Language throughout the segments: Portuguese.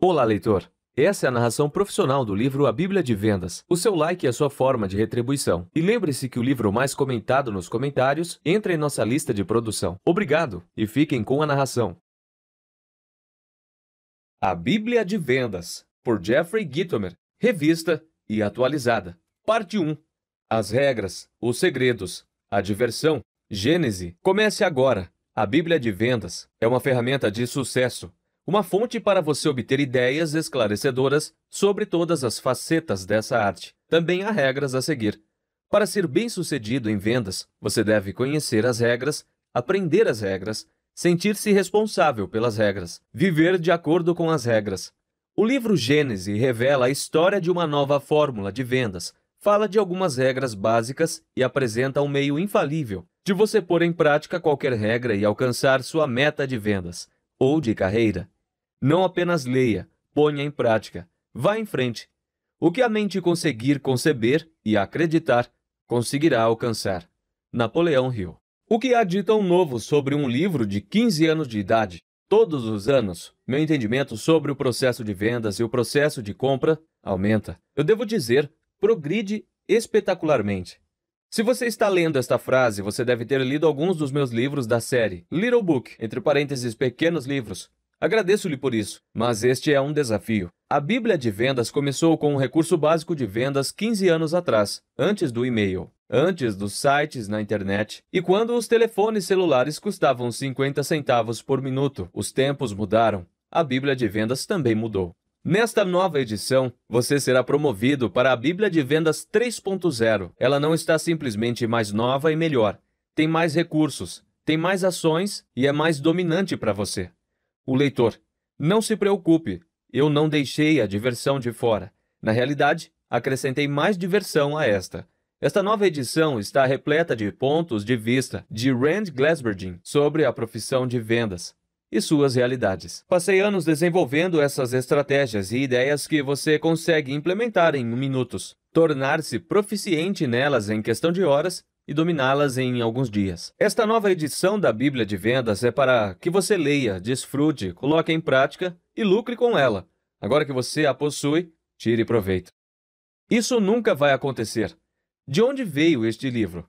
Olá, leitor! Essa é a narração profissional do livro A Bíblia de Vendas. O seu like é a sua forma de retribuição. E lembre-se que o livro mais comentado nos comentários entra em nossa lista de produção. Obrigado e fiquem com a narração. A Bíblia de Vendas, por Jeffrey Gitomer, revista e atualizada. Parte 1. As regras, os segredos, a diversão, Gênese. Comece agora. A Bíblia de Vendas é uma ferramenta de sucesso uma fonte para você obter ideias esclarecedoras sobre todas as facetas dessa arte. Também há regras a seguir. Para ser bem-sucedido em vendas, você deve conhecer as regras, aprender as regras, sentir-se responsável pelas regras, viver de acordo com as regras. O livro Gênese revela a história de uma nova fórmula de vendas, fala de algumas regras básicas e apresenta um meio infalível de você pôr em prática qualquer regra e alcançar sua meta de vendas ou de carreira. Não apenas leia, ponha em prática. Vá em frente. O que a mente conseguir conceber e acreditar, conseguirá alcançar. Napoleão Hill. O que há de tão novo sobre um livro de 15 anos de idade? Todos os anos, meu entendimento sobre o processo de vendas e o processo de compra aumenta. Eu devo dizer, progride espetacularmente. Se você está lendo esta frase, você deve ter lido alguns dos meus livros da série Little Book, entre parênteses pequenos livros, Agradeço-lhe por isso, mas este é um desafio. A Bíblia de Vendas começou com um recurso básico de vendas 15 anos atrás, antes do e-mail, antes dos sites na internet e quando os telefones celulares custavam 50 centavos por minuto. Os tempos mudaram. A Bíblia de Vendas também mudou. Nesta nova edição, você será promovido para a Bíblia de Vendas 3.0. Ela não está simplesmente mais nova e melhor, tem mais recursos, tem mais ações e é mais dominante para você. O leitor: Não se preocupe, eu não deixei a diversão de fora. Na realidade, acrescentei mais diversão a esta. Esta nova edição está repleta de pontos de vista de Rand Glasbergin sobre a profissão de vendas e suas realidades. Passei anos desenvolvendo essas estratégias e ideias que você consegue implementar em minutos. Tornar-se proficiente nelas em questão de horas e dominá-las em alguns dias. Esta nova edição da Bíblia de Vendas é para que você leia, desfrute, coloque em prática e lucre com ela. Agora que você a possui, tire proveito. Isso nunca vai acontecer. De onde veio este livro?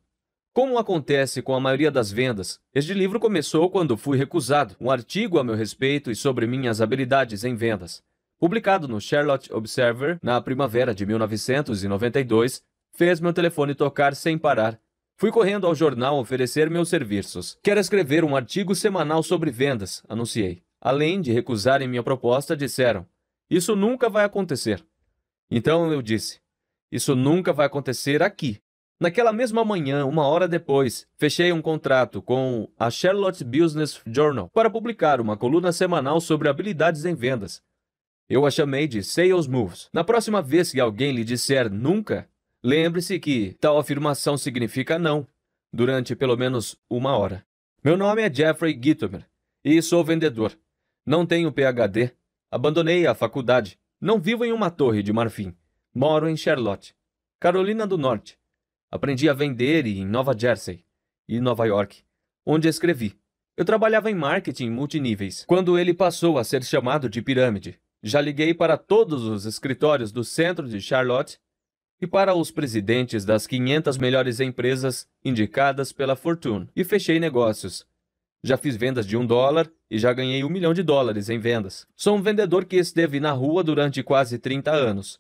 Como acontece com a maioria das vendas, este livro começou quando fui recusado um artigo a meu respeito e sobre minhas habilidades em vendas. Publicado no Charlotte Observer na primavera de 1992, fez meu telefone tocar sem parar Fui correndo ao jornal oferecer meus serviços. Quero escrever um artigo semanal sobre vendas, anunciei. Além de recusarem minha proposta, disseram: Isso nunca vai acontecer. Então eu disse: Isso nunca vai acontecer aqui. Naquela mesma manhã, uma hora depois, fechei um contrato com a Charlotte Business Journal para publicar uma coluna semanal sobre habilidades em vendas. Eu a chamei de Sales Moves. Na próxima vez que alguém lhe disser nunca, Lembre-se que tal afirmação significa não, durante pelo menos uma hora. Meu nome é Jeffrey Gitomer e sou vendedor. Não tenho PhD, abandonei a faculdade, não vivo em uma torre de marfim. Moro em Charlotte, Carolina do Norte. Aprendi a vender em Nova Jersey e Nova York, onde escrevi. Eu trabalhava em marketing multiníveis quando ele passou a ser chamado de pirâmide. Já liguei para todos os escritórios do centro de Charlotte e para os presidentes das 500 melhores empresas indicadas pela Fortune e fechei negócios. Já fiz vendas de um dólar e já ganhei um milhão de dólares em vendas. Sou um vendedor que esteve na rua durante quase 30 anos.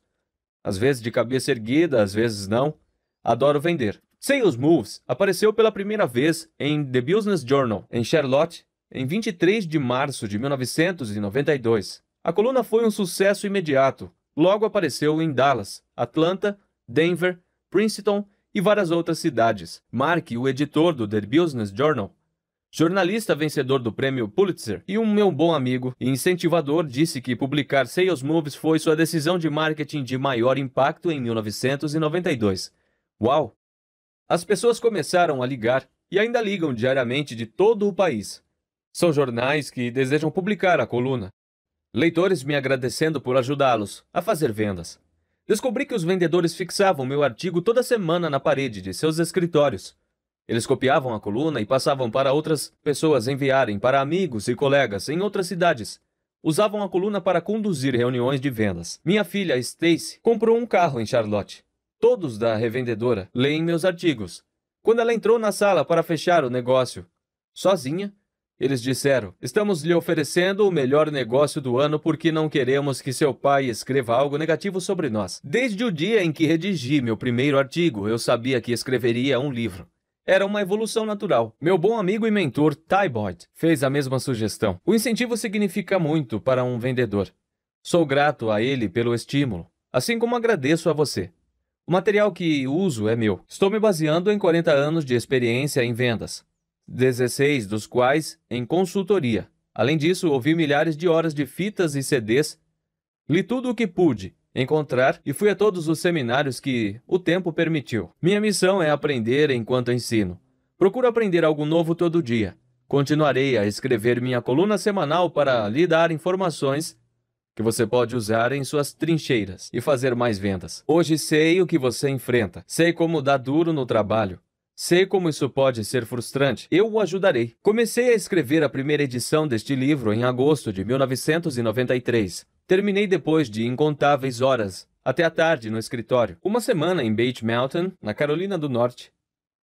Às vezes de cabeça erguida, às vezes não. Adoro vender. Sales Moves apareceu pela primeira vez em The Business Journal, em Charlotte, em 23 de março de 1992. A coluna foi um sucesso imediato. Logo apareceu em Dallas, Atlanta Denver, Princeton e várias outras cidades. Mark, o editor do The Business Journal, jornalista vencedor do prêmio Pulitzer e um meu bom amigo e incentivador, disse que publicar Sales Moves foi sua decisão de marketing de maior impacto em 1992. Uau! As pessoas começaram a ligar e ainda ligam diariamente de todo o país. São jornais que desejam publicar a coluna. Leitores me agradecendo por ajudá-los a fazer vendas. Descobri que os vendedores fixavam meu artigo toda semana na parede de seus escritórios. Eles copiavam a coluna e passavam para outras pessoas enviarem para amigos e colegas em outras cidades. Usavam a coluna para conduzir reuniões de vendas. Minha filha, Stacy, comprou um carro em Charlotte. Todos da revendedora leem meus artigos. Quando ela entrou na sala para fechar o negócio, sozinha, eles disseram: Estamos lhe oferecendo o melhor negócio do ano porque não queremos que seu pai escreva algo negativo sobre nós. Desde o dia em que redigi meu primeiro artigo, eu sabia que escreveria um livro. Era uma evolução natural. Meu bom amigo e mentor, Ty Boyd, fez a mesma sugestão. O incentivo significa muito para um vendedor. Sou grato a ele pelo estímulo, assim como agradeço a você. O material que uso é meu. Estou me baseando em 40 anos de experiência em vendas. 16 dos quais em consultoria. Além disso, ouvi milhares de horas de fitas e CDs, li tudo o que pude encontrar e fui a todos os seminários que o tempo permitiu. Minha missão é aprender enquanto ensino. Procuro aprender algo novo todo dia. Continuarei a escrever minha coluna semanal para lhe dar informações que você pode usar em suas trincheiras e fazer mais vendas. Hoje sei o que você enfrenta, sei como dar duro no trabalho, Sei como isso pode ser frustrante. Eu o ajudarei. Comecei a escrever a primeira edição deste livro em agosto de 1993. Terminei depois de incontáveis horas, até a tarde no escritório. Uma semana em Beach Mountain, na Carolina do Norte,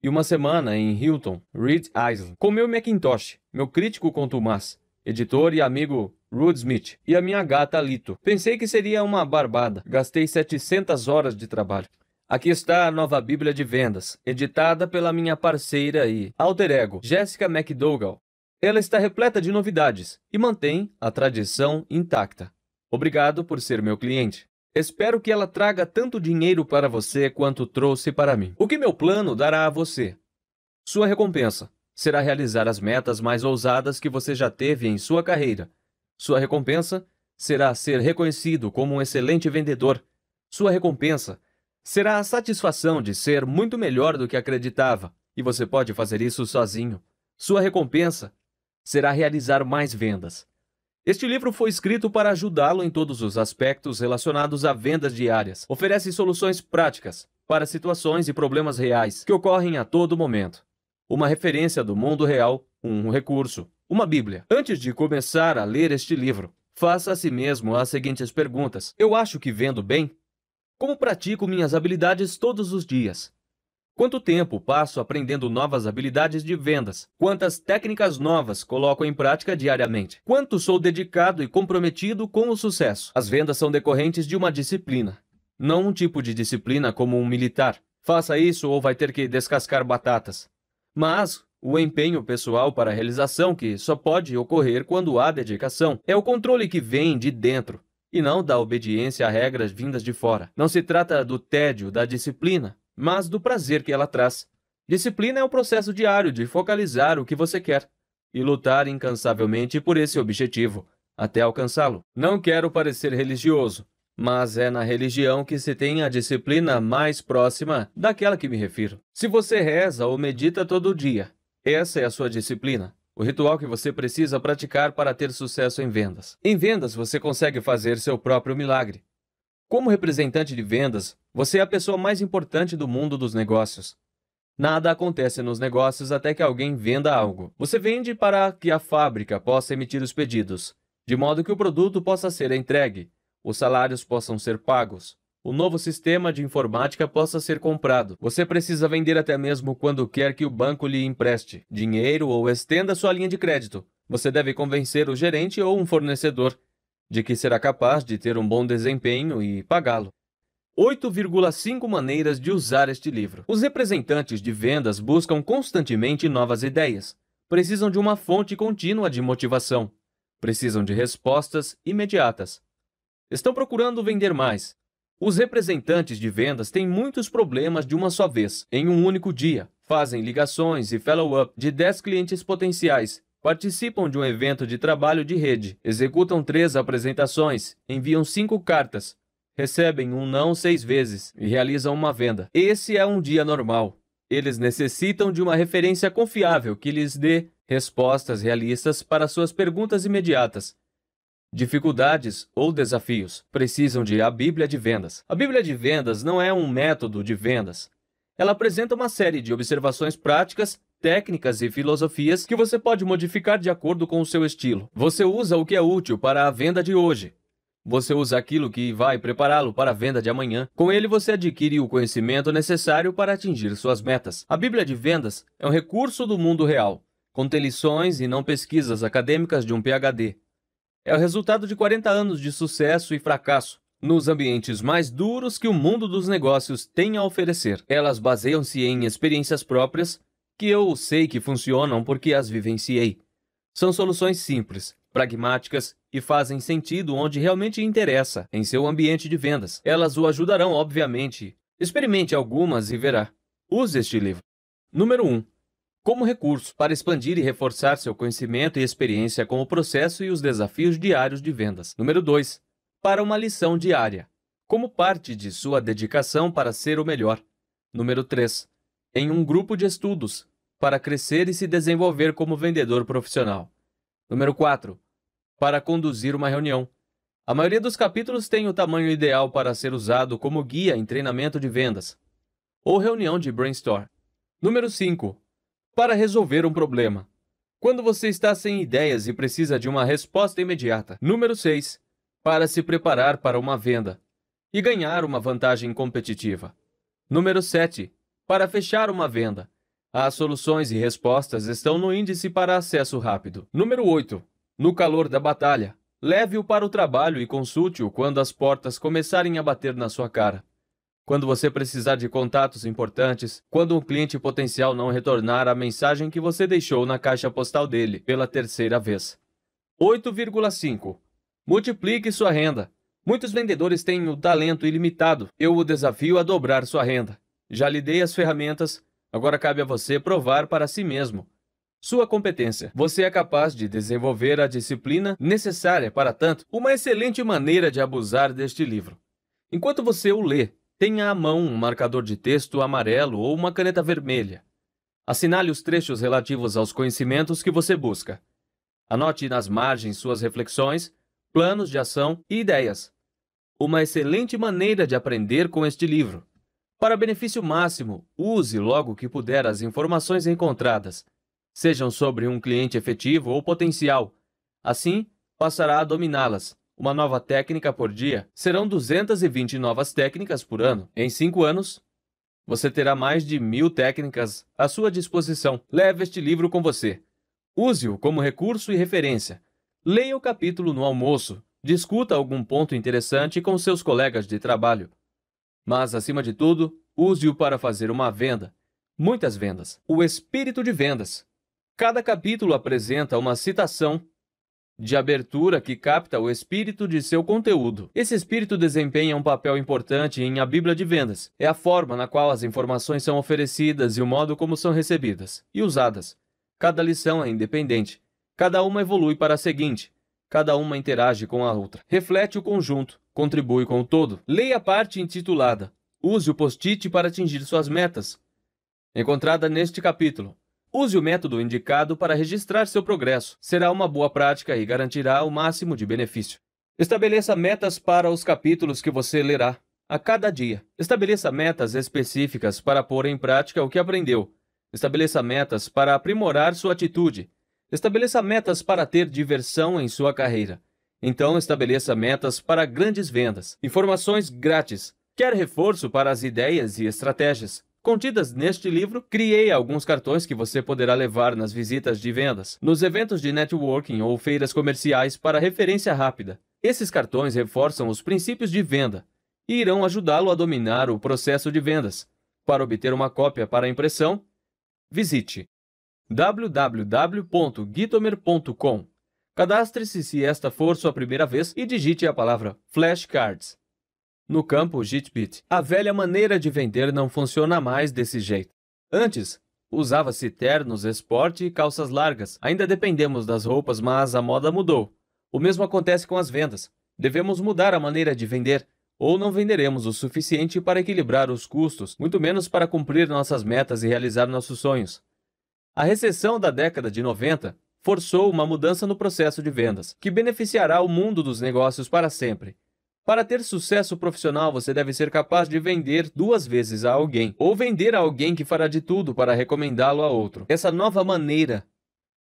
e uma semana em Hilton, Reed Island, com meu Macintosh, meu crítico contumaz, editor e amigo Rude Smith, e a minha gata Lito. Pensei que seria uma barbada. Gastei 700 horas de trabalho. Aqui está a nova Bíblia de Vendas, editada pela minha parceira e alter ego, Jessica McDougall. Ela está repleta de novidades e mantém a tradição intacta. Obrigado por ser meu cliente. Espero que ela traga tanto dinheiro para você quanto trouxe para mim. O que meu plano dará a você? Sua recompensa será realizar as metas mais ousadas que você já teve em sua carreira. Sua recompensa será ser reconhecido como um excelente vendedor. Sua recompensa Será a satisfação de ser muito melhor do que acreditava, e você pode fazer isso sozinho. Sua recompensa será realizar mais vendas. Este livro foi escrito para ajudá-lo em todos os aspectos relacionados a vendas diárias. Oferece soluções práticas para situações e problemas reais que ocorrem a todo momento. Uma referência do mundo real, um recurso, uma Bíblia. Antes de começar a ler este livro, faça a si mesmo as seguintes perguntas: Eu acho que vendo bem? Como pratico minhas habilidades todos os dias? Quanto tempo passo aprendendo novas habilidades de vendas? Quantas técnicas novas coloco em prática diariamente? Quanto sou dedicado e comprometido com o sucesso? As vendas são decorrentes de uma disciplina, não um tipo de disciplina como um militar. Faça isso ou vai ter que descascar batatas. Mas o empenho pessoal para a realização, que só pode ocorrer quando há dedicação, é o controle que vem de dentro e não da obediência a regras vindas de fora. Não se trata do tédio da disciplina, mas do prazer que ela traz. Disciplina é um processo diário de focalizar o que você quer e lutar incansavelmente por esse objetivo até alcançá-lo. Não quero parecer religioso, mas é na religião que se tem a disciplina mais próxima daquela que me refiro. Se você reza ou medita todo dia, essa é a sua disciplina o ritual que você precisa praticar para ter sucesso em vendas. Em vendas, você consegue fazer seu próprio milagre. Como representante de vendas, você é a pessoa mais importante do mundo dos negócios. Nada acontece nos negócios até que alguém venda algo. Você vende para que a fábrica possa emitir os pedidos, de modo que o produto possa ser entregue, os salários possam ser pagos, o novo sistema de informática possa ser comprado. Você precisa vender até mesmo quando quer que o banco lhe empreste dinheiro ou estenda sua linha de crédito. Você deve convencer o gerente ou um fornecedor de que será capaz de ter um bom desempenho e pagá-lo. 8,5 maneiras de usar este livro. Os representantes de vendas buscam constantemente novas ideias. Precisam de uma fonte contínua de motivação. Precisam de respostas imediatas. Estão procurando vender mais. Os representantes de vendas têm muitos problemas de uma só vez, em um único dia. Fazem ligações e follow-up de 10 clientes potenciais, participam de um evento de trabalho de rede, executam três apresentações, enviam cinco cartas, recebem um não seis vezes e realizam uma venda. Esse é um dia normal. Eles necessitam de uma referência confiável que lhes dê respostas realistas para suas perguntas imediatas Dificuldades ou desafios precisam de a Bíblia de Vendas. A Bíblia de Vendas não é um método de vendas. Ela apresenta uma série de observações práticas, técnicas e filosofias que você pode modificar de acordo com o seu estilo. Você usa o que é útil para a venda de hoje. Você usa aquilo que vai prepará-lo para a venda de amanhã. Com ele, você adquire o conhecimento necessário para atingir suas metas. A Bíblia de Vendas é um recurso do mundo real. Contém lições e não pesquisas acadêmicas de um PhD é o resultado de 40 anos de sucesso e fracasso nos ambientes mais duros que o mundo dos negócios tem a oferecer. Elas baseiam-se em experiências próprias que eu sei que funcionam porque as vivenciei. São soluções simples, pragmáticas e fazem sentido onde realmente interessa, em seu ambiente de vendas. Elas o ajudarão, obviamente. Experimente algumas e verá. Use este livro. Número 1 como recurso para expandir e reforçar seu conhecimento e experiência com o processo e os desafios diários de vendas. Número 2. Para uma lição diária, como parte de sua dedicação para ser o melhor. Número 3. Em um grupo de estudos, para crescer e se desenvolver como vendedor profissional. Número 4. Para conduzir uma reunião. A maioria dos capítulos tem o tamanho ideal para ser usado como guia em treinamento de vendas ou reunião de brainstorm. Número 5 para resolver um problema. Quando você está sem ideias e precisa de uma resposta imediata. Número 6. Para se preparar para uma venda e ganhar uma vantagem competitiva. Número 7. Para fechar uma venda. As soluções e respostas estão no índice para acesso rápido. Número 8. No calor da batalha. Leve-o para o trabalho e consulte-o quando as portas começarem a bater na sua cara quando você precisar de contatos importantes, quando um cliente potencial não retornar a mensagem que você deixou na caixa postal dele pela terceira vez. 8,5. Multiplique sua renda. Muitos vendedores têm o talento ilimitado. Eu o desafio a dobrar sua renda. Já lhe dei as ferramentas, agora cabe a você provar para si mesmo. Sua competência. Você é capaz de desenvolver a disciplina necessária para tanto. Uma excelente maneira de abusar deste livro. Enquanto você o lê, Tenha à mão um marcador de texto amarelo ou uma caneta vermelha. Assinale os trechos relativos aos conhecimentos que você busca. Anote nas margens suas reflexões, planos de ação e ideias. Uma excelente maneira de aprender com este livro. Para benefício máximo, use logo que puder as informações encontradas, sejam sobre um cliente efetivo ou potencial. Assim, passará a dominá-las uma nova técnica por dia, serão 220 novas técnicas por ano. Em cinco anos, você terá mais de mil técnicas à sua disposição. Leve este livro com você. Use-o como recurso e referência. Leia o capítulo no almoço. Discuta algum ponto interessante com seus colegas de trabalho. Mas, acima de tudo, use-o para fazer uma venda. Muitas vendas. O espírito de vendas. Cada capítulo apresenta uma citação de abertura que capta o espírito de seu conteúdo. Esse espírito desempenha um papel importante em A Bíblia de Vendas. É a forma na qual as informações são oferecidas e o modo como são recebidas e usadas. Cada lição é independente. Cada uma evolui para a seguinte. Cada uma interage com a outra. Reflete o conjunto, contribui com o todo. Leia a parte intitulada Use o post-it para atingir suas metas, encontrada neste capítulo. Use o método indicado para registrar seu progresso. Será uma boa prática e garantirá o máximo de benefício. Estabeleça metas para os capítulos que você lerá a cada dia. Estabeleça metas específicas para pôr em prática o que aprendeu. Estabeleça metas para aprimorar sua atitude. Estabeleça metas para ter diversão em sua carreira. Então, estabeleça metas para grandes vendas. Informações grátis. Quer reforço para as ideias e estratégias. Contidas neste livro, criei alguns cartões que você poderá levar nas visitas de vendas, nos eventos de networking ou feiras comerciais para referência rápida. Esses cartões reforçam os princípios de venda e irão ajudá-lo a dominar o processo de vendas. Para obter uma cópia para impressão, visite www.guitomer.com. Cadastre-se se esta for sua primeira vez e digite a palavra flashcards no campo Jitbit, a velha maneira de vender não funciona mais desse jeito. Antes, usava-se ternos, esporte e calças largas. Ainda dependemos das roupas, mas a moda mudou. O mesmo acontece com as vendas. Devemos mudar a maneira de vender, ou não venderemos o suficiente para equilibrar os custos, muito menos para cumprir nossas metas e realizar nossos sonhos. A recessão da década de 90 forçou uma mudança no processo de vendas, que beneficiará o mundo dos negócios para sempre. Para ter sucesso profissional, você deve ser capaz de vender duas vezes a alguém, ou vender a alguém que fará de tudo para recomendá-lo a outro. Essa nova maneira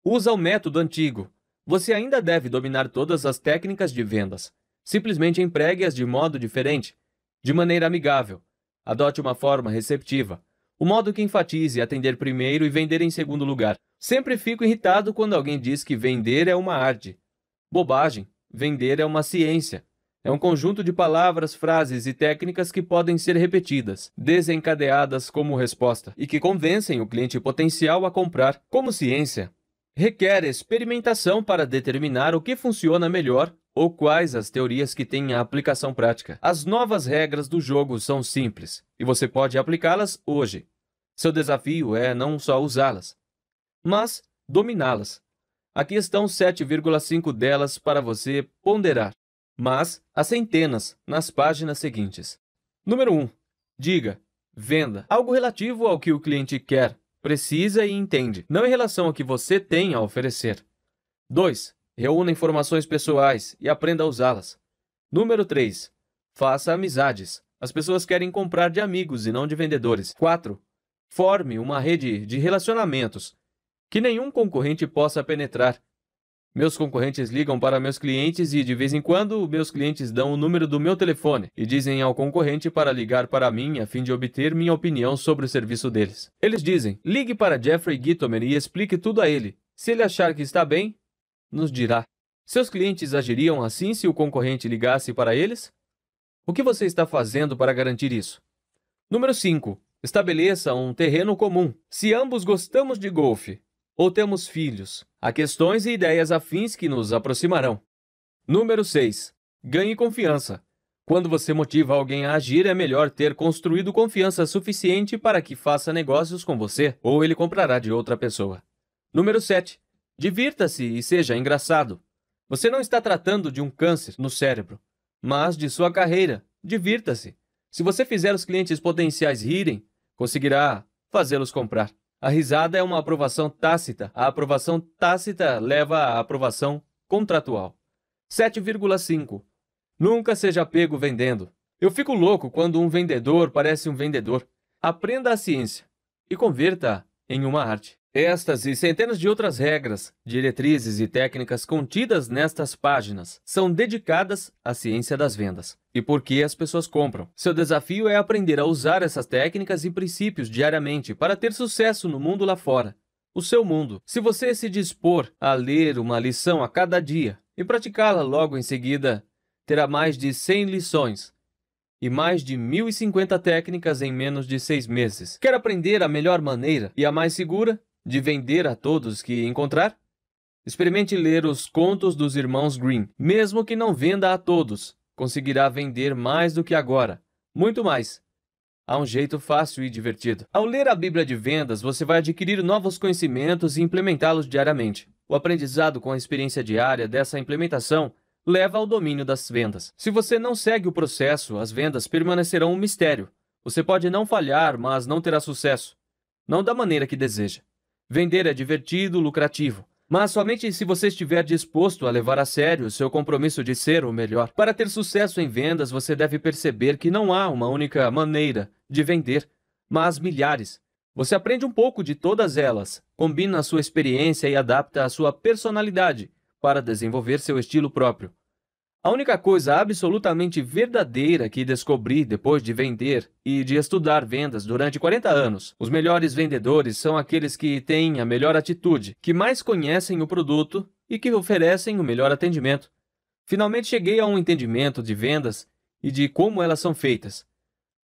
usa o método antigo. Você ainda deve dominar todas as técnicas de vendas. Simplesmente empregue-as de modo diferente, de maneira amigável. Adote uma forma receptiva. O modo que enfatize atender primeiro e vender em segundo lugar. Sempre fico irritado quando alguém diz que vender é uma arte. Bobagem, vender é uma ciência é um conjunto de palavras, frases e técnicas que podem ser repetidas, desencadeadas como resposta e que convencem o cliente potencial a comprar. Como ciência, requer experimentação para determinar o que funciona melhor ou quais as teorias que têm a aplicação prática. As novas regras do jogo são simples e você pode aplicá-las hoje. Seu desafio é não só usá-las, mas dominá-las. Aqui estão 7,5 delas para você ponderar mas há centenas nas páginas seguintes. Número 1. Diga, venda, algo relativo ao que o cliente quer, precisa e entende, não em relação ao que você tem a oferecer. 2. Reúna informações pessoais e aprenda a usá-las. Número 3. Faça amizades. As pessoas querem comprar de amigos e não de vendedores. 4. Forme uma rede de relacionamentos que nenhum concorrente possa penetrar meus concorrentes ligam para meus clientes e, de vez em quando, meus clientes dão o número do meu telefone e dizem ao concorrente para ligar para mim a fim de obter minha opinião sobre o serviço deles. Eles dizem: ligue para Jeffrey Gitomer e explique tudo a ele. Se ele achar que está bem, nos dirá. Seus clientes agiriam assim se o concorrente ligasse para eles? O que você está fazendo para garantir isso? Número 5. Estabeleça um terreno comum. Se ambos gostamos de golfe, ou temos filhos, há questões e ideias afins que nos aproximarão. Número 6. Ganhe confiança. Quando você motiva alguém a agir, é melhor ter construído confiança suficiente para que faça negócios com você ou ele comprará de outra pessoa. Número 7. Divirta-se e seja engraçado. Você não está tratando de um câncer no cérebro, mas de sua carreira. Divirta-se. Se você fizer os clientes potenciais rirem, conseguirá fazê-los comprar. A risada é uma aprovação tácita. A aprovação tácita leva à aprovação contratual. 7,5. Nunca seja pego vendendo. Eu fico louco quando um vendedor parece um vendedor. Aprenda a ciência e converta em uma arte. Estas e centenas de outras regras, diretrizes e técnicas contidas nestas páginas são dedicadas à ciência das vendas e por que as pessoas compram. Seu desafio é aprender a usar essas técnicas e princípios diariamente para ter sucesso no mundo lá fora, o seu mundo. Se você se dispor a ler uma lição a cada dia e praticá-la logo em seguida, terá mais de 100 lições e mais de 1.050 técnicas em menos de seis meses. Quer aprender a melhor maneira e a mais segura? de vender a todos que encontrar? Experimente ler os contos dos irmãos Green. Mesmo que não venda a todos, conseguirá vender mais do que agora. Muito mais. Há um jeito fácil e divertido. Ao ler a Bíblia de Vendas, você vai adquirir novos conhecimentos e implementá-los diariamente. O aprendizado com a experiência diária dessa implementação leva ao domínio das vendas. Se você não segue o processo, as vendas permanecerão um mistério. Você pode não falhar, mas não terá sucesso. Não da maneira que deseja. Vender é divertido, lucrativo. Mas somente se você estiver disposto a levar a sério o seu compromisso de ser o melhor. Para ter sucesso em vendas, você deve perceber que não há uma única maneira de vender, mas milhares. Você aprende um pouco de todas elas, combina a sua experiência e adapta a sua personalidade para desenvolver seu estilo próprio. A única coisa absolutamente verdadeira que descobri depois de vender e de estudar vendas durante 40 anos, os melhores vendedores são aqueles que têm a melhor atitude, que mais conhecem o produto e que oferecem o melhor atendimento. Finalmente cheguei a um entendimento de vendas e de como elas são feitas.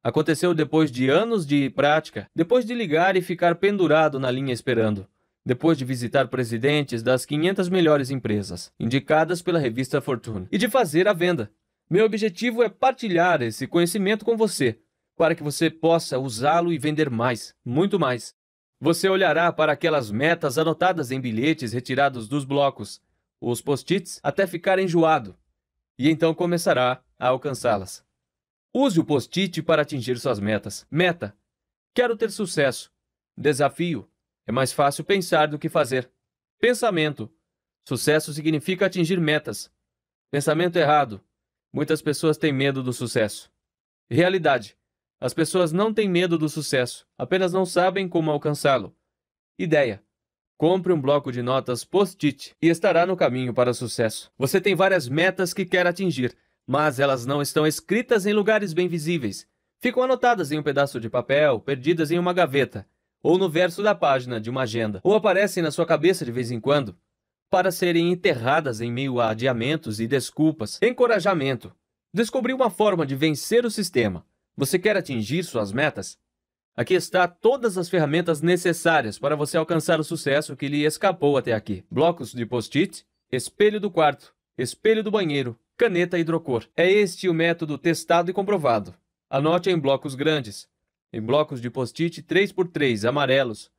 Aconteceu depois de anos de prática, depois de ligar e ficar pendurado na linha esperando depois de visitar presidentes das 500 melhores empresas, indicadas pela revista Fortune, e de fazer a venda. Meu objetivo é partilhar esse conhecimento com você, para que você possa usá-lo e vender mais, muito mais. Você olhará para aquelas metas anotadas em bilhetes retirados dos blocos, os post-its, até ficar enjoado, e então começará a alcançá-las. Use o post-it para atingir suas metas. Meta: Quero ter sucesso. Desafio: é mais fácil pensar do que fazer. Pensamento. Sucesso significa atingir metas. Pensamento errado. Muitas pessoas têm medo do sucesso. Realidade. As pessoas não têm medo do sucesso, apenas não sabem como alcançá-lo. Ideia. Compre um bloco de notas post-it e estará no caminho para o sucesso. Você tem várias metas que quer atingir, mas elas não estão escritas em lugares bem visíveis. Ficam anotadas em um pedaço de papel, perdidas em uma gaveta ou no verso da página de uma agenda, ou aparecem na sua cabeça de vez em quando, para serem enterradas em meio a adiamentos e desculpas. Encorajamento. Descobri uma forma de vencer o sistema. Você quer atingir suas metas? Aqui está todas as ferramentas necessárias para você alcançar o sucesso que lhe escapou até aqui. Blocos de post-it, espelho do quarto, espelho do banheiro, caneta hidrocor. É este o método testado e comprovado. Anote em blocos grandes, em blocos de post-it 3x3 amarelos.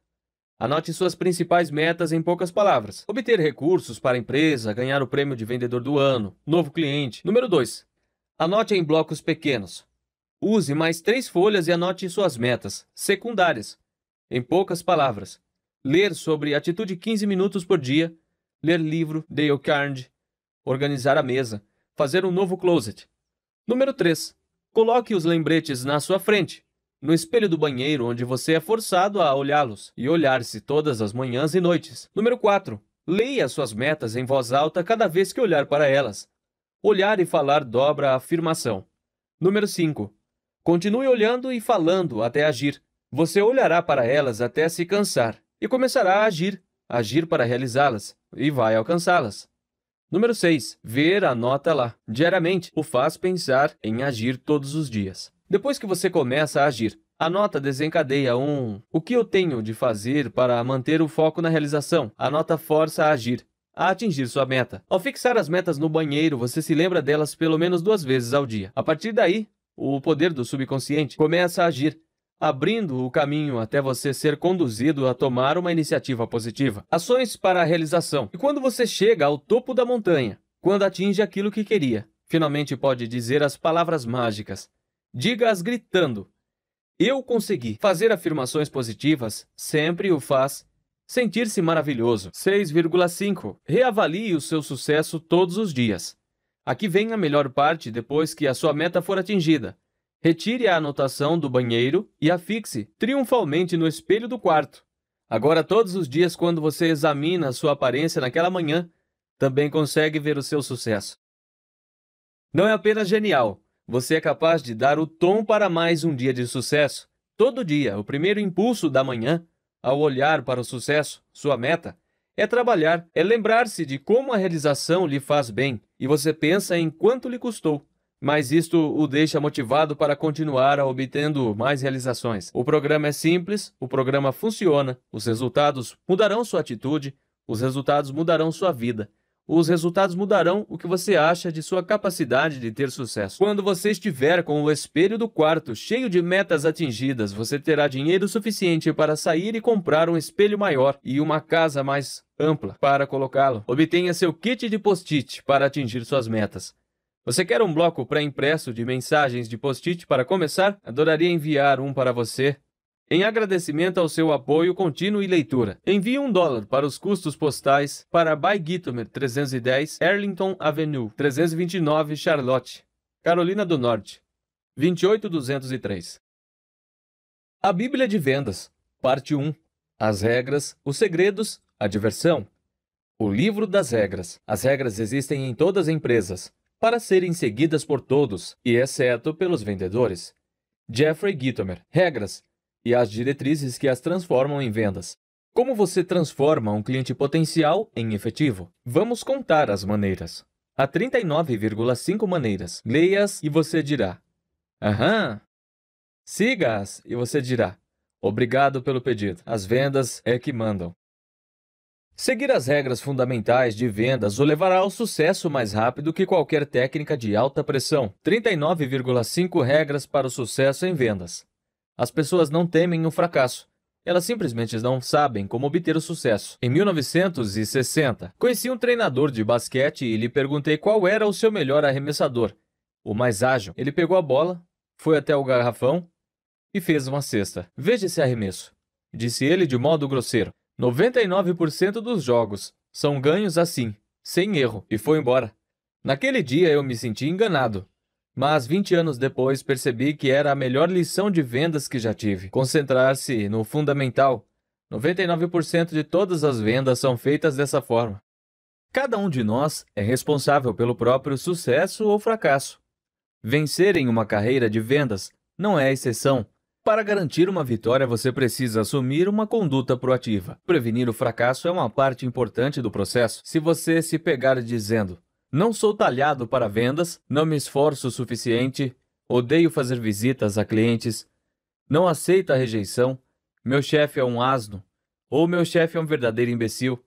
Anote suas principais metas em poucas palavras. Obter recursos para a empresa, ganhar o prêmio de vendedor do ano, novo cliente. Número 2. Anote em blocos pequenos. Use mais três folhas e anote suas metas, secundárias. Em poucas palavras. Ler sobre atitude 15 minutos por dia. Ler livro, Dale Carnegie. Organizar a mesa. Fazer um novo closet. Número 3. Coloque os lembretes na sua frente no espelho do banheiro, onde você é forçado a olhá-los e olhar-se todas as manhãs e noites. Número 4. Leia suas metas em voz alta cada vez que olhar para elas. Olhar e falar dobra a afirmação. Número 5. Continue olhando e falando até agir. Você olhará para elas até se cansar e começará a agir, agir para realizá-las e vai alcançá-las. Número 6. Ver a nota lá. Diariamente o faz pensar em agir todos os dias. Depois que você começa a agir, a nota desencadeia um. O que eu tenho de fazer para manter o foco na realização? A nota força a agir, a atingir sua meta. Ao fixar as metas no banheiro, você se lembra delas pelo menos duas vezes ao dia. A partir daí, o poder do subconsciente começa a agir, abrindo o caminho até você ser conduzido a tomar uma iniciativa positiva. Ações para a realização. E quando você chega ao topo da montanha, quando atinge aquilo que queria, finalmente pode dizer as palavras mágicas diga-as gritando. Eu consegui. Fazer afirmações positivas sempre o faz sentir-se maravilhoso. 6,5. Reavalie o seu sucesso todos os dias. Aqui vem a melhor parte depois que a sua meta for atingida. Retire a anotação do banheiro e a fixe triunfalmente no espelho do quarto. Agora, todos os dias, quando você examina a sua aparência naquela manhã, também consegue ver o seu sucesso. Não é apenas genial, você é capaz de dar o tom para mais um dia de sucesso. Todo dia, o primeiro impulso da manhã, ao olhar para o sucesso, sua meta, é trabalhar, é lembrar-se de como a realização lhe faz bem e você pensa em quanto lhe custou. Mas isto o deixa motivado para continuar obtendo mais realizações. O programa é simples, o programa funciona, os resultados mudarão sua atitude, os resultados mudarão sua vida os resultados mudarão o que você acha de sua capacidade de ter sucesso. Quando você estiver com o espelho do quarto cheio de metas atingidas, você terá dinheiro suficiente para sair e comprar um espelho maior e uma casa mais ampla para colocá-lo. Obtenha seu kit de post-it para atingir suas metas. Você quer um bloco pré-impresso de mensagens de post-it para começar? Adoraria enviar um para você em agradecimento ao seu apoio contínuo e leitura, envie um dólar para os custos postais para By Gitomer 310 Arlington Avenue 329 Charlotte, Carolina do Norte 28203. A Bíblia de Vendas, Parte 1. As regras, os segredos, a diversão. O livro das regras. As regras existem em todas as empresas, para serem seguidas por todos, e exceto pelos vendedores. Jeffrey Gitomer. Regras e as diretrizes que as transformam em vendas. Como você transforma um cliente potencial em efetivo? Vamos contar as maneiras. Há 39,5 maneiras. Leia-as e você dirá: Aham. Siga-as e você dirá: Obrigado pelo pedido. As vendas é que mandam. Seguir as regras fundamentais de vendas o levará ao sucesso mais rápido que qualquer técnica de alta pressão. 39,5 regras para o sucesso em vendas. As pessoas não temem o fracasso. Elas simplesmente não sabem como obter o sucesso. Em 1960, conheci um treinador de basquete e lhe perguntei qual era o seu melhor arremessador. O mais ágil. Ele pegou a bola, foi até o garrafão e fez uma cesta. Veja esse arremesso, disse ele de modo grosseiro. 99% dos jogos são ganhos assim, sem erro, e foi embora. Naquele dia eu me senti enganado. Mas 20 anos depois percebi que era a melhor lição de vendas que já tive. Concentrar-se no fundamental. 99% de todas as vendas são feitas dessa forma. Cada um de nós é responsável pelo próprio sucesso ou fracasso. Vencer em uma carreira de vendas não é exceção. Para garantir uma vitória, você precisa assumir uma conduta proativa. Prevenir o fracasso é uma parte importante do processo. Se você se pegar dizendo: não sou talhado para vendas, não me esforço o suficiente, odeio fazer visitas a clientes, não aceito a rejeição, meu chefe é um asno, ou meu chefe é um verdadeiro imbecil.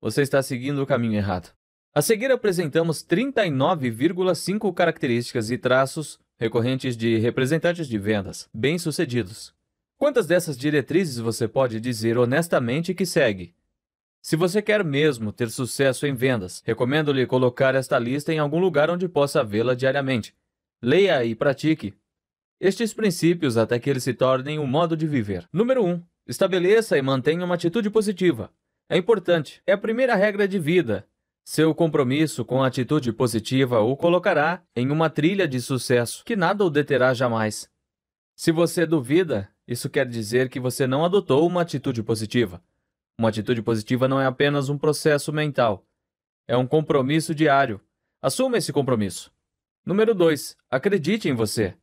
Você está seguindo o caminho errado. A seguir apresentamos 39,5 características e traços recorrentes de representantes de vendas bem-sucedidos. Quantas dessas diretrizes você pode dizer honestamente que segue? Se você quer mesmo ter sucesso em vendas, recomendo-lhe colocar esta lista em algum lugar onde possa vê-la diariamente. Leia e pratique estes princípios até que eles se tornem um modo de viver. Número 1. Um, estabeleça e mantenha uma atitude positiva. É importante, é a primeira regra de vida. Seu compromisso com a atitude positiva o colocará em uma trilha de sucesso que nada o deterá jamais. Se você duvida, isso quer dizer que você não adotou uma atitude positiva. Uma atitude positiva não é apenas um processo mental, é um compromisso diário. Assuma esse compromisso. Número 2. Acredite em você.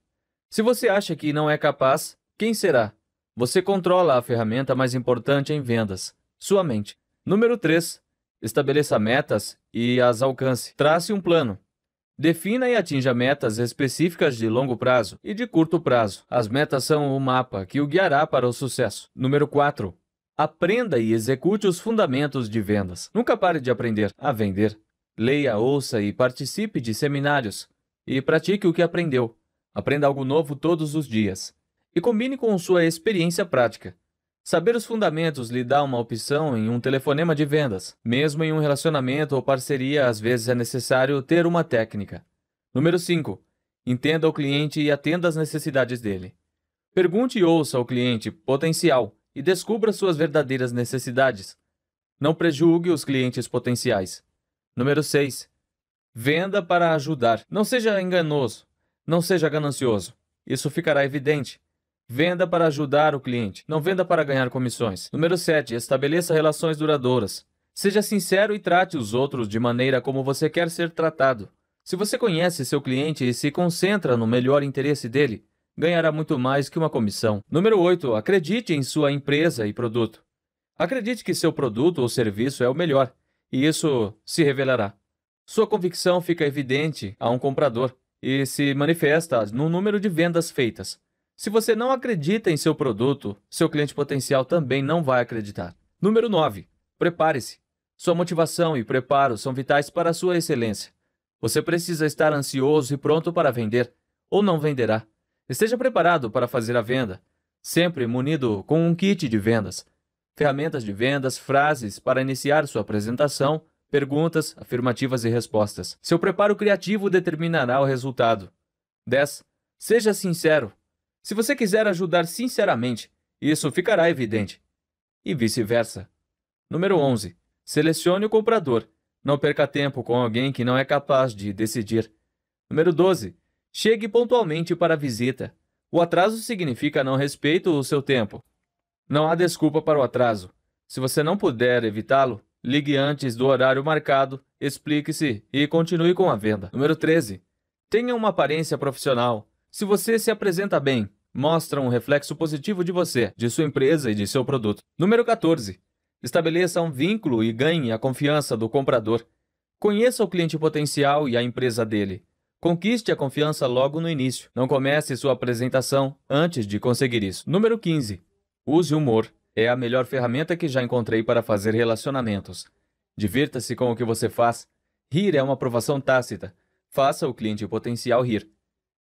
Se você acha que não é capaz, quem será? Você controla a ferramenta mais importante em vendas, sua mente. Número 3. Estabeleça metas e as alcance. Trace um plano. Defina e atinja metas específicas de longo prazo e de curto prazo. As metas são o mapa que o guiará para o sucesso. Número 4. Aprenda e execute os fundamentos de vendas. Nunca pare de aprender a vender. Leia, ouça e participe de seminários. E pratique o que aprendeu. Aprenda algo novo todos os dias. E combine com sua experiência prática. Saber os fundamentos lhe dá uma opção em um telefonema de vendas. Mesmo em um relacionamento ou parceria, às vezes é necessário ter uma técnica. Número 5. Entenda o cliente e atenda às necessidades dele. Pergunte e ouça ao cliente potencial e descubra suas verdadeiras necessidades. Não prejulgue os clientes potenciais. Número 6. Venda para ajudar. Não seja enganoso. Não seja ganancioso. Isso ficará evidente. Venda para ajudar o cliente. Não venda para ganhar comissões. Número 7. Estabeleça relações duradouras. Seja sincero e trate os outros de maneira como você quer ser tratado. Se você conhece seu cliente e se concentra no melhor interesse dele, ganhará muito mais que uma comissão. Número 8. Acredite em sua empresa e produto. Acredite que seu produto ou serviço é o melhor, e isso se revelará. Sua convicção fica evidente a um comprador e se manifesta no número de vendas feitas. Se você não acredita em seu produto, seu cliente potencial também não vai acreditar. Número 9. Prepare-se. Sua motivação e preparo são vitais para a sua excelência. Você precisa estar ansioso e pronto para vender, ou não venderá. Esteja preparado para fazer a venda, sempre munido com um kit de vendas, ferramentas de vendas, frases para iniciar sua apresentação, perguntas, afirmativas e respostas. Seu preparo criativo determinará o resultado. 10. Seja sincero. Se você quiser ajudar sinceramente, isso ficará evidente. E vice-versa. Número 11. Selecione o comprador. Não perca tempo com alguém que não é capaz de decidir. Número 12. Chegue pontualmente para a visita. O atraso significa não respeito ao seu tempo. Não há desculpa para o atraso. Se você não puder evitá-lo, ligue antes do horário marcado, explique-se e continue com a venda. Número 13. Tenha uma aparência profissional. Se você se apresenta bem, mostra um reflexo positivo de você, de sua empresa e de seu produto. Número 14. Estabeleça um vínculo e ganhe a confiança do comprador. Conheça o cliente potencial e a empresa dele. Conquiste a confiança logo no início. Não comece sua apresentação antes de conseguir isso. Número 15. Use humor. É a melhor ferramenta que já encontrei para fazer relacionamentos. Divirta-se com o que você faz. Rir é uma aprovação tácita. Faça o cliente potencial rir.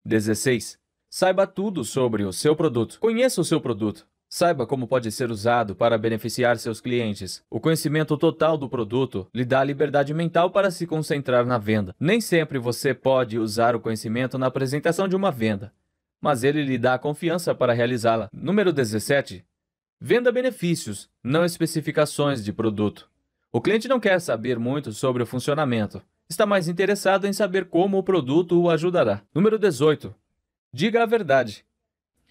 16. Saiba tudo sobre o seu produto. Conheça o seu produto. Saiba como pode ser usado para beneficiar seus clientes. O conhecimento total do produto lhe dá liberdade mental para se concentrar na venda. Nem sempre você pode usar o conhecimento na apresentação de uma venda, mas ele lhe dá a confiança para realizá-la. Número 17. Venda benefícios, não especificações de produto. O cliente não quer saber muito sobre o funcionamento. Está mais interessado em saber como o produto o ajudará. Número 18. Diga a verdade.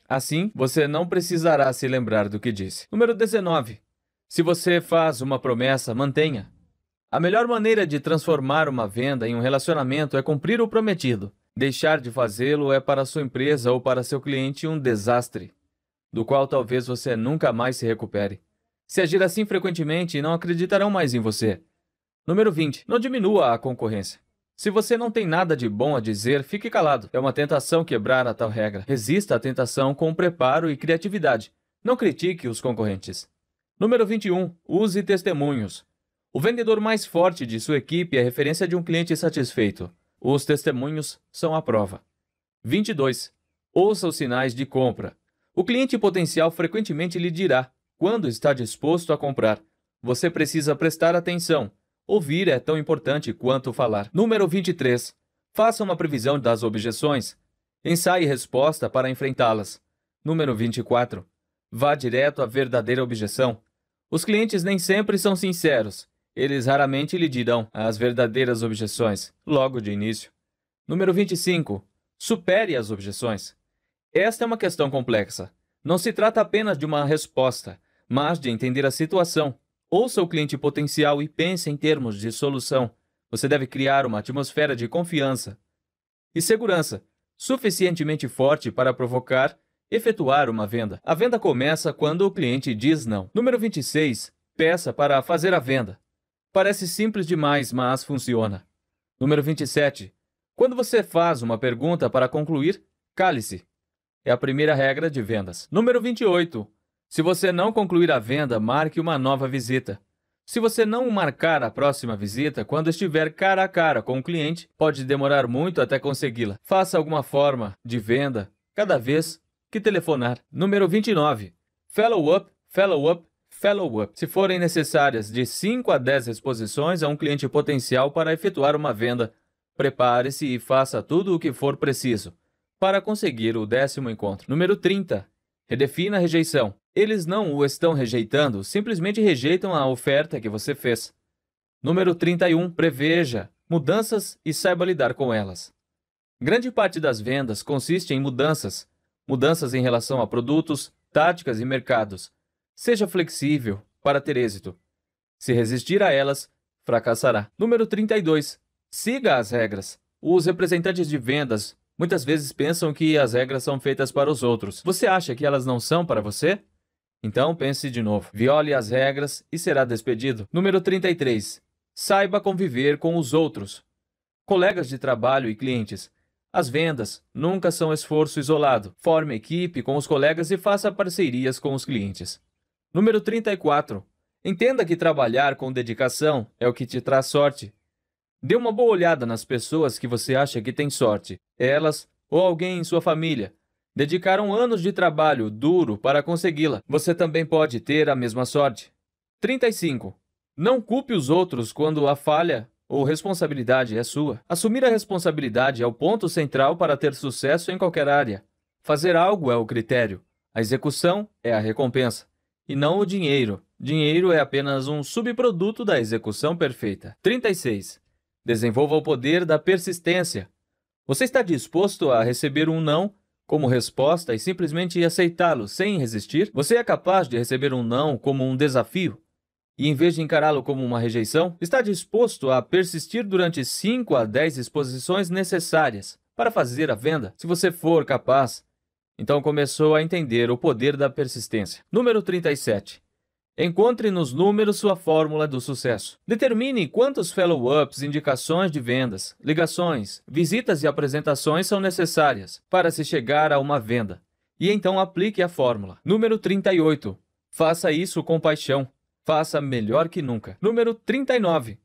Assim, você não precisará se lembrar do que disse. Número 19. Se você faz uma promessa, mantenha. A melhor maneira de transformar uma venda em um relacionamento é cumprir o prometido. Deixar de fazê-lo é para sua empresa ou para seu cliente um desastre, do qual talvez você nunca mais se recupere. Se agir assim frequentemente, não acreditarão mais em você. Número 20. Não diminua a concorrência. Se você não tem nada de bom a dizer, fique calado. É uma tentação quebrar a tal regra. Resista à tentação com preparo e criatividade. Não critique os concorrentes. Número 21. Use testemunhos. O vendedor mais forte de sua equipe é a referência de um cliente satisfeito. Os testemunhos são a prova. 22. Ouça os sinais de compra. O cliente potencial frequentemente lhe dirá quando está disposto a comprar. Você precisa prestar atenção Ouvir é tão importante quanto falar. Número 23. Faça uma previsão das objeções. Ensaie resposta para enfrentá-las. Número 24. Vá direto à verdadeira objeção. Os clientes nem sempre são sinceros. Eles raramente lhe dirão as verdadeiras objeções, logo de início. Número 25. Supere as objeções. Esta é uma questão complexa. Não se trata apenas de uma resposta, mas de entender a situação Ouça o cliente potencial e pense em termos de solução. Você deve criar uma atmosfera de confiança e segurança suficientemente forte para provocar efetuar uma venda. A venda começa quando o cliente diz não. Número 26. Peça para fazer a venda. Parece simples demais, mas funciona. Número 27. Quando você faz uma pergunta para concluir, cale-se. É a primeira regra de vendas. Número 28. Se você não concluir a venda, marque uma nova visita. Se você não marcar a próxima visita, quando estiver cara a cara com o cliente, pode demorar muito até consegui-la. Faça alguma forma de venda cada vez que telefonar. Número 29. Follow-up, follow-up, follow-up. Se forem necessárias de 5 a 10 exposições a um cliente potencial para efetuar uma venda, prepare-se e faça tudo o que for preciso para conseguir o décimo encontro. Número 30. Redefina a rejeição. Eles não o estão rejeitando, simplesmente rejeitam a oferta que você fez. Número 31. Preveja mudanças e saiba lidar com elas. Grande parte das vendas consiste em mudanças. Mudanças em relação a produtos, táticas e mercados. Seja flexível para ter êxito. Se resistir a elas, fracassará. Número 32. Siga as regras. Os representantes de vendas Muitas vezes pensam que as regras são feitas para os outros. Você acha que elas não são para você? Então pense de novo. Viole as regras e será despedido. Número 33. Saiba conviver com os outros. Colegas de trabalho e clientes. As vendas nunca são esforço isolado. Forme equipe com os colegas e faça parcerias com os clientes. Número 34. Entenda que trabalhar com dedicação é o que te traz sorte Dê uma boa olhada nas pessoas que você acha que tem sorte. Elas ou alguém em sua família dedicaram anos de trabalho duro para consegui-la. Você também pode ter a mesma sorte. 35. Não culpe os outros quando a falha ou responsabilidade é sua. Assumir a responsabilidade é o ponto central para ter sucesso em qualquer área. Fazer algo é o critério. A execução é a recompensa. E não o dinheiro. Dinheiro é apenas um subproduto da execução perfeita. 36. Desenvolva o poder da persistência. Você está disposto a receber um não como resposta e simplesmente aceitá-lo sem resistir? Você é capaz de receber um não como um desafio e, em vez de encará-lo como uma rejeição, está disposto a persistir durante 5 a 10 exposições necessárias para fazer a venda? Se você for capaz, então começou a entender o poder da persistência. Número 37. Encontre nos números sua fórmula do sucesso. Determine quantos follow-ups, indicações de vendas, ligações, visitas e apresentações são necessárias para se chegar a uma venda. E então aplique a fórmula. Número 38. Faça isso com paixão. Faça melhor que nunca. Número 39.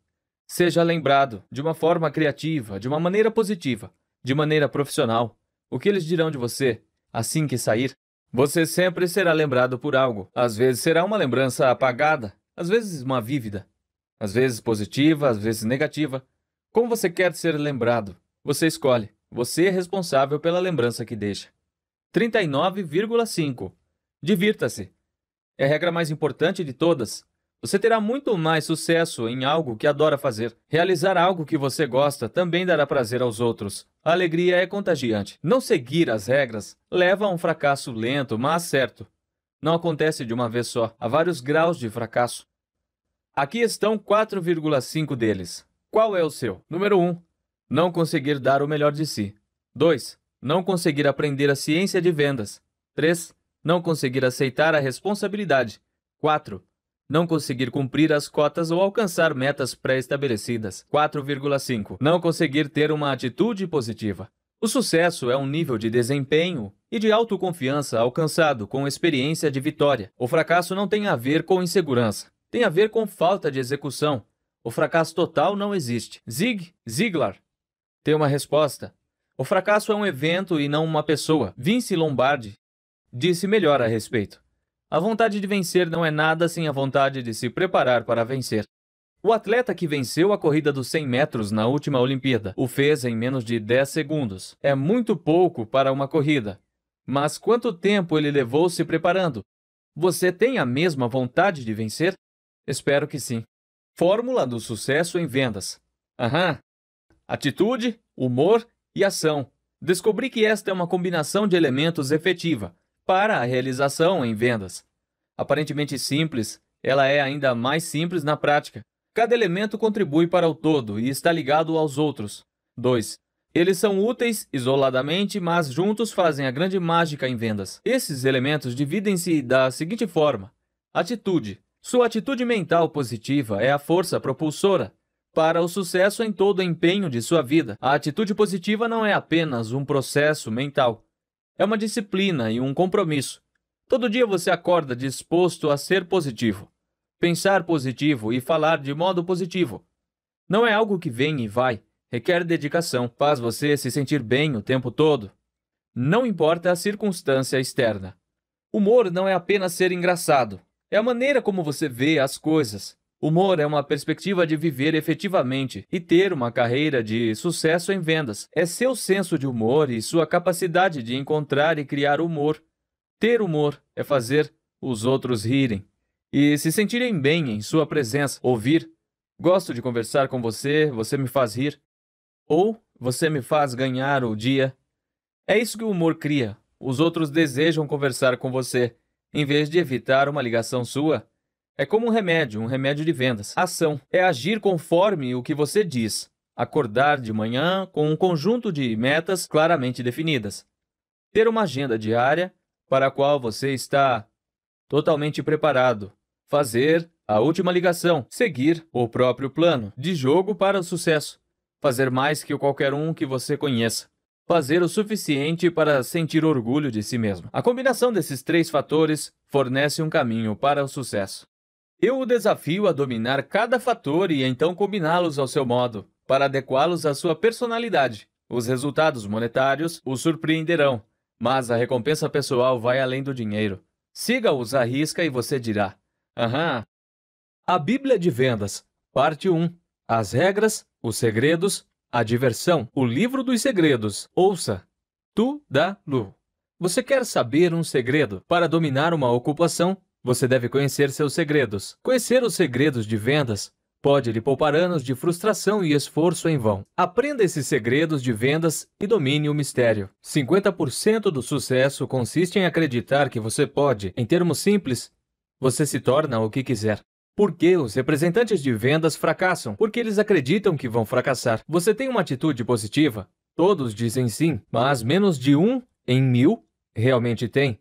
Seja lembrado de uma forma criativa, de uma maneira positiva, de maneira profissional. O que eles dirão de você assim que sair? Você sempre será lembrado por algo. Às vezes será uma lembrança apagada, às vezes uma vívida, às vezes positiva, às vezes negativa. Como você quer ser lembrado? Você escolhe. Você é responsável pela lembrança que deixa. 39,5. Divirta-se. É a regra mais importante de todas. Você terá muito mais sucesso em algo que adora fazer. Realizar algo que você gosta também dará prazer aos outros. A alegria é contagiante. Não seguir as regras leva a um fracasso lento, mas certo. Não acontece de uma vez só, há vários graus de fracasso. Aqui estão 4,5 deles. Qual é o seu? Número 1. Não conseguir dar o melhor de si. 2. Não conseguir aprender a ciência de vendas. 3. Não conseguir aceitar a responsabilidade. 4 não conseguir cumprir as cotas ou alcançar metas pré-estabelecidas. 4,5. Não conseguir ter uma atitude positiva. O sucesso é um nível de desempenho e de autoconfiança alcançado com experiência de vitória. O fracasso não tem a ver com insegurança, tem a ver com falta de execução. O fracasso total não existe. Zig Ziglar tem uma resposta. O fracasso é um evento e não uma pessoa. Vince Lombardi disse melhor a respeito. A vontade de vencer não é nada sem a vontade de se preparar para vencer. O atleta que venceu a corrida dos 100 metros na última Olimpíada o fez em menos de 10 segundos. É muito pouco para uma corrida. Mas quanto tempo ele levou se preparando? Você tem a mesma vontade de vencer? Espero que sim. Fórmula do sucesso em vendas. Aham. Atitude, humor e ação. Descobri que esta é uma combinação de elementos efetiva para a realização em vendas. Aparentemente simples, ela é ainda mais simples na prática. Cada elemento contribui para o todo e está ligado aos outros. 2. Eles são úteis isoladamente, mas juntos fazem a grande mágica em vendas. Esses elementos dividem-se da seguinte forma: atitude. Sua atitude mental positiva é a força propulsora para o sucesso em todo o empenho de sua vida. A atitude positiva não é apenas um processo mental, é uma disciplina e um compromisso. Todo dia você acorda disposto a ser positivo, pensar positivo e falar de modo positivo. Não é algo que vem e vai, requer dedicação, faz você se sentir bem o tempo todo. Não importa a circunstância externa. Humor não é apenas ser engraçado, é a maneira como você vê as coisas, Humor é uma perspectiva de viver efetivamente e ter uma carreira de sucesso em vendas. É seu senso de humor e sua capacidade de encontrar e criar humor. Ter humor é fazer os outros rirem e se sentirem bem em sua presença, ouvir. Gosto de conversar com você, você me faz rir. Ou você me faz ganhar o dia. É isso que o humor cria. Os outros desejam conversar com você, em vez de evitar uma ligação sua. É como um remédio, um remédio de vendas. Ação é agir conforme o que você diz. Acordar de manhã com um conjunto de metas claramente definidas. Ter uma agenda diária para a qual você está totalmente preparado. Fazer a última ligação. Seguir o próprio plano de jogo para o sucesso. Fazer mais que qualquer um que você conheça fazer o suficiente para sentir orgulho de si mesmo. A combinação desses três fatores fornece um caminho para o sucesso. Eu o desafio a dominar cada fator e então combiná-los ao seu modo, para adequá-los à sua personalidade. Os resultados monetários o surpreenderão, mas a recompensa pessoal vai além do dinheiro. Siga-os à risca e você dirá: Aham. A Bíblia de Vendas, parte 1. As regras, os segredos, a diversão, o livro dos segredos. Ouça. Tu da Lu. Você quer saber um segredo para dominar uma ocupação? Você deve conhecer seus segredos. Conhecer os segredos de vendas pode lhe poupar anos de frustração e esforço em vão. Aprenda esses segredos de vendas e domine o mistério. 50% do sucesso consiste em acreditar que você pode. Em termos simples, você se torna o que quiser. Por que os representantes de vendas fracassam? Porque eles acreditam que vão fracassar. Você tem uma atitude positiva? Todos dizem sim, mas menos de um em mil realmente tem.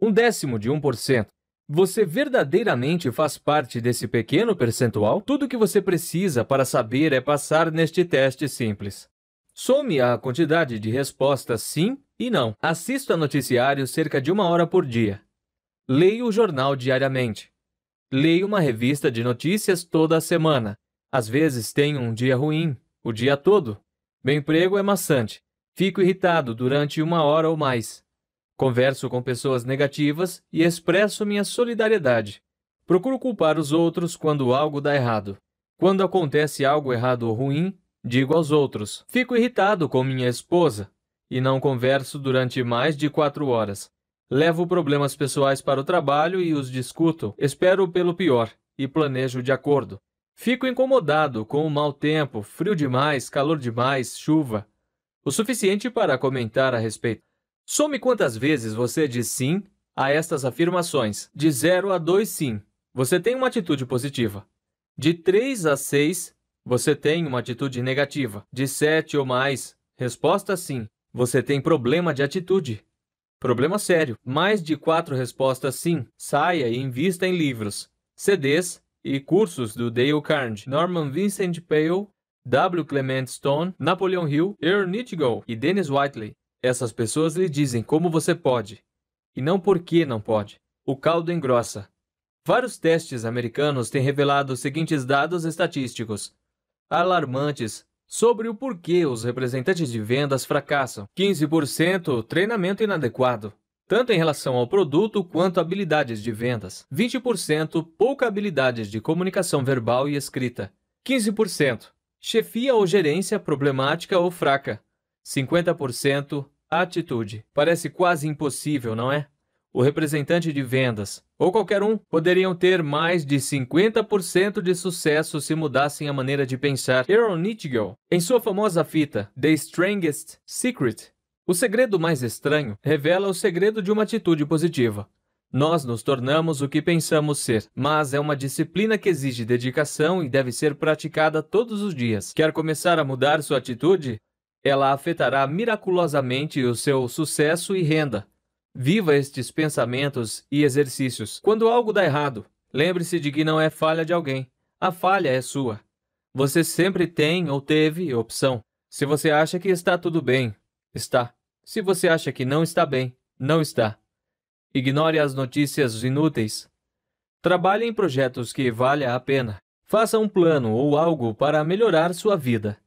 Um décimo de 1%. Você verdadeiramente faz parte desse pequeno percentual? Tudo o que você precisa para saber é passar neste teste simples. Some a quantidade de respostas sim e não. Assista a noticiário cerca de uma hora por dia. Leia o jornal diariamente. Leia uma revista de notícias toda a semana. Às vezes tenho um dia ruim, o dia todo. Meu emprego é maçante. Fico irritado durante uma hora ou mais. Converso com pessoas negativas e expresso minha solidariedade. Procuro culpar os outros quando algo dá errado. Quando acontece algo errado ou ruim, digo aos outros. Fico irritado com minha esposa e não converso durante mais de quatro horas. Levo problemas pessoais para o trabalho e os discuto. Espero pelo pior e planejo de acordo. Fico incomodado com o mau tempo, frio demais, calor demais, chuva. O suficiente para comentar a respeito. Some quantas vezes você diz sim a estas afirmações. De 0 a 2, sim, você tem uma atitude positiva. De 3 a 6, você tem uma atitude negativa. De 7 ou mais, resposta sim, você tem problema de atitude. Problema sério. Mais de quatro respostas sim. Saia e invista em livros, CDs e cursos do Dale Carnegie, Norman Vincent Peale, W. Clement Stone, Napoleon Hill, Ernie Nitschgow e Dennis Whiteley. Essas pessoas lhe dizem como você pode, e não por que não pode. O caldo engrossa. Vários testes americanos têm revelado os seguintes dados estatísticos alarmantes sobre o porquê os representantes de vendas fracassam: 15% treinamento inadequado, tanto em relação ao produto quanto habilidades de vendas. 20% pouca habilidades de comunicação verbal e escrita. 15% chefia ou gerência problemática ou fraca. 50% Atitude. Parece quase impossível, não é? O representante de vendas, ou qualquer um, poderiam ter mais de 50% de sucesso se mudassem a maneira de pensar. Earl Nightingale, em sua famosa fita The Strangest Secret, o segredo mais estranho revela o segredo de uma atitude positiva. Nós nos tornamos o que pensamos ser, mas é uma disciplina que exige dedicação e deve ser praticada todos os dias. Quer começar a mudar sua atitude? ela afetará miraculosamente o seu sucesso e renda. Viva estes pensamentos e exercícios. Quando algo dá errado, lembre-se de que não é falha de alguém. A falha é sua. Você sempre tem ou teve opção. Se você acha que está tudo bem, está. Se você acha que não está bem, não está. Ignore as notícias inúteis. Trabalhe em projetos que valha a pena. Faça um plano ou algo para melhorar sua vida.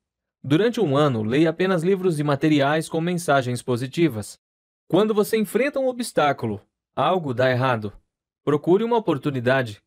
Durante um ano, leia apenas livros e materiais com mensagens positivas. Quando você enfrenta um obstáculo, algo dá errado. Procure uma oportunidade.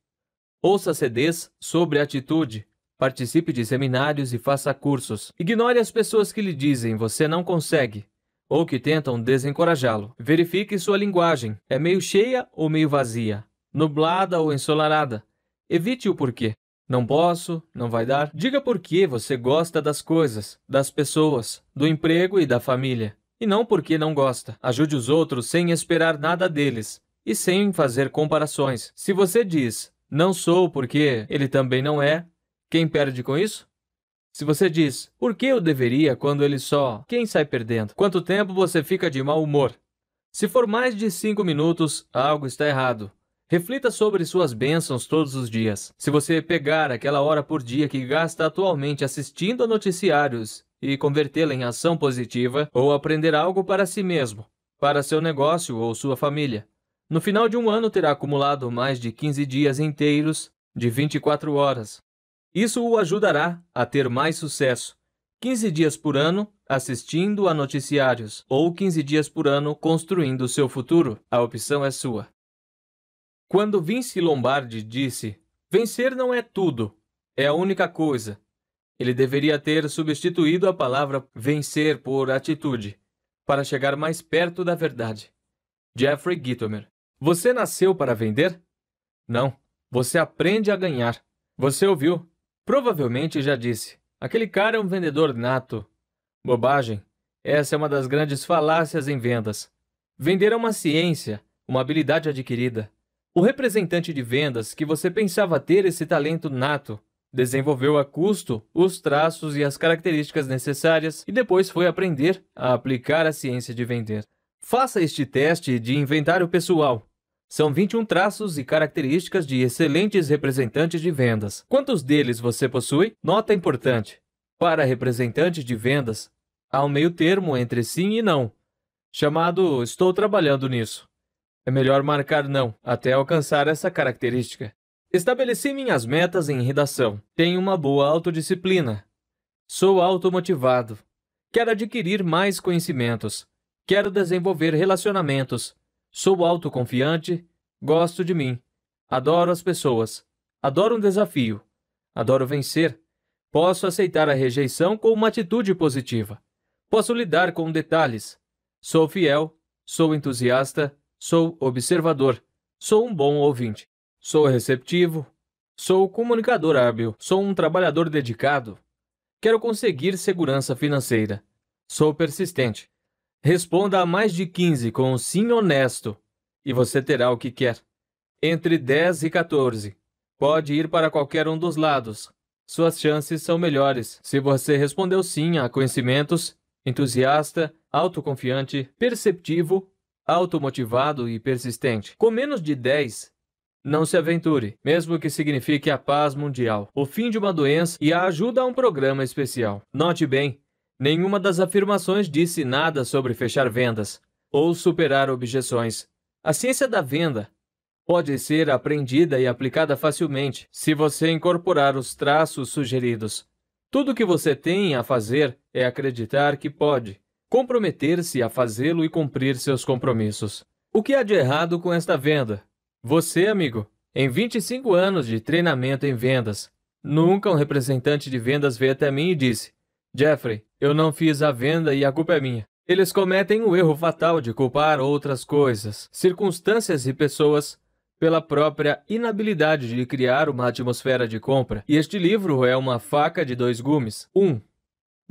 Ouça CDs sobre atitude. Participe de seminários e faça cursos. Ignore as pessoas que lhe dizem você não consegue ou que tentam desencorajá-lo. Verifique sua linguagem. É meio cheia ou meio vazia? Nublada ou ensolarada? Evite o porquê não posso, não vai dar. Diga por que você gosta das coisas, das pessoas, do emprego e da família, e não porque não gosta. Ajude os outros sem esperar nada deles e sem fazer comparações. Se você diz, não sou porque ele também não é, quem perde com isso? Se você diz, por que eu deveria quando ele só, quem sai perdendo? Quanto tempo você fica de mau humor? Se for mais de cinco minutos, algo está errado. Reflita sobre suas bênçãos todos os dias. Se você pegar aquela hora por dia que gasta atualmente assistindo a noticiários e convertê-la em ação positiva, ou aprender algo para si mesmo, para seu negócio ou sua família. No final de um ano terá acumulado mais de 15 dias inteiros de 24 horas. Isso o ajudará a ter mais sucesso. 15 dias por ano assistindo a noticiários ou 15 dias por ano construindo seu futuro. A opção é sua. Quando Vince Lombardi disse: Vencer não é tudo, é a única coisa. Ele deveria ter substituído a palavra vencer por atitude, para chegar mais perto da verdade. Jeffrey Gitomer. Você nasceu para vender? Não. Você aprende a ganhar. Você ouviu? Provavelmente já disse. Aquele cara é um vendedor nato. Bobagem. Essa é uma das grandes falácias em vendas. Vender é uma ciência, uma habilidade adquirida. O representante de vendas que você pensava ter esse talento nato desenvolveu a custo os traços e as características necessárias e depois foi aprender a aplicar a ciência de vender. Faça este teste de inventário pessoal. São 21 traços e características de excelentes representantes de vendas. Quantos deles você possui? Nota importante: para representante de vendas, há um meio termo entre sim e não, chamado Estou trabalhando nisso. É melhor marcar não até alcançar essa característica. Estabeleci minhas metas em redação. Tenho uma boa autodisciplina. Sou automotivado. Quero adquirir mais conhecimentos. Quero desenvolver relacionamentos. Sou autoconfiante. Gosto de mim. Adoro as pessoas. Adoro um desafio. Adoro vencer. Posso aceitar a rejeição com uma atitude positiva. Posso lidar com detalhes. Sou fiel. Sou entusiasta. Sou observador. Sou um bom ouvinte. Sou receptivo. Sou comunicador hábil. Sou um trabalhador dedicado. Quero conseguir segurança financeira. Sou persistente. Responda a mais de 15 com um sim honesto e você terá o que quer. Entre 10 e 14. Pode ir para qualquer um dos lados. Suas chances são melhores se você respondeu sim a conhecimentos, entusiasta, autoconfiante, perceptivo automotivado e persistente. Com menos de 10, não se aventure, mesmo que signifique a paz mundial, o fim de uma doença e a ajuda a um programa especial. Note bem, nenhuma das afirmações disse nada sobre fechar vendas ou superar objeções. A ciência da venda pode ser aprendida e aplicada facilmente se você incorporar os traços sugeridos. Tudo o que você tem a fazer é acreditar que pode comprometer-se a fazê-lo e cumprir seus compromissos. O que há de errado com esta venda? Você, amigo, em 25 anos de treinamento em vendas, nunca um representante de vendas veio até mim e disse: Jeffrey, eu não fiz a venda e a culpa é minha. Eles cometem o erro fatal de culpar outras coisas, circunstâncias e pessoas pela própria inabilidade de criar uma atmosfera de compra. E este livro é uma faca de dois gumes. 1. Um,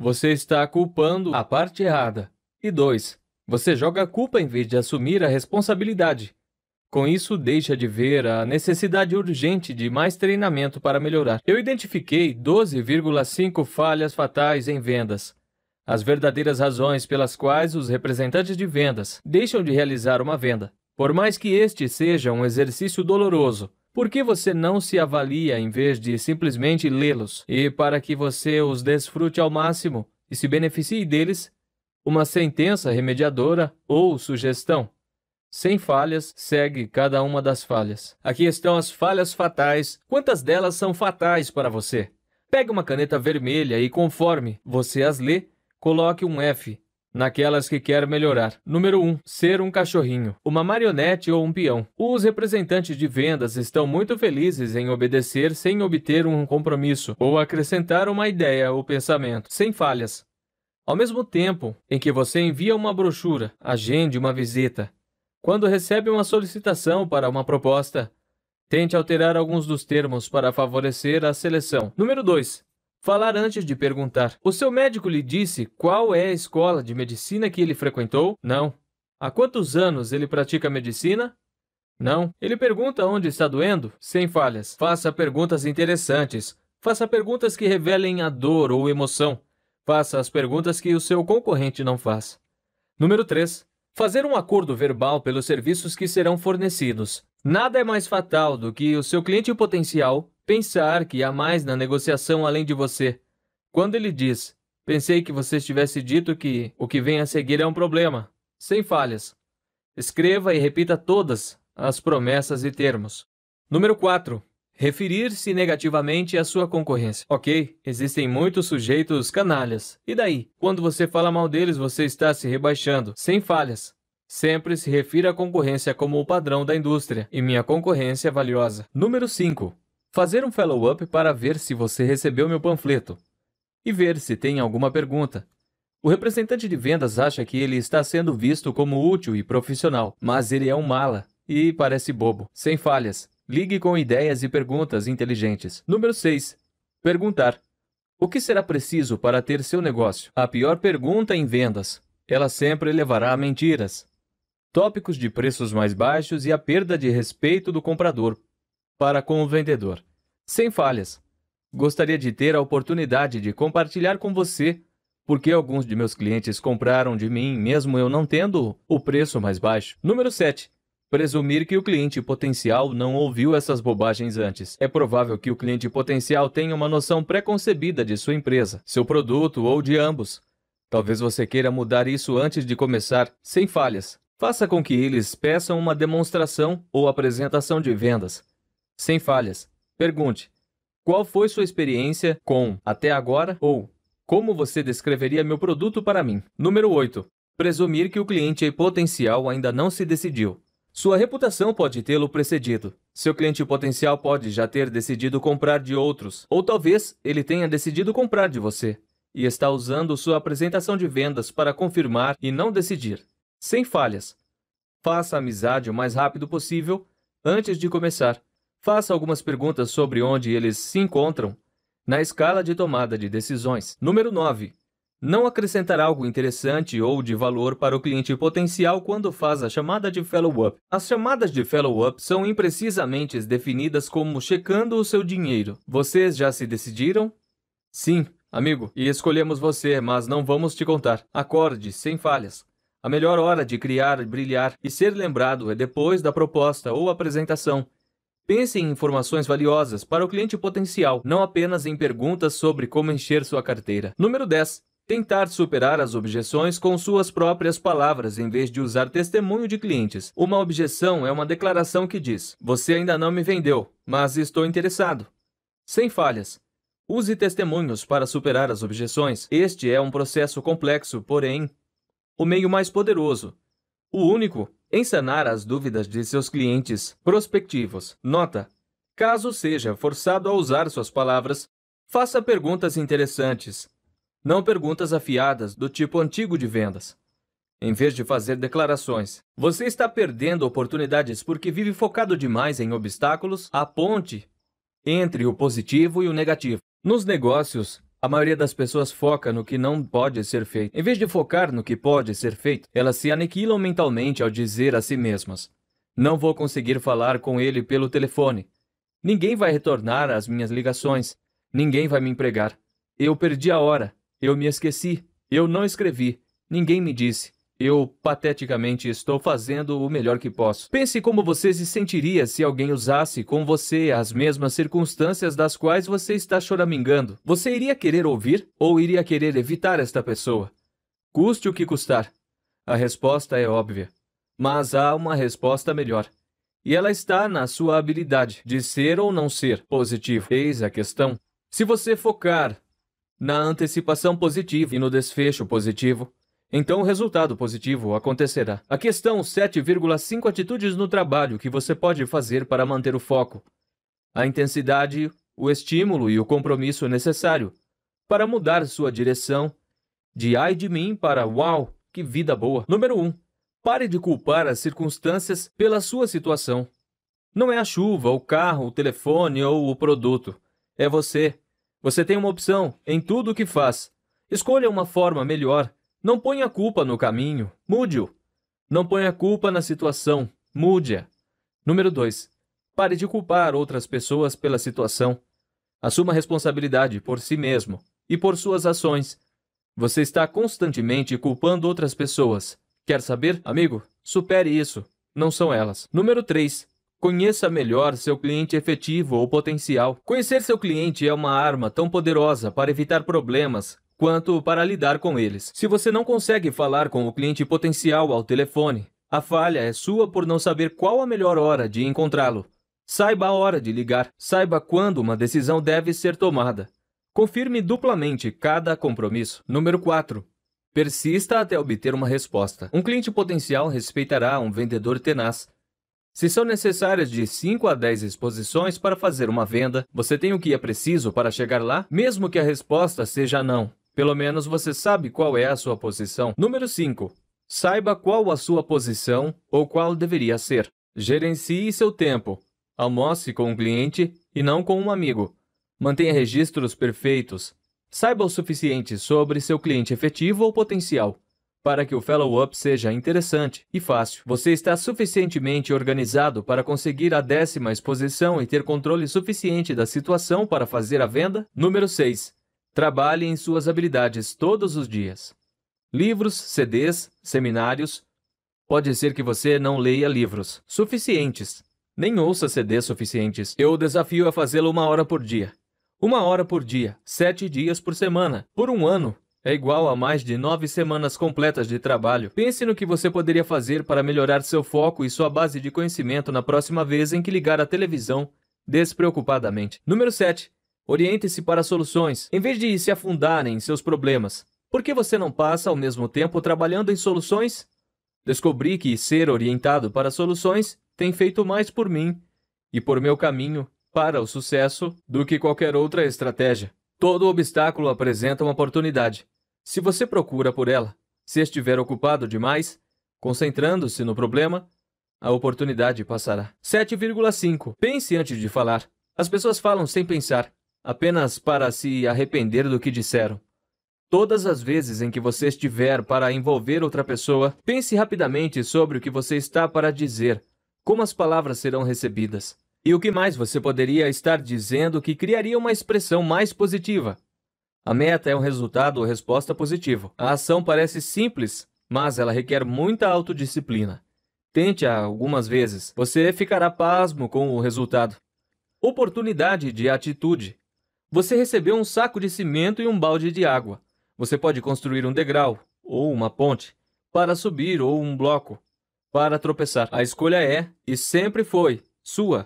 você está culpando a parte errada. E 2. Você joga a culpa em vez de assumir a responsabilidade. Com isso, deixa de ver a necessidade urgente de mais treinamento para melhorar. Eu identifiquei 12,5 falhas fatais em vendas. As verdadeiras razões pelas quais os representantes de vendas deixam de realizar uma venda. Por mais que este seja um exercício doloroso, por que você não se avalia em vez de simplesmente lê-los? E para que você os desfrute ao máximo e se beneficie deles, uma sentença remediadora ou sugestão. Sem falhas, segue cada uma das falhas. Aqui estão as falhas fatais. Quantas delas são fatais para você? Pegue uma caneta vermelha e, conforme você as lê, coloque um F naquelas que quer melhorar. Número 1. Ser um cachorrinho, uma marionete ou um peão. Os representantes de vendas estão muito felizes em obedecer sem obter um compromisso ou acrescentar uma ideia ou pensamento, sem falhas. Ao mesmo tempo em que você envia uma brochura, agende uma visita. Quando recebe uma solicitação para uma proposta, tente alterar alguns dos termos para favorecer a seleção. Número 2 falar antes de perguntar. O seu médico lhe disse qual é a escola de medicina que ele frequentou? Não. Há quantos anos ele pratica medicina? Não. Ele pergunta onde está doendo? Sem falhas. Faça perguntas interessantes. Faça perguntas que revelem a dor ou emoção. Faça as perguntas que o seu concorrente não faz. Número 3. Fazer um acordo verbal pelos serviços que serão fornecidos. Nada é mais fatal do que o seu cliente potencial pensar que há mais na negociação além de você. Quando ele diz, pensei que você tivesse dito que o que vem a seguir é um problema, sem falhas. Escreva e repita todas as promessas e termos. Número 4. Referir-se negativamente à sua concorrência. Ok, existem muitos sujeitos canalhas. E daí? Quando você fala mal deles, você está se rebaixando, sem falhas. Sempre se refira à concorrência como o padrão da indústria, e minha concorrência é valiosa. Número 5. Fazer um follow-up para ver se você recebeu meu panfleto e ver se tem alguma pergunta. O representante de vendas acha que ele está sendo visto como útil e profissional, mas ele é um mala e parece bobo, sem falhas. Ligue com ideias e perguntas inteligentes. Número 6. Perguntar. O que será preciso para ter seu negócio? A pior pergunta em vendas. Ela sempre levará a mentiras tópicos de preços mais baixos e a perda de respeito do comprador para com o vendedor. Sem falhas. Gostaria de ter a oportunidade de compartilhar com você porque alguns de meus clientes compraram de mim mesmo eu não tendo o preço mais baixo. Número 7. Presumir que o cliente potencial não ouviu essas bobagens antes. É provável que o cliente potencial tenha uma noção preconcebida de sua empresa, seu produto ou de ambos. Talvez você queira mudar isso antes de começar, sem falhas. Faça com que eles peçam uma demonstração ou apresentação de vendas. Sem falhas. Pergunte: qual foi sua experiência com até agora ou como você descreveria meu produto para mim? Número 8. Presumir que o cliente potencial ainda não se decidiu. Sua reputação pode tê-lo precedido. Seu cliente potencial pode já ter decidido comprar de outros, ou talvez ele tenha decidido comprar de você e está usando sua apresentação de vendas para confirmar e não decidir sem falhas. Faça a amizade o mais rápido possível antes de começar. Faça algumas perguntas sobre onde eles se encontram na escala de tomada de decisões. Número 9. Não acrescentar algo interessante ou de valor para o cliente potencial quando faz a chamada de follow-up. As chamadas de follow-up são imprecisamente definidas como checando o seu dinheiro. Vocês já se decidiram? Sim, amigo, e escolhemos você, mas não vamos te contar. Acorde, sem falhas. A melhor hora de criar, brilhar e ser lembrado é depois da proposta ou apresentação. Pense em informações valiosas para o cliente potencial, não apenas em perguntas sobre como encher sua carteira. Número 10. Tentar superar as objeções com suas próprias palavras em vez de usar testemunho de clientes. Uma objeção é uma declaração que diz: Você ainda não me vendeu, mas estou interessado. Sem falhas. Use testemunhos para superar as objeções. Este é um processo complexo, porém o meio mais poderoso, o único em sanar as dúvidas de seus clientes prospectivos. Nota: caso seja forçado a usar suas palavras, faça perguntas interessantes, não perguntas afiadas do tipo antigo de vendas. Em vez de fazer declarações, você está perdendo oportunidades porque vive focado demais em obstáculos a ponte entre o positivo e o negativo. Nos negócios, a maioria das pessoas foca no que não pode ser feito. Em vez de focar no que pode ser feito, elas se aniquilam mentalmente ao dizer a si mesmas: Não vou conseguir falar com ele pelo telefone. Ninguém vai retornar às minhas ligações. Ninguém vai me empregar. Eu perdi a hora. Eu me esqueci. Eu não escrevi. Ninguém me disse. Eu, pateticamente, estou fazendo o melhor que posso. Pense como você se sentiria se alguém usasse com você as mesmas circunstâncias das quais você está choramingando. Você iria querer ouvir ou iria querer evitar esta pessoa? Custe o que custar. A resposta é óbvia. Mas há uma resposta melhor. E ela está na sua habilidade de ser ou não ser positivo. Eis a questão. Se você focar na antecipação positiva e no desfecho positivo, então o resultado positivo acontecerá. A questão 7,5 atitudes no trabalho que você pode fazer para manter o foco. A intensidade, o estímulo e o compromisso necessário para mudar sua direção de ai de mim para uau, que vida boa. Número 1. Um, pare de culpar as circunstâncias pela sua situação. Não é a chuva, o carro, o telefone ou o produto. É você. Você tem uma opção em tudo o que faz. Escolha uma forma melhor não ponha a culpa no caminho, mude-o. Não ponha a culpa na situação, mude-a. Número 2. Pare de culpar outras pessoas pela situação. Assuma responsabilidade por si mesmo e por suas ações. Você está constantemente culpando outras pessoas. Quer saber, amigo? Supere isso. Não são elas. Número 3. Conheça melhor seu cliente efetivo ou potencial. Conhecer seu cliente é uma arma tão poderosa para evitar problemas quanto para lidar com eles. Se você não consegue falar com o cliente potencial ao telefone, a falha é sua por não saber qual a melhor hora de encontrá-lo. Saiba a hora de ligar, saiba quando uma decisão deve ser tomada. Confirme duplamente cada compromisso. Número 4. Persista até obter uma resposta. Um cliente potencial respeitará um vendedor tenaz. Se são necessárias de 5 a 10 exposições para fazer uma venda, você tem o que é preciso para chegar lá, mesmo que a resposta seja não. Pelo menos você sabe qual é a sua posição. Número 5. Saiba qual a sua posição ou qual deveria ser. Gerencie seu tempo. Almoce com um cliente e não com um amigo. Mantenha registros perfeitos. Saiba o suficiente sobre seu cliente efetivo ou potencial para que o follow-up seja interessante e fácil. Você está suficientemente organizado para conseguir a décima exposição e ter controle suficiente da situação para fazer a venda? Número 6. Trabalhe em suas habilidades todos os dias. Livros, CDs, seminários. Pode ser que você não leia livros suficientes, nem ouça CDs suficientes. Eu o desafio a fazê-lo uma hora por dia. Uma hora por dia, sete dias por semana, por um ano, é igual a mais de nove semanas completas de trabalho. Pense no que você poderia fazer para melhorar seu foco e sua base de conhecimento na próxima vez em que ligar a televisão despreocupadamente. Número 7. Oriente-se para soluções, em vez de se afundarem em seus problemas. Por que você não passa ao mesmo tempo trabalhando em soluções? Descobri que ser orientado para soluções tem feito mais por mim e por meu caminho para o sucesso do que qualquer outra estratégia. Todo obstáculo apresenta uma oportunidade. Se você procura por ela, se estiver ocupado demais, concentrando-se no problema, a oportunidade passará. 7,5. Pense antes de falar. As pessoas falam sem pensar apenas para se arrepender do que disseram. Todas as vezes em que você estiver para envolver outra pessoa, pense rapidamente sobre o que você está para dizer, como as palavras serão recebidas. E o que mais você poderia estar dizendo que criaria uma expressão mais positiva? A meta é um resultado ou resposta positivo. A ação parece simples, mas ela requer muita autodisciplina. tente algumas vezes, você ficará pasmo com o resultado. Oportunidade de atitude. Você recebeu um saco de cimento e um balde de água. Você pode construir um degrau, ou uma ponte, para subir ou um bloco, para tropeçar. A escolha é, e sempre foi, sua.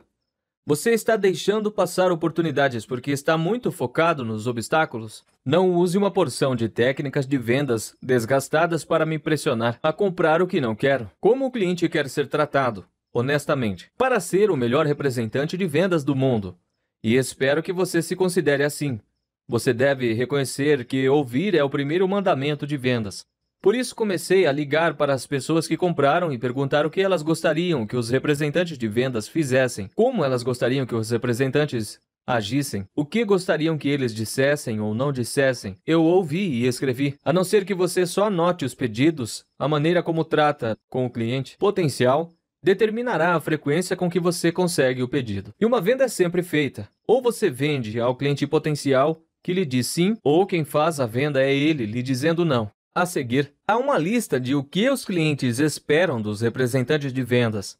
Você está deixando passar oportunidades porque está muito focado nos obstáculos? Não use uma porção de técnicas de vendas desgastadas para me impressionar a comprar o que não quero. Como o cliente quer ser tratado? Honestamente, para ser o melhor representante de vendas do mundo, e espero que você se considere assim. Você deve reconhecer que ouvir é o primeiro mandamento de vendas. Por isso comecei a ligar para as pessoas que compraram e perguntar o que elas gostariam que os representantes de vendas fizessem, como elas gostariam que os representantes agissem, o que gostariam que eles dissessem ou não dissessem. Eu ouvi e escrevi. A não ser que você só note os pedidos, a maneira como trata com o cliente potencial determinará a frequência com que você consegue o pedido. E uma venda é sempre feita. Ou você vende ao cliente potencial, que lhe diz sim, ou quem faz a venda é ele, lhe dizendo não. A seguir, há uma lista de o que os clientes esperam dos representantes de vendas,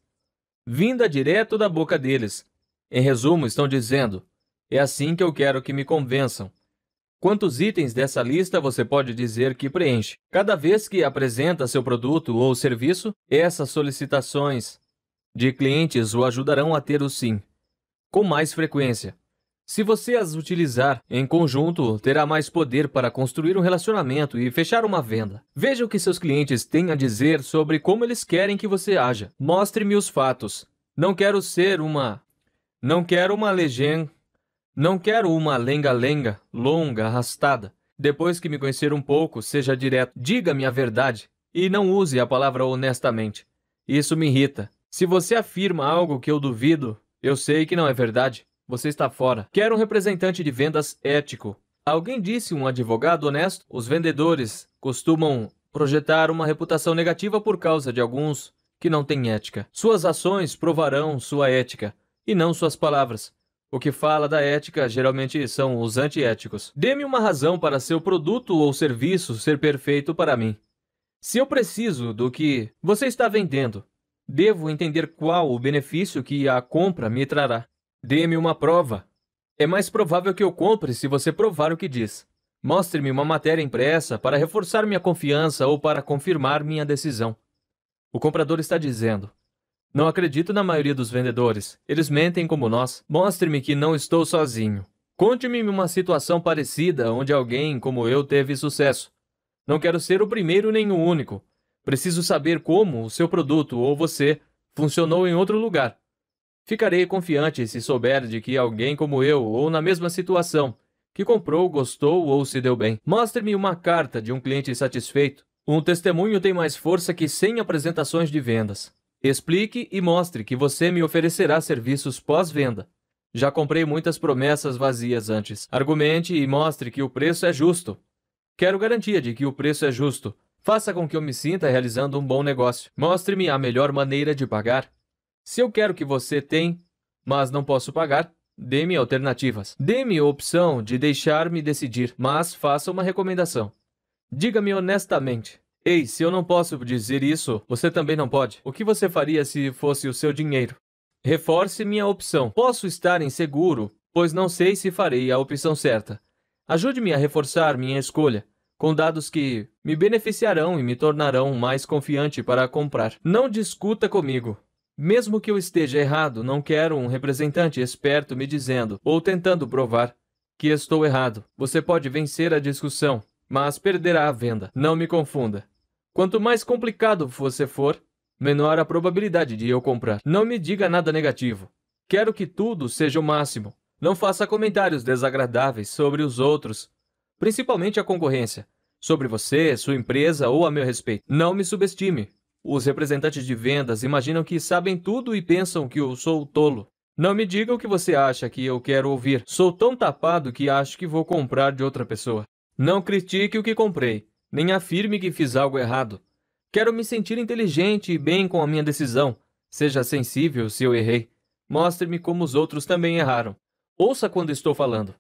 vinda direto da boca deles. Em resumo, estão dizendo: é assim que eu quero que me convençam quantos itens dessa lista você pode dizer que preenche. Cada vez que apresenta seu produto ou serviço, essas solicitações de clientes o ajudarão a ter o sim com mais frequência. Se você as utilizar em conjunto, terá mais poder para construir um relacionamento e fechar uma venda. Veja o que seus clientes têm a dizer sobre como eles querem que você haja. Mostre-me os fatos. Não quero ser uma. Não quero uma legenda. Não quero uma lenga-lenga, longa, arrastada. Depois que me conhecer um pouco, seja direto. Diga-me a verdade e não use a palavra honestamente. Isso me irrita. Se você afirma algo que eu duvido, eu sei que não é verdade. Você está fora. Quero um representante de vendas ético. Alguém disse um advogado honesto? Os vendedores costumam projetar uma reputação negativa por causa de alguns que não têm ética. Suas ações provarão sua ética e não suas palavras. O que fala da ética geralmente são os antiéticos. Dê-me uma razão para seu produto ou serviço ser perfeito para mim. Se eu preciso do que você está vendendo, devo entender qual o benefício que a compra me trará. Dê-me uma prova. É mais provável que eu compre se você provar o que diz. Mostre-me uma matéria impressa para reforçar minha confiança ou para confirmar minha decisão. O comprador está dizendo: não acredito na maioria dos vendedores. Eles mentem como nós. Mostre-me que não estou sozinho. Conte-me uma situação parecida onde alguém como eu teve sucesso. Não quero ser o primeiro nem o único. Preciso saber como o seu produto ou você funcionou em outro lugar. Ficarei confiante se souber de que alguém como eu ou na mesma situação que comprou, gostou ou se deu bem. Mostre-me uma carta de um cliente satisfeito. Um testemunho tem mais força que 100 apresentações de vendas. Explique e mostre que você me oferecerá serviços pós-venda. Já comprei muitas promessas vazias antes. Argumente e mostre que o preço é justo. Quero garantia de que o preço é justo. Faça com que eu me sinta realizando um bom negócio. Mostre-me a melhor maneira de pagar. Se eu quero que você tem, mas não posso pagar, dê-me alternativas. Dê-me a opção de deixar-me decidir, mas faça uma recomendação. Diga-me honestamente: Ei, se eu não posso dizer isso, você também não pode. O que você faria se fosse o seu dinheiro? Reforce minha opção. Posso estar inseguro, pois não sei se farei a opção certa. Ajude-me a reforçar minha escolha, com dados que me beneficiarão e me tornarão mais confiante para comprar. Não discuta comigo. Mesmo que eu esteja errado, não quero um representante esperto me dizendo ou tentando provar que estou errado. Você pode vencer a discussão, mas perderá a venda. Não me confunda. Quanto mais complicado você for, menor a probabilidade de eu comprar. Não me diga nada negativo. Quero que tudo seja o máximo. Não faça comentários desagradáveis sobre os outros, principalmente a concorrência, sobre você, sua empresa ou a meu respeito. Não me subestime. Os representantes de vendas imaginam que sabem tudo e pensam que eu sou tolo. Não me diga o que você acha que eu quero ouvir. Sou tão tapado que acho que vou comprar de outra pessoa. Não critique o que comprei nem afirme que fiz algo errado. Quero me sentir inteligente e bem com a minha decisão. Seja sensível se eu errei. Mostre-me como os outros também erraram. Ouça quando estou falando.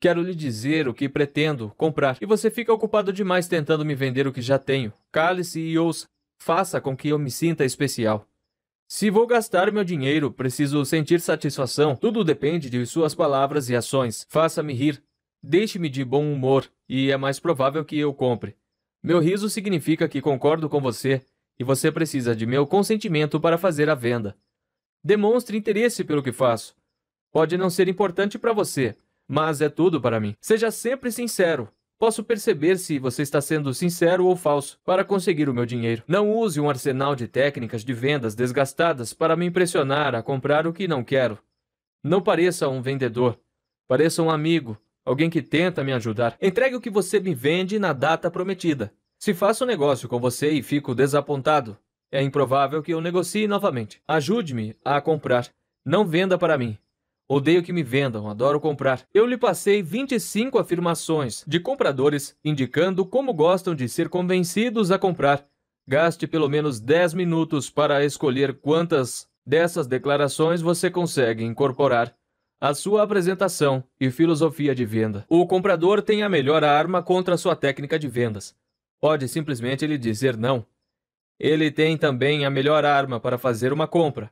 Quero lhe dizer o que pretendo comprar e você fica ocupado demais tentando me vender o que já tenho. Cale-se e ouça. Faça com que eu me sinta especial. Se vou gastar meu dinheiro, preciso sentir satisfação. Tudo depende de suas palavras e ações. Faça-me rir. Deixe-me de bom humor e é mais provável que eu compre. Meu riso significa que concordo com você e você precisa de meu consentimento para fazer a venda. Demonstre interesse pelo que faço. Pode não ser importante para você, mas é tudo para mim. Seja sempre sincero. Posso perceber se você está sendo sincero ou falso para conseguir o meu dinheiro. Não use um arsenal de técnicas de vendas desgastadas para me impressionar a comprar o que não quero. Não pareça um vendedor. Pareça um amigo, alguém que tenta me ajudar. Entregue o que você me vende na data prometida. Se faço um negócio com você e fico desapontado, é improvável que eu negocie novamente. Ajude-me a comprar. Não venda para mim. Odeio que me vendam, adoro comprar. Eu lhe passei 25 afirmações de compradores indicando como gostam de ser convencidos a comprar. Gaste pelo menos 10 minutos para escolher quantas dessas declarações você consegue incorporar a sua apresentação e filosofia de venda. O comprador tem a melhor arma contra sua técnica de vendas. Pode simplesmente lhe dizer não. Ele tem também a melhor arma para fazer uma compra: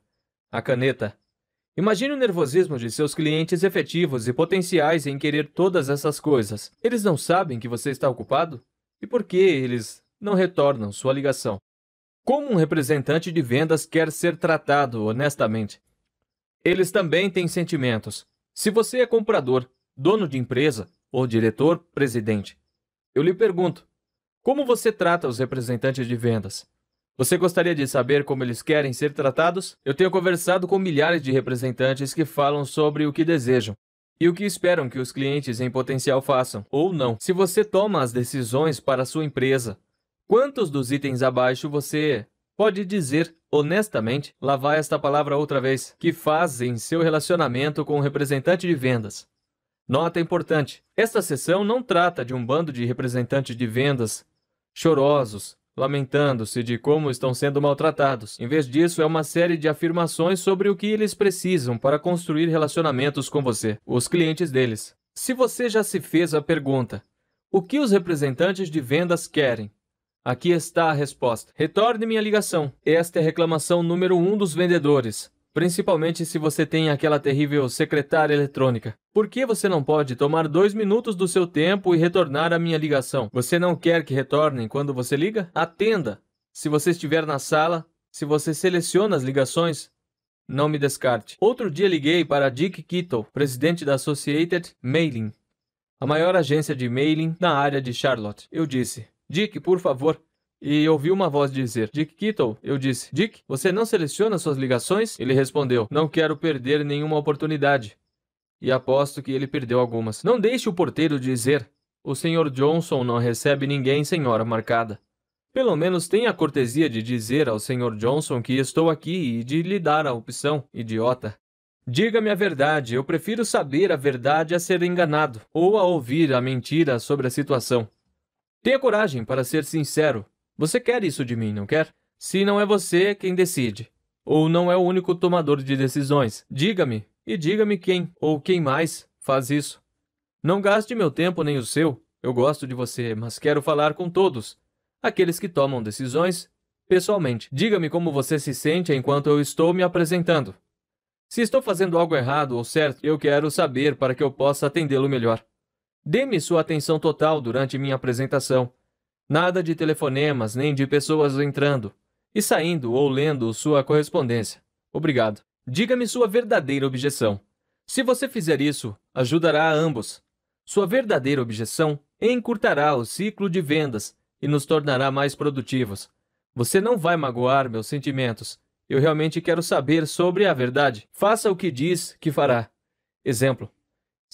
a caneta. Imagine o nervosismo de seus clientes efetivos e potenciais em querer todas essas coisas. Eles não sabem que você está ocupado? E por que eles não retornam sua ligação? Como um representante de vendas quer ser tratado honestamente? Eles também têm sentimentos. Se você é comprador, dono de empresa ou diretor, presidente, eu lhe pergunto: como você trata os representantes de vendas? Você gostaria de saber como eles querem ser tratados? Eu tenho conversado com milhares de representantes que falam sobre o que desejam e o que esperam que os clientes em potencial façam ou não. Se você toma as decisões para a sua empresa, quantos dos itens abaixo você pode dizer honestamente, lavar esta palavra outra vez, que fazem seu relacionamento com o representante de vendas. Nota importante: esta sessão não trata de um bando de representantes de vendas chorosos, lamentando-se de como estão sendo maltratados. Em vez disso, é uma série de afirmações sobre o que eles precisam para construir relacionamentos com você, os clientes deles. Se você já se fez a pergunta: o que os representantes de vendas querem? Aqui está a resposta. Retorne minha ligação. Esta é a reclamação número um dos vendedores. Principalmente se você tem aquela terrível secretária eletrônica. Por que você não pode tomar dois minutos do seu tempo e retornar a minha ligação? Você não quer que retornem quando você liga? Atenda! Se você estiver na sala, se você seleciona as ligações, não me descarte. Outro dia liguei para Dick Kittle, presidente da Associated Mailing, a maior agência de mailing na área de Charlotte. Eu disse: Dick, por favor. E ouvi uma voz dizer: Dick Kittle. Eu disse: Dick, você não seleciona suas ligações? Ele respondeu: Não quero perder nenhuma oportunidade. E aposto que ele perdeu algumas. Não deixe o porteiro dizer: O Sr. Johnson não recebe ninguém sem hora marcada. Pelo menos tenha a cortesia de dizer ao Sr. Johnson que estou aqui e de lhe dar a opção, idiota. Diga-me a verdade, eu prefiro saber a verdade a ser enganado, ou a ouvir a mentira sobre a situação. Tenha coragem para ser sincero. Você quer isso de mim, não quer? Se não é você quem decide, ou não é o único tomador de decisões, diga-me, e diga-me quem ou quem mais faz isso. Não gaste meu tempo nem o seu. Eu gosto de você, mas quero falar com todos, aqueles que tomam decisões pessoalmente. Diga-me como você se sente enquanto eu estou me apresentando. Se estou fazendo algo errado ou certo, eu quero saber para que eu possa atendê-lo melhor. Dê-me sua atenção total durante minha apresentação. Nada de telefonemas nem de pessoas entrando e saindo ou lendo sua correspondência. Obrigado. Diga-me sua verdadeira objeção. Se você fizer isso, ajudará a ambos. Sua verdadeira objeção encurtará o ciclo de vendas e nos tornará mais produtivos. Você não vai magoar meus sentimentos. Eu realmente quero saber sobre a verdade. Faça o que diz que fará. Exemplo: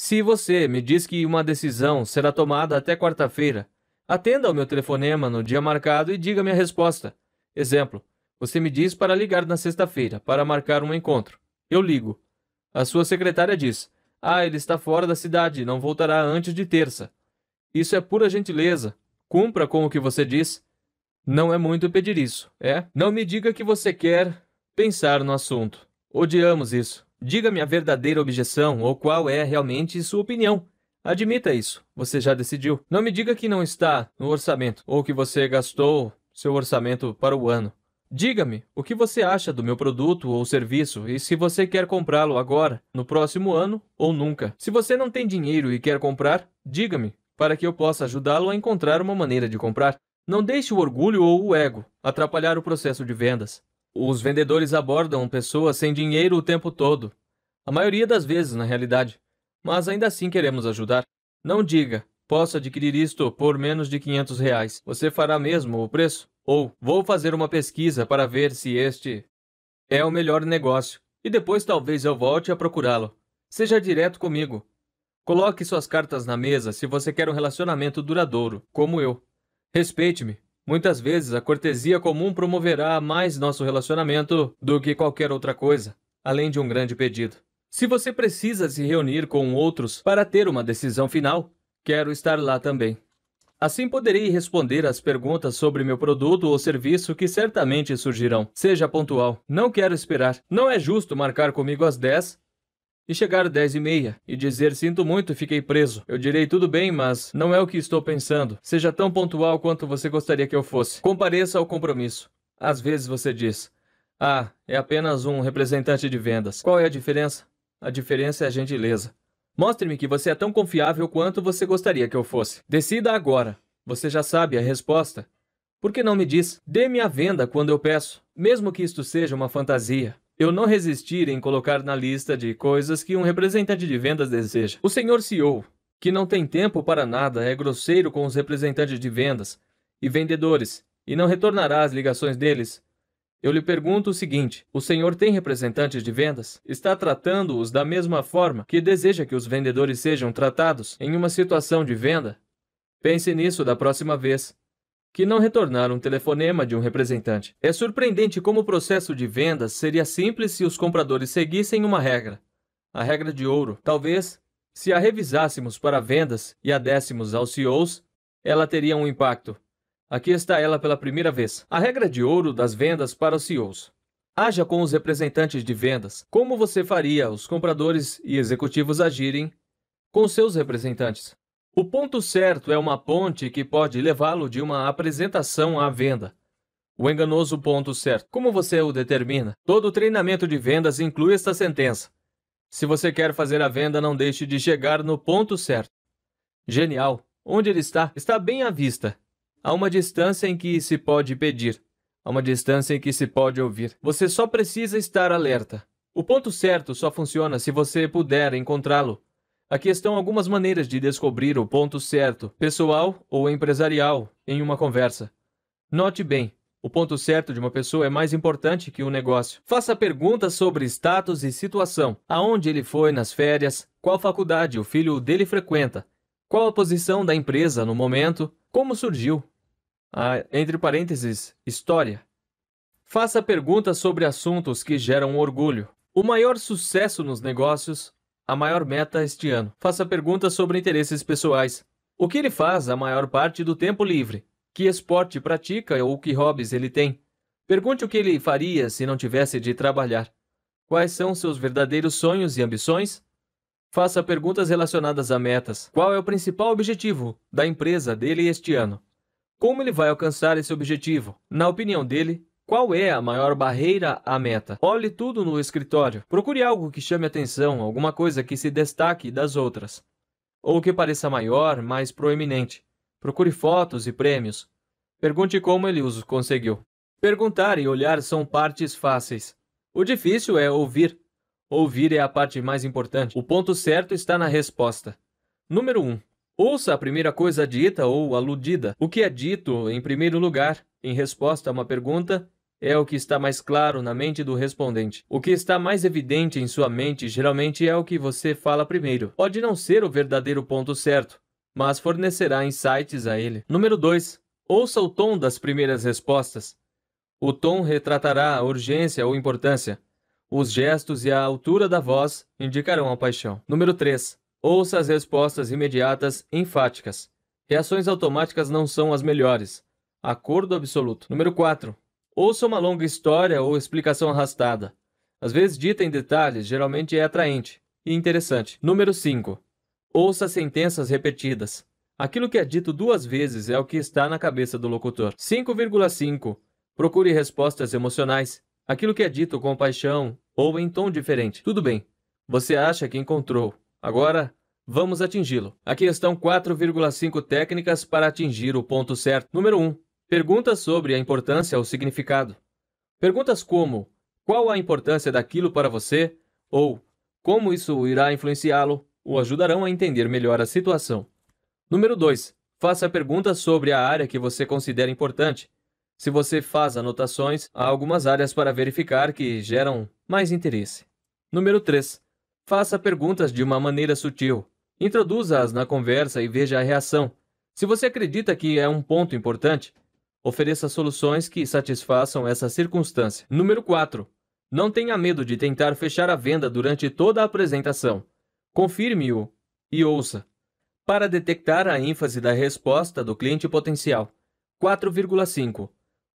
se você me diz que uma decisão será tomada até quarta-feira, atenda ao meu telefonema no dia marcado e diga minha resposta. Exemplo: você me diz para ligar na sexta-feira para marcar um encontro. Eu ligo. A sua secretária diz: Ah, ele está fora da cidade, não voltará antes de terça. Isso é pura gentileza. Cumpra com o que você diz. Não é muito pedir isso, é? Não me diga que você quer pensar no assunto. Odiamos isso. Diga-me a verdadeira objeção ou qual é realmente sua opinião. Admita isso. Você já decidiu. Não me diga que não está no orçamento ou que você gastou seu orçamento para o ano. Diga-me o que você acha do meu produto ou serviço e se você quer comprá-lo agora, no próximo ano ou nunca. Se você não tem dinheiro e quer comprar, diga-me para que eu possa ajudá-lo a encontrar uma maneira de comprar. Não deixe o orgulho ou o ego atrapalhar o processo de vendas. Os vendedores abordam pessoas sem dinheiro o tempo todo. A maioria das vezes, na realidade. Mas ainda assim queremos ajudar. Não diga, posso adquirir isto por menos de 500 reais. Você fará mesmo o preço? Ou, vou fazer uma pesquisa para ver se este é o melhor negócio. E depois talvez eu volte a procurá-lo. Seja direto comigo. Coloque suas cartas na mesa se você quer um relacionamento duradouro, como eu. Respeite-me. Muitas vezes a cortesia comum promoverá mais nosso relacionamento do que qualquer outra coisa, além de um grande pedido. Se você precisa se reunir com outros para ter uma decisão final, quero estar lá também. Assim poderei responder às perguntas sobre meu produto ou serviço que certamente surgirão. Seja pontual. Não quero esperar. Não é justo marcar comigo às 10 e chegar dez e meia e dizer sinto muito, fiquei preso. Eu direi tudo bem, mas não é o que estou pensando. Seja tão pontual quanto você gostaria que eu fosse. Compareça ao compromisso. Às vezes você diz: "Ah, é apenas um representante de vendas". Qual é a diferença? A diferença é a gentileza. Mostre-me que você é tão confiável quanto você gostaria que eu fosse. Decida agora. Você já sabe a resposta. Por que não me diz? Dê-me a venda quando eu peço, mesmo que isto seja uma fantasia eu não resistir em colocar na lista de coisas que um representante de vendas deseja. O senhor CEO, que não tem tempo para nada, é grosseiro com os representantes de vendas e vendedores e não retornará às ligações deles. Eu lhe pergunto o seguinte: o senhor tem representantes de vendas? Está tratando-os da mesma forma que deseja que os vendedores sejam tratados em uma situação de venda? Pense nisso da próxima vez que não retornaram um telefonema de um representante. É surpreendente como o processo de vendas seria simples se os compradores seguissem uma regra, a regra de ouro. Talvez, se a revisássemos para vendas e a dessemos aos CEOs, ela teria um impacto. Aqui está ela pela primeira vez. A regra de ouro das vendas para os CEOs. Haja com os representantes de vendas, como você faria os compradores e executivos agirem com seus representantes. O ponto certo é uma ponte que pode levá-lo de uma apresentação à venda. O enganoso ponto certo. Como você o determina? Todo treinamento de vendas inclui esta sentença. Se você quer fazer a venda, não deixe de chegar no ponto certo. Genial! Onde ele está? Está bem à vista. Há uma distância em que se pode pedir. Há uma distância em que se pode ouvir. Você só precisa estar alerta. O ponto certo só funciona se você puder encontrá-lo. Aqui estão algumas maneiras de descobrir o ponto certo, pessoal ou empresarial, em uma conversa. Note bem, o ponto certo de uma pessoa é mais importante que o um negócio. Faça perguntas sobre status e situação. Aonde ele foi nas férias? Qual faculdade o filho dele frequenta? Qual a posição da empresa no momento? Como surgiu? Ah, entre parênteses, história. Faça perguntas sobre assuntos que geram orgulho. O maior sucesso nos negócios a maior meta este ano. Faça perguntas sobre interesses pessoais. O que ele faz a maior parte do tempo livre? Que esporte pratica ou que hobbies ele tem? Pergunte o que ele faria se não tivesse de trabalhar. Quais são seus verdadeiros sonhos e ambições? Faça perguntas relacionadas a metas. Qual é o principal objetivo da empresa dele este ano? Como ele vai alcançar esse objetivo? Na opinião dele, qual é a maior barreira à meta? Olhe tudo no escritório. Procure algo que chame atenção, alguma coisa que se destaque das outras, ou que pareça maior, mais proeminente. Procure fotos e prêmios. Pergunte como ele os conseguiu. Perguntar e olhar são partes fáceis. O difícil é ouvir. Ouvir é a parte mais importante. O ponto certo está na resposta. Número 1. Um, ouça a primeira coisa dita ou aludida. O que é dito em primeiro lugar, em resposta a uma pergunta, é o que está mais claro na mente do respondente. O que está mais evidente em sua mente geralmente é o que você fala primeiro. Pode não ser o verdadeiro ponto certo, mas fornecerá insights a ele. Número 2. Ouça o tom das primeiras respostas. O tom retratará a urgência ou importância. Os gestos e a altura da voz indicarão a paixão. Número 3. Ouça as respostas imediatas enfáticas. Reações automáticas não são as melhores. Acordo absoluto. Número 4. Ouça uma longa história ou explicação arrastada. Às vezes dita em detalhes, geralmente é atraente e interessante. Número 5. Ouça sentenças repetidas. Aquilo que é dito duas vezes é o que está na cabeça do locutor. 5,5. Procure respostas emocionais. Aquilo que é dito com paixão ou em tom diferente. Tudo bem, você acha que encontrou. Agora, vamos atingi-lo. Aqui estão 4,5 técnicas para atingir o ponto certo. Número 1. Perguntas sobre a importância ou significado. Perguntas como: qual a importância daquilo para você? Ou como isso irá influenciá-lo? O ajudarão a entender melhor a situação. Número 2. Faça perguntas sobre a área que você considera importante. Se você faz anotações, há algumas áreas para verificar que geram mais interesse. Número 3. Faça perguntas de uma maneira sutil. Introduza-as na conversa e veja a reação. Se você acredita que é um ponto importante, Ofereça soluções que satisfaçam essa circunstância. Número 4. Não tenha medo de tentar fechar a venda durante toda a apresentação. Confirme-o e ouça. Para detectar a ênfase da resposta do cliente potencial. 4,5.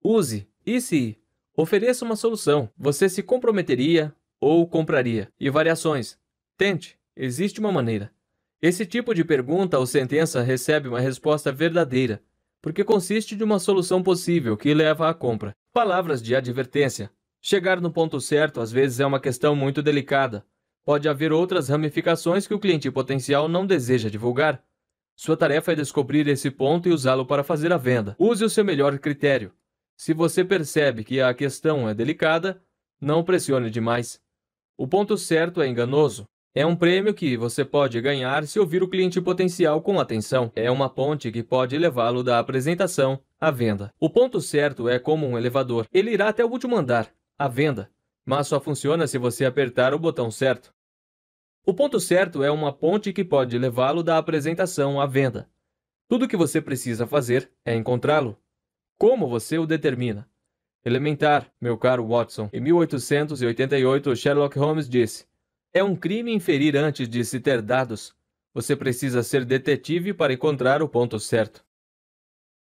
Use e se ofereça uma solução. Você se comprometeria ou compraria? E variações. Tente, existe uma maneira. Esse tipo de pergunta ou sentença recebe uma resposta verdadeira porque consiste de uma solução possível que leva à compra. Palavras de advertência. Chegar no ponto certo às vezes é uma questão muito delicada. Pode haver outras ramificações que o cliente potencial não deseja divulgar. Sua tarefa é descobrir esse ponto e usá-lo para fazer a venda. Use o seu melhor critério. Se você percebe que a questão é delicada, não pressione demais. O ponto certo é enganoso. É um prêmio que você pode ganhar se ouvir o cliente potencial com atenção. É uma ponte que pode levá-lo da apresentação à venda. O ponto certo é como um elevador. Ele irá até o último andar, a venda, mas só funciona se você apertar o botão certo. O ponto certo é uma ponte que pode levá-lo da apresentação à venda. Tudo o que você precisa fazer é encontrá-lo. Como você o determina? Elementar, meu caro Watson. Em 1888, Sherlock Holmes disse: é um crime inferir antes de se ter dados. Você precisa ser detetive para encontrar o ponto certo.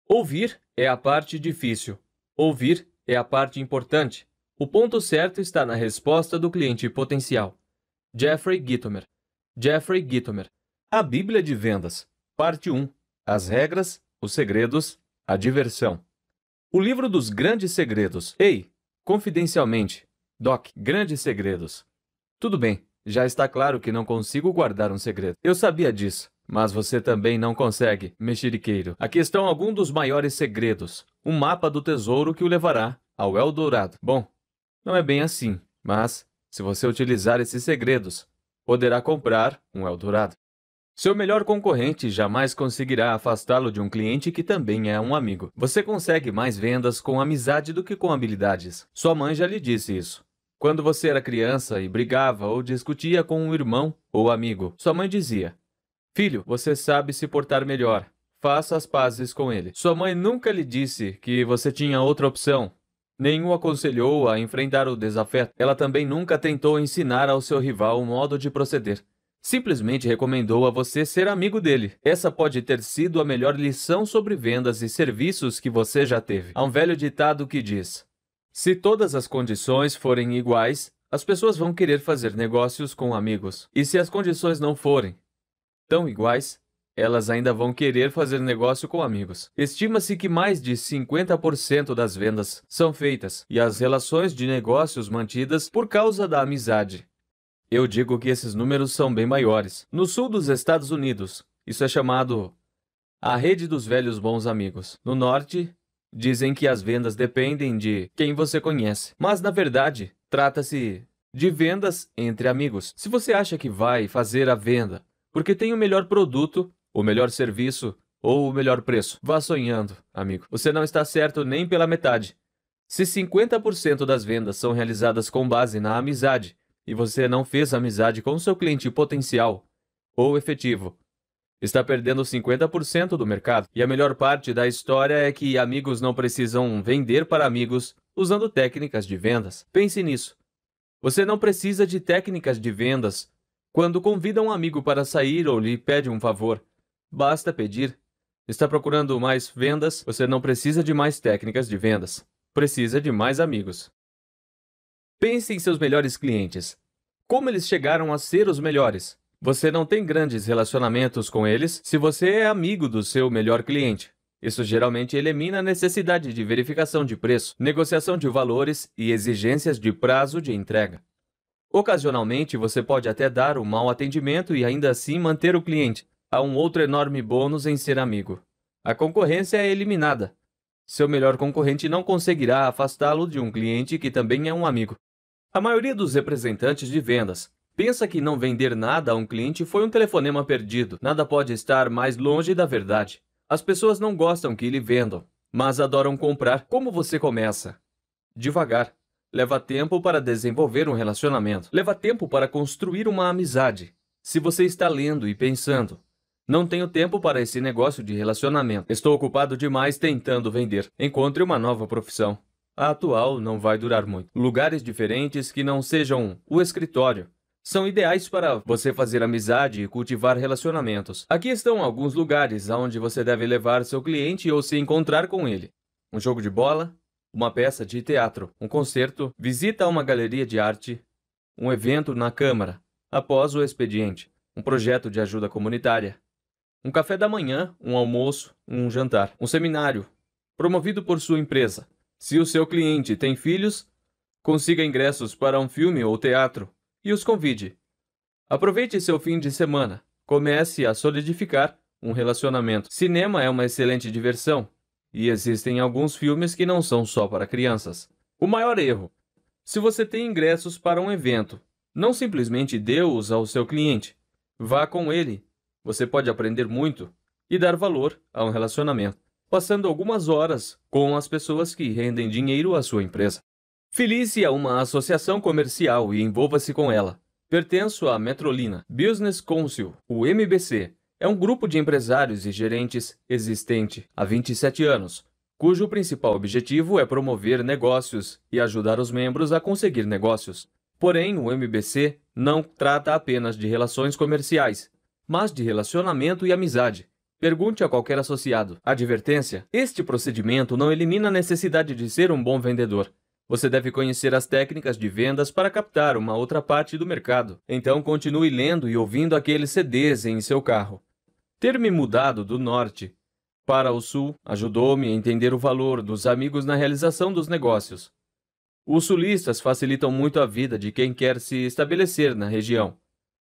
Ouvir é a parte difícil. Ouvir é a parte importante. O ponto certo está na resposta do cliente potencial. Jeffrey Gitomer. Jeffrey Gitomer. A Bíblia de Vendas. Parte 1. As regras, os segredos, a diversão. O livro dos grandes segredos. Ei, confidencialmente. Doc, grandes segredos. Tudo bem, já está claro que não consigo guardar um segredo. Eu sabia disso. Mas você também não consegue, mexeriqueiro. Aqui estão alguns dos maiores segredos. Um mapa do tesouro que o levará ao Eldorado. Bom, não é bem assim, mas se você utilizar esses segredos, poderá comprar um Eldorado. Seu melhor concorrente jamais conseguirá afastá-lo de um cliente que também é um amigo. Você consegue mais vendas com amizade do que com habilidades. Sua mãe já lhe disse isso. Quando você era criança e brigava ou discutia com um irmão ou amigo, sua mãe dizia: Filho, você sabe se portar melhor. Faça as pazes com ele. Sua mãe nunca lhe disse que você tinha outra opção. Nem o aconselhou a enfrentar o desafeto. Ela também nunca tentou ensinar ao seu rival o modo de proceder. Simplesmente recomendou a você ser amigo dele. Essa pode ter sido a melhor lição sobre vendas e serviços que você já teve. Há um velho ditado que diz: se todas as condições forem iguais, as pessoas vão querer fazer negócios com amigos. E se as condições não forem tão iguais, elas ainda vão querer fazer negócio com amigos. Estima-se que mais de 50% das vendas são feitas e as relações de negócios mantidas por causa da amizade. Eu digo que esses números são bem maiores. No sul dos Estados Unidos, isso é chamado a rede dos velhos bons amigos. No norte, Dizem que as vendas dependem de quem você conhece, mas na verdade, trata-se de vendas entre amigos. Se você acha que vai fazer a venda porque tem o melhor produto, o melhor serviço ou o melhor preço, vá sonhando, amigo. Você não está certo nem pela metade. Se 50% das vendas são realizadas com base na amizade e você não fez amizade com seu cliente potencial ou efetivo, está perdendo 50% do mercado. E a melhor parte da história é que amigos não precisam vender para amigos usando técnicas de vendas. Pense nisso. Você não precisa de técnicas de vendas quando convida um amigo para sair ou lhe pede um favor. Basta pedir. Está procurando mais vendas? Você não precisa de mais técnicas de vendas. Precisa de mais amigos. Pense em seus melhores clientes. Como eles chegaram a ser os melhores? Você não tem grandes relacionamentos com eles se você é amigo do seu melhor cliente. Isso geralmente elimina a necessidade de verificação de preço, negociação de valores e exigências de prazo de entrega. Ocasionalmente, você pode até dar um mau atendimento e ainda assim manter o cliente. Há um outro enorme bônus em ser amigo. A concorrência é eliminada. Seu melhor concorrente não conseguirá afastá-lo de um cliente que também é um amigo. A maioria dos representantes de vendas Pensa que não vender nada a um cliente foi um telefonema perdido. Nada pode estar mais longe da verdade. As pessoas não gostam que lhe vendam, mas adoram comprar. Como você começa? Devagar. Leva tempo para desenvolver um relacionamento. Leva tempo para construir uma amizade. Se você está lendo e pensando, não tenho tempo para esse negócio de relacionamento. Estou ocupado demais tentando vender. Encontre uma nova profissão. A atual não vai durar muito. Lugares diferentes que não sejam o escritório, são ideais para você fazer amizade e cultivar relacionamentos. Aqui estão alguns lugares aonde você deve levar seu cliente ou se encontrar com ele: um jogo de bola, uma peça de teatro, um concerto, visita a uma galeria de arte, um evento na Câmara, após o expediente, um projeto de ajuda comunitária, um café da manhã, um almoço, um jantar, um seminário, promovido por sua empresa. Se o seu cliente tem filhos, consiga ingressos para um filme ou teatro, e os convide. Aproveite seu fim de semana. Comece a solidificar um relacionamento. Cinema é uma excelente diversão, e existem alguns filmes que não são só para crianças. O maior erro: se você tem ingressos para um evento, não simplesmente dê-os ao seu cliente. Vá com ele. Você pode aprender muito e dar valor a um relacionamento, passando algumas horas com as pessoas que rendem dinheiro à sua empresa. Felice é uma associação comercial e envolva-se com ela. Pertenço à Metrolina Business Council, o MBC. É um grupo de empresários e gerentes existente há 27 anos, cujo principal objetivo é promover negócios e ajudar os membros a conseguir negócios. Porém, o MBC não trata apenas de relações comerciais, mas de relacionamento e amizade. Pergunte a qualquer associado. Advertência: este procedimento não elimina a necessidade de ser um bom vendedor. Você deve conhecer as técnicas de vendas para captar uma outra parte do mercado. Então continue lendo e ouvindo aqueles CDs em seu carro. Ter me mudado do norte para o sul ajudou-me a entender o valor dos amigos na realização dos negócios. Os sulistas facilitam muito a vida de quem quer se estabelecer na região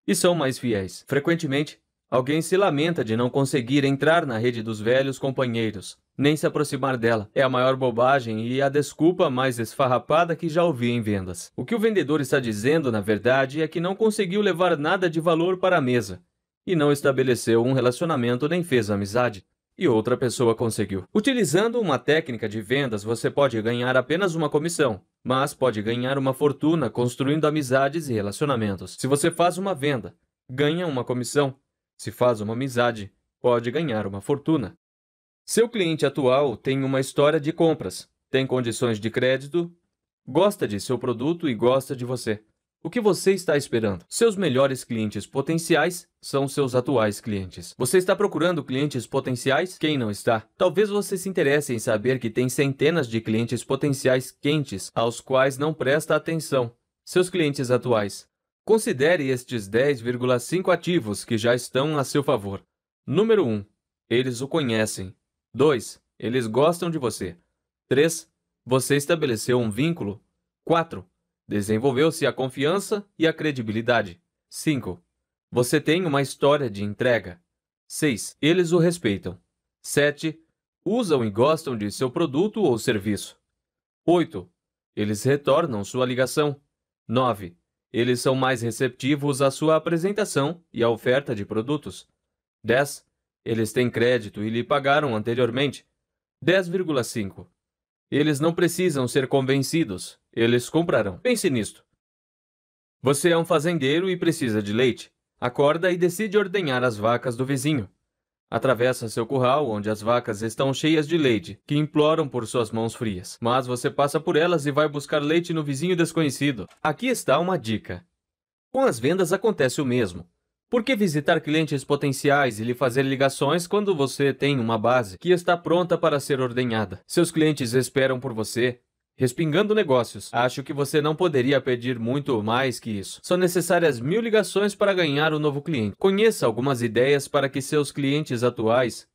e são mais fiéis. Frequentemente, Alguém se lamenta de não conseguir entrar na rede dos velhos companheiros, nem se aproximar dela. É a maior bobagem e a desculpa mais esfarrapada que já ouvi em vendas. O que o vendedor está dizendo, na verdade, é que não conseguiu levar nada de valor para a mesa e não estabeleceu um relacionamento nem fez amizade. E outra pessoa conseguiu. Utilizando uma técnica de vendas, você pode ganhar apenas uma comissão, mas pode ganhar uma fortuna construindo amizades e relacionamentos. Se você faz uma venda, ganha uma comissão se faz uma amizade, pode ganhar uma fortuna. Seu cliente atual tem uma história de compras, tem condições de crédito, gosta de seu produto e gosta de você. O que você está esperando? Seus melhores clientes potenciais são seus atuais clientes. Você está procurando clientes potenciais? Quem não está? Talvez você se interesse em saber que tem centenas de clientes potenciais quentes aos quais não presta atenção. Seus clientes atuais Considere estes 10,5 ativos que já estão a seu favor. Número 1. Eles o conhecem. 2. Eles gostam de você. 3. Você estabeleceu um vínculo. 4. Desenvolveu-se a confiança e a credibilidade. 5. Você tem uma história de entrega. 6. Eles o respeitam. 7. Usam e gostam de seu produto ou serviço. 8. Eles retornam sua ligação. 9. Eles são mais receptivos à sua apresentação e à oferta de produtos. 10. Eles têm crédito e lhe pagaram anteriormente. 10,5. Eles não precisam ser convencidos, eles comprarão. Pense nisto. Você é um fazendeiro e precisa de leite. Acorda e decide ordenhar as vacas do vizinho. Atravessa seu curral, onde as vacas estão cheias de leite, que imploram por suas mãos frias. Mas você passa por elas e vai buscar leite no vizinho desconhecido. Aqui está uma dica. Com as vendas acontece o mesmo. Por que visitar clientes potenciais e lhe fazer ligações quando você tem uma base que está pronta para ser ordenhada? Seus clientes esperam por você, Respingando negócios. Acho que você não poderia pedir muito mais que isso. São necessárias mil ligações para ganhar o um novo cliente. Conheça algumas ideias para que seus clientes atuais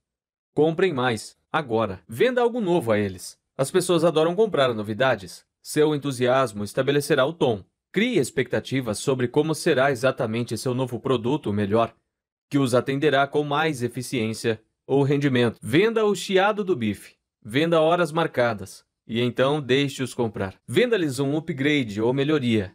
comprem mais. Agora, venda algo novo a eles. As pessoas adoram comprar novidades. Seu entusiasmo estabelecerá o tom. Crie expectativas sobre como será exatamente seu novo produto melhor, que os atenderá com mais eficiência ou rendimento. Venda o chiado do bife. Venda horas marcadas e então deixe-os comprar. Venda-lhes um upgrade ou melhoria.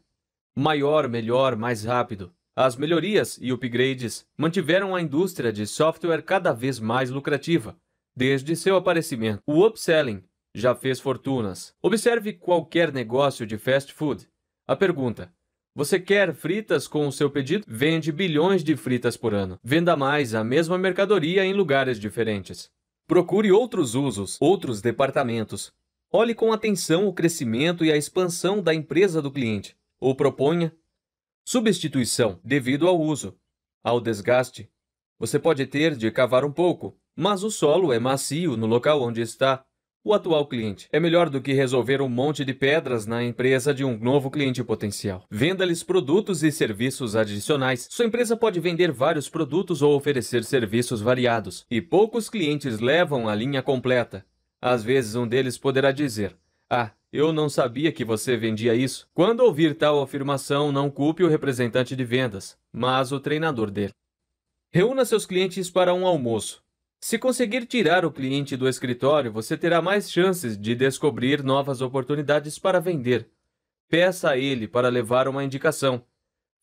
Maior, melhor, mais rápido. As melhorias e upgrades mantiveram a indústria de software cada vez mais lucrativa, desde seu aparecimento. O upselling já fez fortunas. Observe qualquer negócio de fast food. A pergunta: você quer fritas com o seu pedido? Vende bilhões de fritas por ano. Venda mais a mesma mercadoria em lugares diferentes. Procure outros usos, outros departamentos, Olhe com atenção o crescimento e a expansão da empresa do cliente, ou proponha substituição devido ao uso, ao desgaste. Você pode ter de cavar um pouco, mas o solo é macio no local onde está. O atual cliente é melhor do que resolver um monte de pedras na empresa de um novo cliente potencial. Venda-lhes produtos e serviços adicionais. Sua empresa pode vender vários produtos ou oferecer serviços variados, e poucos clientes levam a linha completa. Às vezes um deles poderá dizer: Ah, eu não sabia que você vendia isso. Quando ouvir tal afirmação, não culpe o representante de vendas, mas o treinador dele. Reúna seus clientes para um almoço. Se conseguir tirar o cliente do escritório, você terá mais chances de descobrir novas oportunidades para vender. Peça a ele para levar uma indicação.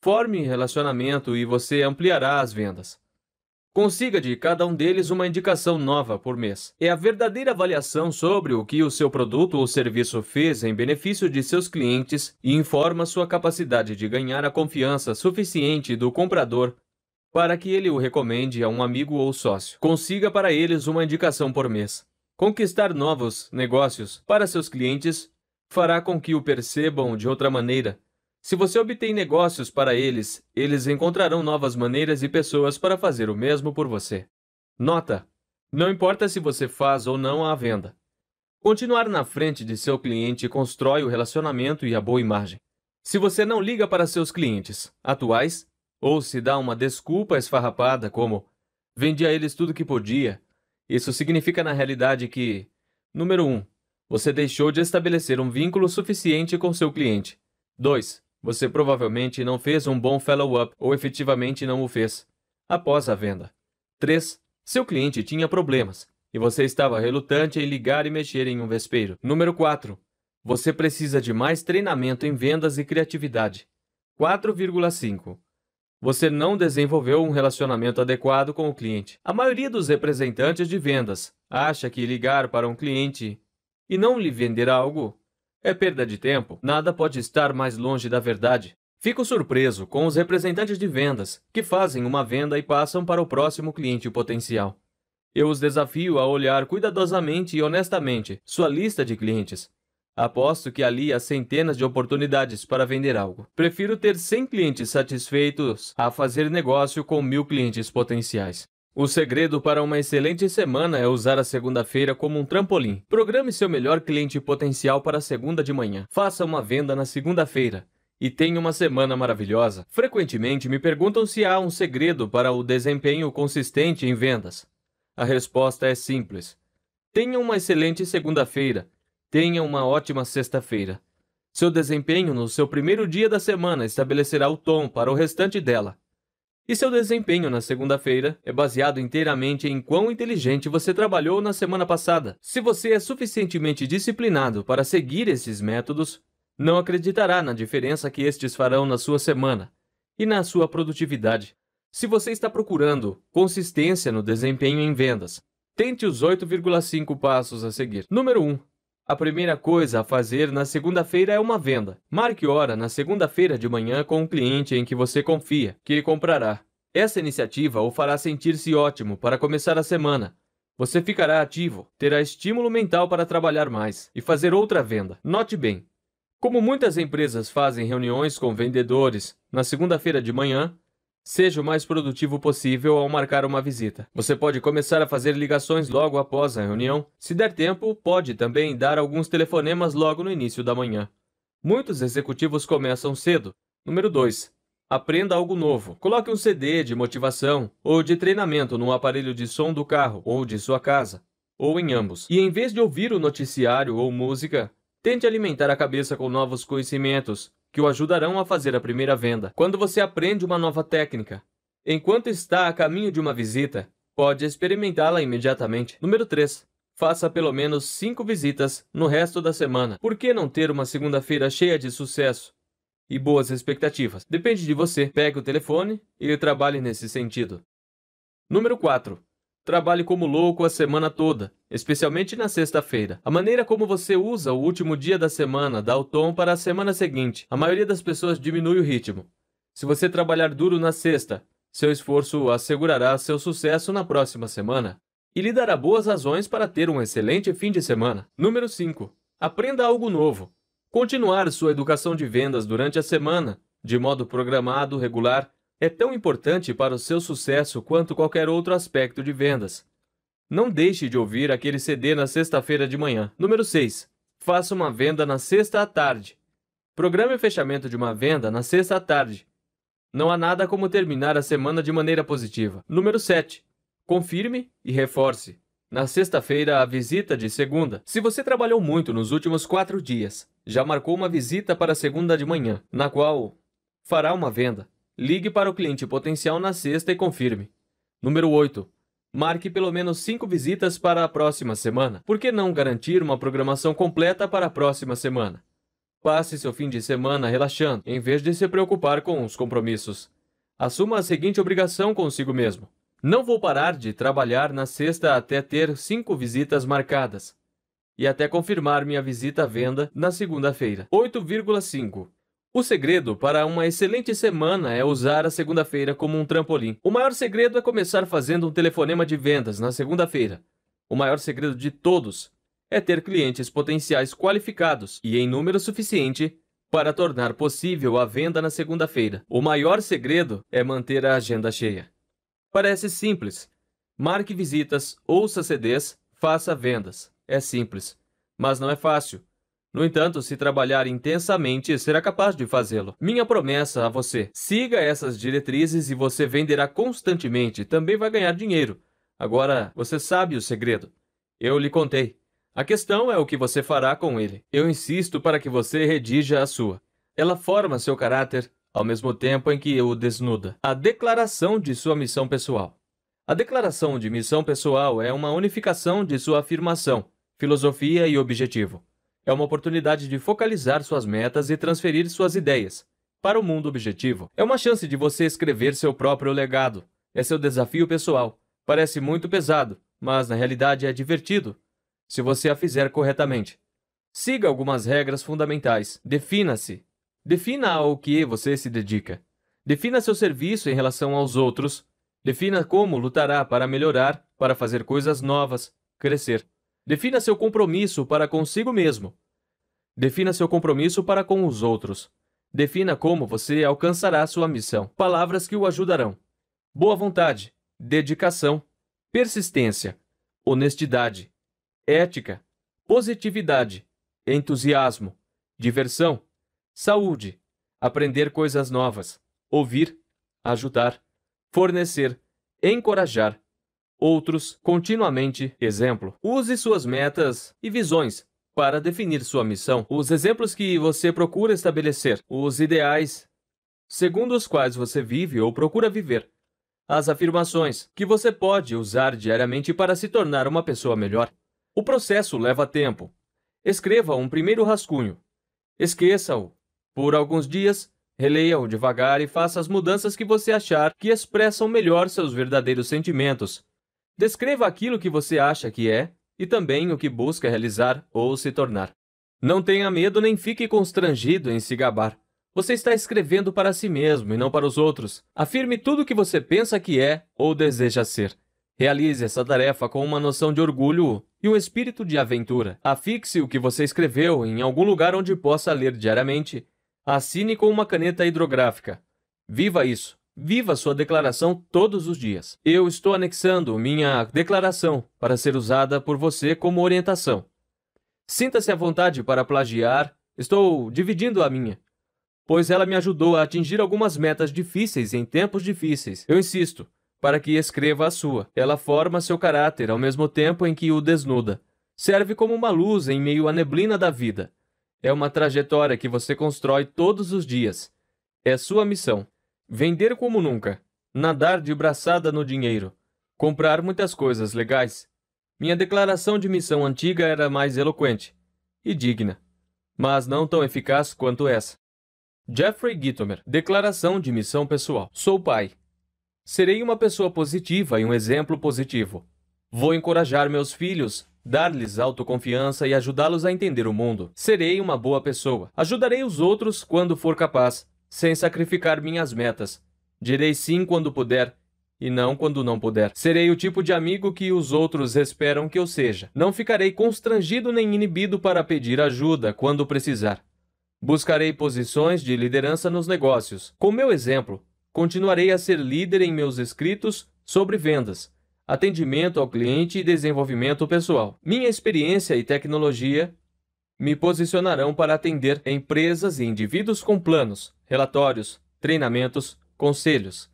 Forme relacionamento e você ampliará as vendas. Consiga de cada um deles uma indicação nova por mês. É a verdadeira avaliação sobre o que o seu produto ou serviço fez em benefício de seus clientes e informa sua capacidade de ganhar a confiança suficiente do comprador para que ele o recomende a um amigo ou sócio. Consiga para eles uma indicação por mês. Conquistar novos negócios para seus clientes fará com que o percebam de outra maneira se você obtém negócios para eles, eles encontrarão novas maneiras e pessoas para fazer o mesmo por você. Nota: não importa se você faz ou não a venda. Continuar na frente de seu cliente constrói o relacionamento e a boa imagem. Se você não liga para seus clientes atuais, ou se dá uma desculpa esfarrapada como vendi a eles tudo que podia, isso significa na realidade que, número 1, um, você deixou de estabelecer um vínculo suficiente com seu cliente. 2. Você provavelmente não fez um bom follow-up ou efetivamente não o fez. Após a venda. 3. Seu cliente tinha problemas e você estava relutante em ligar e mexer em um vespeiro. Número 4. Você precisa de mais treinamento em vendas e criatividade. 4,5. Você não desenvolveu um relacionamento adequado com o cliente. A maioria dos representantes de vendas acha que ligar para um cliente e não lhe vender algo é perda de tempo, nada pode estar mais longe da verdade. Fico surpreso com os representantes de vendas que fazem uma venda e passam para o próximo cliente potencial. Eu os desafio a olhar cuidadosamente e honestamente sua lista de clientes. Aposto que ali há centenas de oportunidades para vender algo. Prefiro ter 100 clientes satisfeitos a fazer negócio com mil clientes potenciais. O segredo para uma excelente semana é usar a segunda-feira como um trampolim. Programe seu melhor cliente potencial para a segunda de manhã. Faça uma venda na segunda-feira e tenha uma semana maravilhosa. Frequentemente me perguntam se há um segredo para o desempenho consistente em vendas. A resposta é simples. Tenha uma excelente segunda-feira. Tenha uma ótima sexta-feira. Seu desempenho no seu primeiro dia da semana estabelecerá o tom para o restante dela. E seu desempenho na segunda-feira é baseado inteiramente em quão inteligente você trabalhou na semana passada. Se você é suficientemente disciplinado para seguir esses métodos, não acreditará na diferença que estes farão na sua semana e na sua produtividade. Se você está procurando consistência no desempenho em vendas, tente os 8,5 passos a seguir. Número 1. A primeira coisa a fazer na segunda-feira é uma venda. Marque hora na segunda-feira de manhã com um cliente em que você confia, que comprará. Essa iniciativa o fará sentir-se ótimo para começar a semana. Você ficará ativo, terá estímulo mental para trabalhar mais e fazer outra venda. Note bem: como muitas empresas fazem reuniões com vendedores na segunda-feira de manhã, Seja o mais produtivo possível ao marcar uma visita. Você pode começar a fazer ligações logo após a reunião. Se der tempo, pode também dar alguns telefonemas logo no início da manhã. Muitos executivos começam cedo. Número 2. Aprenda algo novo. Coloque um CD de motivação ou de treinamento no aparelho de som do carro ou de sua casa, ou em ambos. E em vez de ouvir o noticiário ou música, tente alimentar a cabeça com novos conhecimentos, que o ajudarão a fazer a primeira venda. Quando você aprende uma nova técnica, enquanto está a caminho de uma visita, pode experimentá-la imediatamente. Número 3. Faça pelo menos 5 visitas no resto da semana. Por que não ter uma segunda-feira cheia de sucesso e boas expectativas? Depende de você. Pegue o telefone e trabalhe nesse sentido. Número 4. Trabalhe como louco a semana toda, especialmente na sexta-feira. A maneira como você usa o último dia da semana dá o tom para a semana seguinte. A maioria das pessoas diminui o ritmo. Se você trabalhar duro na sexta, seu esforço assegurará seu sucesso na próxima semana e lhe dará boas razões para ter um excelente fim de semana. Número 5. Aprenda algo novo. Continuar sua educação de vendas durante a semana, de modo programado, regular, é tão importante para o seu sucesso quanto qualquer outro aspecto de vendas. Não deixe de ouvir aquele CD na sexta-feira de manhã. Número 6. Faça uma venda na sexta à tarde. Programe o fechamento de uma venda na sexta à tarde. Não há nada como terminar a semana de maneira positiva. Número 7. Confirme e reforce. Na sexta-feira, a visita de segunda. Se você trabalhou muito nos últimos quatro dias, já marcou uma visita para segunda de manhã, na qual fará uma venda. Ligue para o cliente potencial na sexta e confirme. Número 8. Marque pelo menos 5 visitas para a próxima semana. Por que não garantir uma programação completa para a próxima semana? Passe seu fim de semana relaxando, em vez de se preocupar com os compromissos. Assuma a seguinte obrigação consigo mesmo: Não vou parar de trabalhar na sexta até ter 5 visitas marcadas e até confirmar minha visita à venda na segunda-feira. 8,5 o segredo para uma excelente semana é usar a segunda-feira como um trampolim. O maior segredo é começar fazendo um telefonema de vendas na segunda-feira. O maior segredo de todos é ter clientes potenciais qualificados e em número suficiente para tornar possível a venda na segunda-feira. O maior segredo é manter a agenda cheia. Parece simples. Marque visitas, ouça CDs, faça vendas. É simples, mas não é fácil. No entanto, se trabalhar intensamente, será capaz de fazê-lo. Minha promessa a você: siga essas diretrizes e você venderá constantemente, também vai ganhar dinheiro. Agora, você sabe o segredo. Eu lhe contei. A questão é o que você fará com ele. Eu insisto para que você redija a sua. Ela forma seu caráter ao mesmo tempo em que o desnuda. A declaração de sua missão pessoal. A declaração de missão pessoal é uma unificação de sua afirmação, filosofia e objetivo. É uma oportunidade de focalizar suas metas e transferir suas ideias para o mundo objetivo. É uma chance de você escrever seu próprio legado. É seu desafio pessoal. Parece muito pesado, mas na realidade é divertido, se você a fizer corretamente. Siga algumas regras fundamentais. Defina-se. Defina ao que você se dedica. Defina seu serviço em relação aos outros. Defina como lutará para melhorar, para fazer coisas novas, crescer. Defina seu compromisso para consigo mesmo. Defina seu compromisso para com os outros. Defina como você alcançará sua missão. Palavras que o ajudarão: boa vontade, dedicação, persistência, honestidade, ética, positividade, entusiasmo, diversão, saúde, aprender coisas novas, ouvir, ajudar, fornecer, encorajar, outros continuamente exemplo. Use suas metas e visões para definir sua missão, os exemplos que você procura estabelecer, os ideais segundo os quais você vive ou procura viver, as afirmações que você pode usar diariamente para se tornar uma pessoa melhor. O processo leva tempo. Escreva um primeiro rascunho. Esqueça-o por alguns dias, releia-o devagar e faça as mudanças que você achar que expressam melhor seus verdadeiros sentimentos. Descreva aquilo que você acha que é e também o que busca realizar ou se tornar. Não tenha medo nem fique constrangido em se gabar. Você está escrevendo para si mesmo e não para os outros. Afirme tudo o que você pensa que é ou deseja ser. Realize essa tarefa com uma noção de orgulho e um espírito de aventura. Afixe o que você escreveu em algum lugar onde possa ler diariamente. Assine com uma caneta hidrográfica. Viva isso! Viva sua declaração todos os dias. Eu estou anexando minha declaração para ser usada por você como orientação. Sinta-se à vontade para plagiar, estou dividindo a minha, pois ela me ajudou a atingir algumas metas difíceis em tempos difíceis. Eu insisto, para que escreva a sua. Ela forma seu caráter ao mesmo tempo em que o desnuda. Serve como uma luz em meio à neblina da vida. É uma trajetória que você constrói todos os dias. É sua missão. Vender como nunca. Nadar de braçada no dinheiro. Comprar muitas coisas legais. Minha declaração de missão antiga era mais eloquente e digna, mas não tão eficaz quanto essa. Jeffrey Gitomer, declaração de missão pessoal. Sou pai. Serei uma pessoa positiva e um exemplo positivo. Vou encorajar meus filhos, dar-lhes autoconfiança e ajudá-los a entender o mundo. Serei uma boa pessoa. Ajudarei os outros quando for capaz sem sacrificar minhas metas. Direi sim quando puder e não quando não puder. Serei o tipo de amigo que os outros esperam que eu seja. Não ficarei constrangido nem inibido para pedir ajuda quando precisar. Buscarei posições de liderança nos negócios. Com meu exemplo, continuarei a ser líder em meus escritos sobre vendas, atendimento ao cliente e desenvolvimento pessoal. Minha experiência e tecnologia me posicionarão para atender empresas e indivíduos com planos, relatórios, treinamentos, conselhos.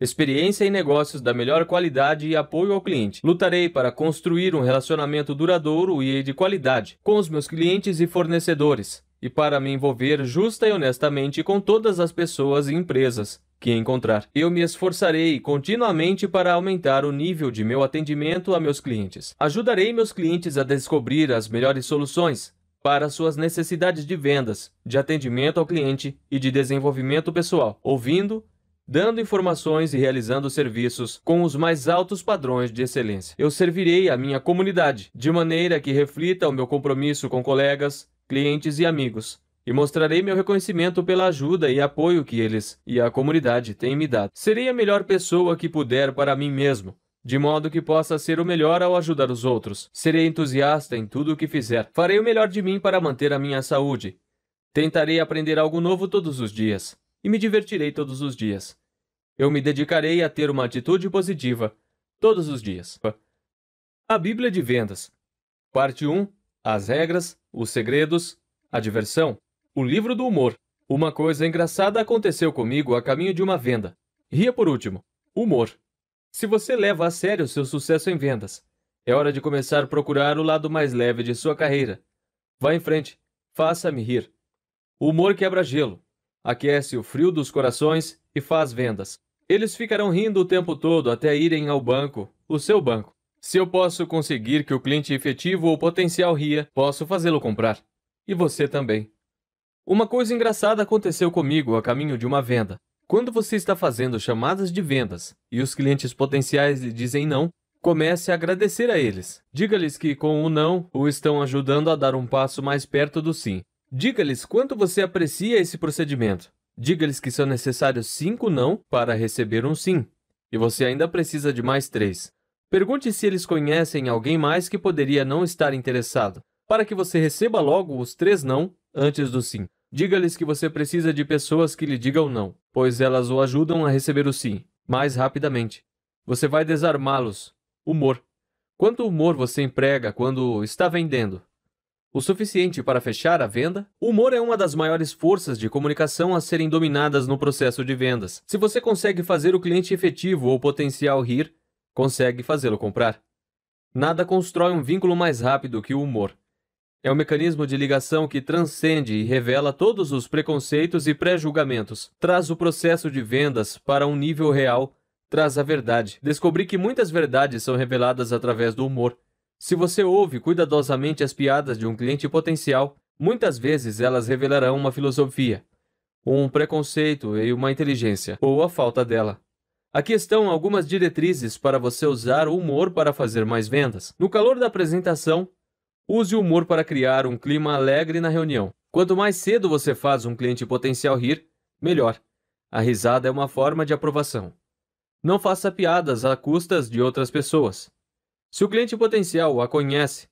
Experiência em negócios da melhor qualidade e apoio ao cliente. Lutarei para construir um relacionamento duradouro e de qualidade com os meus clientes e fornecedores, e para me envolver justa e honestamente com todas as pessoas e empresas que encontrar. Eu me esforçarei continuamente para aumentar o nível de meu atendimento a meus clientes. Ajudarei meus clientes a descobrir as melhores soluções para suas necessidades de vendas, de atendimento ao cliente e de desenvolvimento pessoal, ouvindo, dando informações e realizando serviços com os mais altos padrões de excelência. Eu servirei a minha comunidade de maneira que reflita o meu compromisso com colegas, clientes e amigos. E mostrarei meu reconhecimento pela ajuda e apoio que eles e a comunidade têm me dado. Serei a melhor pessoa que puder para mim mesmo, de modo que possa ser o melhor ao ajudar os outros. Serei entusiasta em tudo o que fizer. Farei o melhor de mim para manter a minha saúde. Tentarei aprender algo novo todos os dias e me divertirei todos os dias. Eu me dedicarei a ter uma atitude positiva todos os dias. A Bíblia de Vendas. Parte 1. As regras, os segredos, a diversão. O livro do humor. Uma coisa engraçada aconteceu comigo a caminho de uma venda. Ria por último. Humor. Se você leva a sério seu sucesso em vendas, é hora de começar a procurar o lado mais leve de sua carreira. Vá em frente, faça-me rir. O humor quebra gelo, aquece o frio dos corações e faz vendas. Eles ficarão rindo o tempo todo até irem ao banco, o seu banco. Se eu posso conseguir que o cliente efetivo ou potencial ria, posso fazê-lo comprar. E você também. Uma coisa engraçada aconteceu comigo a caminho de uma venda. Quando você está fazendo chamadas de vendas e os clientes potenciais lhe dizem não, Comece a agradecer a eles. Diga-lhes que, com o não, o estão ajudando a dar um passo mais perto do sim. Diga-lhes quanto você aprecia esse procedimento. Diga-lhes que são necessários cinco não para receber um sim. E você ainda precisa de mais três. Pergunte se eles conhecem alguém mais que poderia não estar interessado, para que você receba logo os três não antes do sim. Diga-lhes que você precisa de pessoas que lhe digam não, pois elas o ajudam a receber o sim, mais rapidamente. Você vai desarmá-los. Humor. Quanto humor você emprega quando está vendendo? O suficiente para fechar a venda? O humor é uma das maiores forças de comunicação a serem dominadas no processo de vendas. Se você consegue fazer o cliente efetivo ou potencial rir, consegue fazê-lo comprar. Nada constrói um vínculo mais rápido que o humor. É um mecanismo de ligação que transcende e revela todos os preconceitos e pré-julgamentos, traz o processo de vendas para um nível real, traz a verdade. Descobri que muitas verdades são reveladas através do humor. Se você ouve cuidadosamente as piadas de um cliente potencial, muitas vezes elas revelarão uma filosofia, um preconceito e uma inteligência, ou a falta dela. Aqui estão algumas diretrizes para você usar o humor para fazer mais vendas. No calor da apresentação, Use o humor para criar um clima alegre na reunião. Quanto mais cedo você faz um cliente potencial rir, melhor. A risada é uma forma de aprovação. Não faça piadas a custas de outras pessoas. Se o cliente potencial a conhece,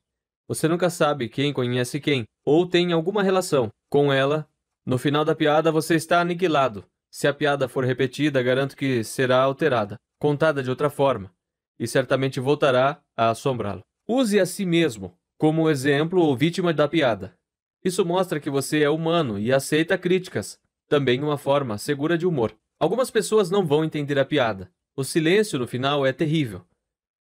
você nunca sabe quem conhece quem ou tem alguma relação com ela. No final da piada, você está aniquilado. Se a piada for repetida, garanto que será alterada, contada de outra forma, e certamente voltará a assombrá-lo. Use a si mesmo como exemplo, o vítima da piada. Isso mostra que você é humano e aceita críticas, também uma forma segura de humor. Algumas pessoas não vão entender a piada. O silêncio no final é terrível.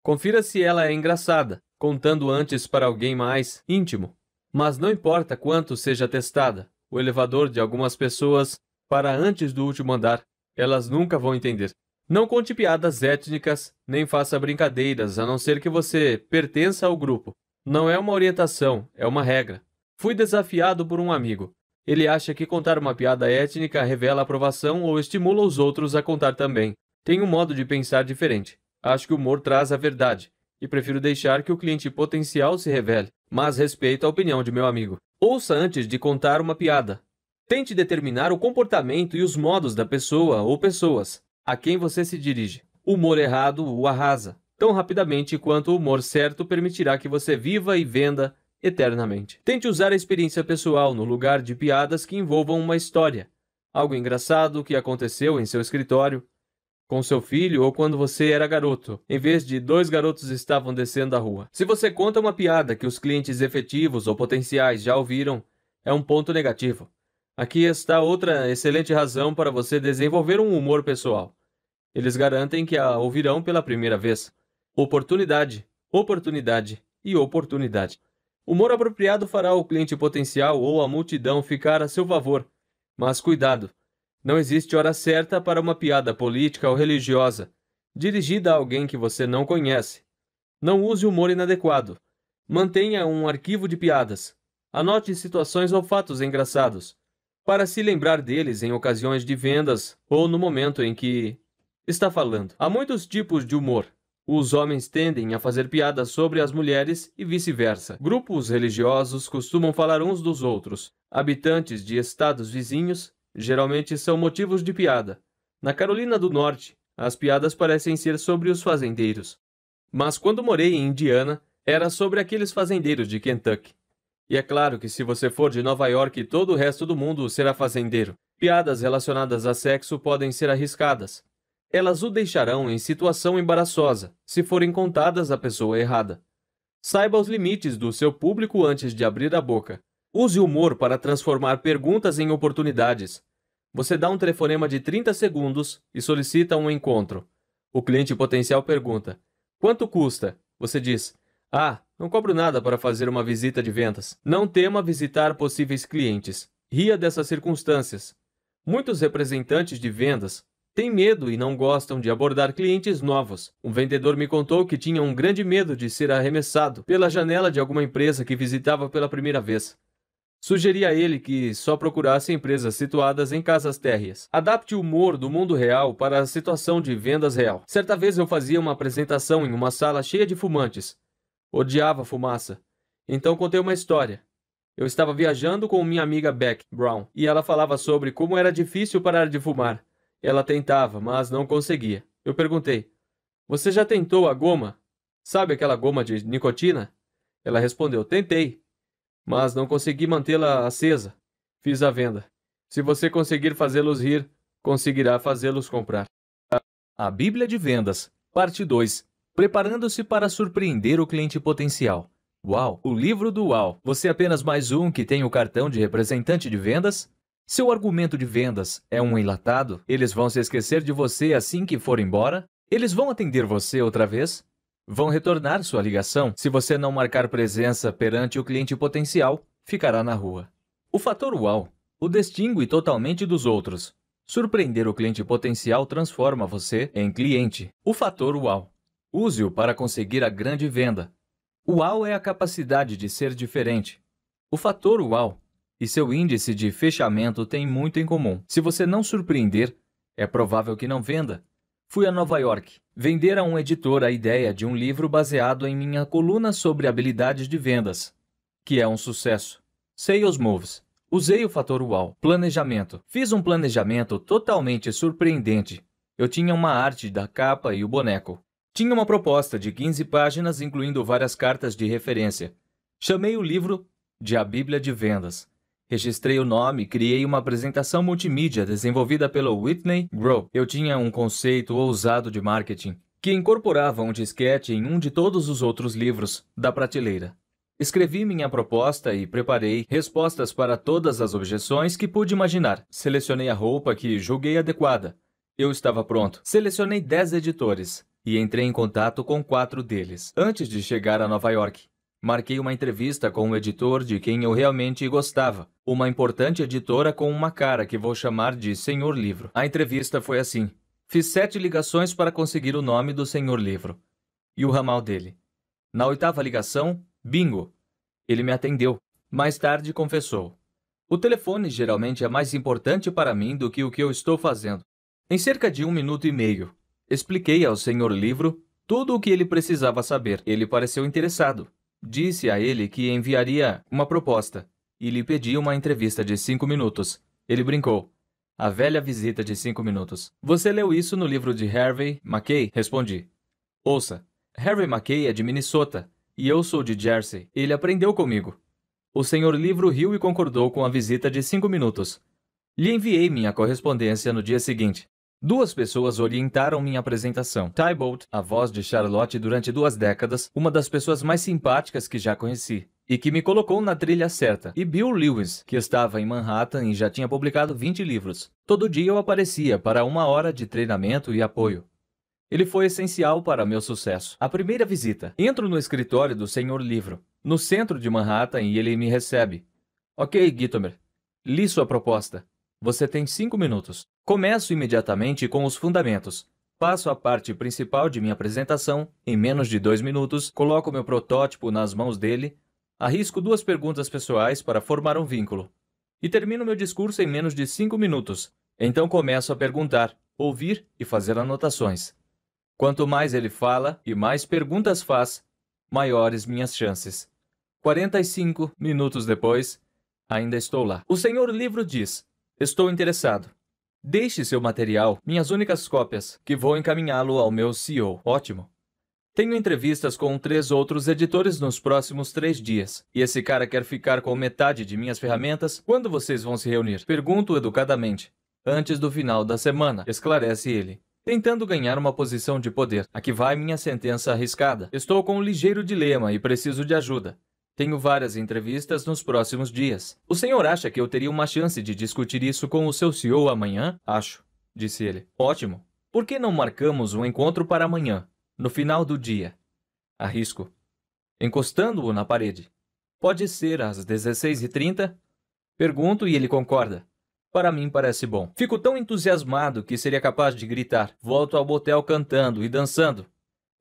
Confira se ela é engraçada, contando antes para alguém mais íntimo. Mas não importa quanto seja testada, o elevador de algumas pessoas para antes do último andar, elas nunca vão entender. Não conte piadas étnicas, nem faça brincadeiras, a não ser que você pertença ao grupo. Não é uma orientação, é uma regra. Fui desafiado por um amigo. Ele acha que contar uma piada étnica revela aprovação ou estimula os outros a contar também. Tem um modo de pensar diferente. Acho que o humor traz a verdade e prefiro deixar que o cliente potencial se revele, mas respeito a opinião de meu amigo. Ouça antes de contar uma piada. Tente determinar o comportamento e os modos da pessoa ou pessoas a quem você se dirige. Humor errado o arrasa tão rapidamente quanto o humor certo permitirá que você viva e venda eternamente. Tente usar a experiência pessoal no lugar de piadas que envolvam uma história, algo engraçado que aconteceu em seu escritório, com seu filho ou quando você era garoto, em vez de dois garotos estavam descendo a rua. Se você conta uma piada que os clientes efetivos ou potenciais já ouviram, é um ponto negativo. Aqui está outra excelente razão para você desenvolver um humor pessoal. Eles garantem que a ouvirão pela primeira vez. Oportunidade, oportunidade e oportunidade. Humor apropriado fará o cliente potencial ou a multidão ficar a seu favor. Mas cuidado! Não existe hora certa para uma piada política ou religiosa, dirigida a alguém que você não conhece. Não use humor inadequado. Mantenha um arquivo de piadas. Anote situações ou fatos engraçados, para se lembrar deles em ocasiões de vendas ou no momento em que está falando. Há muitos tipos de humor. Os homens tendem a fazer piadas sobre as mulheres e vice-versa. Grupos religiosos costumam falar uns dos outros. Habitantes de estados vizinhos geralmente são motivos de piada. Na Carolina do Norte, as piadas parecem ser sobre os fazendeiros. Mas quando morei em Indiana, era sobre aqueles fazendeiros de Kentucky. E é claro que se você for de Nova York, todo o resto do mundo será fazendeiro. Piadas relacionadas a sexo podem ser arriscadas, elas o deixarão em situação embaraçosa se forem contadas à pessoa errada. Saiba os limites do seu público antes de abrir a boca. Use o humor para transformar perguntas em oportunidades. Você dá um telefonema de 30 segundos e solicita um encontro. O cliente potencial pergunta: Quanto custa? Você diz: Ah, não cobro nada para fazer uma visita de vendas. Não tema visitar possíveis clientes. Ria dessas circunstâncias. Muitos representantes de vendas têm medo e não gostam de abordar clientes novos. Um vendedor me contou que tinha um grande medo de ser arremessado pela janela de alguma empresa que visitava pela primeira vez. Sugeri a ele que só procurasse empresas situadas em casas térreas. Adapte o humor do mundo real para a situação de vendas real. Certa vez eu fazia uma apresentação em uma sala cheia de fumantes. Odiava fumaça. Então contei uma história. Eu estava viajando com minha amiga Beck Brown e ela falava sobre como era difícil parar de fumar. Ela tentava, mas não conseguia. Eu perguntei: Você já tentou a goma? Sabe aquela goma de nicotina? Ela respondeu: Tentei, mas não consegui mantê-la acesa. Fiz a venda. Se você conseguir fazê-los rir, conseguirá fazê-los comprar. A Bíblia de Vendas, parte 2. Preparando-se para surpreender o cliente potencial. Uau! O livro do Uau. Você é apenas mais um que tem o cartão de representante de vendas? Seu argumento de vendas é um enlatado? Eles vão se esquecer de você assim que for embora? Eles vão atender você outra vez? Vão retornar sua ligação? Se você não marcar presença perante o cliente potencial, ficará na rua. O fator UAU o distingue totalmente dos outros. Surpreender o cliente potencial transforma você em cliente. O fator UAU. Use-o para conseguir a grande venda. O UAU é a capacidade de ser diferente. O fator UAU e seu índice de fechamento têm muito em comum. Se você não surpreender, é provável que não venda. Fui a Nova York. Vender a um editor a ideia de um livro baseado em minha coluna sobre habilidades de vendas, que é um sucesso. Sales Moves. Usei o fator UAU. Planejamento. Fiz um planejamento totalmente surpreendente. Eu tinha uma arte da capa e o boneco. Tinha uma proposta de 15 páginas, incluindo várias cartas de referência. Chamei o livro de A Bíblia de Vendas. Registrei o nome e criei uma apresentação multimídia desenvolvida pelo Whitney Grow. Eu tinha um conceito ousado de marketing que incorporava um disquete em um de todos os outros livros da prateleira. Escrevi minha proposta e preparei respostas para todas as objeções que pude imaginar. Selecionei a roupa que julguei adequada. Eu estava pronto. Selecionei 10 editores e entrei em contato com quatro deles antes de chegar a Nova York. Marquei uma entrevista com um editor de quem eu realmente gostava, uma importante editora com uma cara que vou chamar de Senhor Livro. A entrevista foi assim: fiz sete ligações para conseguir o nome do Senhor Livro e o ramal dele. Na oitava ligação, bingo! Ele me atendeu. Mais tarde confessou: O telefone geralmente é mais importante para mim do que o que eu estou fazendo. Em cerca de um minuto e meio, expliquei ao Senhor Livro tudo o que ele precisava saber. Ele pareceu interessado Disse a ele que enviaria uma proposta e lhe pedi uma entrevista de cinco minutos. Ele brincou. A velha visita de cinco minutos. Você leu isso no livro de Harvey McKay? Respondi. Ouça, Harvey McKay é de Minnesota e eu sou de Jersey. Ele aprendeu comigo. O senhor livro riu e concordou com a visita de cinco minutos. Lhe enviei minha correspondência no dia seguinte. Duas pessoas orientaram minha apresentação. Tybolt, a voz de Charlotte durante duas décadas, uma das pessoas mais simpáticas que já conheci e que me colocou na trilha certa, e Bill Lewis, que estava em Manhattan e já tinha publicado 20 livros. Todo dia eu aparecia para uma hora de treinamento e apoio. Ele foi essencial para meu sucesso. A primeira visita. Entro no escritório do Senhor Livro, no centro de Manhattan, e ele me recebe. Ok, Gitomer. Li sua proposta. Você tem cinco minutos. Começo imediatamente com os fundamentos. Passo a parte principal de minha apresentação, em menos de dois minutos, coloco meu protótipo nas mãos dele, arrisco duas perguntas pessoais para formar um vínculo. E termino meu discurso em menos de cinco minutos. Então começo a perguntar, ouvir e fazer anotações. Quanto mais ele fala e mais perguntas faz, maiores minhas chances. 45 minutos depois, ainda estou lá. O senhor livro diz: Estou interessado. Deixe seu material, minhas únicas cópias, que vou encaminhá-lo ao meu CEO. Ótimo. Tenho entrevistas com três outros editores nos próximos três dias, e esse cara quer ficar com metade de minhas ferramentas. Quando vocês vão se reunir? Pergunto educadamente. Antes do final da semana, esclarece ele. Tentando ganhar uma posição de poder. Aqui vai minha sentença arriscada. Estou com um ligeiro dilema e preciso de ajuda. Tenho várias entrevistas nos próximos dias. O senhor acha que eu teria uma chance de discutir isso com o seu CEO amanhã? Acho, disse ele. Ótimo. Por que não marcamos um encontro para amanhã, no final do dia? Arrisco. Encostando-o na parede. Pode ser às 16h30? Pergunto e ele concorda. Para mim parece bom. Fico tão entusiasmado que seria capaz de gritar. Volto ao botel cantando e dançando.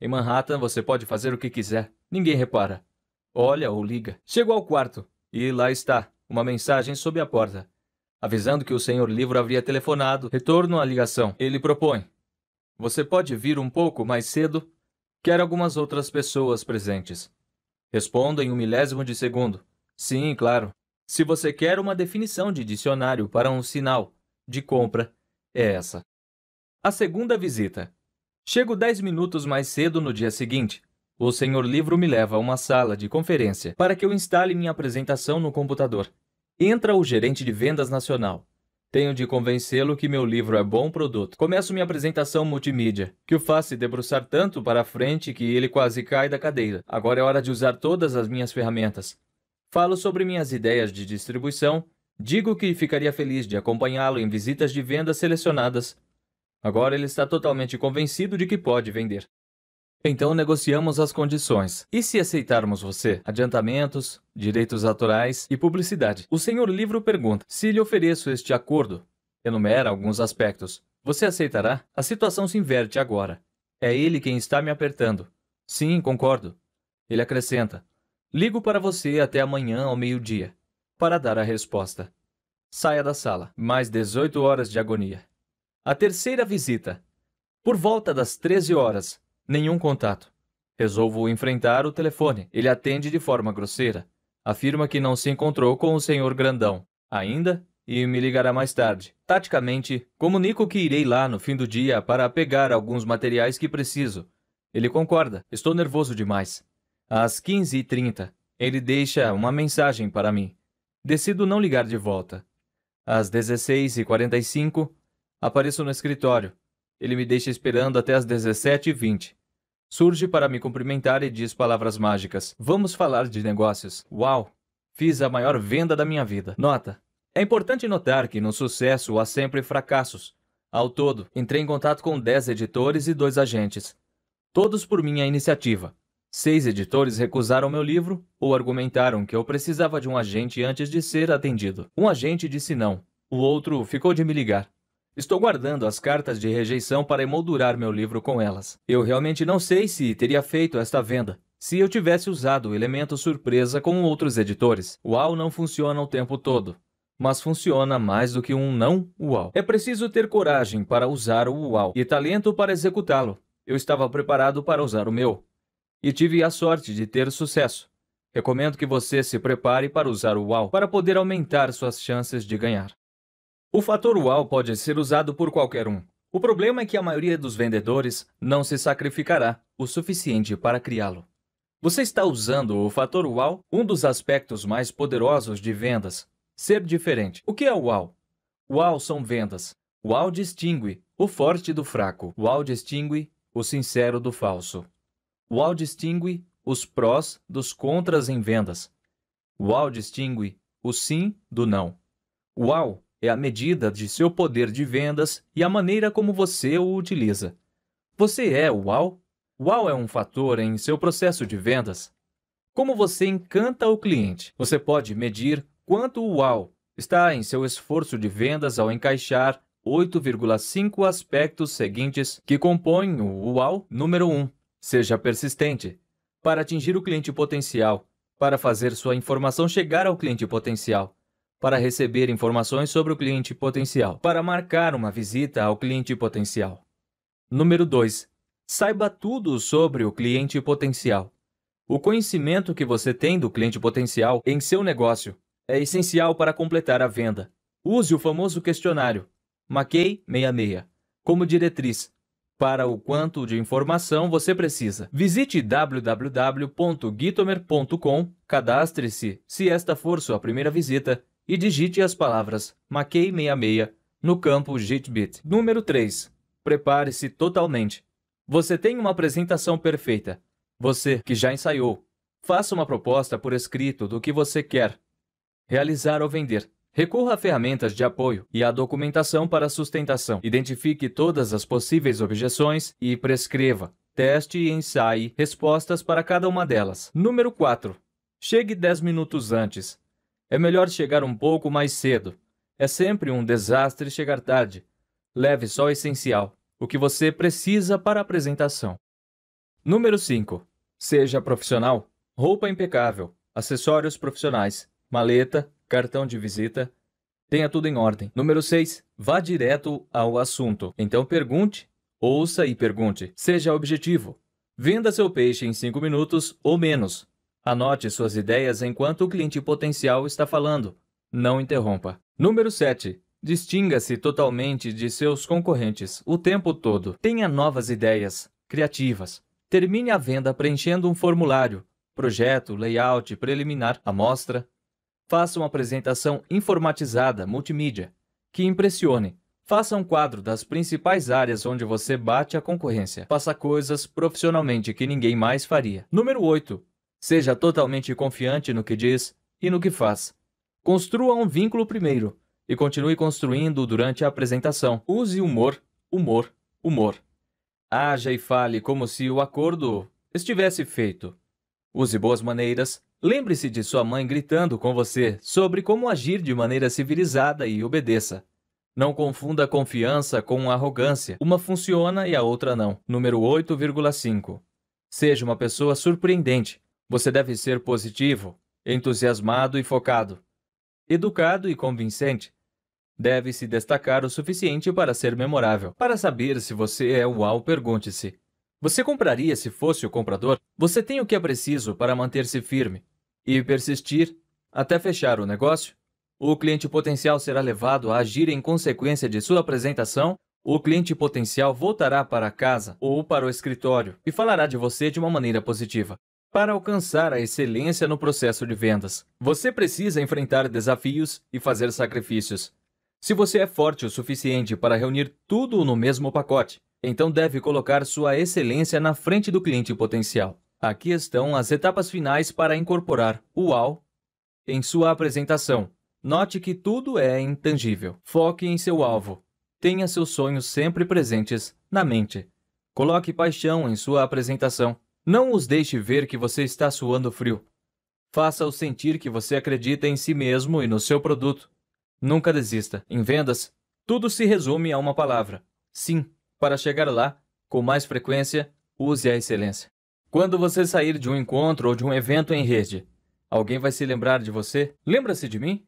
Em Manhattan você pode fazer o que quiser. Ninguém repara olha ou liga. Chego ao quarto e lá está, uma mensagem sob a porta, avisando que o senhor Livro havia telefonado. Retorno à ligação. Ele propõe: Você pode vir um pouco mais cedo? Quero algumas outras pessoas presentes. Respondo em um milésimo de segundo: Sim, claro. Se você quer uma definição de dicionário para um sinal de compra, é essa. A segunda visita. Chego dez minutos mais cedo no dia seguinte o senhor livro me leva a uma sala de conferência para que eu instale minha apresentação no computador. Entra o gerente de vendas nacional. Tenho de convencê-lo que meu livro é bom produto. Começo minha apresentação multimídia, que o faz se debruçar tanto para a frente que ele quase cai da cadeira. Agora é hora de usar todas as minhas ferramentas. Falo sobre minhas ideias de distribuição, digo que ficaria feliz de acompanhá-lo em visitas de vendas selecionadas. Agora ele está totalmente convencido de que pode vender. Então negociamos as condições. E se aceitarmos você? Adiantamentos, direitos autorais e publicidade. O senhor livro pergunta: se lhe ofereço este acordo, enumera alguns aspectos. Você aceitará? A situação se inverte agora. É ele quem está me apertando. Sim, concordo. Ele acrescenta: Ligo para você até amanhã ao meio-dia, para dar a resposta. Saia da sala. Mais 18 horas de agonia. A terceira visita. Por volta das 13 horas, Nenhum contato. Resolvo enfrentar o telefone. Ele atende de forma grosseira. Afirma que não se encontrou com o senhor Grandão ainda e me ligará mais tarde. Taticamente, comunico que irei lá no fim do dia para pegar alguns materiais que preciso. Ele concorda. Estou nervoso demais. Às 15h30, ele deixa uma mensagem para mim. Decido não ligar de volta. Às 16h45, apareço no escritório. Ele me deixa esperando até as 17h20. Surge para me cumprimentar e diz palavras mágicas. Vamos falar de negócios. Uau! Fiz a maior venda da minha vida. Nota: É importante notar que no sucesso há sempre fracassos. Ao todo, entrei em contato com 10 editores e dois agentes, todos por minha iniciativa. Seis editores recusaram meu livro ou argumentaram que eu precisava de um agente antes de ser atendido. Um agente disse não, o outro ficou de me ligar. Estou guardando as cartas de rejeição para emoldurar meu livro com elas. Eu realmente não sei se teria feito esta venda se eu tivesse usado o elemento surpresa com outros editores. Uau não funciona o tempo todo, mas funciona mais do que um não uau. É preciso ter coragem para usar o uau e talento para executá-lo. Eu estava preparado para usar o meu e tive a sorte de ter sucesso. Recomendo que você se prepare para usar o uau para poder aumentar suas chances de ganhar. O fator uau pode ser usado por qualquer um. O problema é que a maioria dos vendedores não se sacrificará o suficiente para criá-lo. Você está usando o fator uau, um dos aspectos mais poderosos de vendas, ser diferente. O que é uau? Uau são vendas. Uau distingue o forte do fraco. Uau distingue o sincero do falso. Uau distingue os prós dos contras em vendas. Uau distingue o sim do não. Uau é a medida de seu poder de vendas e a maneira como você o utiliza. Você é UAU? UAU é um fator em seu processo de vendas. Como você encanta o cliente? Você pode medir quanto o UAU está em seu esforço de vendas ao encaixar 8,5 aspectos seguintes que compõem o UAU número 1. Seja persistente para atingir o cliente potencial, para fazer sua informação chegar ao cliente potencial para receber informações sobre o cliente potencial, para marcar uma visita ao cliente potencial. Número 2. Saiba tudo sobre o cliente potencial. O conhecimento que você tem do cliente potencial em seu negócio é essencial para completar a venda. Use o famoso questionário McKay 66 como diretriz para o quanto de informação você precisa. Visite www.guitomer.com, cadastre-se se esta for sua primeira visita e digite as palavras Mackey 66 no campo Jitbit. Número 3. Prepare-se totalmente. Você tem uma apresentação perfeita. Você que já ensaiou, faça uma proposta por escrito do que você quer realizar ou vender. Recorra a ferramentas de apoio e à documentação para sustentação. Identifique todas as possíveis objeções e prescreva, teste e ensaie respostas para cada uma delas. Número 4. Chegue 10 minutos antes. É melhor chegar um pouco mais cedo. É sempre um desastre chegar tarde. Leve só o essencial, o que você precisa para a apresentação. Número 5. Seja profissional. Roupa impecável, acessórios profissionais, maleta, cartão de visita. Tenha tudo em ordem. Número 6. Vá direto ao assunto. Então pergunte, ouça e pergunte. Seja objetivo. Venda seu peixe em 5 minutos ou menos. Anote suas ideias enquanto o cliente potencial está falando. Não interrompa. Número 7. Distinga-se totalmente de seus concorrentes o tempo todo. Tenha novas ideias, criativas. Termine a venda preenchendo um formulário, projeto, layout preliminar, amostra. Faça uma apresentação informatizada, multimídia, que impressione. Faça um quadro das principais áreas onde você bate a concorrência. Faça coisas profissionalmente que ninguém mais faria. Número 8. Seja totalmente confiante no que diz e no que faz. Construa um vínculo primeiro e continue construindo durante a apresentação. Use humor, humor, humor. Haja e fale como se o acordo estivesse feito. Use boas maneiras. Lembre-se de sua mãe gritando com você sobre como agir de maneira civilizada e obedeça. Não confunda confiança com arrogância. Uma funciona e a outra não. Número 8,5. Seja uma pessoa surpreendente. Você deve ser positivo, entusiasmado e focado, educado e convincente. Deve se destacar o suficiente para ser memorável. Para saber se você é o uau, pergunte-se: Você compraria se fosse o comprador? Você tem o que é preciso para manter-se firme e persistir até fechar o negócio? O cliente potencial será levado a agir em consequência de sua apresentação o cliente potencial voltará para casa ou para o escritório e falará de você de uma maneira positiva. Para alcançar a excelência no processo de vendas, você precisa enfrentar desafios e fazer sacrifícios. Se você é forte o suficiente para reunir tudo no mesmo pacote, então deve colocar sua excelência na frente do cliente potencial. Aqui estão as etapas finais para incorporar o UAU em sua apresentação. Note que tudo é intangível. Foque em seu alvo. Tenha seus sonhos sempre presentes na mente. Coloque paixão em sua apresentação. Não os deixe ver que você está suando frio. Faça-os sentir que você acredita em si mesmo e no seu produto. Nunca desista. Em vendas, tudo se resume a uma palavra: sim. Para chegar lá, com mais frequência, use a excelência. Quando você sair de um encontro ou de um evento em rede, alguém vai se lembrar de você? Lembra-se de mim?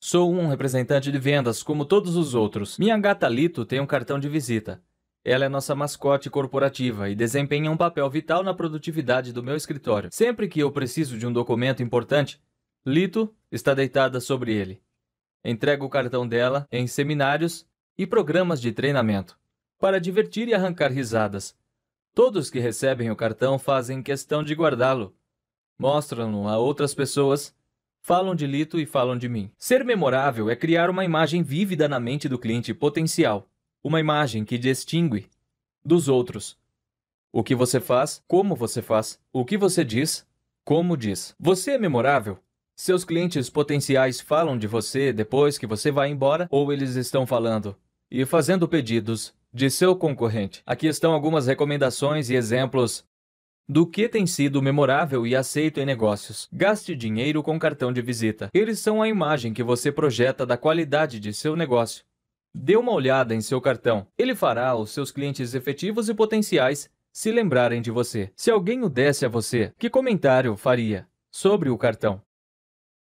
Sou um representante de vendas como todos os outros. Minha gata Lito tem um cartão de visita. Ela é nossa mascote corporativa e desempenha um papel vital na produtividade do meu escritório. Sempre que eu preciso de um documento importante, Lito está deitada sobre ele. Entrego o cartão dela em seminários e programas de treinamento, para divertir e arrancar risadas. Todos que recebem o cartão fazem questão de guardá-lo. Mostram-no a outras pessoas, falam de Lito e falam de mim. Ser memorável é criar uma imagem vívida na mente do cliente potencial uma imagem que distingue dos outros. O que você faz, como você faz, o que você diz, como diz. Você é memorável? Seus clientes potenciais falam de você depois que você vai embora ou eles estão falando e fazendo pedidos de seu concorrente. Aqui estão algumas recomendações e exemplos do que tem sido memorável e aceito em negócios. Gaste dinheiro com cartão de visita. Eles são a imagem que você projeta da qualidade de seu negócio. Dê uma olhada em seu cartão. Ele fará os seus clientes efetivos e potenciais se lembrarem de você. Se alguém o desse a você, que comentário faria sobre o cartão?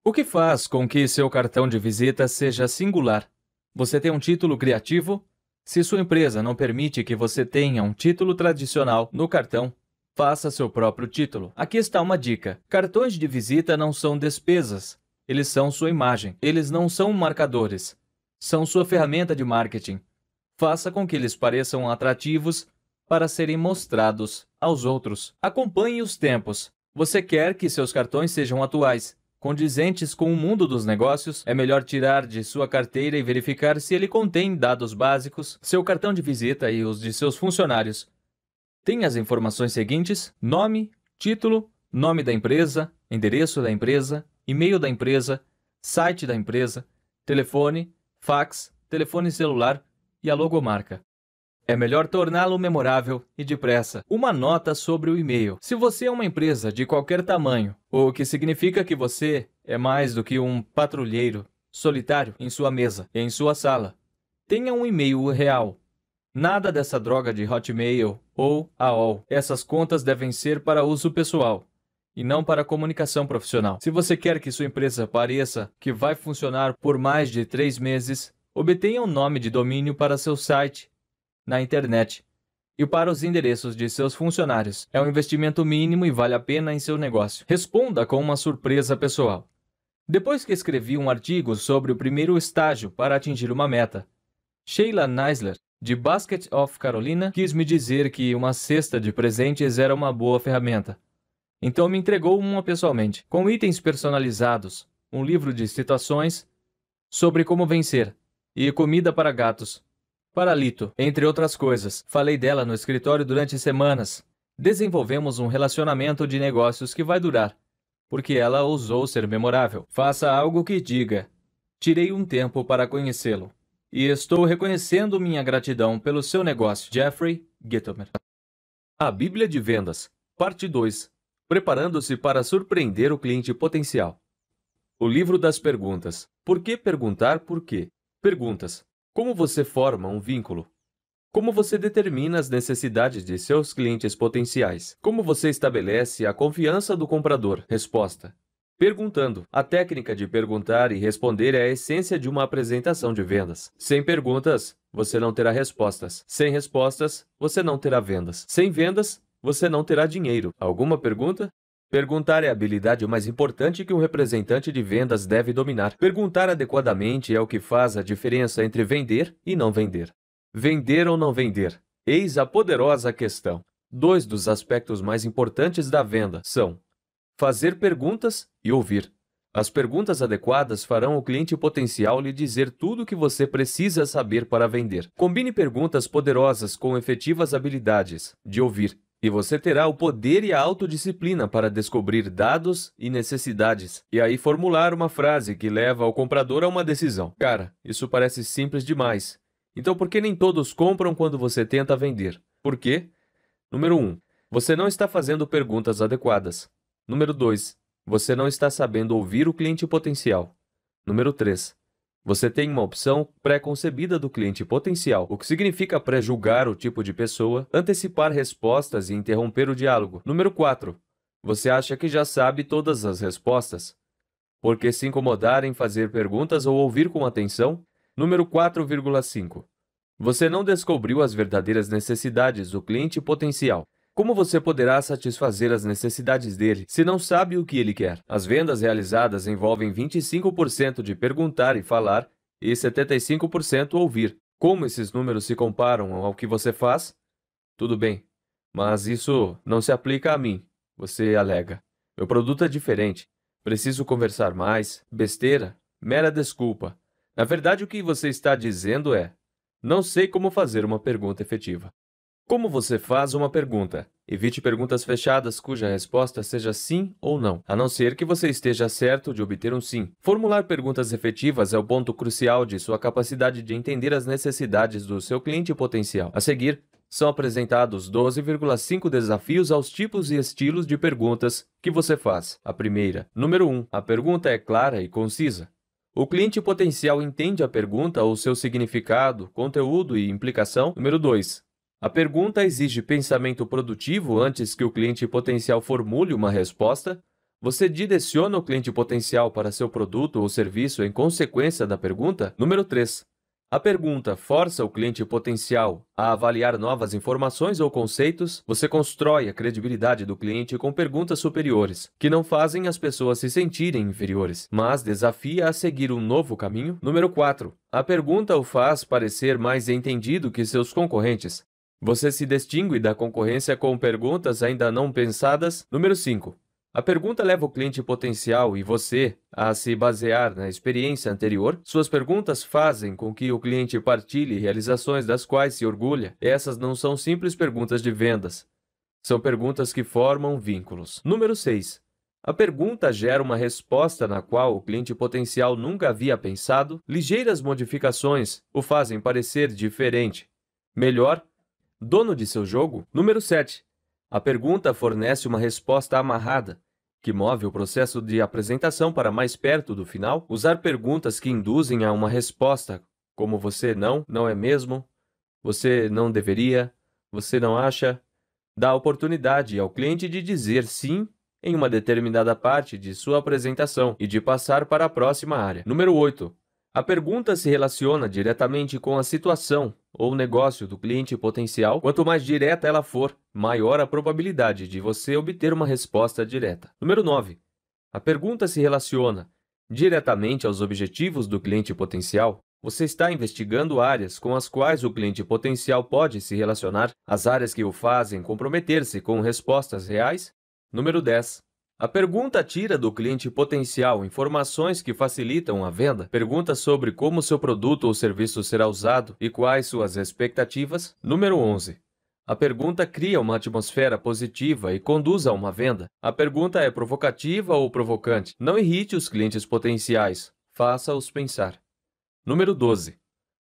O que faz com que seu cartão de visita seja singular? Você tem um título criativo? Se sua empresa não permite que você tenha um título tradicional no cartão, faça seu próprio título. Aqui está uma dica: cartões de visita não são despesas, eles são sua imagem, eles não são marcadores são sua ferramenta de marketing. Faça com que eles pareçam atrativos para serem mostrados aos outros. Acompanhe os tempos. Você quer que seus cartões sejam atuais, condizentes com o mundo dos negócios, é melhor tirar de sua carteira e verificar se ele contém dados básicos, seu cartão de visita e os de seus funcionários. Tem as informações seguintes: nome, título, nome da empresa, endereço da empresa, e-mail da empresa, site da empresa, telefone, fax, telefone celular e a logomarca. É melhor torná-lo memorável e depressa. Uma nota sobre o e-mail. Se você é uma empresa de qualquer tamanho, o que significa que você é mais do que um patrulheiro solitário em sua mesa, em sua sala, tenha um e-mail real. Nada dessa droga de Hotmail ou AOL. Essas contas devem ser para uso pessoal e não para a comunicação profissional. Se você quer que sua empresa pareça que vai funcionar por mais de três meses, obtenha um nome de domínio para seu site na internet e para os endereços de seus funcionários. É um investimento mínimo e vale a pena em seu negócio. Responda com uma surpresa pessoal. Depois que escrevi um artigo sobre o primeiro estágio para atingir uma meta, Sheila Neisler, de Basket of Carolina, quis me dizer que uma cesta de presentes era uma boa ferramenta. Então me entregou uma pessoalmente, com itens personalizados, um livro de citações sobre como vencer e comida para gatos. Paralito, entre outras coisas. Falei dela no escritório durante semanas. Desenvolvemos um relacionamento de negócios que vai durar, porque ela ousou ser memorável. Faça algo que diga. Tirei um tempo para conhecê-lo. E estou reconhecendo minha gratidão pelo seu negócio. Jeffrey Gitomer. A Bíblia de Vendas, Parte 2 preparando-se para surpreender o cliente potencial. O livro das perguntas. Por que perguntar por quê? Perguntas. Como você forma um vínculo? Como você determina as necessidades de seus clientes potenciais? Como você estabelece a confiança do comprador? Resposta. Perguntando. A técnica de perguntar e responder é a essência de uma apresentação de vendas. Sem perguntas, você não terá respostas. Sem respostas, você não terá vendas. Sem vendas, você não terá dinheiro. Alguma pergunta? Perguntar é a habilidade mais importante que um representante de vendas deve dominar. Perguntar adequadamente é o que faz a diferença entre vender e não vender. Vender ou não vender? Eis a poderosa questão. Dois dos aspectos mais importantes da venda são fazer perguntas e ouvir. As perguntas adequadas farão o cliente potencial lhe dizer tudo o que você precisa saber para vender. Combine perguntas poderosas com efetivas habilidades de ouvir e você terá o poder e a autodisciplina para descobrir dados e necessidades, e aí formular uma frase que leva o comprador a uma decisão. Cara, isso parece simples demais. Então por que nem todos compram quando você tenta vender? Por quê? Número 1. Um, você não está fazendo perguntas adequadas. Número 2. Você não está sabendo ouvir o cliente potencial. Número 3. Você tem uma opção pré-concebida do cliente potencial, o que significa pré-julgar o tipo de pessoa, antecipar respostas e interromper o diálogo. Número 4. Você acha que já sabe todas as respostas? Porque se incomodar em fazer perguntas ou ouvir com atenção? Número 4,5. Você não descobriu as verdadeiras necessidades do cliente potencial. Como você poderá satisfazer as necessidades dele se não sabe o que ele quer? As vendas realizadas envolvem 25% de perguntar e falar e 75% ouvir. Como esses números se comparam ao que você faz? Tudo bem, mas isso não se aplica a mim, você alega. Meu produto é diferente. Preciso conversar mais. Besteira, mera desculpa. Na verdade, o que você está dizendo é: não sei como fazer uma pergunta efetiva. Como você faz uma pergunta? Evite perguntas fechadas cuja resposta seja sim ou não, a não ser que você esteja certo de obter um sim. Formular perguntas efetivas é o ponto crucial de sua capacidade de entender as necessidades do seu cliente potencial. A seguir, são apresentados 12,5 desafios aos tipos e estilos de perguntas que você faz. A primeira, número 1. A pergunta é clara e concisa. O cliente potencial entende a pergunta ou seu significado, conteúdo e implicação. Número 2. A pergunta exige pensamento produtivo antes que o cliente potencial formule uma resposta. Você direciona o cliente potencial para seu produto ou serviço em consequência da pergunta? Número 3. A pergunta força o cliente potencial a avaliar novas informações ou conceitos. Você constrói a credibilidade do cliente com perguntas superiores, que não fazem as pessoas se sentirem inferiores, mas desafia a seguir um novo caminho. Número 4. A pergunta o faz parecer mais entendido que seus concorrentes. Você se distingue da concorrência com perguntas ainda não pensadas. Número 5. A pergunta leva o cliente potencial e você a se basear na experiência anterior. Suas perguntas fazem com que o cliente partilhe realizações das quais se orgulha. Essas não são simples perguntas de vendas. São perguntas que formam vínculos. Número 6. A pergunta gera uma resposta na qual o cliente potencial nunca havia pensado. Ligeiras modificações o fazem parecer diferente, melhor dono de seu jogo? Número 7. A pergunta fornece uma resposta amarrada, que move o processo de apresentação para mais perto do final. Usar perguntas que induzem a uma resposta, como você não, não é mesmo, você não deveria, você não acha, dá oportunidade ao cliente de dizer sim em uma determinada parte de sua apresentação e de passar para a próxima área. Número 8. A pergunta se relaciona diretamente com a situação ou negócio do cliente potencial, quanto mais direta ela for, maior a probabilidade de você obter uma resposta direta. Número 9. A pergunta se relaciona diretamente aos objetivos do cliente potencial? Você está investigando áreas com as quais o cliente potencial pode se relacionar, as áreas que o fazem comprometer-se com respostas reais? Número 10. A pergunta tira do cliente potencial informações que facilitam a venda, pergunta sobre como seu produto ou serviço será usado e quais suas expectativas. Número 11. A pergunta cria uma atmosfera positiva e conduz a uma venda. A pergunta é provocativa ou provocante. Não irrite os clientes potenciais, faça-os pensar. Número 12.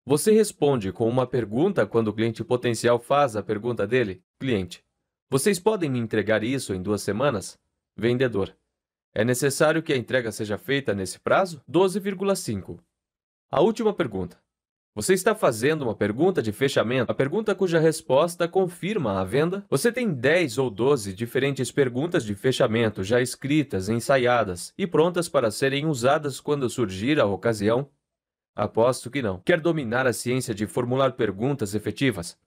Você responde com uma pergunta quando o cliente potencial faz a pergunta dele: Cliente, vocês podem me entregar isso em duas semanas? Vendedor: É necessário que a entrega seja feita nesse prazo? 12,5. A última pergunta. Você está fazendo uma pergunta de fechamento, a pergunta cuja resposta confirma a venda? Você tem 10 ou 12 diferentes perguntas de fechamento já escritas, ensaiadas e prontas para serem usadas quando surgir a ocasião? Aposto que não. Quer dominar a ciência de formular perguntas efetivas?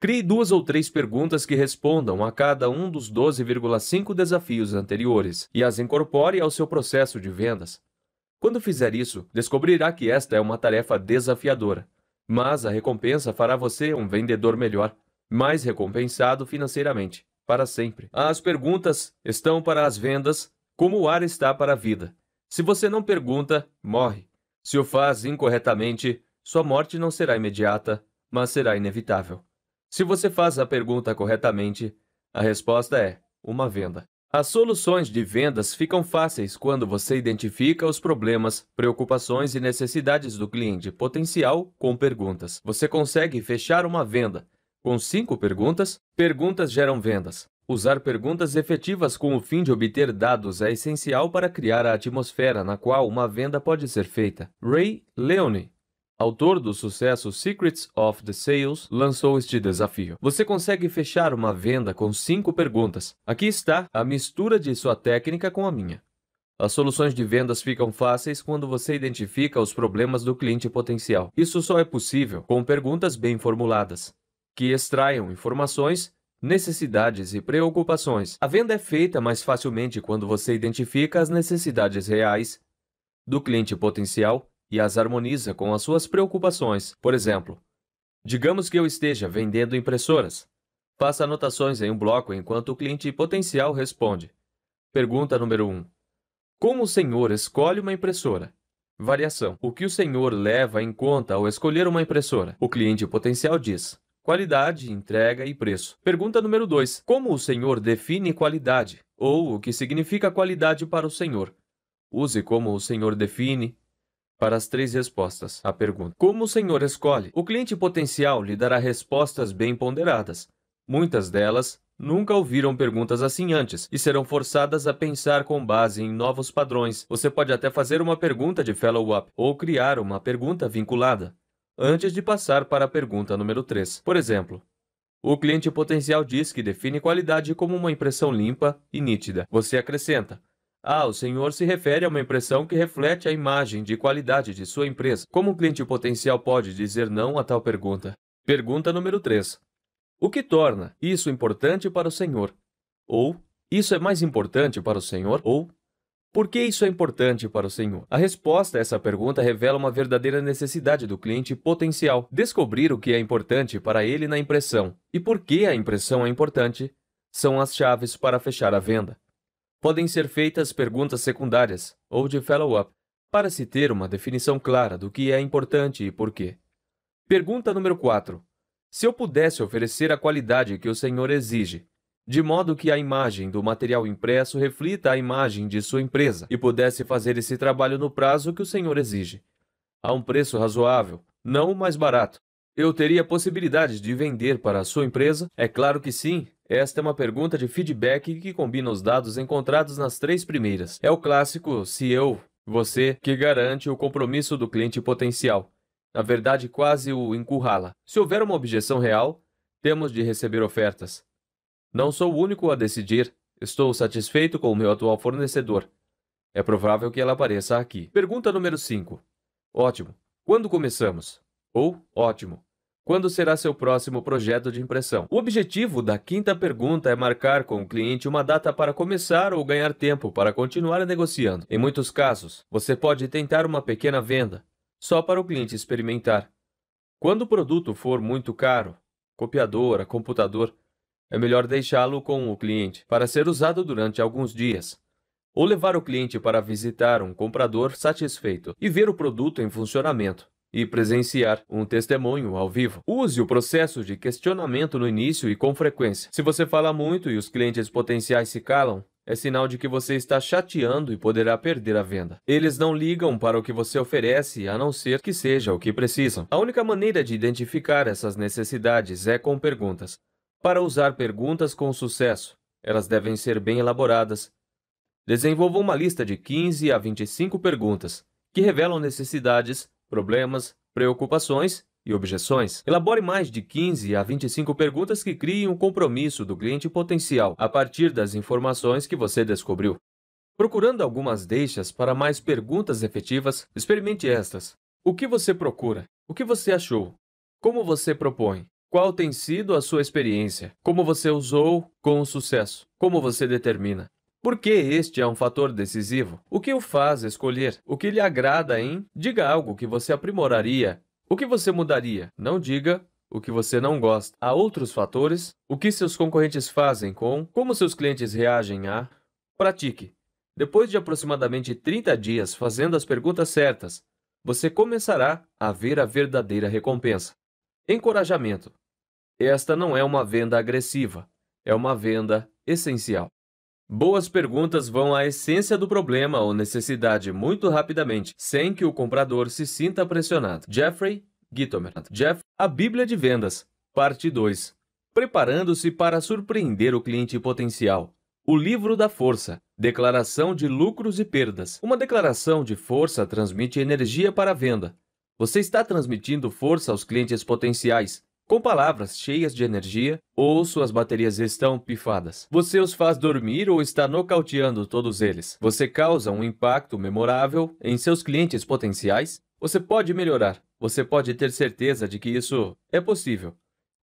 Crie duas ou três perguntas que respondam a cada um dos 12,5 desafios anteriores e as incorpore ao seu processo de vendas. Quando fizer isso, descobrirá que esta é uma tarefa desafiadora, mas a recompensa fará você um vendedor melhor, mais recompensado financeiramente, para sempre. As perguntas estão para as vendas, como o ar está para a vida. Se você não pergunta, morre. Se o faz incorretamente, sua morte não será imediata, mas será inevitável. Se você faz a pergunta corretamente, a resposta é uma venda. As soluções de vendas ficam fáceis quando você identifica os problemas, preocupações e necessidades do cliente potencial com perguntas. Você consegue fechar uma venda com cinco perguntas. Perguntas geram vendas. Usar perguntas efetivas com o fim de obter dados é essencial para criar a atmosfera na qual uma venda pode ser feita. Ray Leone autor do sucesso Secrets of the Sales, lançou este desafio. Você consegue fechar uma venda com cinco perguntas. Aqui está a mistura de sua técnica com a minha. As soluções de vendas ficam fáceis quando você identifica os problemas do cliente potencial. Isso só é possível com perguntas bem formuladas, que extraiam informações, necessidades e preocupações. A venda é feita mais facilmente quando você identifica as necessidades reais do cliente potencial e as harmoniza com as suas preocupações. Por exemplo, digamos que eu esteja vendendo impressoras. Faça anotações em um bloco enquanto o cliente potencial responde. Pergunta número 1. Como o senhor escolhe uma impressora? Variação. O que o senhor leva em conta ao escolher uma impressora? O cliente potencial diz: qualidade, entrega e preço. Pergunta número 2. Como o senhor define qualidade? Ou o que significa qualidade para o senhor? Use como o senhor define, para as três respostas à pergunta. Como o senhor escolhe? O cliente potencial lhe dará respostas bem ponderadas. Muitas delas nunca ouviram perguntas assim antes e serão forçadas a pensar com base em novos padrões. Você pode até fazer uma pergunta de follow-up ou criar uma pergunta vinculada antes de passar para a pergunta número 3. Por exemplo, o cliente potencial diz que define qualidade como uma impressão limpa e nítida. Você acrescenta: ah, o senhor se refere a uma impressão que reflete a imagem de qualidade de sua empresa. Como um cliente potencial pode dizer não a tal pergunta? Pergunta número 3. O que torna isso importante para o senhor? Ou, isso é mais importante para o senhor? Ou, por que isso é importante para o senhor? A resposta a essa pergunta revela uma verdadeira necessidade do cliente potencial. Descobrir o que é importante para ele na impressão e por que a impressão é importante são as chaves para fechar a venda podem ser feitas perguntas secundárias ou de follow-up para se ter uma definição clara do que é importante e por quê. Pergunta número 4. Se eu pudesse oferecer a qualidade que o senhor exige, de modo que a imagem do material impresso reflita a imagem de sua empresa e pudesse fazer esse trabalho no prazo que o senhor exige. A um preço razoável, não o mais barato, eu teria possibilidade de vender para a sua empresa? É claro que sim. Esta é uma pergunta de feedback que combina os dados encontrados nas três primeiras. É o clássico se eu, você, que garante o compromisso do cliente potencial. Na verdade, quase o encurrala. Se houver uma objeção real, temos de receber ofertas. Não sou o único a decidir. Estou satisfeito com o meu atual fornecedor. É provável que ela apareça aqui. Pergunta número 5. Ótimo. Quando começamos? Ou ótimo. Quando será seu próximo projeto de impressão? O objetivo da quinta pergunta é marcar com o cliente uma data para começar ou ganhar tempo para continuar negociando. Em muitos casos, você pode tentar uma pequena venda, só para o cliente experimentar. Quando o produto for muito caro, copiadora, computador, é melhor deixá-lo com o cliente para ser usado durante alguns dias. Ou levar o cliente para visitar um comprador satisfeito e ver o produto em funcionamento e presenciar um testemunho ao vivo. Use o processo de questionamento no início e com frequência. Se você fala muito e os clientes potenciais se calam, é sinal de que você está chateando e poderá perder a venda. Eles não ligam para o que você oferece, a não ser que seja o que precisam. A única maneira de identificar essas necessidades é com perguntas. Para usar perguntas com sucesso, elas devem ser bem elaboradas. Desenvolva uma lista de 15 a 25 perguntas que revelam necessidades problemas, preocupações e objeções. Elabore mais de 15 a 25 perguntas que criem um compromisso do cliente potencial a partir das informações que você descobriu. Procurando algumas deixas para mais perguntas efetivas, experimente estas. O que você procura? O que você achou? Como você propõe? Qual tem sido a sua experiência? Como você usou com sucesso? Como você determina? Porque este é um fator decisivo. O que o faz escolher? O que lhe agrada em? Diga algo que você aprimoraria. O que você mudaria? Não diga o que você não gosta. Há outros fatores. O que seus concorrentes fazem com? Como seus clientes reagem a? Pratique. Depois de aproximadamente 30 dias fazendo as perguntas certas, você começará a ver a verdadeira recompensa. Encorajamento. Esta não é uma venda agressiva, é uma venda essencial. Boas perguntas vão à essência do problema ou necessidade muito rapidamente, sem que o comprador se sinta pressionado. Jeffrey Gitomer. Jeff, a Bíblia de Vendas, parte 2. Preparando-se para surpreender o cliente potencial. O livro da força. Declaração de lucros e perdas. Uma declaração de força transmite energia para a venda. Você está transmitindo força aos clientes potenciais. Com palavras cheias de energia, ou suas baterias estão pifadas. Você os faz dormir ou está nocauteando todos eles. Você causa um impacto memorável em seus clientes potenciais. Você pode melhorar. Você pode ter certeza de que isso é possível.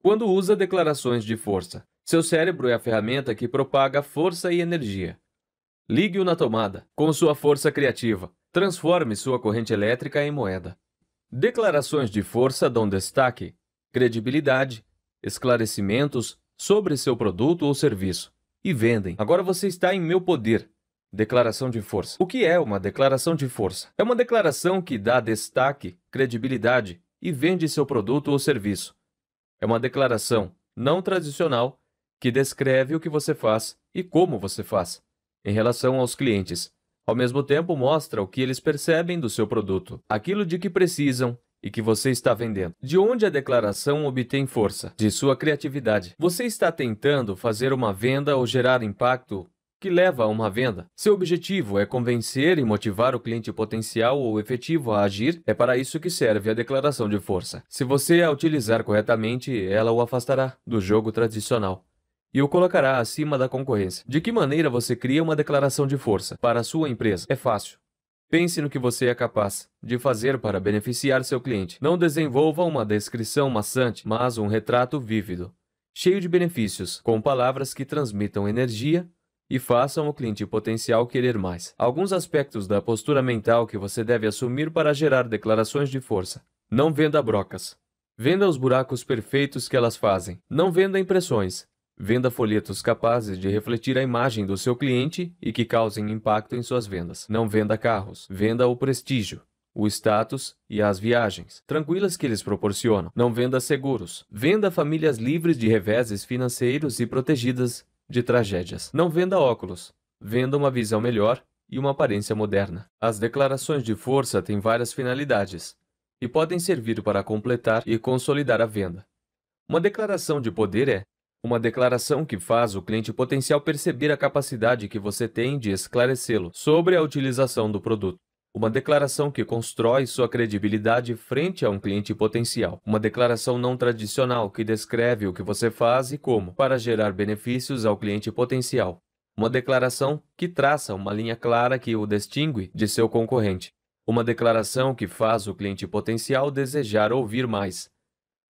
Quando usa declarações de força, seu cérebro é a ferramenta que propaga força e energia. Ligue-o na tomada, com sua força criativa. Transforme sua corrente elétrica em moeda. Declarações de força dão destaque credibilidade, esclarecimentos sobre seu produto ou serviço e vendem. Agora você está em meu poder. Declaração de força. O que é uma declaração de força? É uma declaração que dá destaque, credibilidade e vende seu produto ou serviço. É uma declaração não tradicional que descreve o que você faz e como você faz em relação aos clientes. Ao mesmo tempo, mostra o que eles percebem do seu produto, aquilo de que precisam e que você está vendendo. De onde a declaração obtém força? De sua criatividade. Você está tentando fazer uma venda ou gerar impacto que leva a uma venda. Seu objetivo é convencer e motivar o cliente potencial ou efetivo a agir, é para isso que serve a declaração de força. Se você a utilizar corretamente, ela o afastará do jogo tradicional e o colocará acima da concorrência. De que maneira você cria uma declaração de força para a sua empresa? É fácil. Pense no que você é capaz de fazer para beneficiar seu cliente. Não desenvolva uma descrição maçante, mas um retrato vívido, cheio de benefícios, com palavras que transmitam energia e façam o cliente potencial querer mais. Alguns aspectos da postura mental que você deve assumir para gerar declarações de força. Não venda brocas. Venda os buracos perfeitos que elas fazem. Não venda impressões. Venda folhetos capazes de refletir a imagem do seu cliente e que causem impacto em suas vendas. Não venda carros, venda o prestígio, o status e as viagens tranquilas que eles proporcionam. Não venda seguros, venda famílias livres de reveses financeiros e protegidas de tragédias. Não venda óculos, venda uma visão melhor e uma aparência moderna. As declarações de força têm várias finalidades e podem servir para completar e consolidar a venda. Uma declaração de poder é uma declaração que faz o cliente potencial perceber a capacidade que você tem de esclarecê-lo sobre a utilização do produto. Uma declaração que constrói sua credibilidade frente a um cliente potencial. Uma declaração não tradicional que descreve o que você faz e como, para gerar benefícios ao cliente potencial. Uma declaração que traça uma linha clara que o distingue de seu concorrente. Uma declaração que faz o cliente potencial desejar ouvir mais,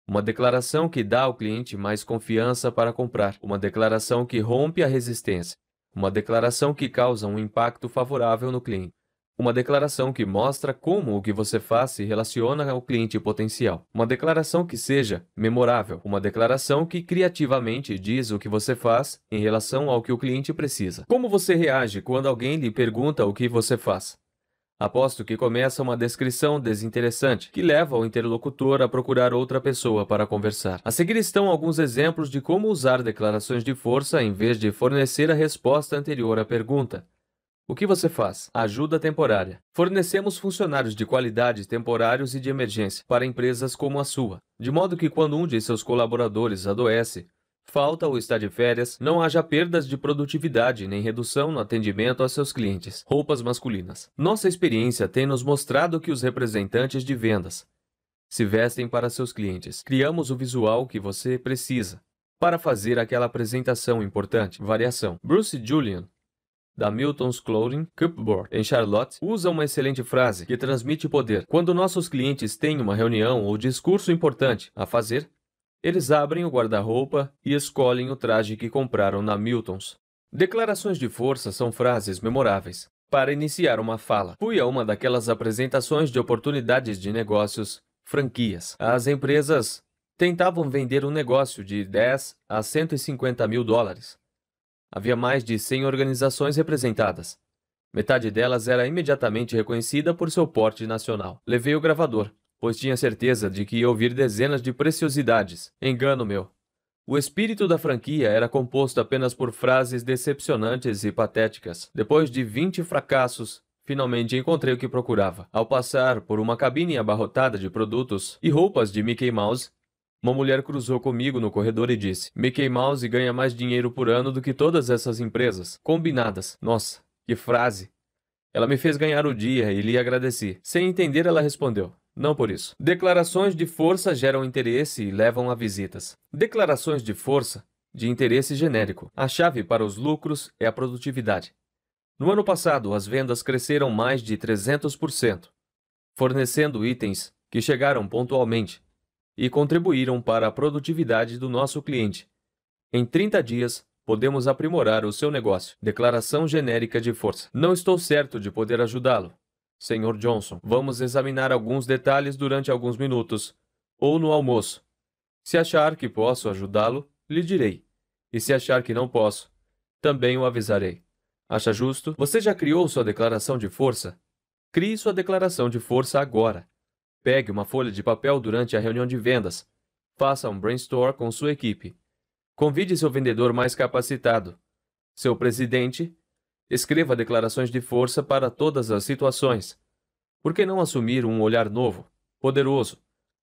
uma declaração que dá ao cliente mais confiança para comprar. Uma declaração que rompe a resistência. Uma declaração que causa um impacto favorável no cliente. Uma declaração que mostra como o que você faz se relaciona ao cliente potencial. Uma declaração que seja memorável. Uma declaração que criativamente diz o que você faz em relação ao que o cliente precisa. Como você reage quando alguém lhe pergunta o que você faz? Aposto que começa uma descrição desinteressante, que leva o interlocutor a procurar outra pessoa para conversar. A seguir estão alguns exemplos de como usar declarações de força em vez de fornecer a resposta anterior à pergunta. O que você faz? Ajuda temporária. Fornecemos funcionários de qualidade temporários e de emergência para empresas como a sua, de modo que quando um de seus colaboradores adoece, falta ou está de férias, não haja perdas de produtividade nem redução no atendimento a seus clientes. Roupas masculinas. Nossa experiência tem nos mostrado que os representantes de vendas se vestem para seus clientes. Criamos o visual que você precisa para fazer aquela apresentação importante. Variação. Bruce Julian da Milton's Clothing Cupboard, em Charlotte, usa uma excelente frase que transmite poder. Quando nossos clientes têm uma reunião ou discurso importante a fazer, eles abrem o guarda-roupa e escolhem o traje que compraram na Milton's. Declarações de força são frases memoráveis. Para iniciar uma fala, fui a uma daquelas apresentações de oportunidades de negócios, franquias. As empresas tentavam vender um negócio de 10 a 150 mil dólares. Havia mais de 100 organizações representadas. Metade delas era imediatamente reconhecida por seu porte nacional. Levei o gravador pois tinha certeza de que ia ouvir dezenas de preciosidades. Engano meu. O espírito da franquia era composto apenas por frases decepcionantes e patéticas. Depois de 20 fracassos, finalmente encontrei o que procurava. Ao passar por uma cabine abarrotada de produtos e roupas de Mickey Mouse, uma mulher cruzou comigo no corredor e disse: Mickey Mouse ganha mais dinheiro por ano do que todas essas empresas combinadas. Nossa, que frase! Ela me fez ganhar o dia e lhe agradeci. Sem entender, ela respondeu: não por isso. Declarações de força geram interesse e levam a visitas. Declarações de força de interesse genérico. A chave para os lucros é a produtividade. No ano passado, as vendas cresceram mais de 300%, fornecendo itens que chegaram pontualmente e contribuíram para a produtividade do nosso cliente. Em 30 dias, podemos aprimorar o seu negócio. Declaração genérica de força. Não estou certo de poder ajudá-lo. Senhor Johnson, vamos examinar alguns detalhes durante alguns minutos, ou no almoço. Se achar que posso ajudá-lo, lhe direi. E se achar que não posso, também o avisarei. Acha justo? Você já criou sua declaração de força? Crie sua declaração de força agora. Pegue uma folha de papel durante a reunião de vendas. Faça um brainstorm com sua equipe. Convide seu vendedor mais capacitado, seu presidente Escreva declarações de força para todas as situações. Por que não assumir um olhar novo, poderoso?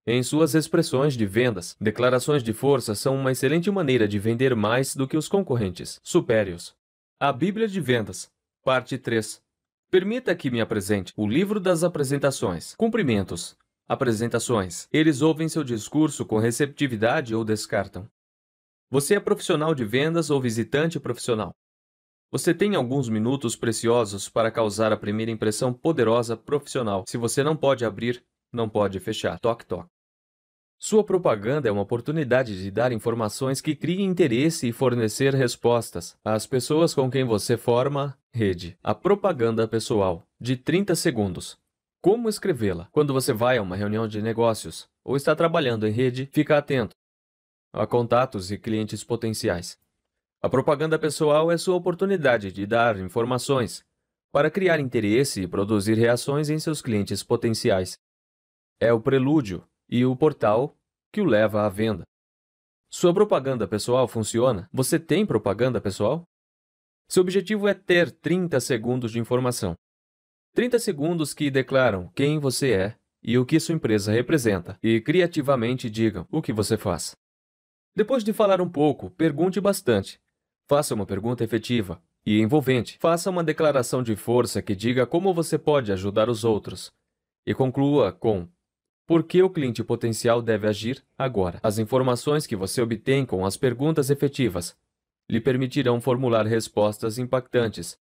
Em suas expressões de vendas, declarações de força são uma excelente maneira de vender mais do que os concorrentes, supérios. A Bíblia de Vendas, parte 3. Permita que me apresente o livro das apresentações. Cumprimentos. Apresentações. Eles ouvem seu discurso com receptividade ou descartam. Você é profissional de vendas ou visitante profissional? Você tem alguns minutos preciosos para causar a primeira impressão poderosa profissional. Se você não pode abrir, não pode fechar. Toque, toque. Sua propaganda é uma oportunidade de dar informações que criem interesse e fornecer respostas às pessoas com quem você forma rede. A propaganda pessoal, de 30 segundos. Como escrevê-la? Quando você vai a uma reunião de negócios ou está trabalhando em rede, fica atento a contatos e clientes potenciais. A propaganda pessoal é sua oportunidade de dar informações para criar interesse e produzir reações em seus clientes potenciais. É o prelúdio e o portal que o leva à venda. Sua propaganda pessoal funciona? Você tem propaganda pessoal? Seu objetivo é ter 30 segundos de informação. 30 segundos que declaram quem você é e o que sua empresa representa, e criativamente digam o que você faz. Depois de falar um pouco, pergunte bastante. Faça uma pergunta efetiva e envolvente. Faça uma declaração de força que diga como você pode ajudar os outros. E conclua com: Por que o cliente potencial deve agir agora? As informações que você obtém com as perguntas efetivas lhe permitirão formular respostas impactantes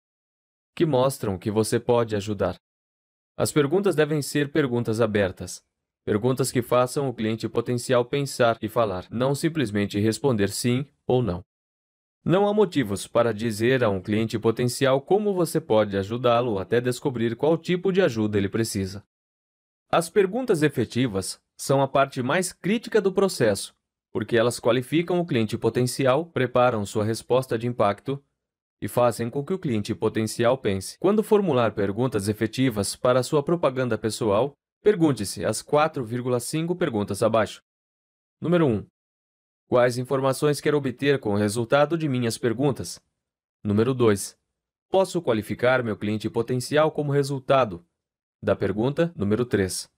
que mostram que você pode ajudar. As perguntas devem ser perguntas abertas. Perguntas que façam o cliente potencial pensar e falar, não simplesmente responder sim ou não. Não há motivos para dizer a um cliente potencial como você pode ajudá-lo até descobrir qual tipo de ajuda ele precisa. As perguntas efetivas são a parte mais crítica do processo, porque elas qualificam o cliente potencial, preparam sua resposta de impacto e fazem com que o cliente potencial pense. Quando formular perguntas efetivas para sua propaganda pessoal, pergunte-se as 4,5 perguntas abaixo. Número 1. Quais informações quero obter com o resultado de minhas perguntas? Número 2. Posso qualificar meu cliente potencial como resultado? Da pergunta número 3.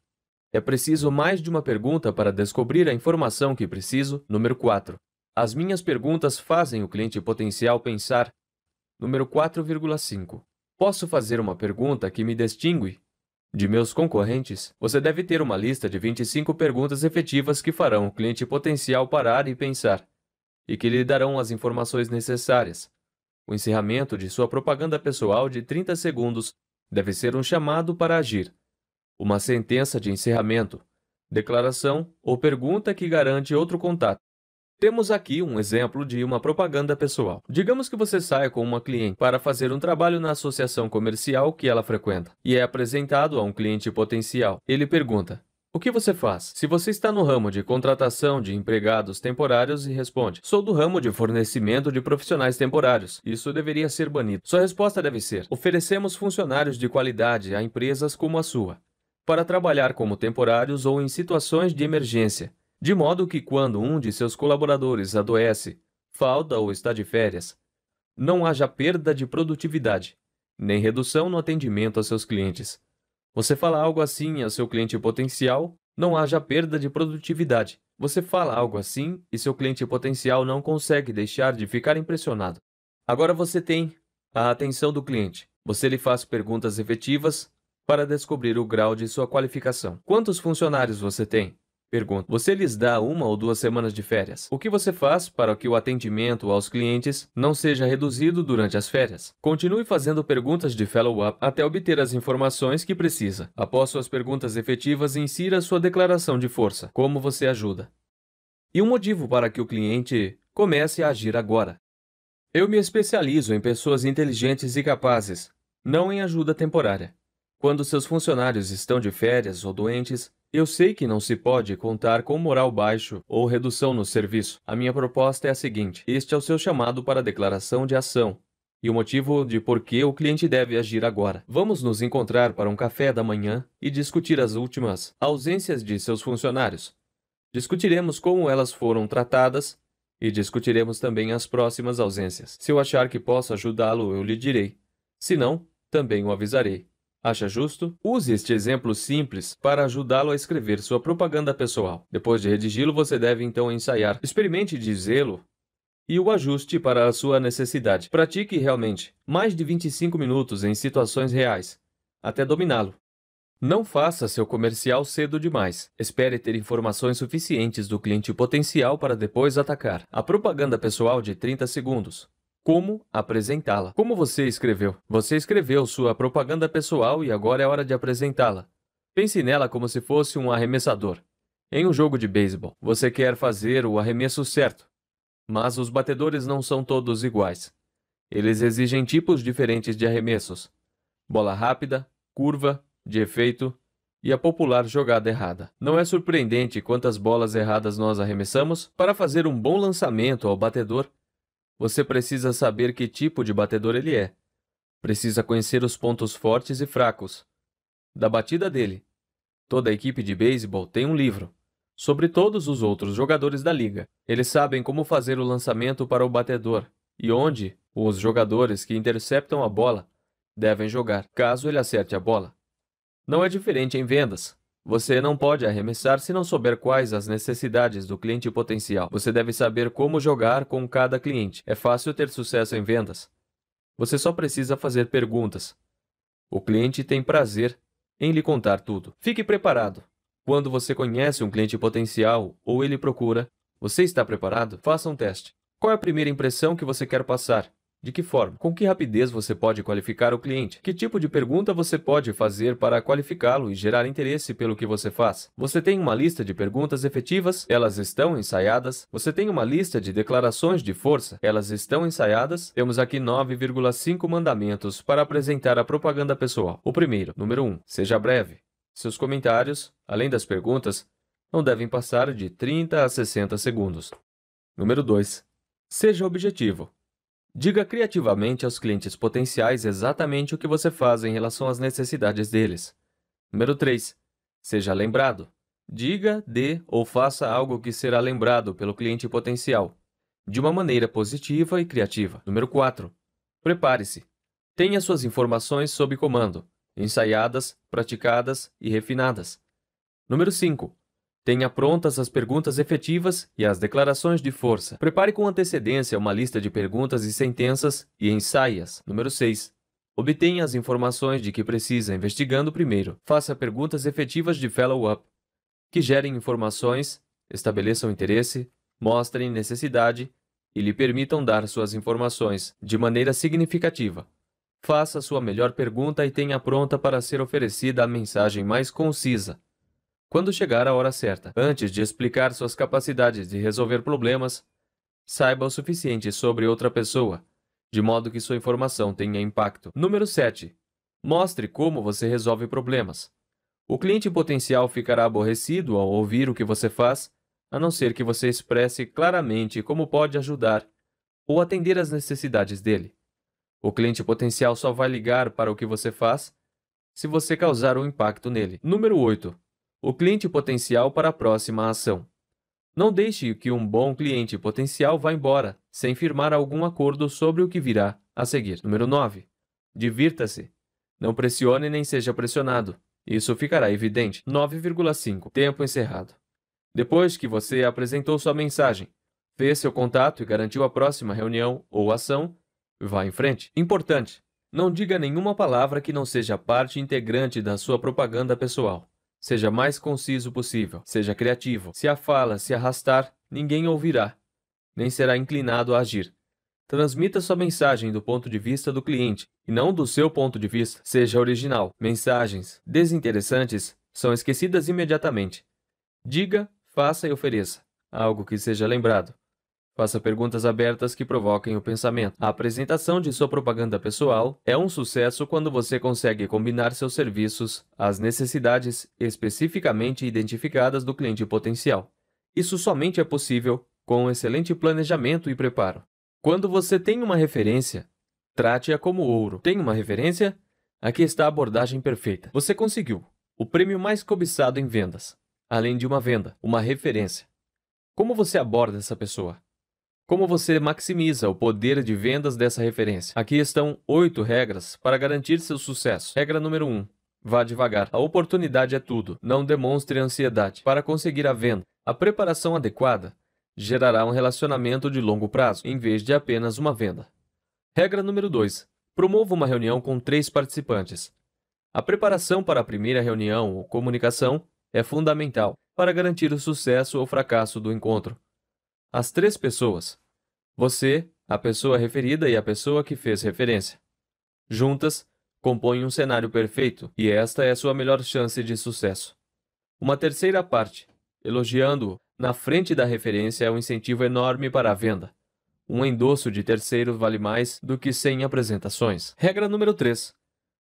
É preciso mais de uma pergunta para descobrir a informação que preciso. Número 4. As minhas perguntas fazem o cliente potencial pensar. Número 4,5. Posso fazer uma pergunta que me distingue de meus concorrentes, você deve ter uma lista de 25 perguntas efetivas que farão o cliente potencial parar e pensar, e que lhe darão as informações necessárias. O encerramento de sua propaganda pessoal de 30 segundos deve ser um chamado para agir. Uma sentença de encerramento, declaração ou pergunta que garante outro contato. Temos aqui um exemplo de uma propaganda pessoal. Digamos que você saia com uma cliente para fazer um trabalho na associação comercial que ela frequenta e é apresentado a um cliente potencial. Ele pergunta: o que você faz? Se você está no ramo de contratação de empregados temporários e responde: Sou do ramo de fornecimento de profissionais temporários. Isso deveria ser banido. Sua resposta deve ser: Oferecemos funcionários de qualidade a empresas como a sua, para trabalhar como temporários ou em situações de emergência de modo que quando um de seus colaboradores adoece, falta ou está de férias, não haja perda de produtividade, nem redução no atendimento a seus clientes. Você fala algo assim a seu cliente potencial, não haja perda de produtividade. Você fala algo assim e seu cliente potencial não consegue deixar de ficar impressionado. Agora você tem a atenção do cliente. Você lhe faz perguntas efetivas para descobrir o grau de sua qualificação. Quantos funcionários você tem? Pergunta: Você lhes dá uma ou duas semanas de férias? O que você faz para que o atendimento aos clientes não seja reduzido durante as férias? Continue fazendo perguntas de follow-up até obter as informações que precisa. Após suas perguntas efetivas, insira sua declaração de força, como você ajuda. E um motivo para que o cliente comece a agir agora. Eu me especializo em pessoas inteligentes e capazes, não em ajuda temporária. Quando seus funcionários estão de férias ou doentes, eu sei que não se pode contar com moral baixo ou redução no serviço. A minha proposta é a seguinte: este é o seu chamado para declaração de ação e o motivo de por que o cliente deve agir agora. Vamos nos encontrar para um café da manhã e discutir as últimas ausências de seus funcionários. Discutiremos como elas foram tratadas e discutiremos também as próximas ausências. Se eu achar que posso ajudá-lo, eu lhe direi. Se não, também o avisarei. Acha justo? Use este exemplo simples para ajudá-lo a escrever sua propaganda pessoal. Depois de redigi-lo, você deve então ensaiar. Experimente dizê-lo e o ajuste para a sua necessidade. Pratique realmente mais de 25 minutos em situações reais, até dominá-lo. Não faça seu comercial cedo demais. Espere ter informações suficientes do cliente potencial para depois atacar. A propaganda pessoal de 30 segundos como apresentá-la. Como você escreveu? Você escreveu sua propaganda pessoal e agora é hora de apresentá-la. Pense nela como se fosse um arremessador. Em um jogo de beisebol, você quer fazer o arremesso certo, mas os batedores não são todos iguais. Eles exigem tipos diferentes de arremessos: bola rápida, curva, de efeito e a popular jogada errada. Não é surpreendente quantas bolas erradas nós arremessamos? Para fazer um bom lançamento ao batedor, você precisa saber que tipo de batedor ele é. Precisa conhecer os pontos fortes e fracos. Da batida dele. Toda a equipe de beisebol tem um livro. Sobre todos os outros jogadores da liga. Eles sabem como fazer o lançamento para o batedor e onde os jogadores que interceptam a bola devem jogar, caso ele acerte a bola. Não é diferente em vendas. Você não pode arremessar se não souber quais as necessidades do cliente potencial. Você deve saber como jogar com cada cliente. É fácil ter sucesso em vendas. Você só precisa fazer perguntas. O cliente tem prazer em lhe contar tudo. Fique preparado. Quando você conhece um cliente potencial ou ele procura, você está preparado? Faça um teste. Qual é a primeira impressão que você quer passar? De que forma? Com que rapidez você pode qualificar o cliente? Que tipo de pergunta você pode fazer para qualificá-lo e gerar interesse pelo que você faz? Você tem uma lista de perguntas efetivas? Elas estão ensaiadas? Você tem uma lista de declarações de força? Elas estão ensaiadas? Temos aqui 9,5 mandamentos para apresentar a propaganda pessoal. O primeiro, número 1, seja breve. Seus comentários, além das perguntas, não devem passar de 30 a 60 segundos. Número 2, seja objetivo. Diga criativamente aos clientes potenciais exatamente o que você faz em relação às necessidades deles. Número 3. Seja lembrado. Diga, dê ou faça algo que será lembrado pelo cliente potencial, de uma maneira positiva e criativa. Número 4. Prepare-se. Tenha suas informações sob comando, ensaiadas, praticadas e refinadas. Número 5. Tenha prontas as perguntas efetivas e as declarações de força. Prepare com antecedência uma lista de perguntas e sentenças e ensaias. Número 6. Obtenha as informações de que precisa investigando primeiro. Faça perguntas efetivas de follow-up, que gerem informações, estabeleçam interesse, mostrem necessidade e lhe permitam dar suas informações de maneira significativa. Faça sua melhor pergunta e tenha pronta para ser oferecida a mensagem mais concisa quando chegar a hora certa. Antes de explicar suas capacidades de resolver problemas, saiba o suficiente sobre outra pessoa, de modo que sua informação tenha impacto. Número 7. Mostre como você resolve problemas. O cliente potencial ficará aborrecido ao ouvir o que você faz, a não ser que você expresse claramente como pode ajudar ou atender às necessidades dele. O cliente potencial só vai ligar para o que você faz se você causar um impacto nele. Número 8 o cliente potencial para a próxima ação. Não deixe que um bom cliente potencial vá embora sem firmar algum acordo sobre o que virá a seguir. Número 9. Divirta-se. Não pressione nem seja pressionado. Isso ficará evidente. 9,5. Tempo encerrado. Depois que você apresentou sua mensagem, fez seu contato e garantiu a próxima reunião ou ação, vá em frente. Importante: não diga nenhuma palavra que não seja parte integrante da sua propaganda pessoal. Seja mais conciso possível, seja criativo. Se a fala se arrastar, ninguém ouvirá, nem será inclinado a agir. Transmita sua mensagem do ponto de vista do cliente e não do seu ponto de vista. Seja original. Mensagens desinteressantes são esquecidas imediatamente. Diga, faça e ofereça algo que seja lembrado. Faça perguntas abertas que provoquem o pensamento. A apresentação de sua propaganda pessoal é um sucesso quando você consegue combinar seus serviços às necessidades especificamente identificadas do cliente potencial. Isso somente é possível com um excelente planejamento e preparo. Quando você tem uma referência, trate-a como ouro. Tem uma referência? Aqui está a abordagem perfeita. Você conseguiu o prêmio mais cobiçado em vendas, além de uma venda, uma referência. Como você aborda essa pessoa? Como você maximiza o poder de vendas dessa referência? Aqui estão oito regras para garantir seu sucesso. Regra número 1. Um, vá devagar. A oportunidade é tudo. Não demonstre ansiedade. Para conseguir a venda, a preparação adequada gerará um relacionamento de longo prazo, em vez de apenas uma venda. Regra número 2. Promova uma reunião com três participantes. A preparação para a primeira reunião ou comunicação é fundamental para garantir o sucesso ou fracasso do encontro. As três pessoas você, a pessoa referida e a pessoa que fez referência. Juntas, compõem um cenário perfeito, e esta é a sua melhor chance de sucesso. Uma terceira parte, elogiando-o, na frente da referência é um incentivo enorme para a venda. Um endosso de terceiro vale mais do que 100 apresentações. Regra número 3.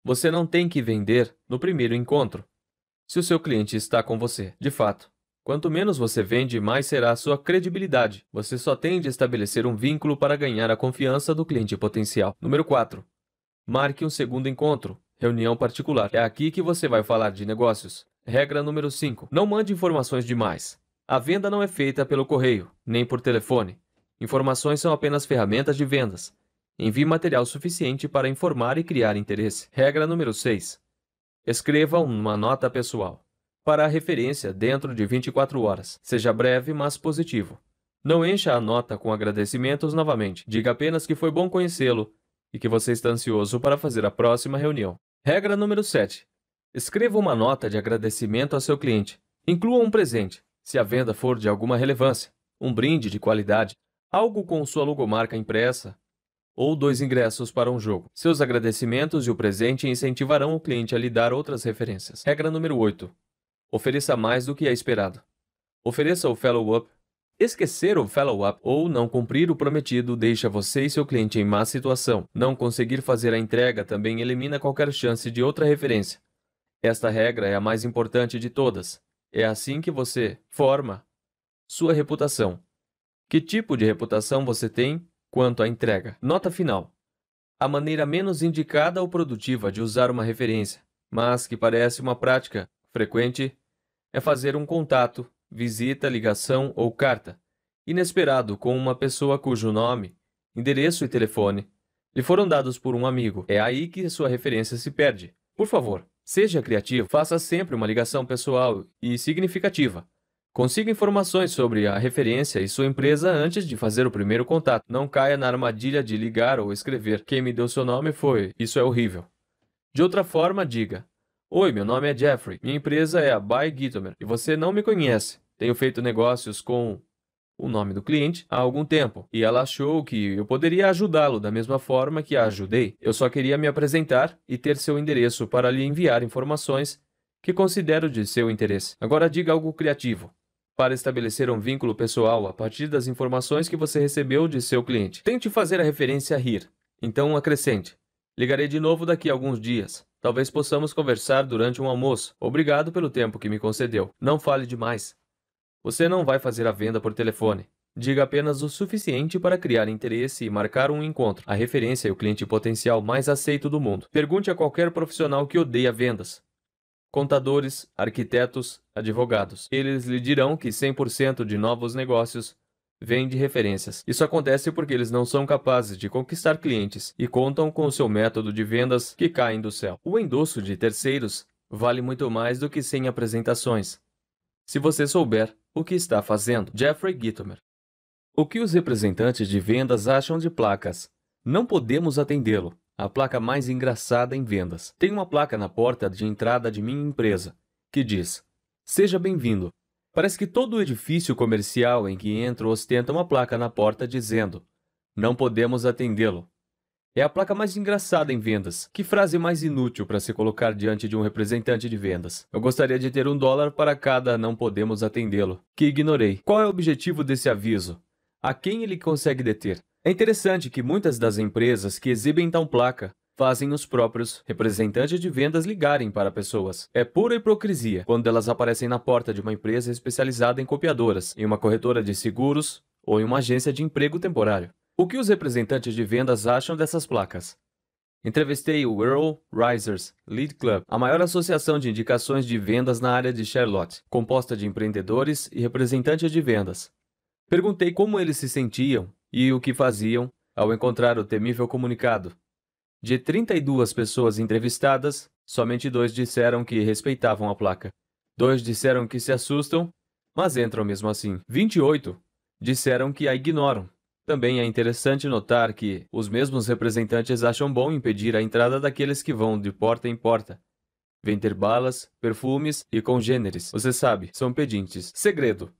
Você não tem que vender no primeiro encontro, se o seu cliente está com você, de fato. Quanto menos você vende, mais será a sua credibilidade. Você só tem de estabelecer um vínculo para ganhar a confiança do cliente potencial. Número 4. Marque um segundo encontro, reunião particular. É aqui que você vai falar de negócios. Regra número 5. Não mande informações demais. A venda não é feita pelo correio, nem por telefone. Informações são apenas ferramentas de vendas. Envie material suficiente para informar e criar interesse. Regra número 6. Escreva uma nota pessoal para a referência dentro de 24 horas. Seja breve, mas positivo. Não encha a nota com agradecimentos novamente. Diga apenas que foi bom conhecê-lo e que você está ansioso para fazer a próxima reunião. Regra número 7. Escreva uma nota de agradecimento a seu cliente. Inclua um presente, se a venda for de alguma relevância, um brinde de qualidade, algo com sua logomarca impressa ou dois ingressos para um jogo. Seus agradecimentos e o presente incentivarão o cliente a lhe dar outras referências. Regra número 8. Ofereça mais do que é esperado. Ofereça o follow-up. Esquecer o follow-up ou não cumprir o prometido deixa você e seu cliente em má situação. Não conseguir fazer a entrega também elimina qualquer chance de outra referência. Esta regra é a mais importante de todas. É assim que você forma sua reputação. Que tipo de reputação você tem quanto à entrega? Nota final. A maneira menos indicada ou produtiva de usar uma referência, mas que parece uma prática frequente, é fazer um contato, visita, ligação ou carta, inesperado com uma pessoa cujo nome, endereço e telefone lhe foram dados por um amigo. É aí que sua referência se perde. Por favor, seja criativo, faça sempre uma ligação pessoal e significativa. Consiga informações sobre a referência e sua empresa antes de fazer o primeiro contato. Não caia na armadilha de ligar ou escrever. Quem me deu seu nome foi. Isso é horrível. De outra forma, diga: Oi, meu nome é Jeffrey. Minha empresa é a By Gitomer e você não me conhece. Tenho feito negócios com o nome do cliente há algum tempo e ela achou que eu poderia ajudá-lo da mesma forma que a ajudei. Eu só queria me apresentar e ter seu endereço para lhe enviar informações que considero de seu interesse. Agora diga algo criativo para estabelecer um vínculo pessoal a partir das informações que você recebeu de seu cliente. Tente fazer a referência a rir. Então acrescente: Ligarei de novo daqui a alguns dias. Talvez possamos conversar durante um almoço. Obrigado pelo tempo que me concedeu. Não fale demais. Você não vai fazer a venda por telefone. Diga apenas o suficiente para criar interesse e marcar um encontro. A referência é o cliente potencial mais aceito do mundo. Pergunte a qualquer profissional que odeia vendas. Contadores, arquitetos, advogados. Eles lhe dirão que 100% de novos negócios vem de referências. Isso acontece porque eles não são capazes de conquistar clientes e contam com o seu método de vendas que caem do céu. O endosso de terceiros vale muito mais do que 100 apresentações. Se você souber o que está fazendo, Jeffrey Gitomer. O que os representantes de vendas acham de placas? Não podemos atendê-lo. A placa mais engraçada em vendas. Tem uma placa na porta de entrada de minha empresa que diz: Seja bem-vindo. Parece que todo edifício comercial em que entro ostenta uma placa na porta dizendo: Não podemos atendê-lo. É a placa mais engraçada em vendas. Que frase mais inútil para se colocar diante de um representante de vendas. Eu gostaria de ter um dólar para cada não podemos atendê-lo. Que ignorei. Qual é o objetivo desse aviso? A quem ele consegue deter? É interessante que muitas das empresas que exibem tal placa fazem os próprios representantes de vendas ligarem para pessoas. É pura hipocrisia quando elas aparecem na porta de uma empresa especializada em copiadoras, em uma corretora de seguros ou em uma agência de emprego temporário. O que os representantes de vendas acham dessas placas? Entrevistei o Earl Risers Lead Club, a maior associação de indicações de vendas na área de Charlotte, composta de empreendedores e representantes de vendas. Perguntei como eles se sentiam e o que faziam ao encontrar o temível comunicado. De 32 pessoas entrevistadas, somente dois disseram que respeitavam a placa. Dois disseram que se assustam, mas entram mesmo assim. 28 disseram que a ignoram. Também é interessante notar que os mesmos representantes acham bom impedir a entrada daqueles que vão de porta em porta. Vender balas, perfumes e congêneres. Você sabe, são pedintes. Segredo: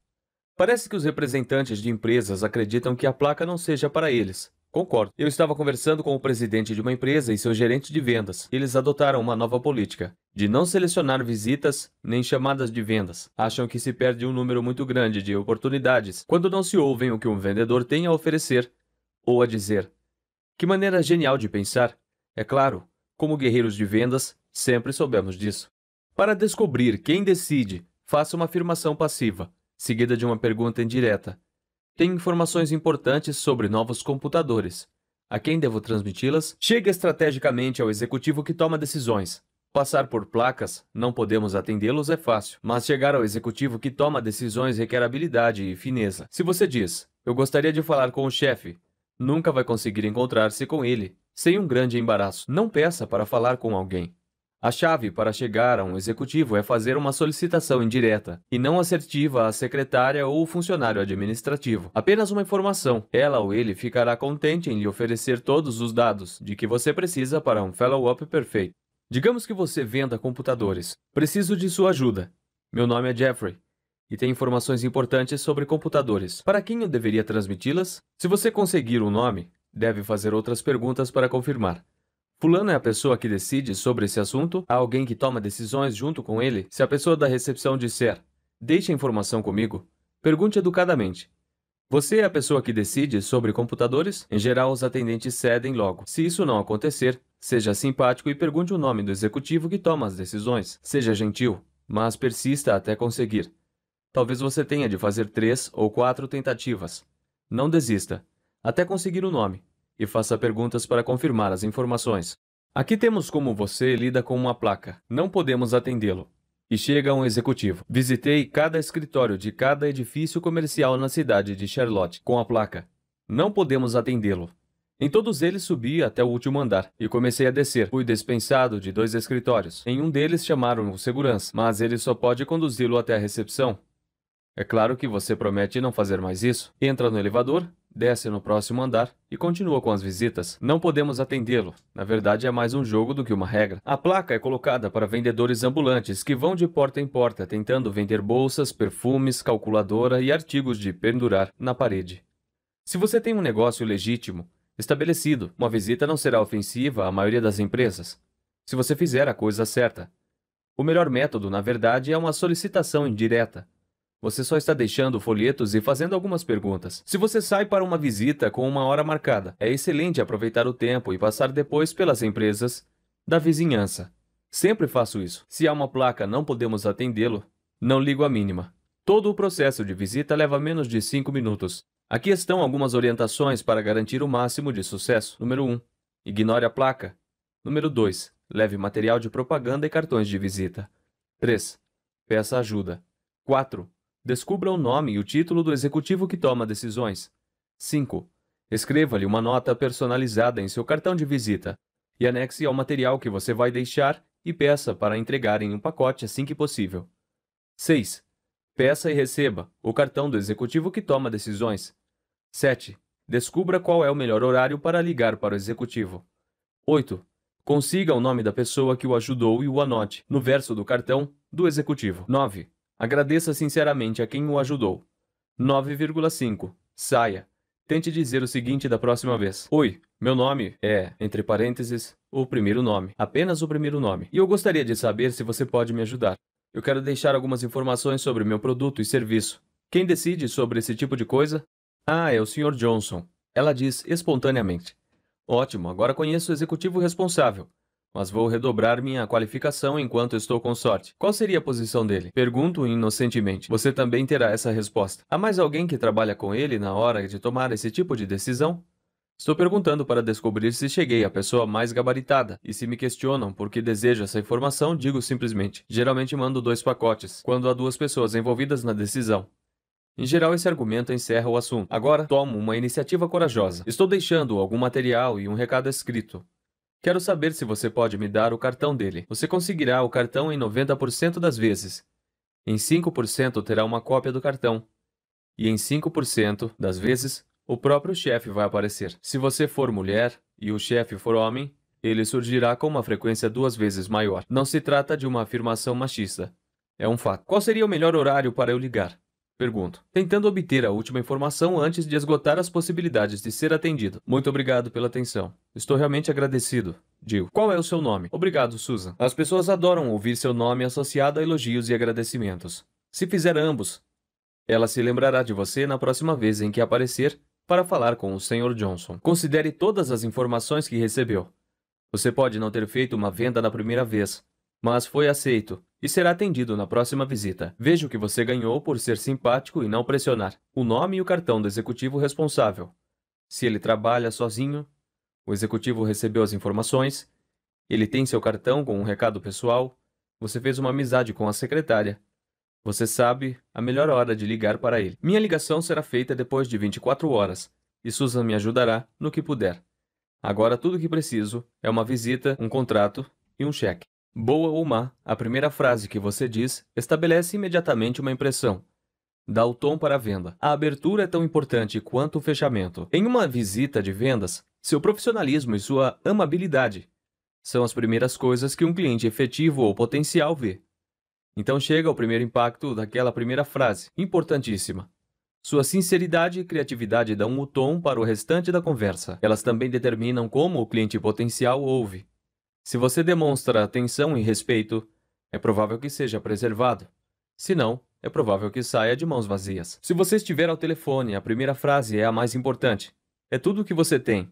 Parece que os representantes de empresas acreditam que a placa não seja para eles, Concordo. Eu estava conversando com o presidente de uma empresa e seu gerente de vendas. Eles adotaram uma nova política de não selecionar visitas nem chamadas de vendas. Acham que se perde um número muito grande de oportunidades quando não se ouvem o que um vendedor tem a oferecer ou a dizer. Que maneira genial de pensar! É claro, como guerreiros de vendas, sempre soubemos disso. Para descobrir quem decide, faça uma afirmação passiva, seguida de uma pergunta indireta. Tem informações importantes sobre novos computadores. A quem devo transmiti-las? Chega estrategicamente ao executivo que toma decisões. Passar por placas, não podemos atendê-los é fácil, mas chegar ao executivo que toma decisões requer habilidade e fineza. Se você diz, eu gostaria de falar com o chefe, nunca vai conseguir encontrar-se com ele, sem um grande embaraço. Não peça para falar com alguém. A chave para chegar a um executivo é fazer uma solicitação indireta e não assertiva à secretária ou funcionário administrativo. Apenas uma informação. Ela ou ele ficará contente em lhe oferecer todos os dados de que você precisa para um follow-up perfeito. Digamos que você venda computadores. Preciso de sua ajuda. Meu nome é Jeffrey e tem informações importantes sobre computadores. Para quem eu deveria transmiti-las? Se você conseguir o um nome, deve fazer outras perguntas para confirmar. Fulano é a pessoa que decide sobre esse assunto? Há alguém que toma decisões junto com ele? Se a pessoa da recepção disser, deixe a informação comigo, pergunte educadamente. Você é a pessoa que decide sobre computadores? Em geral, os atendentes cedem logo. Se isso não acontecer, seja simpático e pergunte o nome do executivo que toma as decisões. Seja gentil, mas persista até conseguir. Talvez você tenha de fazer três ou quatro tentativas. Não desista, até conseguir o nome e faça perguntas para confirmar as informações. Aqui temos como você lida com uma placa. Não podemos atendê-lo. E chega um executivo. Visitei cada escritório de cada edifício comercial na cidade de Charlotte com a placa. Não podemos atendê-lo. Em todos eles subi até o último andar e comecei a descer. Fui dispensado de dois escritórios. Em um deles chamaram o segurança, mas ele só pode conduzi-lo até a recepção. É claro que você promete não fazer mais isso. Entra no elevador desce no próximo andar e continua com as visitas. Não podemos atendê-lo. Na verdade, é mais um jogo do que uma regra. A placa é colocada para vendedores ambulantes que vão de porta em porta tentando vender bolsas, perfumes, calculadora e artigos de pendurar na parede. Se você tem um negócio legítimo, estabelecido, uma visita não será ofensiva à maioria das empresas, se você fizer a coisa certa. O melhor método, na verdade, é uma solicitação indireta. Você só está deixando folhetos e fazendo algumas perguntas. Se você sai para uma visita com uma hora marcada, é excelente aproveitar o tempo e passar depois pelas empresas da vizinhança. Sempre faço isso. Se há uma placa não podemos atendê-lo, não ligo a mínima. Todo o processo de visita leva menos de 5 minutos. Aqui estão algumas orientações para garantir o máximo de sucesso. Número 1. Um, ignore a placa. Número 2. Leve material de propaganda e cartões de visita. 3. Peça ajuda. 4. Descubra o nome e o título do executivo que toma decisões. 5. Escreva-lhe uma nota personalizada em seu cartão de visita e anexe ao material que você vai deixar e peça para entregar em um pacote assim que possível. 6. Peça e receba o cartão do executivo que toma decisões. 7. Descubra qual é o melhor horário para ligar para o executivo. 8. Consiga o nome da pessoa que o ajudou e o anote no verso do cartão do executivo. 9. Agradeça sinceramente a quem o ajudou. 9,5. Saia. Tente dizer o seguinte da próxima vez. Oi, meu nome é, entre parênteses, o primeiro nome. Apenas o primeiro nome. E eu gostaria de saber se você pode me ajudar. Eu quero deixar algumas informações sobre meu produto e serviço. Quem decide sobre esse tipo de coisa? Ah, é o Sr. Johnson. Ela diz espontaneamente. Ótimo, agora conheço o executivo responsável mas vou redobrar minha qualificação enquanto estou com sorte. Qual seria a posição dele? Pergunto inocentemente. Você também terá essa resposta. Há mais alguém que trabalha com ele na hora de tomar esse tipo de decisão? Estou perguntando para descobrir se cheguei à pessoa mais gabaritada, e se me questionam por que desejo essa informação, digo simplesmente. Geralmente mando dois pacotes, quando há duas pessoas envolvidas na decisão. Em geral, esse argumento encerra o assunto. Agora, tomo uma iniciativa corajosa. Estou deixando algum material e um recado escrito. Quero saber se você pode me dar o cartão dele. Você conseguirá o cartão em 90% das vezes. Em 5% terá uma cópia do cartão. E em 5% das vezes, o próprio chefe vai aparecer. Se você for mulher e o chefe for homem, ele surgirá com uma frequência duas vezes maior. Não se trata de uma afirmação machista. É um fato. Qual seria o melhor horário para eu ligar? Pergunto, tentando obter a última informação antes de esgotar as possibilidades de ser atendido. Muito obrigado pela atenção. Estou realmente agradecido. Digo, qual é o seu nome? Obrigado, Susan. As pessoas adoram ouvir seu nome associado a elogios e agradecimentos. Se fizer ambos, ela se lembrará de você na próxima vez em que aparecer para falar com o Sr. Johnson. Considere todas as informações que recebeu. Você pode não ter feito uma venda na primeira vez, mas foi aceito e será atendido na próxima visita. Veja o que você ganhou por ser simpático e não pressionar. O nome e o cartão do executivo responsável. Se ele trabalha sozinho, o executivo recebeu as informações, ele tem seu cartão com um recado pessoal, você fez uma amizade com a secretária. Você sabe a melhor hora de ligar para ele. Minha ligação será feita depois de 24 horas e Susan me ajudará no que puder. Agora tudo o que preciso é uma visita, um contrato e um cheque. Boa ou má, a primeira frase que você diz estabelece imediatamente uma impressão. Dá o tom para a venda. A abertura é tão importante quanto o fechamento. Em uma visita de vendas, seu profissionalismo e sua amabilidade são as primeiras coisas que um cliente efetivo ou potencial vê. Então chega ao primeiro impacto daquela primeira frase, importantíssima. Sua sinceridade e criatividade dão o tom para o restante da conversa. Elas também determinam como o cliente potencial ouve. Se você demonstra atenção e respeito, é provável que seja preservado. Se não, é provável que saia de mãos vazias. Se você estiver ao telefone, a primeira frase é a mais importante. É tudo o que você tem.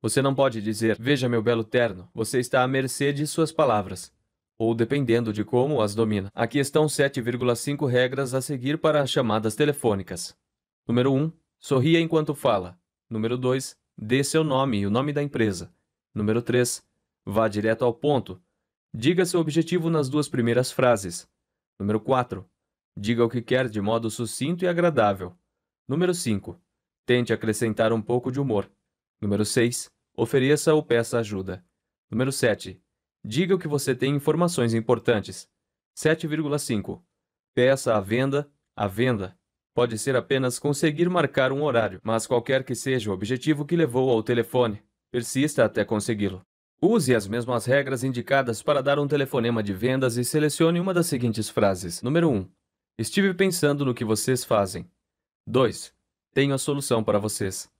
Você não pode dizer, veja meu belo terno, você está à mercê de suas palavras. Ou dependendo de como as domina. Aqui estão 7,5 regras a seguir para as chamadas telefônicas. Número 1. Sorria enquanto fala. Número 2. Dê seu nome e o nome da empresa. Número 3. Vá direto ao ponto. Diga seu objetivo nas duas primeiras frases. Número 4. Diga o que quer de modo sucinto e agradável. Número 5. Tente acrescentar um pouco de humor. Número 6. Ofereça ou peça ajuda. Número 7. Diga o que você tem informações importantes. 7,5. Peça à venda, à venda. Pode ser apenas conseguir marcar um horário, mas qualquer que seja o objetivo que levou ao telefone, persista até consegui-lo. Use as mesmas regras indicadas para dar um telefonema de vendas e selecione uma das seguintes frases. Número 1. Estive pensando no que vocês fazem. 2. Tenho a solução para vocês.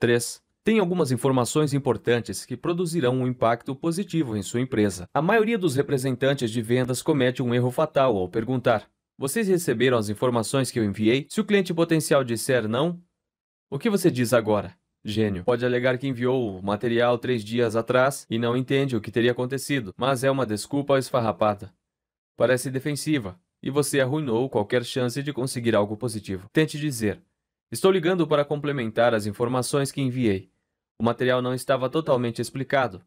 3. Tem algumas informações importantes que produzirão um impacto positivo em sua empresa. A maioria dos representantes de vendas comete um erro fatal ao perguntar: Vocês receberam as informações que eu enviei? Se o cliente potencial disser não, o que você diz agora? Gênio. Pode alegar que enviou o material três dias atrás e não entende o que teria acontecido, mas é uma desculpa esfarrapada. Parece defensiva, e você arruinou qualquer chance de conseguir algo positivo. Tente dizer: Estou ligando para complementar as informações que enviei. O material não estava totalmente explicado.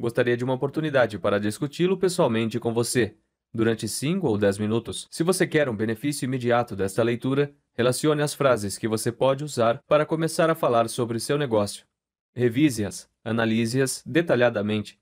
Gostaria de uma oportunidade para discuti-lo pessoalmente com você, durante 5 ou 10 minutos. Se você quer um benefício imediato desta leitura, Relacione as frases que você pode usar para começar a falar sobre seu negócio. Revise-as, analise-as detalhadamente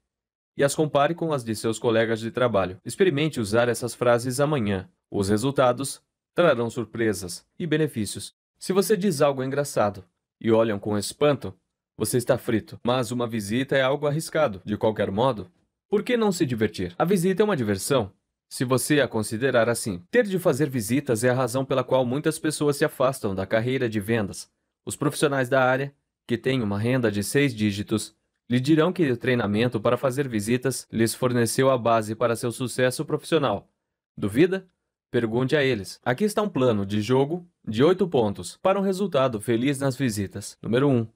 e as compare com as de seus colegas de trabalho. Experimente usar essas frases amanhã. Os resultados trarão surpresas e benefícios. Se você diz algo engraçado e olham com espanto, você está frito. Mas uma visita é algo arriscado. De qualquer modo, por que não se divertir? A visita é uma diversão se você a considerar assim. Ter de fazer visitas é a razão pela qual muitas pessoas se afastam da carreira de vendas. Os profissionais da área, que têm uma renda de seis dígitos, lhe dirão que o treinamento para fazer visitas lhes forneceu a base para seu sucesso profissional. Duvida? Pergunte a eles. Aqui está um plano de jogo de oito pontos para um resultado feliz nas visitas. Número 1. Um,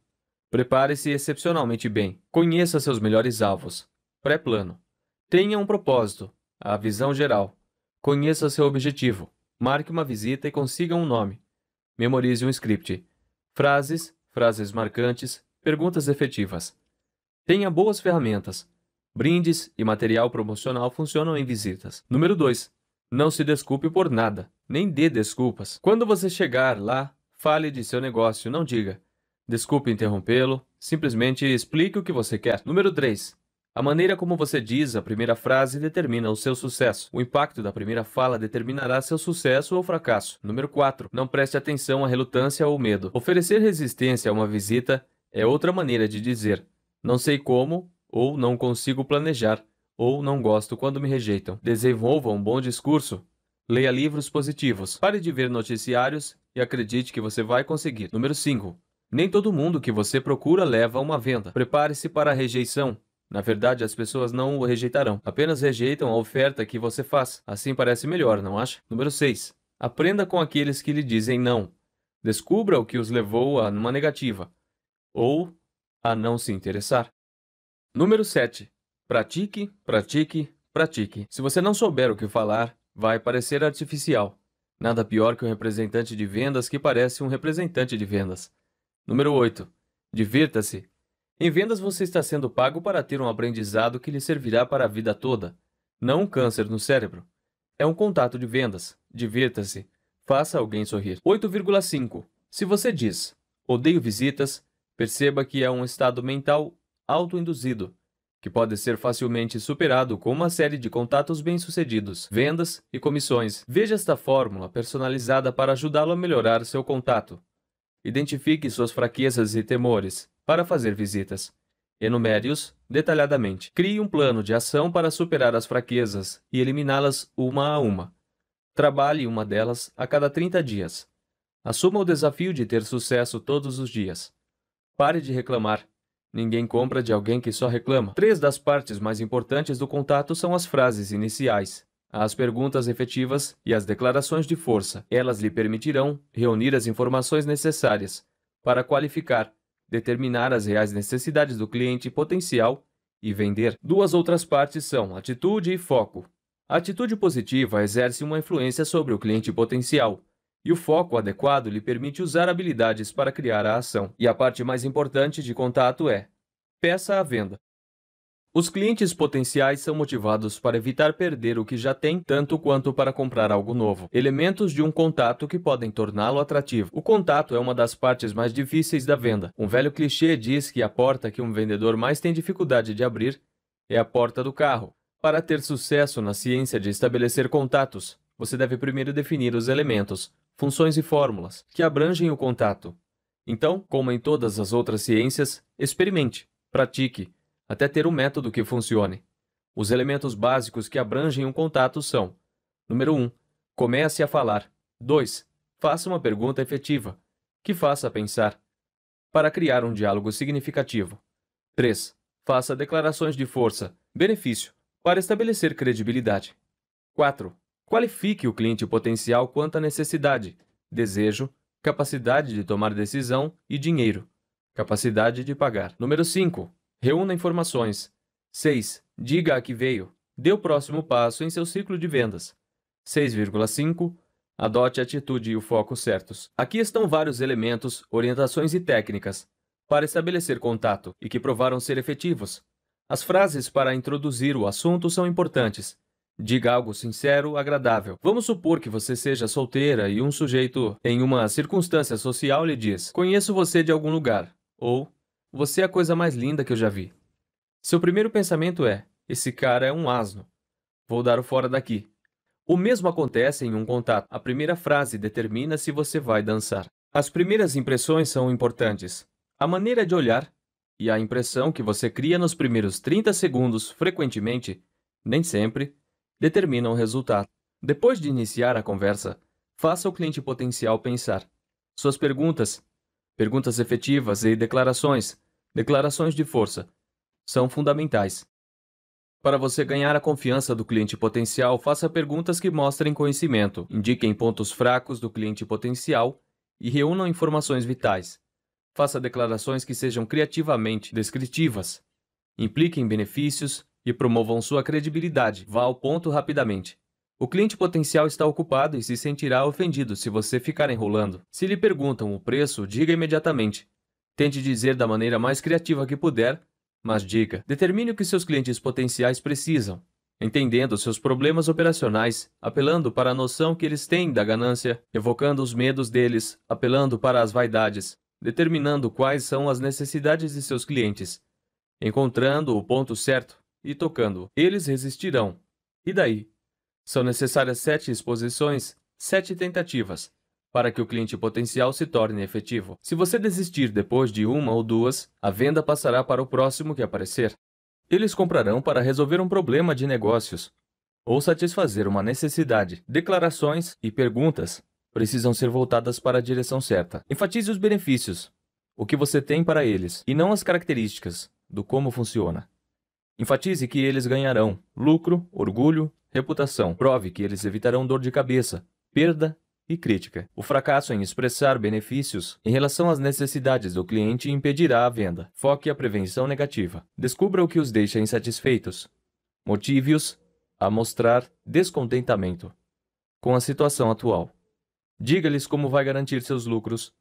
Prepare-se excepcionalmente bem. Conheça seus melhores alvos. Pré-plano. Tenha um propósito a visão geral. Conheça seu objetivo. Marque uma visita e consiga um nome. Memorize um script. Frases, frases marcantes, perguntas efetivas. Tenha boas ferramentas. Brindes e material promocional funcionam em visitas. Número 2. Não se desculpe por nada, nem dê desculpas. Quando você chegar lá, fale de seu negócio, não diga. Desculpe interrompê-lo, simplesmente explique o que você quer. Número 3. A maneira como você diz a primeira frase determina o seu sucesso. O impacto da primeira fala determinará seu sucesso ou fracasso. Número 4. Não preste atenção à relutância ou medo. Oferecer resistência a uma visita é outra maneira de dizer não sei como ou não consigo planejar ou não gosto quando me rejeitam. Desenvolva um bom discurso. Leia livros positivos. Pare de ver noticiários e acredite que você vai conseguir. Número 5. Nem todo mundo que você procura leva a uma venda. Prepare-se para a rejeição. Na verdade, as pessoas não o rejeitarão, apenas rejeitam a oferta que você faz. Assim parece melhor, não acha? Número 6. Aprenda com aqueles que lhe dizem não. Descubra o que os levou a uma negativa ou a não se interessar. Número 7. Pratique, pratique, pratique. Se você não souber o que falar, vai parecer artificial. Nada pior que um representante de vendas que parece um representante de vendas. Número 8. Divirta-se, em vendas, você está sendo pago para ter um aprendizado que lhe servirá para a vida toda, não um câncer no cérebro. É um contato de vendas. Divirta-se. Faça alguém sorrir. 8,5. Se você diz, odeio visitas, perceba que é um estado mental autoinduzido, que pode ser facilmente superado com uma série de contatos bem-sucedidos, vendas e comissões. Veja esta fórmula personalizada para ajudá-lo a melhorar seu contato. Identifique suas fraquezas e temores para fazer visitas. Enumere-os detalhadamente. Crie um plano de ação para superar as fraquezas e eliminá-las uma a uma. Trabalhe uma delas a cada 30 dias. Assuma o desafio de ter sucesso todos os dias. Pare de reclamar. Ninguém compra de alguém que só reclama. Três das partes mais importantes do contato são as frases iniciais, as perguntas efetivas e as declarações de força. Elas lhe permitirão reunir as informações necessárias para qualificar determinar as reais necessidades do cliente potencial e vender. Duas outras partes são atitude e foco. A atitude positiva exerce uma influência sobre o cliente potencial, e o foco adequado lhe permite usar habilidades para criar a ação. E a parte mais importante de contato é peça à venda. Os clientes potenciais são motivados para evitar perder o que já tem, tanto quanto para comprar algo novo. Elementos de um contato que podem torná-lo atrativo. O contato é uma das partes mais difíceis da venda. Um velho clichê diz que a porta que um vendedor mais tem dificuldade de abrir é a porta do carro. Para ter sucesso na ciência de estabelecer contatos, você deve primeiro definir os elementos, funções e fórmulas que abrangem o contato. Então, como em todas as outras ciências, experimente, pratique até ter um método que funcione. Os elementos básicos que abrangem um contato são: número 1. Um, comece a falar. 2. Faça uma pergunta efetiva, que faça pensar, para criar um diálogo significativo. 3. Faça declarações de força, benefício, para estabelecer credibilidade. 4. Qualifique o cliente potencial quanto à necessidade, desejo, capacidade de tomar decisão e dinheiro, capacidade de pagar. Número 5. Reúna informações. 6. Diga a que veio. Dê o próximo passo em seu ciclo de vendas. 6,5. Adote a atitude e o foco certos. Aqui estão vários elementos, orientações e técnicas para estabelecer contato e que provaram ser efetivos. As frases para introduzir o assunto são importantes. Diga algo sincero, agradável. Vamos supor que você seja solteira e um sujeito, em uma circunstância social, lhe diz: Conheço você de algum lugar. Ou você é a coisa mais linda que eu já vi. Seu primeiro pensamento é: esse cara é um asno. Vou dar o fora daqui. O mesmo acontece em um contato. A primeira frase determina se você vai dançar. As primeiras impressões são importantes. A maneira de olhar e a impressão que você cria nos primeiros 30 segundos, frequentemente, nem sempre, determinam o resultado. Depois de iniciar a conversa, faça o cliente potencial pensar. Suas perguntas, perguntas efetivas e declarações Declarações de força são fundamentais. Para você ganhar a confiança do cliente potencial, faça perguntas que mostrem conhecimento, indiquem pontos fracos do cliente potencial e reúnam informações vitais. Faça declarações que sejam criativamente descritivas, impliquem benefícios e promovam sua credibilidade. Vá ao ponto rapidamente. O cliente potencial está ocupado e se sentirá ofendido se você ficar enrolando. Se lhe perguntam o preço, diga imediatamente. Tente dizer da maneira mais criativa que puder, mas diga. Determine o que seus clientes potenciais precisam, entendendo seus problemas operacionais, apelando para a noção que eles têm da ganância, evocando os medos deles, apelando para as vaidades, determinando quais são as necessidades de seus clientes, encontrando o ponto certo e tocando. Eles resistirão. E daí? São necessárias sete exposições, sete tentativas, para que o cliente potencial se torne efetivo. Se você desistir depois de uma ou duas, a venda passará para o próximo que aparecer. Eles comprarão para resolver um problema de negócios ou satisfazer uma necessidade. Declarações e perguntas precisam ser voltadas para a direção certa. Enfatize os benefícios, o que você tem para eles, e não as características do como funciona. Enfatize que eles ganharão lucro, orgulho, reputação. Prove que eles evitarão dor de cabeça, perda e crítica. O fracasso em expressar benefícios em relação às necessidades do cliente impedirá a venda. Foque a prevenção negativa. Descubra o que os deixa insatisfeitos. Motive-os a mostrar descontentamento com a situação atual. Diga-lhes como vai garantir seus lucros,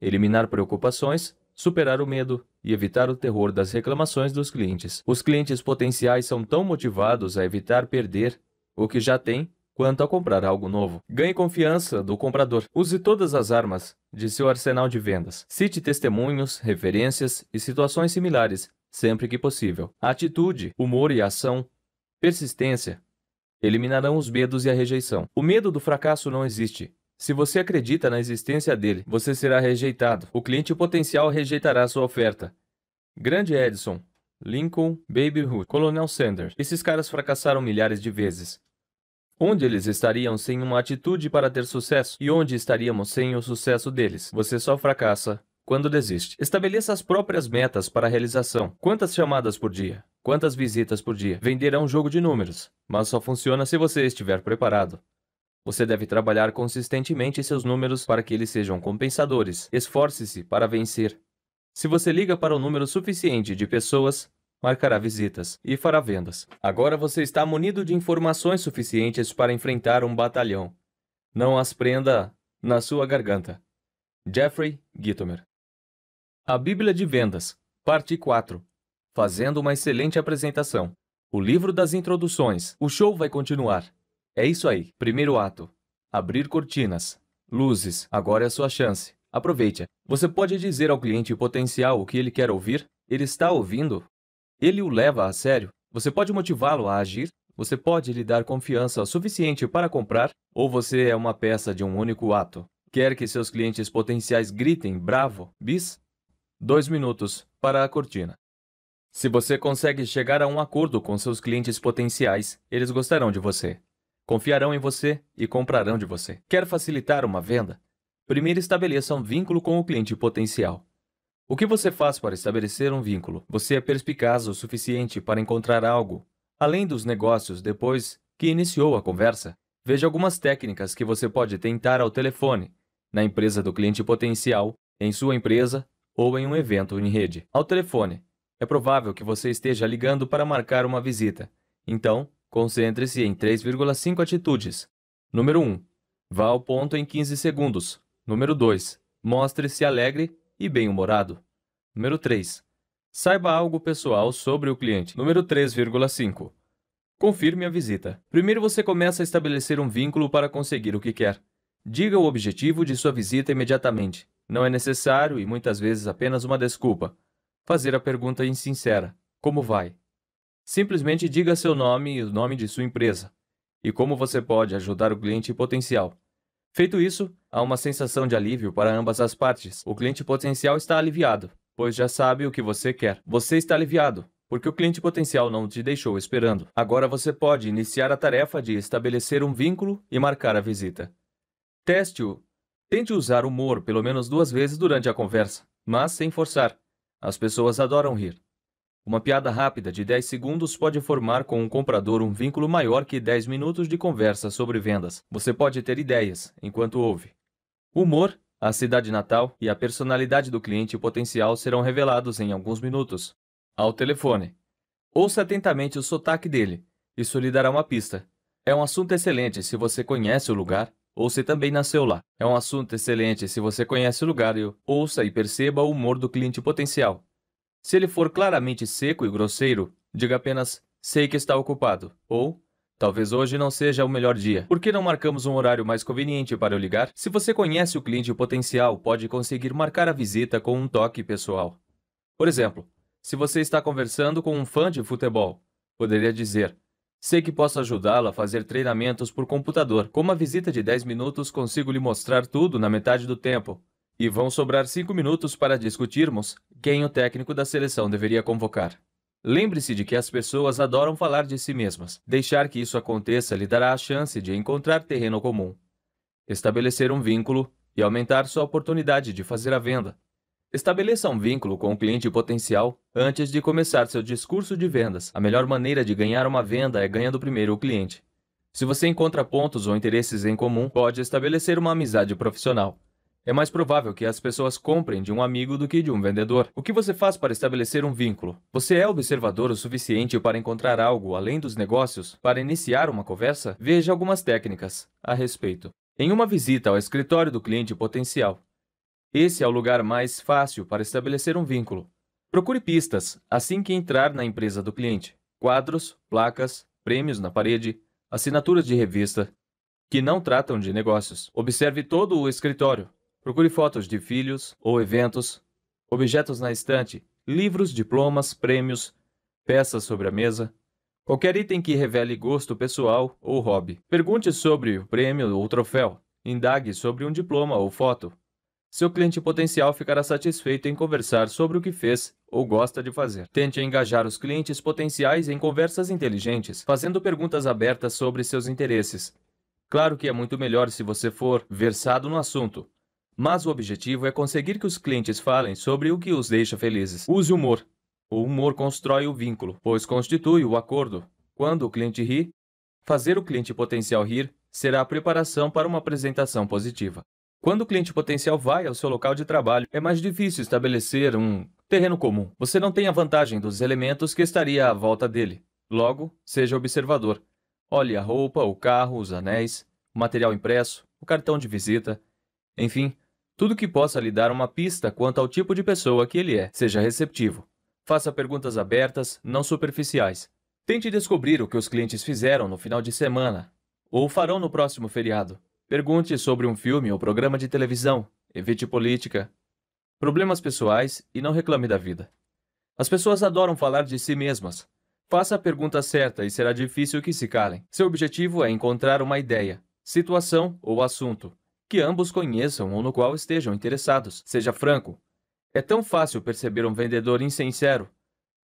eliminar preocupações, superar o medo e evitar o terror das reclamações dos clientes. Os clientes potenciais são tão motivados a evitar perder o que já têm quanto a comprar algo novo. Ganhe confiança do comprador. Use todas as armas de seu arsenal de vendas. Cite testemunhos, referências e situações similares sempre que possível. atitude, humor e ação, persistência, eliminarão os medos e a rejeição. O medo do fracasso não existe. Se você acredita na existência dele, você será rejeitado. O cliente potencial rejeitará sua oferta. Grande Edison, Lincoln, Baby Hood, Colonel Sanders. Esses caras fracassaram milhares de vezes. Onde eles estariam sem uma atitude para ter sucesso e onde estaríamos sem o sucesso deles? Você só fracassa quando desiste. Estabeleça as próprias metas para a realização. Quantas chamadas por dia? Quantas visitas por dia? Vender é um jogo de números, mas só funciona se você estiver preparado. Você deve trabalhar consistentemente seus números para que eles sejam compensadores. Esforce-se para vencer. Se você liga para o número suficiente de pessoas, marcará visitas e fará vendas. Agora você está munido de informações suficientes para enfrentar um batalhão. Não as prenda na sua garganta. Jeffrey Gitomer A Bíblia de Vendas, parte 4. Fazendo uma excelente apresentação. O livro das introduções. O show vai continuar. É isso aí. Primeiro ato. Abrir cortinas. Luzes. Agora é a sua chance. Aproveite. Você pode dizer ao cliente potencial o que ele quer ouvir? Ele está ouvindo ele o leva a sério, você pode motivá-lo a agir, você pode lhe dar confiança suficiente para comprar, ou você é uma peça de um único ato. Quer que seus clientes potenciais gritem bravo, bis? Dois minutos para a cortina. Se você consegue chegar a um acordo com seus clientes potenciais, eles gostarão de você. Confiarão em você e comprarão de você. Quer facilitar uma venda? Primeiro estabeleça um vínculo com o cliente potencial. O que você faz para estabelecer um vínculo? Você é perspicaz o suficiente para encontrar algo, além dos negócios depois que iniciou a conversa. Veja algumas técnicas que você pode tentar ao telefone, na empresa do cliente potencial, em sua empresa ou em um evento em rede. Ao telefone, é provável que você esteja ligando para marcar uma visita. Então, concentre-se em 3,5 atitudes. Número 1. Vá ao ponto em 15 segundos. Número 2. Mostre-se alegre e bem-humorado. Número 3. Saiba algo pessoal sobre o cliente. Número 3,5. Confirme a visita. Primeiro você começa a estabelecer um vínculo para conseguir o que quer. Diga o objetivo de sua visita imediatamente. Não é necessário e muitas vezes apenas uma desculpa. Fazer a pergunta insincera: Como vai? Simplesmente diga seu nome e o nome de sua empresa e como você pode ajudar o cliente potencial. Feito isso, Há uma sensação de alívio para ambas as partes. O cliente potencial está aliviado, pois já sabe o que você quer. Você está aliviado, porque o cliente potencial não te deixou esperando. Agora você pode iniciar a tarefa de estabelecer um vínculo e marcar a visita. Teste-o. Tente usar humor pelo menos duas vezes durante a conversa, mas sem forçar. As pessoas adoram rir. Uma piada rápida de 10 segundos pode formar com um comprador um vínculo maior que 10 minutos de conversa sobre vendas. Você pode ter ideias enquanto ouve humor, a cidade natal e a personalidade do cliente potencial serão revelados em alguns minutos. Ao telefone. Ouça atentamente o sotaque dele, isso lhe dará uma pista. É um assunto excelente se você conhece o lugar ou se também nasceu lá. É um assunto excelente se você conhece o lugar e ouça e perceba o humor do cliente potencial. Se ele for claramente seco e grosseiro, diga apenas sei que está ocupado ou Talvez hoje não seja o melhor dia. Por que não marcamos um horário mais conveniente para eu ligar? Se você conhece o cliente potencial, pode conseguir marcar a visita com um toque pessoal. Por exemplo, se você está conversando com um fã de futebol, poderia dizer: Sei que posso ajudá-lo a fazer treinamentos por computador. Com uma visita de 10 minutos, consigo lhe mostrar tudo na metade do tempo. E vão sobrar 5 minutos para discutirmos quem o técnico da seleção deveria convocar. Lembre-se de que as pessoas adoram falar de si mesmas. Deixar que isso aconteça lhe dará a chance de encontrar terreno comum, estabelecer um vínculo e aumentar sua oportunidade de fazer a venda. Estabeleça um vínculo com o cliente potencial antes de começar seu discurso de vendas. A melhor maneira de ganhar uma venda é ganhando primeiro o cliente. Se você encontra pontos ou interesses em comum, pode estabelecer uma amizade profissional. É mais provável que as pessoas comprem de um amigo do que de um vendedor. O que você faz para estabelecer um vínculo? Você é observador o suficiente para encontrar algo além dos negócios? Para iniciar uma conversa, veja algumas técnicas a respeito. Em uma visita ao escritório do cliente potencial, esse é o lugar mais fácil para estabelecer um vínculo. Procure pistas assim que entrar na empresa do cliente: quadros, placas, prêmios na parede, assinaturas de revista que não tratam de negócios. Observe todo o escritório Procure fotos de filhos ou eventos, objetos na estante, livros, diplomas, prêmios, peças sobre a mesa, qualquer item que revele gosto pessoal ou hobby. Pergunte sobre o prêmio ou troféu, indague sobre um diploma ou foto. Seu cliente potencial ficará satisfeito em conversar sobre o que fez ou gosta de fazer. Tente engajar os clientes potenciais em conversas inteligentes, fazendo perguntas abertas sobre seus interesses. Claro que é muito melhor se você for versado no assunto, mas o objetivo é conseguir que os clientes falem sobre o que os deixa felizes. Use humor. O humor constrói o vínculo, pois constitui o acordo. Quando o cliente ri, fazer o cliente potencial rir será a preparação para uma apresentação positiva. Quando o cliente potencial vai ao seu local de trabalho, é mais difícil estabelecer um terreno comum. Você não tem a vantagem dos elementos que estaria à volta dele. Logo, seja observador. Olhe a roupa, o carro, os anéis, o material impresso, o cartão de visita, enfim, tudo que possa lhe dar uma pista quanto ao tipo de pessoa que ele é. Seja receptivo. Faça perguntas abertas, não superficiais. Tente descobrir o que os clientes fizeram no final de semana ou farão no próximo feriado. Pergunte sobre um filme ou programa de televisão. Evite política, problemas pessoais e não reclame da vida. As pessoas adoram falar de si mesmas. Faça a pergunta certa e será difícil que se calem. Seu objetivo é encontrar uma ideia, situação ou assunto que ambos conheçam ou no qual estejam interessados. Seja franco. É tão fácil perceber um vendedor insincero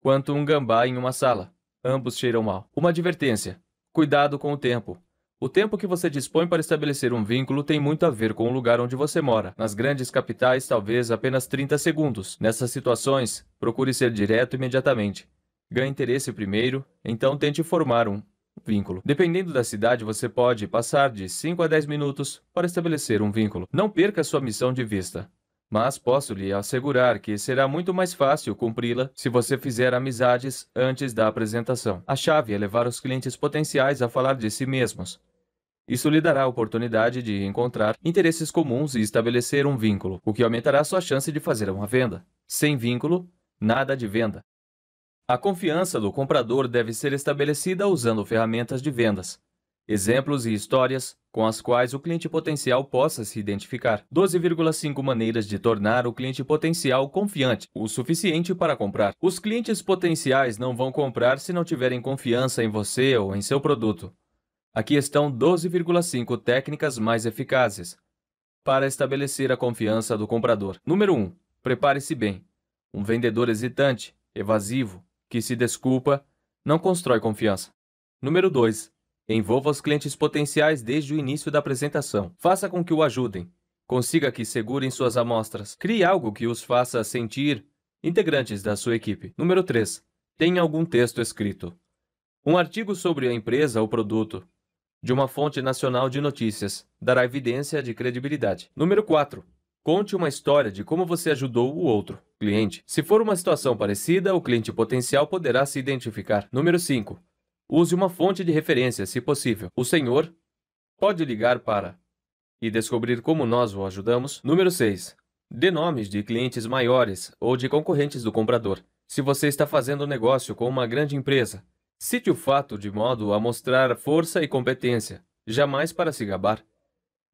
quanto um gambá em uma sala. Ambos cheiram mal. Uma advertência: cuidado com o tempo. O tempo que você dispõe para estabelecer um vínculo tem muito a ver com o lugar onde você mora. Nas grandes capitais, talvez apenas 30 segundos. Nessas situações, procure ser direto imediatamente. Ganhe interesse primeiro, então tente formar um. Vínculo. Dependendo da cidade, você pode passar de 5 a 10 minutos para estabelecer um vínculo. Não perca sua missão de vista, mas posso lhe assegurar que será muito mais fácil cumpri-la se você fizer amizades antes da apresentação. A chave é levar os clientes potenciais a falar de si mesmos. Isso lhe dará a oportunidade de encontrar interesses comuns e estabelecer um vínculo, o que aumentará sua chance de fazer uma venda. Sem vínculo, nada de venda. A confiança do comprador deve ser estabelecida usando ferramentas de vendas, exemplos e histórias com as quais o cliente potencial possa se identificar. 12,5 maneiras de tornar o cliente potencial confiante, o suficiente para comprar. Os clientes potenciais não vão comprar se não tiverem confiança em você ou em seu produto. Aqui estão 12,5 técnicas mais eficazes para estabelecer a confiança do comprador. Número 1. Prepare-se bem. Um vendedor hesitante, evasivo, que se desculpa, não constrói confiança. Número 2. Envolva os clientes potenciais desde o início da apresentação. Faça com que o ajudem. Consiga que segurem suas amostras. Crie algo que os faça sentir integrantes da sua equipe. Número 3. Tenha algum texto escrito. Um artigo sobre a empresa ou produto, de uma fonte nacional de notícias, dará evidência de credibilidade. Número 4. Conte uma história de como você ajudou o outro cliente. Se for uma situação parecida, o cliente potencial poderá se identificar. Número 5. Use uma fonte de referência, se possível. O senhor pode ligar para e descobrir como nós o ajudamos. Número 6. Dê nomes de clientes maiores ou de concorrentes do comprador. Se você está fazendo negócio com uma grande empresa, cite o fato de modo a mostrar força e competência, jamais para se gabar.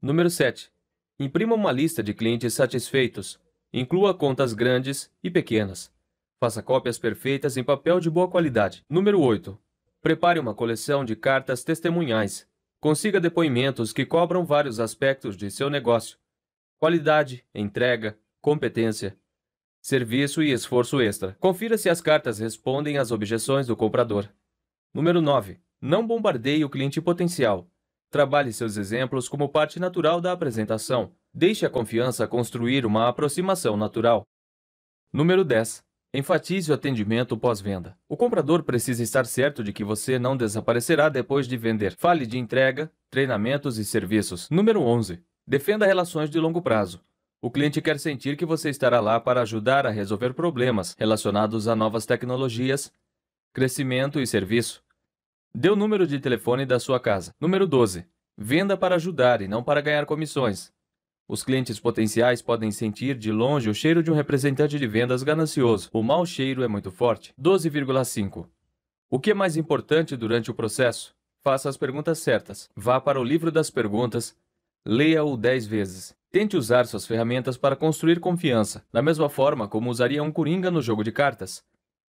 Número 7. Imprima uma lista de clientes satisfeitos Inclua contas grandes e pequenas. Faça cópias perfeitas em papel de boa qualidade. Número 8. Prepare uma coleção de cartas testemunhais. Consiga depoimentos que cobram vários aspectos de seu negócio: qualidade, entrega, competência, serviço e esforço extra. Confira se as cartas respondem às objeções do comprador. Número 9. Não bombardeie o cliente potencial. Trabalhe seus exemplos como parte natural da apresentação. Deixe a confiança construir uma aproximação natural. Número 10. Enfatize o atendimento pós-venda. O comprador precisa estar certo de que você não desaparecerá depois de vender. Fale de entrega, treinamentos e serviços. Número 11. Defenda relações de longo prazo. O cliente quer sentir que você estará lá para ajudar a resolver problemas relacionados a novas tecnologias, crescimento e serviço. Dê o número de telefone da sua casa. Número 12. Venda para ajudar e não para ganhar comissões. Os clientes potenciais podem sentir de longe o cheiro de um representante de vendas ganancioso. O mau cheiro é muito forte. 12,5. O que é mais importante durante o processo? Faça as perguntas certas. Vá para o livro das perguntas. Leia-o 10 vezes. Tente usar suas ferramentas para construir confiança, da mesma forma como usaria um coringa no jogo de cartas.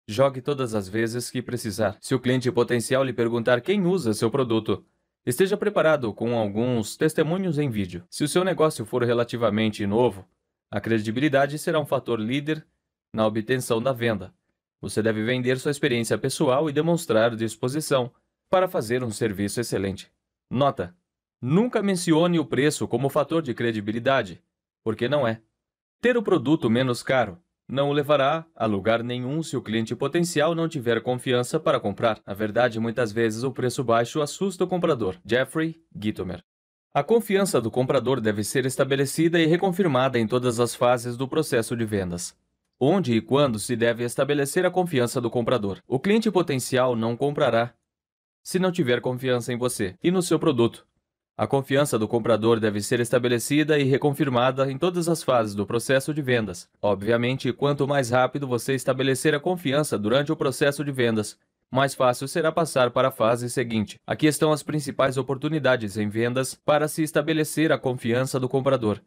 Jogue todas as vezes que precisar. Se o cliente potencial lhe perguntar quem usa seu produto, esteja preparado com alguns testemunhos em vídeo. Se o seu negócio for relativamente novo, a credibilidade será um fator líder na obtenção da venda. Você deve vender sua experiência pessoal e demonstrar disposição para fazer um serviço excelente. Nota: nunca mencione o preço como fator de credibilidade, porque não é. Ter o produto menos caro não o levará a lugar nenhum se o cliente potencial não tiver confiança para comprar. Na verdade, muitas vezes o preço baixo assusta o comprador. Jeffrey Gitomer. A confiança do comprador deve ser estabelecida e reconfirmada em todas as fases do processo de vendas. Onde e quando se deve estabelecer a confiança do comprador? O cliente potencial não comprará se não tiver confiança em você e no seu produto. A confiança do comprador deve ser estabelecida e reconfirmada em todas as fases do processo de vendas. Obviamente, quanto mais rápido você estabelecer a confiança durante o processo de vendas, mais fácil será passar para a fase seguinte. Aqui estão as principais oportunidades em vendas para se estabelecer a confiança do comprador.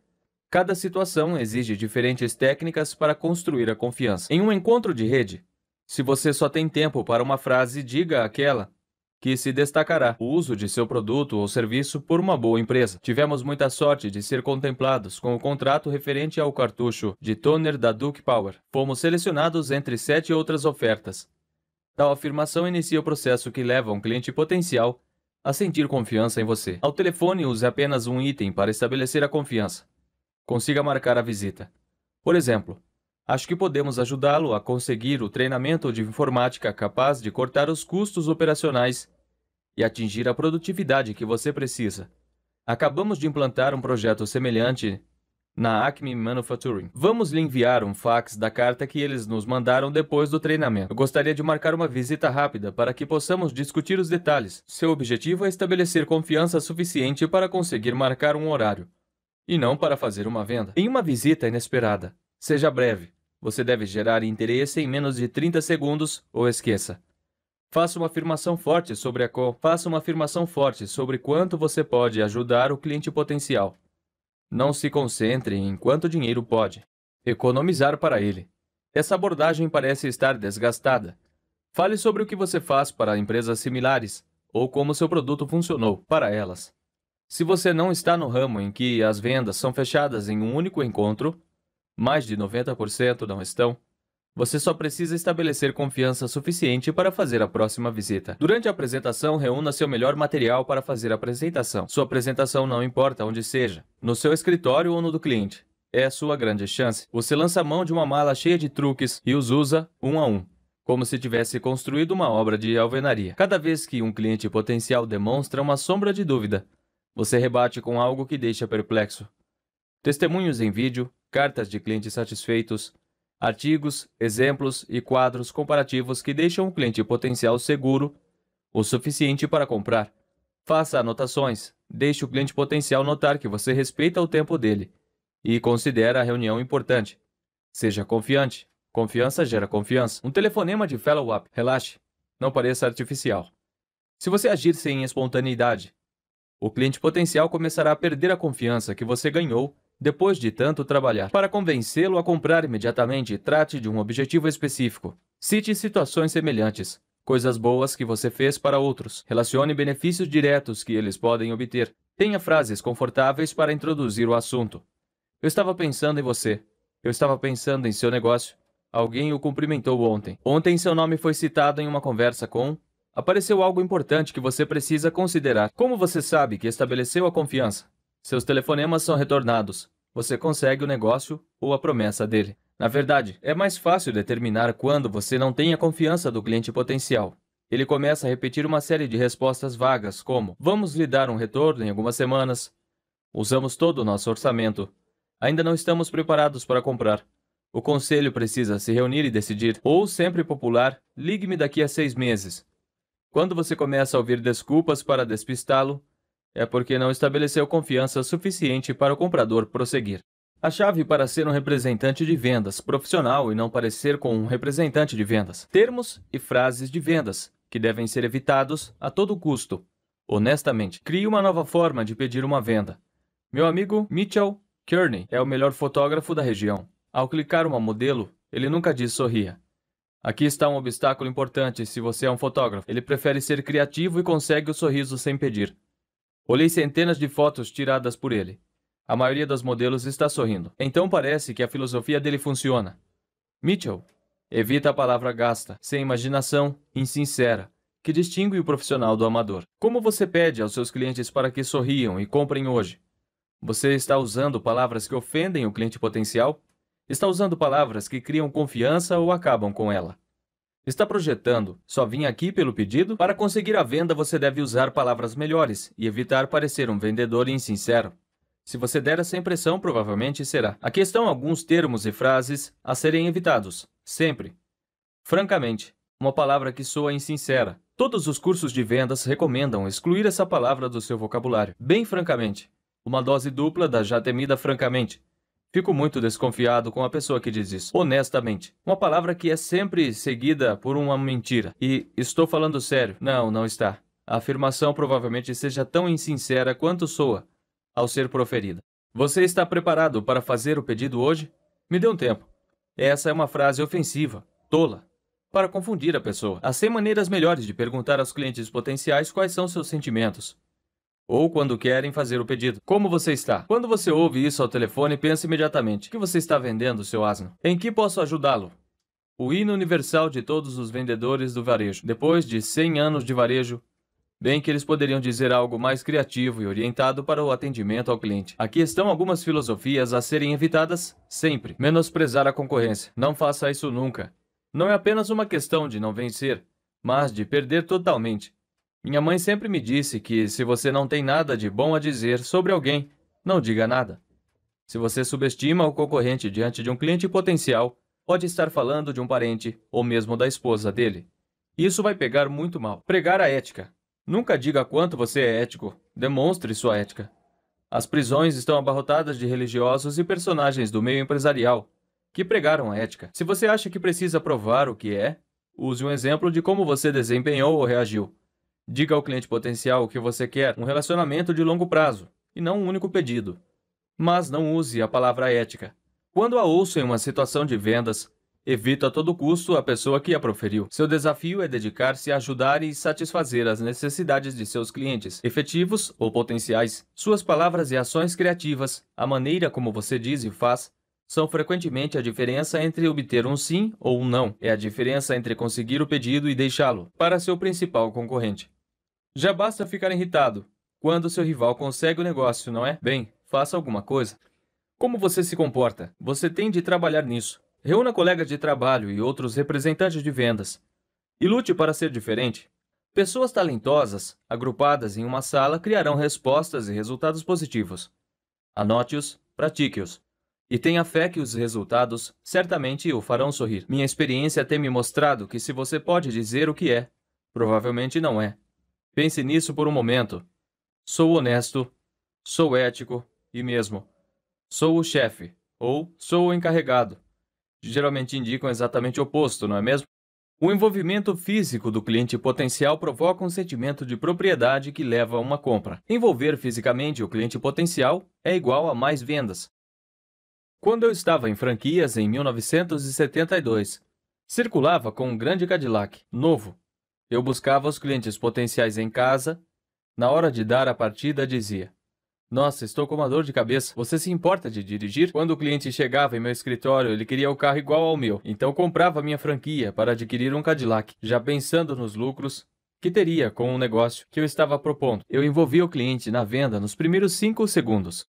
Cada situação exige diferentes técnicas para construir a confiança. Em um encontro de rede, se você só tem tempo para uma frase, diga aquela que se destacará o uso de seu produto ou serviço por uma boa empresa. Tivemos muita sorte de ser contemplados com o contrato referente ao cartucho de toner da Duke Power. Fomos selecionados entre sete outras ofertas. Tal afirmação inicia o processo que leva um cliente potencial a sentir confiança em você. Ao telefone, use apenas um item para estabelecer a confiança. Consiga marcar a visita. Por exemplo, Acho que podemos ajudá-lo a conseguir o treinamento de informática capaz de cortar os custos operacionais e atingir a produtividade que você precisa. Acabamos de implantar um projeto semelhante na Acme Manufacturing. Vamos lhe enviar um fax da carta que eles nos mandaram depois do treinamento. Eu gostaria de marcar uma visita rápida para que possamos discutir os detalhes. Seu objetivo é estabelecer confiança suficiente para conseguir marcar um horário, e não para fazer uma venda. Em uma visita inesperada. Seja breve. Você deve gerar interesse em menos de 30 segundos ou esqueça. Faça uma afirmação forte sobre a co... faça uma afirmação forte sobre quanto você pode ajudar o cliente potencial. Não se concentre em quanto dinheiro pode economizar para ele. Essa abordagem parece estar desgastada. Fale sobre o que você faz para empresas similares ou como seu produto funcionou para elas. Se você não está no ramo em que as vendas são fechadas em um único encontro, mais de 90% não estão. Você só precisa estabelecer confiança suficiente para fazer a próxima visita. Durante a apresentação, reúna seu melhor material para fazer a apresentação. Sua apresentação não importa onde seja, no seu escritório ou no do cliente. É a sua grande chance. Você lança a mão de uma mala cheia de truques e os usa um a um, como se tivesse construído uma obra de alvenaria. Cada vez que um cliente potencial demonstra uma sombra de dúvida, você rebate com algo que deixa perplexo. Testemunhos em vídeo, cartas de clientes satisfeitos, artigos, exemplos e quadros comparativos que deixam o cliente potencial seguro o suficiente para comprar. Faça anotações, deixe o cliente potencial notar que você respeita o tempo dele e considera a reunião importante. Seja confiante. Confiança gera confiança. Um telefonema de follow-up. Relaxe. Não pareça artificial. Se você agir sem espontaneidade, o cliente potencial começará a perder a confiança que você ganhou depois de tanto trabalhar. Para convencê-lo a comprar imediatamente, trate de um objetivo específico. Cite situações semelhantes, coisas boas que você fez para outros. Relacione benefícios diretos que eles podem obter. Tenha frases confortáveis para introduzir o assunto. Eu estava pensando em você. Eu estava pensando em seu negócio. Alguém o cumprimentou ontem. Ontem seu nome foi citado em uma conversa com. Apareceu algo importante que você precisa considerar. Como você sabe que estabeleceu a confiança? Seus telefonemas são retornados. Você consegue o negócio ou a promessa dele. Na verdade, é mais fácil determinar quando você não tem a confiança do cliente potencial. Ele começa a repetir uma série de respostas vagas, como: Vamos lhe dar um retorno em algumas semanas. Usamos todo o nosso orçamento. Ainda não estamos preparados para comprar. O conselho precisa se reunir e decidir. Ou, sempre popular, ligue-me daqui a seis meses. Quando você começa a ouvir desculpas para despistá-lo, é porque não estabeleceu confiança suficiente para o comprador prosseguir. A chave para ser um representante de vendas profissional e não parecer com um representante de vendas. Termos e frases de vendas que devem ser evitados a todo custo. Honestamente, crie uma nova forma de pedir uma venda. Meu amigo Mitchell Kearney é o melhor fotógrafo da região. Ao clicar uma modelo, ele nunca diz sorria. Aqui está um obstáculo importante se você é um fotógrafo. Ele prefere ser criativo e consegue o sorriso sem pedir. Olhei centenas de fotos tiradas por ele. A maioria dos modelos está sorrindo. Então parece que a filosofia dele funciona. Mitchell evita a palavra gasta, sem imaginação, insincera, que distingue o profissional do amador. Como você pede aos seus clientes para que sorriam e comprem hoje? Você está usando palavras que ofendem o cliente potencial? Está usando palavras que criam confiança ou acabam com ela? Está projetando? Só vim aqui pelo pedido? Para conseguir a venda, você deve usar palavras melhores e evitar parecer um vendedor insincero. Se você der essa impressão, provavelmente será. Aqui estão alguns termos e frases a serem evitados, sempre. Francamente, uma palavra que soa insincera. Todos os cursos de vendas recomendam excluir essa palavra do seu vocabulário. Bem francamente, uma dose dupla da já temida francamente. Fico muito desconfiado com a pessoa que diz isso, honestamente. Uma palavra que é sempre seguida por uma mentira. E estou falando sério. Não, não está. A afirmação provavelmente seja tão insincera quanto soa ao ser proferida. Você está preparado para fazer o pedido hoje? Me dê um tempo. Essa é uma frase ofensiva, tola, para confundir a pessoa. Há 100 maneiras melhores de perguntar aos clientes potenciais quais são seus sentimentos ou quando querem fazer o pedido. Como você está? Quando você ouve isso ao telefone, pense imediatamente: o que você está vendendo, seu asno? Em que posso ajudá-lo? O hino universal de todos os vendedores do varejo. Depois de 100 anos de varejo, bem que eles poderiam dizer algo mais criativo e orientado para o atendimento ao cliente. Aqui estão algumas filosofias a serem evitadas sempre: menosprezar a concorrência. Não faça isso nunca. Não é apenas uma questão de não vencer, mas de perder totalmente. Minha mãe sempre me disse que se você não tem nada de bom a dizer sobre alguém, não diga nada. Se você subestima o concorrente diante de um cliente potencial, pode estar falando de um parente ou mesmo da esposa dele. Isso vai pegar muito mal. Pregar a ética. Nunca diga quanto você é ético. Demonstre sua ética. As prisões estão abarrotadas de religiosos e personagens do meio empresarial que pregaram a ética. Se você acha que precisa provar o que é, use um exemplo de como você desempenhou ou reagiu. Diga ao cliente potencial o que você quer, um relacionamento de longo prazo, e não um único pedido. Mas não use a palavra ética. Quando a ouço em uma situação de vendas, evito a todo custo a pessoa que a proferiu. Seu desafio é dedicar-se a ajudar e satisfazer as necessidades de seus clientes, efetivos ou potenciais. Suas palavras e ações criativas, a maneira como você diz e faz, são frequentemente a diferença entre obter um sim ou um não, é a diferença entre conseguir o pedido e deixá-lo para seu principal concorrente. Já basta ficar irritado quando seu rival consegue o negócio, não é? Bem, faça alguma coisa. Como você se comporta? Você tem de trabalhar nisso. Reúna colegas de trabalho e outros representantes de vendas e lute para ser diferente. Pessoas talentosas, agrupadas em uma sala, criarão respostas e resultados positivos. Anote-os, pratique-os e tenha fé que os resultados certamente o farão sorrir. Minha experiência tem me mostrado que se você pode dizer o que é, provavelmente não é. Pense nisso por um momento. Sou honesto, sou ético e mesmo. Sou o chefe ou sou o encarregado. Geralmente indicam exatamente o oposto, não é mesmo? O envolvimento físico do cliente potencial provoca um sentimento de propriedade que leva a uma compra. Envolver fisicamente o cliente potencial é igual a mais vendas. Quando eu estava em franquias em 1972, circulava com um grande Cadillac, novo. Eu buscava os clientes potenciais em casa. Na hora de dar a partida, dizia: Nossa, estou com uma dor de cabeça. Você se importa de dirigir? Quando o cliente chegava em meu escritório, ele queria o carro igual ao meu, então comprava minha franquia para adquirir um Cadillac, já pensando nos lucros que teria com o negócio que eu estava propondo. Eu envolvia o cliente na venda nos primeiros cinco segundos.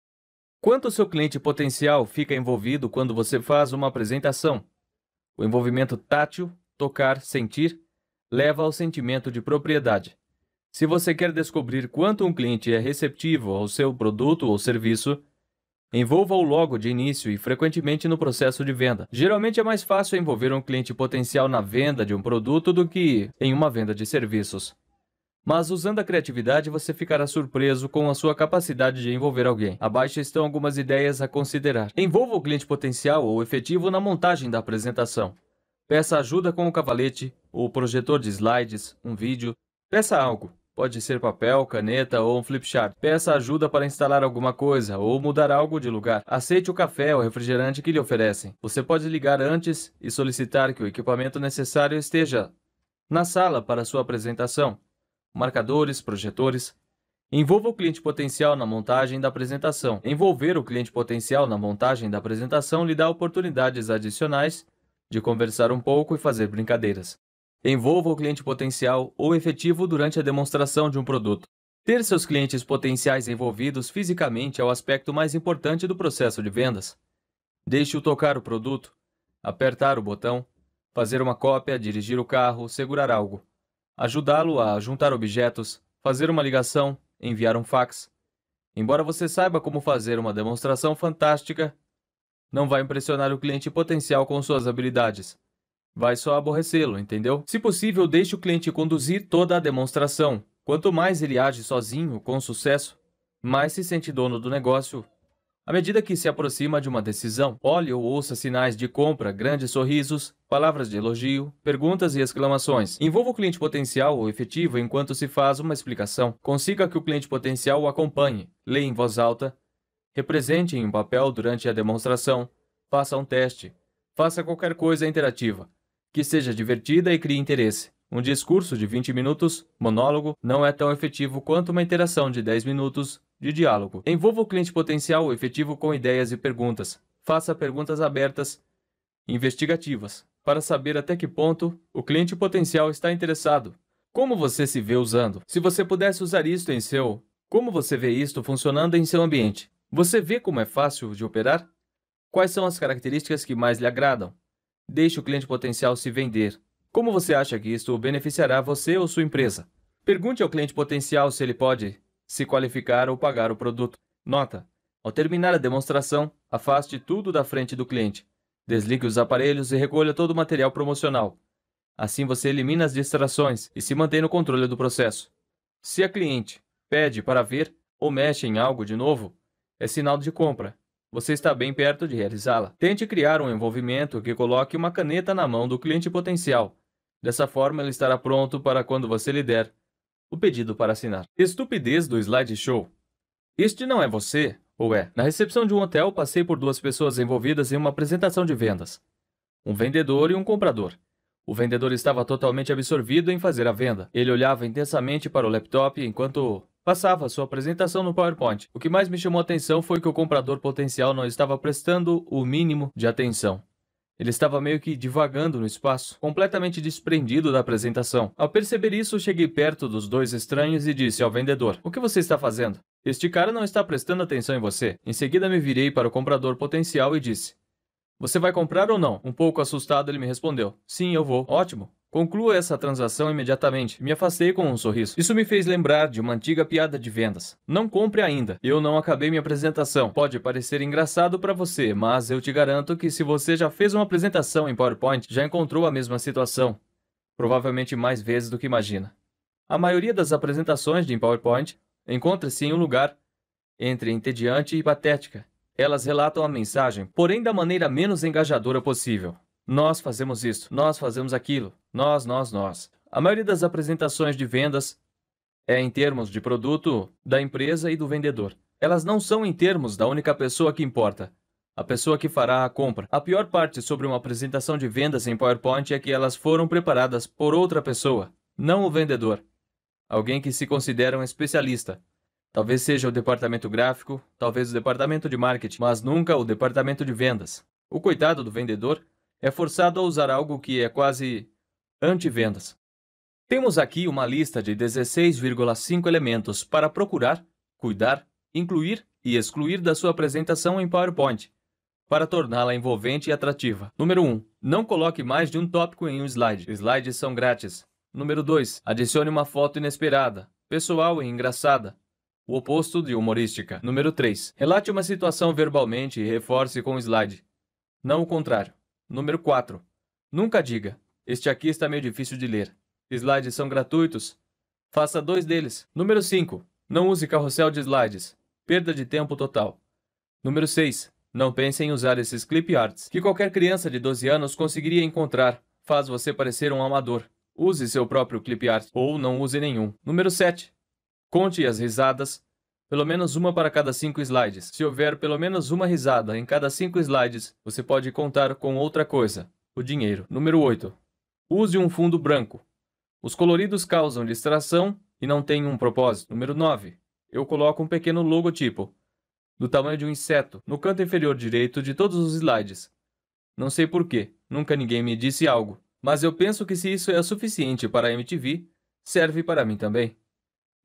Quanto seu cliente potencial fica envolvido quando você faz uma apresentação? O envolvimento tátil, tocar, sentir, leva ao sentimento de propriedade. Se você quer descobrir quanto um cliente é receptivo ao seu produto ou serviço, envolva-o logo de início e frequentemente no processo de venda. Geralmente é mais fácil envolver um cliente potencial na venda de um produto do que em uma venda de serviços mas usando a criatividade você ficará surpreso com a sua capacidade de envolver alguém. Abaixo estão algumas ideias a considerar. Envolva o cliente potencial ou efetivo na montagem da apresentação. Peça ajuda com o cavalete, o projetor de slides, um vídeo. Peça algo. Pode ser papel, caneta ou um flipchart. Peça ajuda para instalar alguma coisa ou mudar algo de lugar. Aceite o café ou refrigerante que lhe oferecem. Você pode ligar antes e solicitar que o equipamento necessário esteja na sala para sua apresentação marcadores, projetores. Envolva o cliente potencial na montagem da apresentação. Envolver o cliente potencial na montagem da apresentação lhe dá oportunidades adicionais de conversar um pouco e fazer brincadeiras. Envolva o cliente potencial ou efetivo durante a demonstração de um produto. Ter seus clientes potenciais envolvidos fisicamente é o aspecto mais importante do processo de vendas. Deixe-o tocar o produto, apertar o botão, fazer uma cópia, dirigir o carro, segurar algo ajudá-lo a juntar objetos, fazer uma ligação, enviar um fax. Embora você saiba como fazer uma demonstração fantástica, não vai impressionar o cliente potencial com suas habilidades. Vai só aborrecê-lo, entendeu? Se possível, deixe o cliente conduzir toda a demonstração. Quanto mais ele age sozinho, com sucesso, mais se sente dono do negócio à medida que se aproxima de uma decisão, olhe ou ouça sinais de compra, grandes sorrisos, palavras de elogio, perguntas e exclamações. Envolva o cliente potencial ou efetivo enquanto se faz uma explicação. Consiga que o cliente potencial o acompanhe, leia em voz alta, represente em um papel durante a demonstração, faça um teste, faça qualquer coisa interativa, que seja divertida e crie interesse. Um discurso de 20 minutos, monólogo, não é tão efetivo quanto uma interação de 10 minutos, de diálogo. Envolva o cliente potencial efetivo com ideias e perguntas. Faça perguntas abertas, investigativas, para saber até que ponto o cliente potencial está interessado. Como você se vê usando? Se você pudesse usar isto em seu. Como você vê isto funcionando em seu ambiente? Você vê como é fácil de operar? Quais são as características que mais lhe agradam? Deixe o cliente potencial se vender. Como você acha que isto beneficiará você ou sua empresa? Pergunte ao cliente potencial se ele pode se qualificar ou pagar o produto. Nota: ao terminar a demonstração, afaste tudo da frente do cliente. Desligue os aparelhos e recolha todo o material promocional. Assim você elimina as distrações e se mantém no controle do processo. Se a cliente pede para ver ou mexe em algo de novo, é sinal de compra. Você está bem perto de realizá-la. Tente criar um envolvimento que coloque uma caneta na mão do cliente potencial. Dessa forma, ele estará pronto para quando você lhe der o pedido para assinar. Estupidez do slideshow. Este não é você, ou é? Na recepção de um hotel, passei por duas pessoas envolvidas em uma apresentação de vendas: um vendedor e um comprador. O vendedor estava totalmente absorvido em fazer a venda. Ele olhava intensamente para o laptop enquanto passava sua apresentação no PowerPoint. O que mais me chamou a atenção foi que o comprador potencial não estava prestando o mínimo de atenção. Ele estava meio que divagando no espaço, completamente desprendido da apresentação. Ao perceber isso, cheguei perto dos dois estranhos e disse ao vendedor: O que você está fazendo? Este cara não está prestando atenção em você. Em seguida, me virei para o comprador potencial e disse: Você vai comprar ou não? Um pouco assustado, ele me respondeu: Sim, eu vou. Ótimo. Conclua essa transação imediatamente. Me afastei com um sorriso. Isso me fez lembrar de uma antiga piada de vendas. Não compre ainda. Eu não acabei minha apresentação. Pode parecer engraçado para você, mas eu te garanto que se você já fez uma apresentação em PowerPoint, já encontrou a mesma situação. Provavelmente mais vezes do que imagina. A maioria das apresentações de PowerPoint encontra-se em um lugar entre entediante e patética. Elas relatam a mensagem, porém da maneira menos engajadora possível. Nós fazemos isso, nós fazemos aquilo, nós, nós, nós. A maioria das apresentações de vendas é em termos de produto da empresa e do vendedor. Elas não são em termos da única pessoa que importa, a pessoa que fará a compra. A pior parte sobre uma apresentação de vendas em PowerPoint é que elas foram preparadas por outra pessoa, não o vendedor. Alguém que se considera um especialista. Talvez seja o departamento gráfico, talvez o departamento de marketing, mas nunca o departamento de vendas. O coitado do vendedor é forçado a usar algo que é quase anti-vendas. Temos aqui uma lista de 16,5 elementos para procurar, cuidar, incluir e excluir da sua apresentação em PowerPoint, para torná-la envolvente e atrativa. Número 1. Não coloque mais de um tópico em um slide. Slides são grátis. Número 2. Adicione uma foto inesperada, pessoal e engraçada. O oposto de humorística. Número 3. Relate uma situação verbalmente e reforce com o slide. Não o contrário. Número 4. Nunca diga: Este aqui está meio difícil de ler. Slides são gratuitos. Faça dois deles. Número 5. Não use carrossel de slides. Perda de tempo total. Número 6. Não pense em usar esses clip arts que qualquer criança de 12 anos conseguiria encontrar. Faz você parecer um amador. Use seu próprio clip art ou não use nenhum. Número 7. Conte as risadas, pelo menos uma para cada cinco slides. Se houver pelo menos uma risada em cada cinco slides, você pode contar com outra coisa: o dinheiro. Número 8. Use um fundo branco. Os coloridos causam distração e não têm um propósito. Número 9. Eu coloco um pequeno logotipo, do tamanho de um inseto, no canto inferior direito de todos os slides. Não sei porquê, nunca ninguém me disse algo, mas eu penso que se isso é suficiente para a MTV, serve para mim também.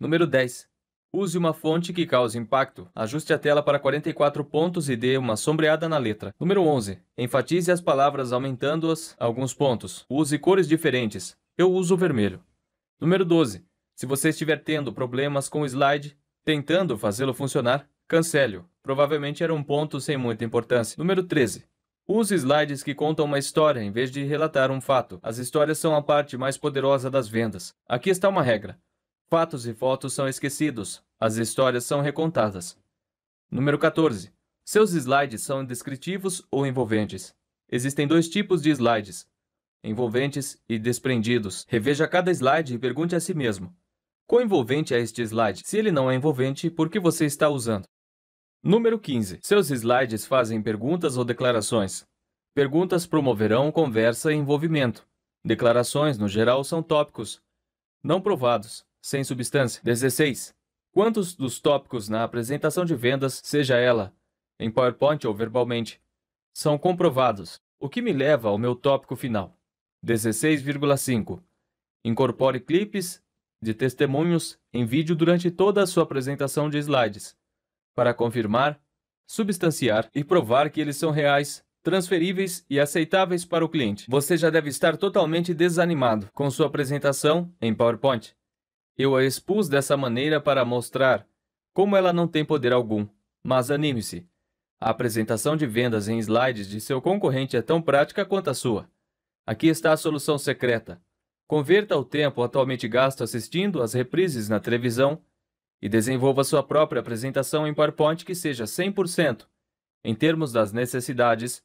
Número 10. Use uma fonte que cause impacto. Ajuste a tela para 44 pontos e dê uma sombreada na letra. Número 11. Enfatize as palavras aumentando-as alguns pontos. Use cores diferentes. Eu uso o vermelho. Número 12. Se você estiver tendo problemas com o slide, tentando fazê-lo funcionar, cancele-o. Provavelmente era um ponto sem muita importância. Número 13. Use slides que contam uma história em vez de relatar um fato. As histórias são a parte mais poderosa das vendas. Aqui está uma regra. Fatos e fotos são esquecidos, as histórias são recontadas. Número 14. Seus slides são descritivos ou envolventes. Existem dois tipos de slides: envolventes e desprendidos. Reveja cada slide e pergunte a si mesmo: quão envolvente é este slide? Se ele não é envolvente, por que você está usando? Número 15. Seus slides fazem perguntas ou declarações. Perguntas promoverão conversa e envolvimento. Declarações, no geral, são tópicos não provados sem substância. 16. Quantos dos tópicos na apresentação de vendas, seja ela em PowerPoint ou verbalmente, são comprovados, o que me leva ao meu tópico final. 16,5. Incorpore clipes de testemunhos em vídeo durante toda a sua apresentação de slides, para confirmar, substanciar e provar que eles são reais, transferíveis e aceitáveis para o cliente. Você já deve estar totalmente desanimado com sua apresentação em PowerPoint. Eu a expus dessa maneira para mostrar como ela não tem poder algum. Mas anime-se. A apresentação de vendas em slides de seu concorrente é tão prática quanto a sua. Aqui está a solução secreta. Converta o tempo atualmente gasto assistindo às reprises na televisão e desenvolva sua própria apresentação em PowerPoint que seja 100%, em termos das necessidades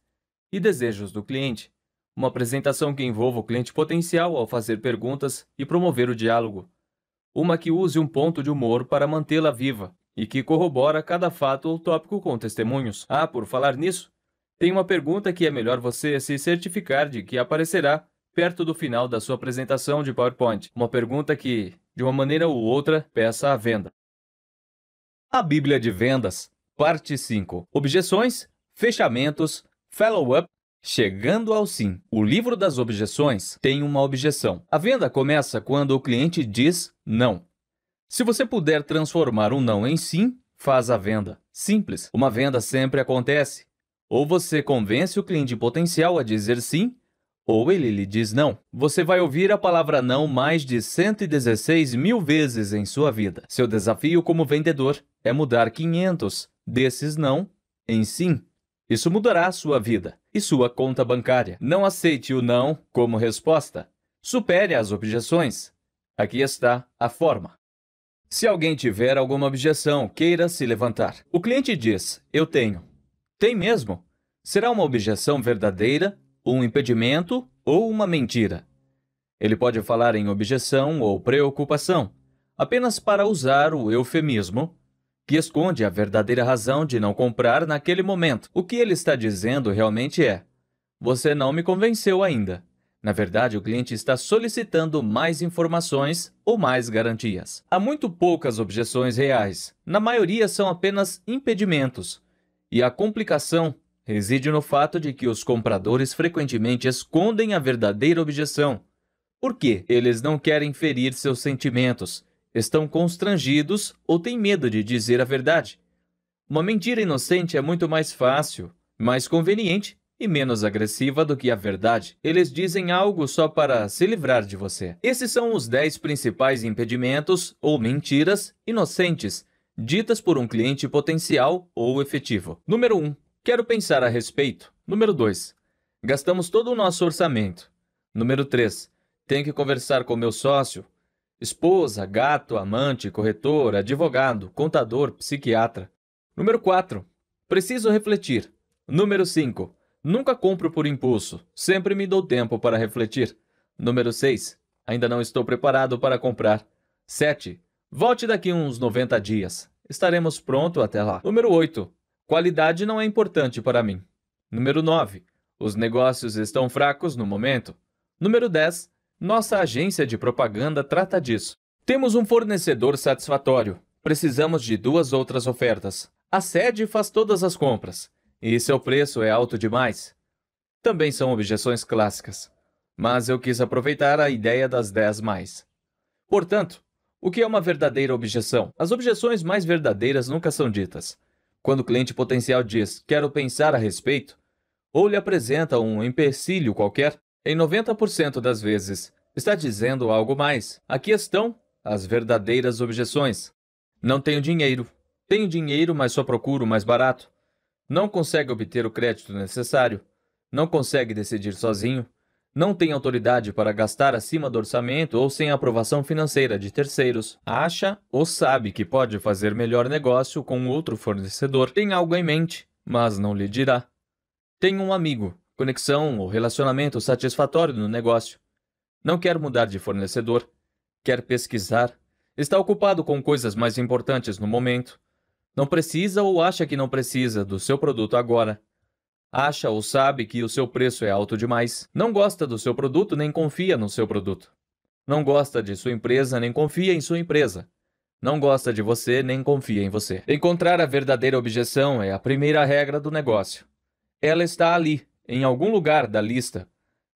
e desejos do cliente. Uma apresentação que envolva o cliente potencial ao fazer perguntas e promover o diálogo uma que use um ponto de humor para mantê-la viva e que corrobora cada fato ou tópico com testemunhos. Ah, por falar nisso, tem uma pergunta que é melhor você se certificar de que aparecerá perto do final da sua apresentação de PowerPoint. Uma pergunta que, de uma maneira ou outra, peça à venda. A Bíblia de Vendas, Parte 5. Objeções, fechamentos, follow-up Chegando ao sim, o livro das objeções tem uma objeção. A venda começa quando o cliente diz não. Se você puder transformar um não em sim, faz a venda. Simples. Uma venda sempre acontece. Ou você convence o cliente potencial a dizer sim, ou ele lhe diz não. Você vai ouvir a palavra não mais de 116 mil vezes em sua vida. Seu desafio como vendedor é mudar 500 desses não em sim. Isso mudará a sua vida e sua conta bancária. Não aceite o não como resposta. Supere as objeções. Aqui está a forma. Se alguém tiver alguma objeção, queira se levantar. O cliente diz: Eu tenho. Tem mesmo? Será uma objeção verdadeira, um impedimento ou uma mentira? Ele pode falar em objeção ou preocupação, apenas para usar o eufemismo que esconde a verdadeira razão de não comprar naquele momento. O que ele está dizendo realmente é: Você não me convenceu ainda. Na verdade, o cliente está solicitando mais informações ou mais garantias. Há muito poucas objeções reais. Na maioria, são apenas impedimentos. E a complicação reside no fato de que os compradores frequentemente escondem a verdadeira objeção. Por quê? Eles não querem ferir seus sentimentos Estão constrangidos ou têm medo de dizer a verdade. Uma mentira inocente é muito mais fácil, mais conveniente e menos agressiva do que a verdade. Eles dizem algo só para se livrar de você. Esses são os 10 principais impedimentos ou mentiras inocentes ditas por um cliente potencial ou efetivo. Número 1. Quero pensar a respeito. Número 2. Gastamos todo o nosso orçamento. Número 3. Tenho que conversar com meu sócio esposa, gato, amante, corretor, advogado, contador, psiquiatra. Número 4. Preciso refletir. Número 5. Nunca compro por impulso, sempre me dou tempo para refletir. Número 6. Ainda não estou preparado para comprar. 7. Volte daqui uns 90 dias. Estaremos pronto até lá. Número 8. Qualidade não é importante para mim. Número 9. Os negócios estão fracos no momento. Número 10. Nossa agência de propaganda trata disso. Temos um fornecedor satisfatório. Precisamos de duas outras ofertas. A sede faz todas as compras. E seu preço é alto demais. Também são objeções clássicas. Mas eu quis aproveitar a ideia das 10 mais. Portanto, o que é uma verdadeira objeção? As objeções mais verdadeiras nunca são ditas. Quando o cliente potencial diz quero pensar a respeito, ou lhe apresenta um empecilho qualquer, em 90% das vezes, está dizendo algo mais. Aqui estão as verdadeiras objeções. Não tenho dinheiro. Tenho dinheiro, mas só procuro mais barato. Não consegue obter o crédito necessário. Não consegue decidir sozinho. Não tem autoridade para gastar acima do orçamento ou sem aprovação financeira de terceiros. Acha ou sabe que pode fazer melhor negócio com outro fornecedor. Tem algo em mente, mas não lhe dirá. Tem um amigo, conexão ou relacionamento satisfatório no negócio. Não quer mudar de fornecedor, quer pesquisar, está ocupado com coisas mais importantes no momento, não precisa ou acha que não precisa do seu produto agora, acha ou sabe que o seu preço é alto demais, não gosta do seu produto nem confia no seu produto, não gosta de sua empresa nem confia em sua empresa. Não gosta de você nem confia em você. Encontrar a verdadeira objeção é a primeira regra do negócio. Ela está ali, em algum lugar da lista.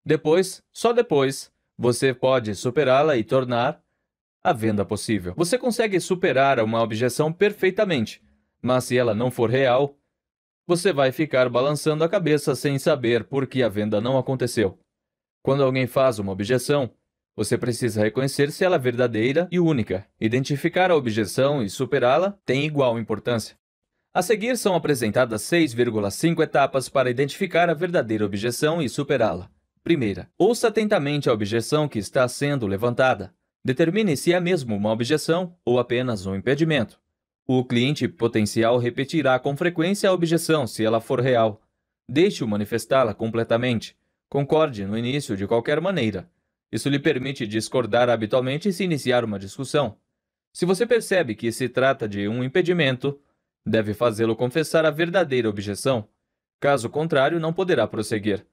Depois, só depois, você pode superá-la e tornar a venda possível. Você consegue superar uma objeção perfeitamente, mas se ela não for real, você vai ficar balançando a cabeça sem saber por que a venda não aconteceu. Quando alguém faz uma objeção, você precisa reconhecer se ela é verdadeira e única. Identificar a objeção e superá-la tem igual importância. A seguir são apresentadas 6,5 etapas para identificar a verdadeira objeção e superá-la. Primeira, ouça atentamente a objeção que está sendo levantada. Determine se é mesmo uma objeção ou apenas um impedimento. O cliente potencial repetirá com frequência a objeção se ela for real. Deixe-o manifestá-la completamente. Concorde no início de qualquer maneira. Isso lhe permite discordar habitualmente se iniciar uma discussão. Se você percebe que se trata de um impedimento, Deve fazê-lo confessar a verdadeira objeção. Caso contrário, não poderá prosseguir.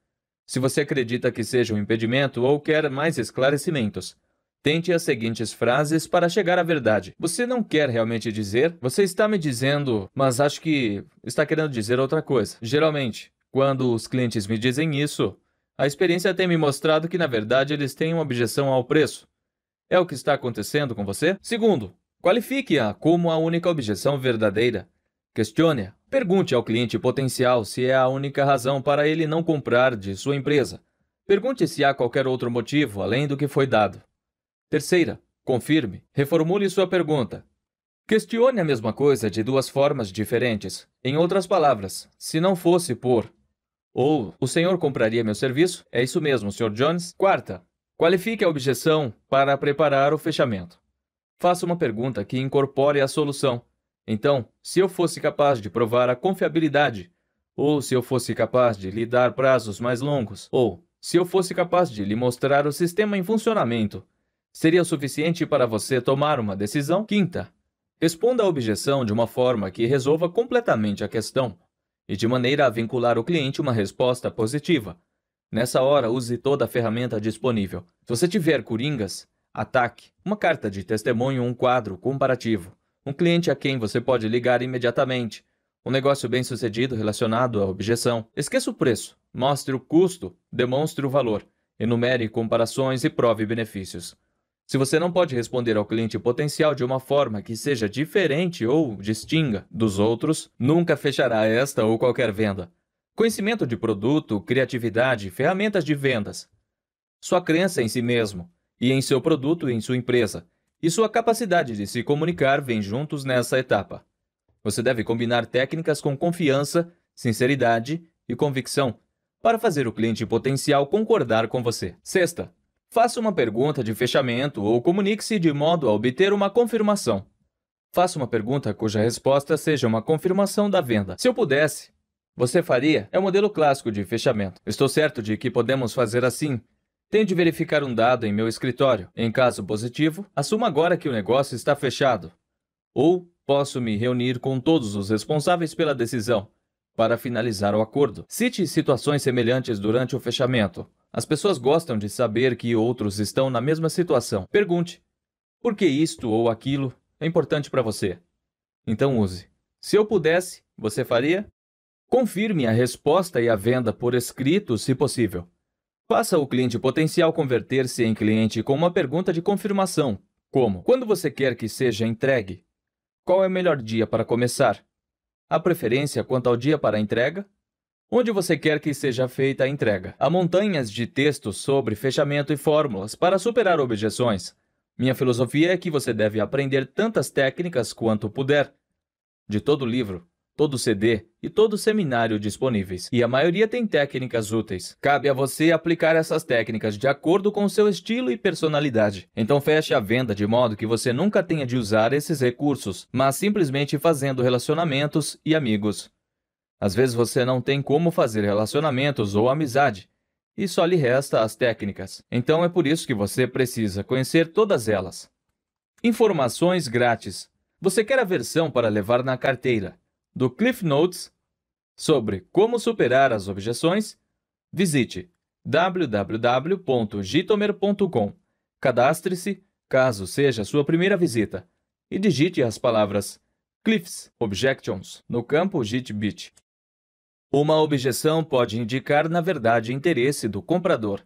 Se você acredita que seja um impedimento ou quer mais esclarecimentos, tente as seguintes frases para chegar à verdade. Você não quer realmente dizer, você está me dizendo, mas acho que está querendo dizer outra coisa. Geralmente, quando os clientes me dizem isso, a experiência tem me mostrado que, na verdade, eles têm uma objeção ao preço. É o que está acontecendo com você? Segundo, qualifique-a como a única objeção verdadeira questione Pergunte ao cliente potencial se é a única razão para ele não comprar de sua empresa. Pergunte se há qualquer outro motivo além do que foi dado. Terceira, confirme, reformule sua pergunta. Questione a mesma coisa de duas formas diferentes. Em outras palavras, se não fosse por. Ou, o senhor compraria meu serviço? É isso mesmo, Sr. Jones? Quarta, qualifique a objeção para preparar o fechamento. Faça uma pergunta que incorpore a solução. Então, se eu fosse capaz de provar a confiabilidade, ou se eu fosse capaz de lhe dar prazos mais longos, ou se eu fosse capaz de lhe mostrar o sistema em funcionamento, seria o suficiente para você tomar uma decisão? Quinta, responda a objeção de uma forma que resolva completamente a questão e de maneira a vincular o cliente uma resposta positiva. Nessa hora, use toda a ferramenta disponível. Se você tiver coringas, ataque, uma carta de testemunho, um quadro comparativo, um cliente a quem você pode ligar imediatamente. Um negócio bem sucedido relacionado à objeção. Esqueça o preço, mostre o custo, demonstre o valor, enumere comparações e prove benefícios. Se você não pode responder ao cliente potencial de uma forma que seja diferente ou distinga dos outros, nunca fechará esta ou qualquer venda. Conhecimento de produto, criatividade, ferramentas de vendas. Sua crença em si mesmo e em seu produto e em sua empresa e sua capacidade de se comunicar vem juntos nessa etapa. Você deve combinar técnicas com confiança, sinceridade e convicção para fazer o cliente potencial concordar com você. Sexta, faça uma pergunta de fechamento ou comunique-se de modo a obter uma confirmação. Faça uma pergunta cuja resposta seja uma confirmação da venda. Se eu pudesse, você faria? É o modelo clássico de fechamento. Estou certo de que podemos fazer assim a verificar um dado em meu escritório. Em caso positivo, assuma agora que o negócio está fechado. Ou posso me reunir com todos os responsáveis pela decisão para finalizar o acordo. Cite situações semelhantes durante o fechamento. As pessoas gostam de saber que outros estão na mesma situação. Pergunte: por que isto ou aquilo é importante para você? Então use. Se eu pudesse, você faria? Confirme a resposta e a venda por escrito, se possível. Faça o cliente potencial converter-se em cliente com uma pergunta de confirmação, como: Quando você quer que seja entregue? Qual é o melhor dia para começar? A preferência quanto ao dia para a entrega? Onde você quer que seja feita a entrega? Há montanhas de textos sobre fechamento e fórmulas para superar objeções. Minha filosofia é que você deve aprender tantas técnicas quanto puder. De todo o livro, todo CD e todo seminário disponíveis, e a maioria tem técnicas úteis. Cabe a você aplicar essas técnicas de acordo com seu estilo e personalidade. Então feche a venda de modo que você nunca tenha de usar esses recursos, mas simplesmente fazendo relacionamentos e amigos. Às vezes você não tem como fazer relacionamentos ou amizade, e só lhe resta as técnicas. Então é por isso que você precisa conhecer todas elas. Informações grátis. Você quer a versão para levar na carteira do Cliff Notes sobre como superar as objeções, visite www.gitomer.com. Cadastre-se, caso seja sua primeira visita, e digite as palavras Cliffs Objections no campo Gitbit. Uma objeção pode indicar, na verdade, interesse do comprador.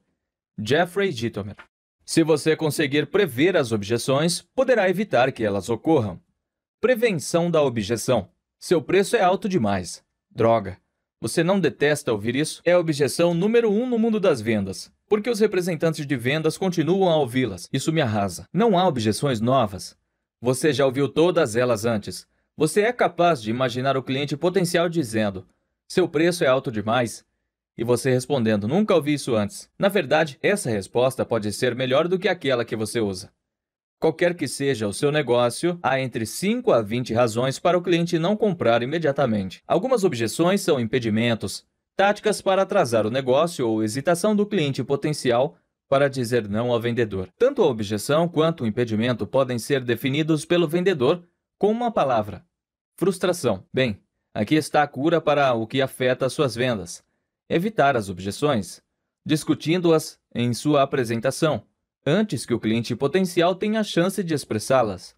Jeffrey Gitomer. Se você conseguir prever as objeções, poderá evitar que elas ocorram. Prevenção da objeção. Seu preço é alto demais. Droga. Você não detesta ouvir isso? É a objeção número um no mundo das vendas. Porque os representantes de vendas continuam a ouvi-las. Isso me arrasa. Não há objeções novas. Você já ouviu todas elas antes. Você é capaz de imaginar o cliente potencial dizendo: seu preço é alto demais. E você respondendo: nunca ouvi isso antes. Na verdade, essa resposta pode ser melhor do que aquela que você usa. Qualquer que seja o seu negócio, há entre 5 a 20 razões para o cliente não comprar imediatamente. Algumas objeções são impedimentos, táticas para atrasar o negócio ou hesitação do cliente potencial para dizer não ao vendedor. Tanto a objeção quanto o impedimento podem ser definidos pelo vendedor com uma palavra: frustração. Bem, aqui está a cura para o que afeta suas vendas: evitar as objeções, discutindo-as em sua apresentação antes que o cliente potencial tenha a chance de expressá-las.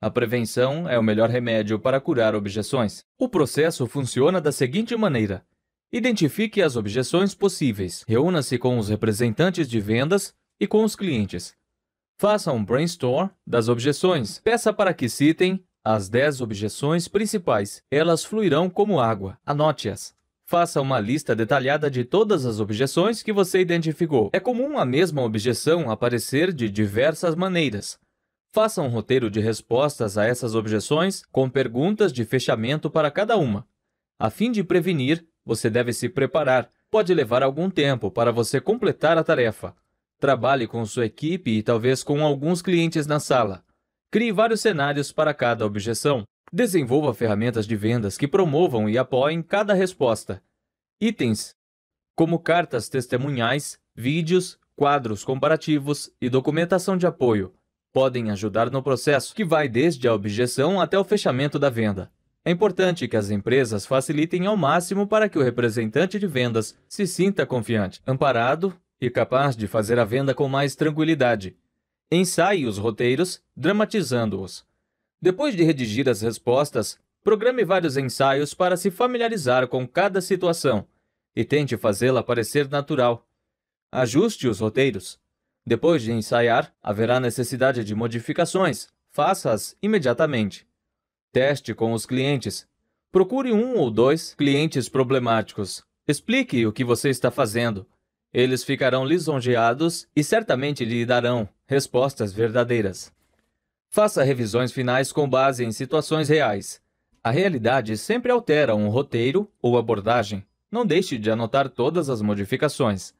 A prevenção é o melhor remédio para curar objeções. O processo funciona da seguinte maneira: identifique as objeções possíveis, reúna-se com os representantes de vendas e com os clientes. Faça um brainstorm das objeções. Peça para que citem as 10 objeções principais. Elas fluirão como água. Anote-as. Faça uma lista detalhada de todas as objeções que você identificou. É comum a mesma objeção aparecer de diversas maneiras. Faça um roteiro de respostas a essas objeções com perguntas de fechamento para cada uma. A fim de prevenir, você deve se preparar. Pode levar algum tempo para você completar a tarefa. Trabalhe com sua equipe e talvez com alguns clientes na sala. Crie vários cenários para cada objeção. Desenvolva ferramentas de vendas que promovam e apoiem cada resposta. Itens como cartas testemunhais, vídeos, quadros comparativos e documentação de apoio podem ajudar no processo que vai desde a objeção até o fechamento da venda. É importante que as empresas facilitem ao máximo para que o representante de vendas se sinta confiante, amparado e capaz de fazer a venda com mais tranquilidade. Ensaie os roteiros, dramatizando-os. Depois de redigir as respostas, programe vários ensaios para se familiarizar com cada situação e tente fazê-la parecer natural. Ajuste os roteiros. Depois de ensaiar, haverá necessidade de modificações. Faça-as imediatamente. Teste com os clientes. Procure um ou dois clientes problemáticos. Explique o que você está fazendo. Eles ficarão lisonjeados e certamente lhe darão respostas verdadeiras. Faça revisões finais com base em situações reais. A realidade sempre altera um roteiro ou abordagem. Não deixe de anotar todas as modificações.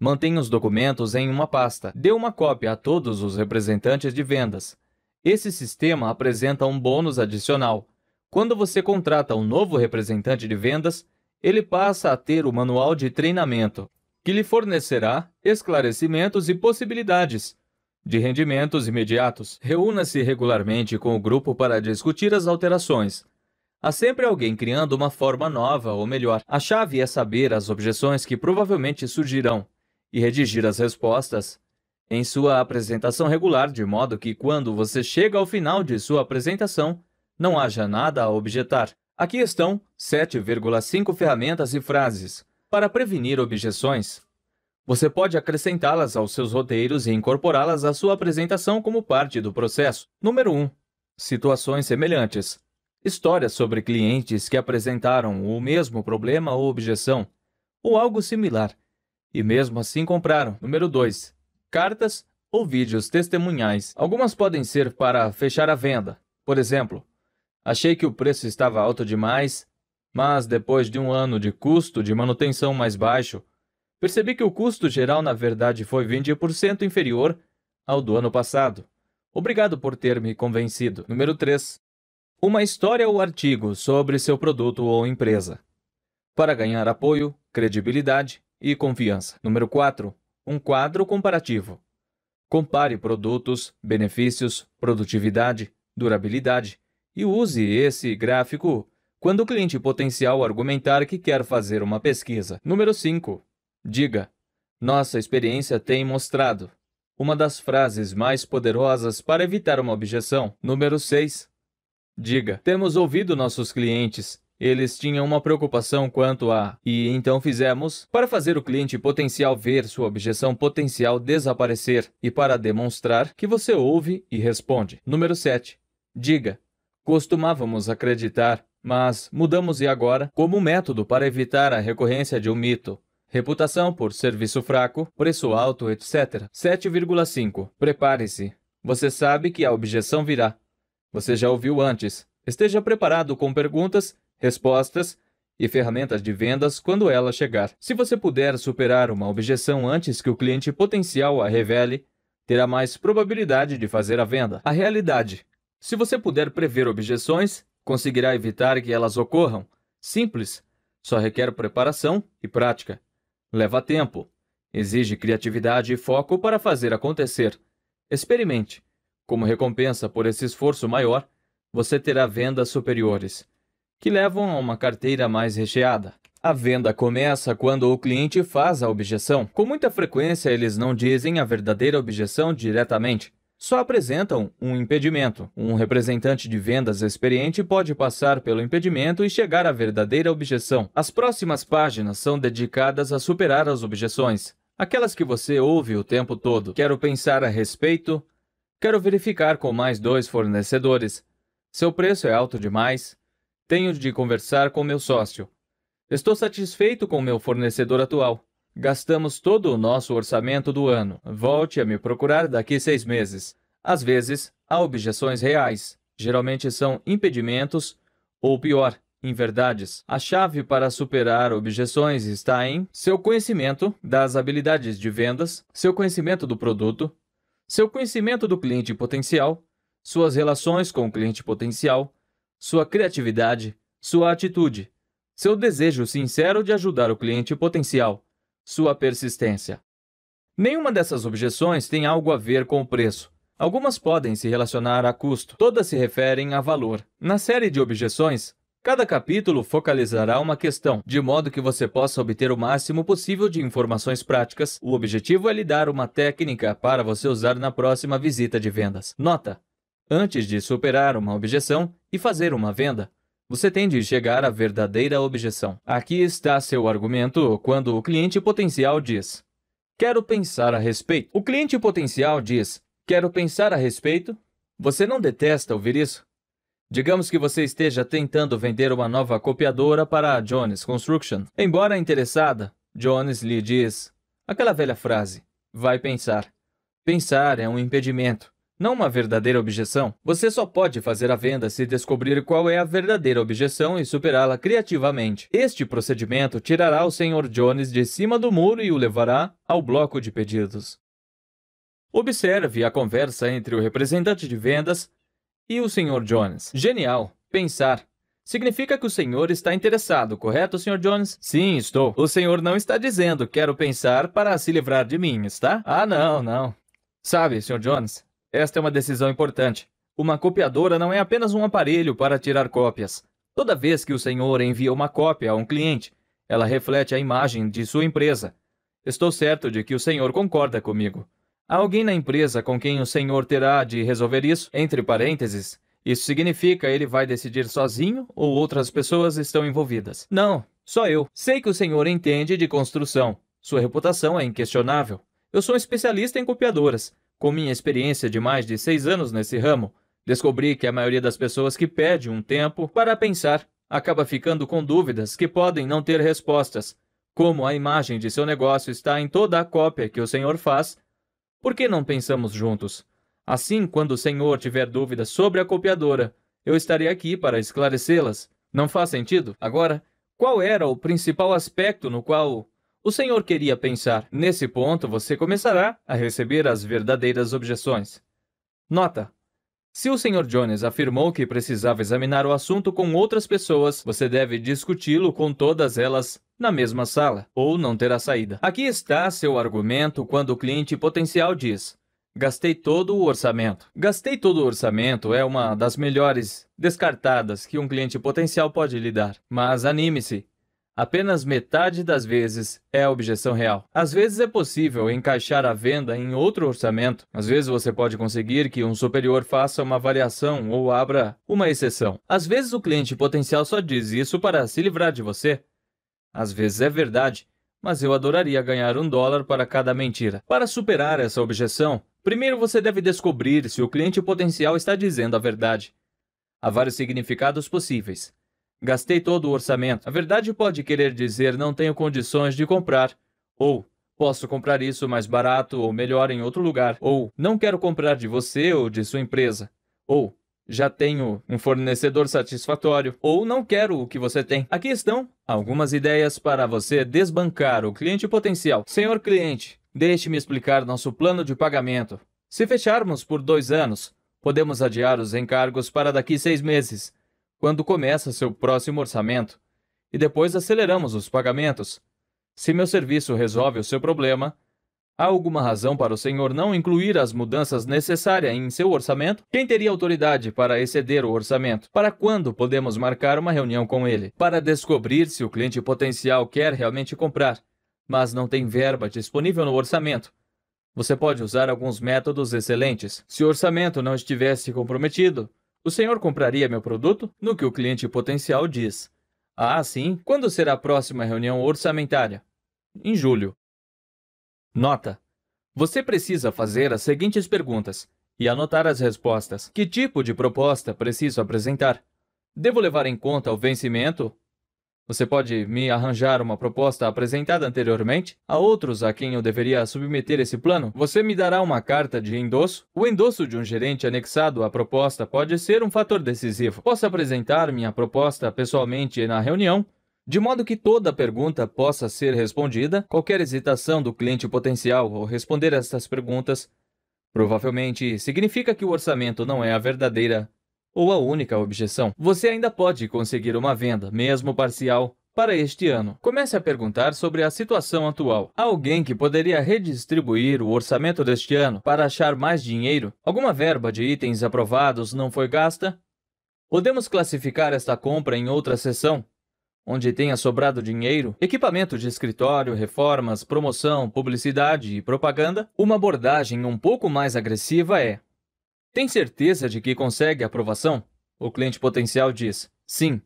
Mantenha os documentos em uma pasta. Dê uma cópia a todos os representantes de vendas. Esse sistema apresenta um bônus adicional. Quando você contrata um novo representante de vendas, ele passa a ter o manual de treinamento, que lhe fornecerá esclarecimentos e possibilidades de rendimentos imediatos, reúna-se regularmente com o grupo para discutir as alterações. Há sempre alguém criando uma forma nova ou melhor. A chave é saber as objeções que provavelmente surgirão e redigir as respostas em sua apresentação regular, de modo que quando você chega ao final de sua apresentação, não haja nada a objetar. Aqui estão 7,5 ferramentas e frases para prevenir objeções. Você pode acrescentá-las aos seus roteiros e incorporá-las à sua apresentação como parte do processo. Número 1. Situações semelhantes. Histórias sobre clientes que apresentaram o mesmo problema ou objeção, ou algo similar, e mesmo assim compraram. Número 2. Cartas ou vídeos testemunhais. Algumas podem ser para fechar a venda. Por exemplo, achei que o preço estava alto demais, mas depois de um ano de custo de manutenção mais baixo, percebi que o custo geral, na verdade, foi 20% inferior ao do ano passado. Obrigado por ter me convencido. Número 3. Uma história ou artigo sobre seu produto ou empresa. Para ganhar apoio, credibilidade e confiança. Número 4. Um quadro comparativo. Compare produtos, benefícios, produtividade, durabilidade e use esse gráfico quando o cliente potencial argumentar que quer fazer uma pesquisa. Número 5. Diga: Nossa experiência tem mostrado. Uma das frases mais poderosas para evitar uma objeção. Número 6. Diga: Temos ouvido nossos clientes. Eles tinham uma preocupação quanto a, e então fizemos, para fazer o cliente potencial ver sua objeção potencial desaparecer e para demonstrar que você ouve e responde. Número 7. Diga: Costumávamos acreditar, mas mudamos e agora, como método para evitar a recorrência de um mito. Reputação por serviço fraco, preço alto, etc. 7,5. Prepare-se. Você sabe que a objeção virá. Você já ouviu antes. Esteja preparado com perguntas, respostas e ferramentas de vendas quando ela chegar. Se você puder superar uma objeção antes que o cliente potencial a revele, terá mais probabilidade de fazer a venda. A realidade: se você puder prever objeções, conseguirá evitar que elas ocorram. Simples, só requer preparação e prática. Leva tempo. Exige criatividade e foco para fazer acontecer. Experimente. Como recompensa por esse esforço maior, você terá vendas superiores, que levam a uma carteira mais recheada. A venda começa quando o cliente faz a objeção. Com muita frequência, eles não dizem a verdadeira objeção diretamente só apresentam um impedimento. Um representante de vendas experiente pode passar pelo impedimento e chegar à verdadeira objeção. As próximas páginas são dedicadas a superar as objeções, aquelas que você ouve o tempo todo. Quero pensar a respeito, quero verificar com mais dois fornecedores. Seu preço é alto demais. Tenho de conversar com meu sócio. Estou satisfeito com meu fornecedor atual. Gastamos todo o nosso orçamento do ano. Volte a me procurar daqui seis meses. Às vezes, há objeções reais. Geralmente são impedimentos ou pior, inverdades. A chave para superar objeções está em seu conhecimento das habilidades de vendas, seu conhecimento do produto, seu conhecimento do cliente potencial, suas relações com o cliente potencial, sua criatividade, sua atitude, seu desejo sincero de ajudar o cliente potencial, sua persistência. Nenhuma dessas objeções tem algo a ver com o preço. Algumas podem se relacionar a custo, todas se referem a valor. Na série de objeções, cada capítulo focalizará uma questão, de modo que você possa obter o máximo possível de informações práticas. O objetivo é lhe dar uma técnica para você usar na próxima visita de vendas. Nota: Antes de superar uma objeção e fazer uma venda, você tende a chegar à verdadeira objeção. Aqui está seu argumento quando o cliente potencial diz: Quero pensar a respeito. O cliente potencial diz: Quero pensar a respeito. Você não detesta ouvir isso? Digamos que você esteja tentando vender uma nova copiadora para a Jones Construction. Embora interessada, Jones lhe diz aquela velha frase: vai pensar. Pensar é um impedimento não uma verdadeira objeção. Você só pode fazer a venda se descobrir qual é a verdadeira objeção e superá-la criativamente. Este procedimento tirará o Sr. Jones de cima do muro e o levará ao bloco de pedidos. Observe a conversa entre o representante de vendas e o Sr. Jones. Genial! Pensar. Significa que o senhor está interessado, correto, Sr. Jones? Sim, estou. O senhor não está dizendo quero pensar para se livrar de mim, está? Ah, não, não. Sabe, Sr. Jones, esta é uma decisão importante. Uma copiadora não é apenas um aparelho para tirar cópias. Toda vez que o senhor envia uma cópia a um cliente, ela reflete a imagem de sua empresa. Estou certo de que o senhor concorda comigo. Há alguém na empresa com quem o senhor terá de resolver isso? Entre parênteses, isso significa ele vai decidir sozinho ou outras pessoas estão envolvidas? Não, só eu. Sei que o senhor entende de construção. Sua reputação é inquestionável. Eu sou um especialista em copiadoras. Com minha experiência de mais de seis anos nesse ramo, descobri que a maioria das pessoas que pede um tempo para pensar acaba ficando com dúvidas que podem não ter respostas. Como a imagem de seu negócio está em toda a cópia que o Senhor faz, por que não pensamos juntos? Assim, quando o Senhor tiver dúvidas sobre a copiadora, eu estarei aqui para esclarecê-las. Não faz sentido? Agora, qual era o principal aspecto no qual o Senhor queria pensar. Nesse ponto, você começará a receber as verdadeiras objeções. Nota: se o senhor Jones afirmou que precisava examinar o assunto com outras pessoas, você deve discuti-lo com todas elas na mesma sala, ou não terá saída. Aqui está seu argumento quando o cliente potencial diz: Gastei todo o orçamento. Gastei todo o orçamento é uma das melhores descartadas que um cliente potencial pode lhe dar. Mas anime-se, Apenas metade das vezes é a objeção real. Às vezes é possível encaixar a venda em outro orçamento. Às vezes você pode conseguir que um superior faça uma variação ou abra uma exceção. Às vezes o cliente potencial só diz isso para se livrar de você. Às vezes é verdade, mas eu adoraria ganhar um dólar para cada mentira. Para superar essa objeção, primeiro você deve descobrir se o cliente potencial está dizendo a verdade. Há vários significados possíveis. Gastei todo o orçamento. A verdade pode querer dizer não tenho condições de comprar. Ou posso comprar isso mais barato ou melhor em outro lugar. Ou não quero comprar de você ou de sua empresa. Ou já tenho um fornecedor satisfatório ou não quero o que você tem. Aqui estão algumas ideias para você desbancar o cliente potencial. Senhor cliente, deixe-me explicar nosso plano de pagamento. Se fecharmos por dois anos, podemos adiar os encargos para daqui seis meses quando começa seu próximo orçamento e depois aceleramos os pagamentos. Se meu serviço resolve o seu problema, há alguma razão para o senhor não incluir as mudanças necessárias em seu orçamento? Quem teria autoridade para exceder o orçamento? Para quando podemos marcar uma reunião com ele? Para descobrir se o cliente potencial quer realmente comprar, mas não tem verba disponível no orçamento. Você pode usar alguns métodos excelentes. Se o orçamento não estivesse comprometido, o senhor compraria meu produto? No que o cliente potencial diz: Ah, sim. Quando será a próxima reunião orçamentária? Em julho. Nota: Você precisa fazer as seguintes perguntas e anotar as respostas. Que tipo de proposta preciso apresentar? Devo levar em conta o vencimento, você pode me arranjar uma proposta apresentada anteriormente a outros a quem eu deveria submeter esse plano? Você me dará uma carta de endosso? O endosso de um gerente anexado à proposta pode ser um fator decisivo. Posso apresentar minha proposta pessoalmente na reunião, de modo que toda pergunta possa ser respondida, qualquer hesitação do cliente potencial ao responder essas perguntas provavelmente significa que o orçamento não é a verdadeira ou a única objeção, você ainda pode conseguir uma venda, mesmo parcial, para este ano. Comece a perguntar sobre a situação atual. Há alguém que poderia redistribuir o orçamento deste ano para achar mais dinheiro? Alguma verba de itens aprovados não foi gasta? Podemos classificar esta compra em outra seção, onde tenha sobrado dinheiro, equipamento de escritório, reformas, promoção, publicidade e propaganda. Uma abordagem um pouco mais agressiva é tem certeza de que consegue a aprovação? O cliente potencial diz: Sim.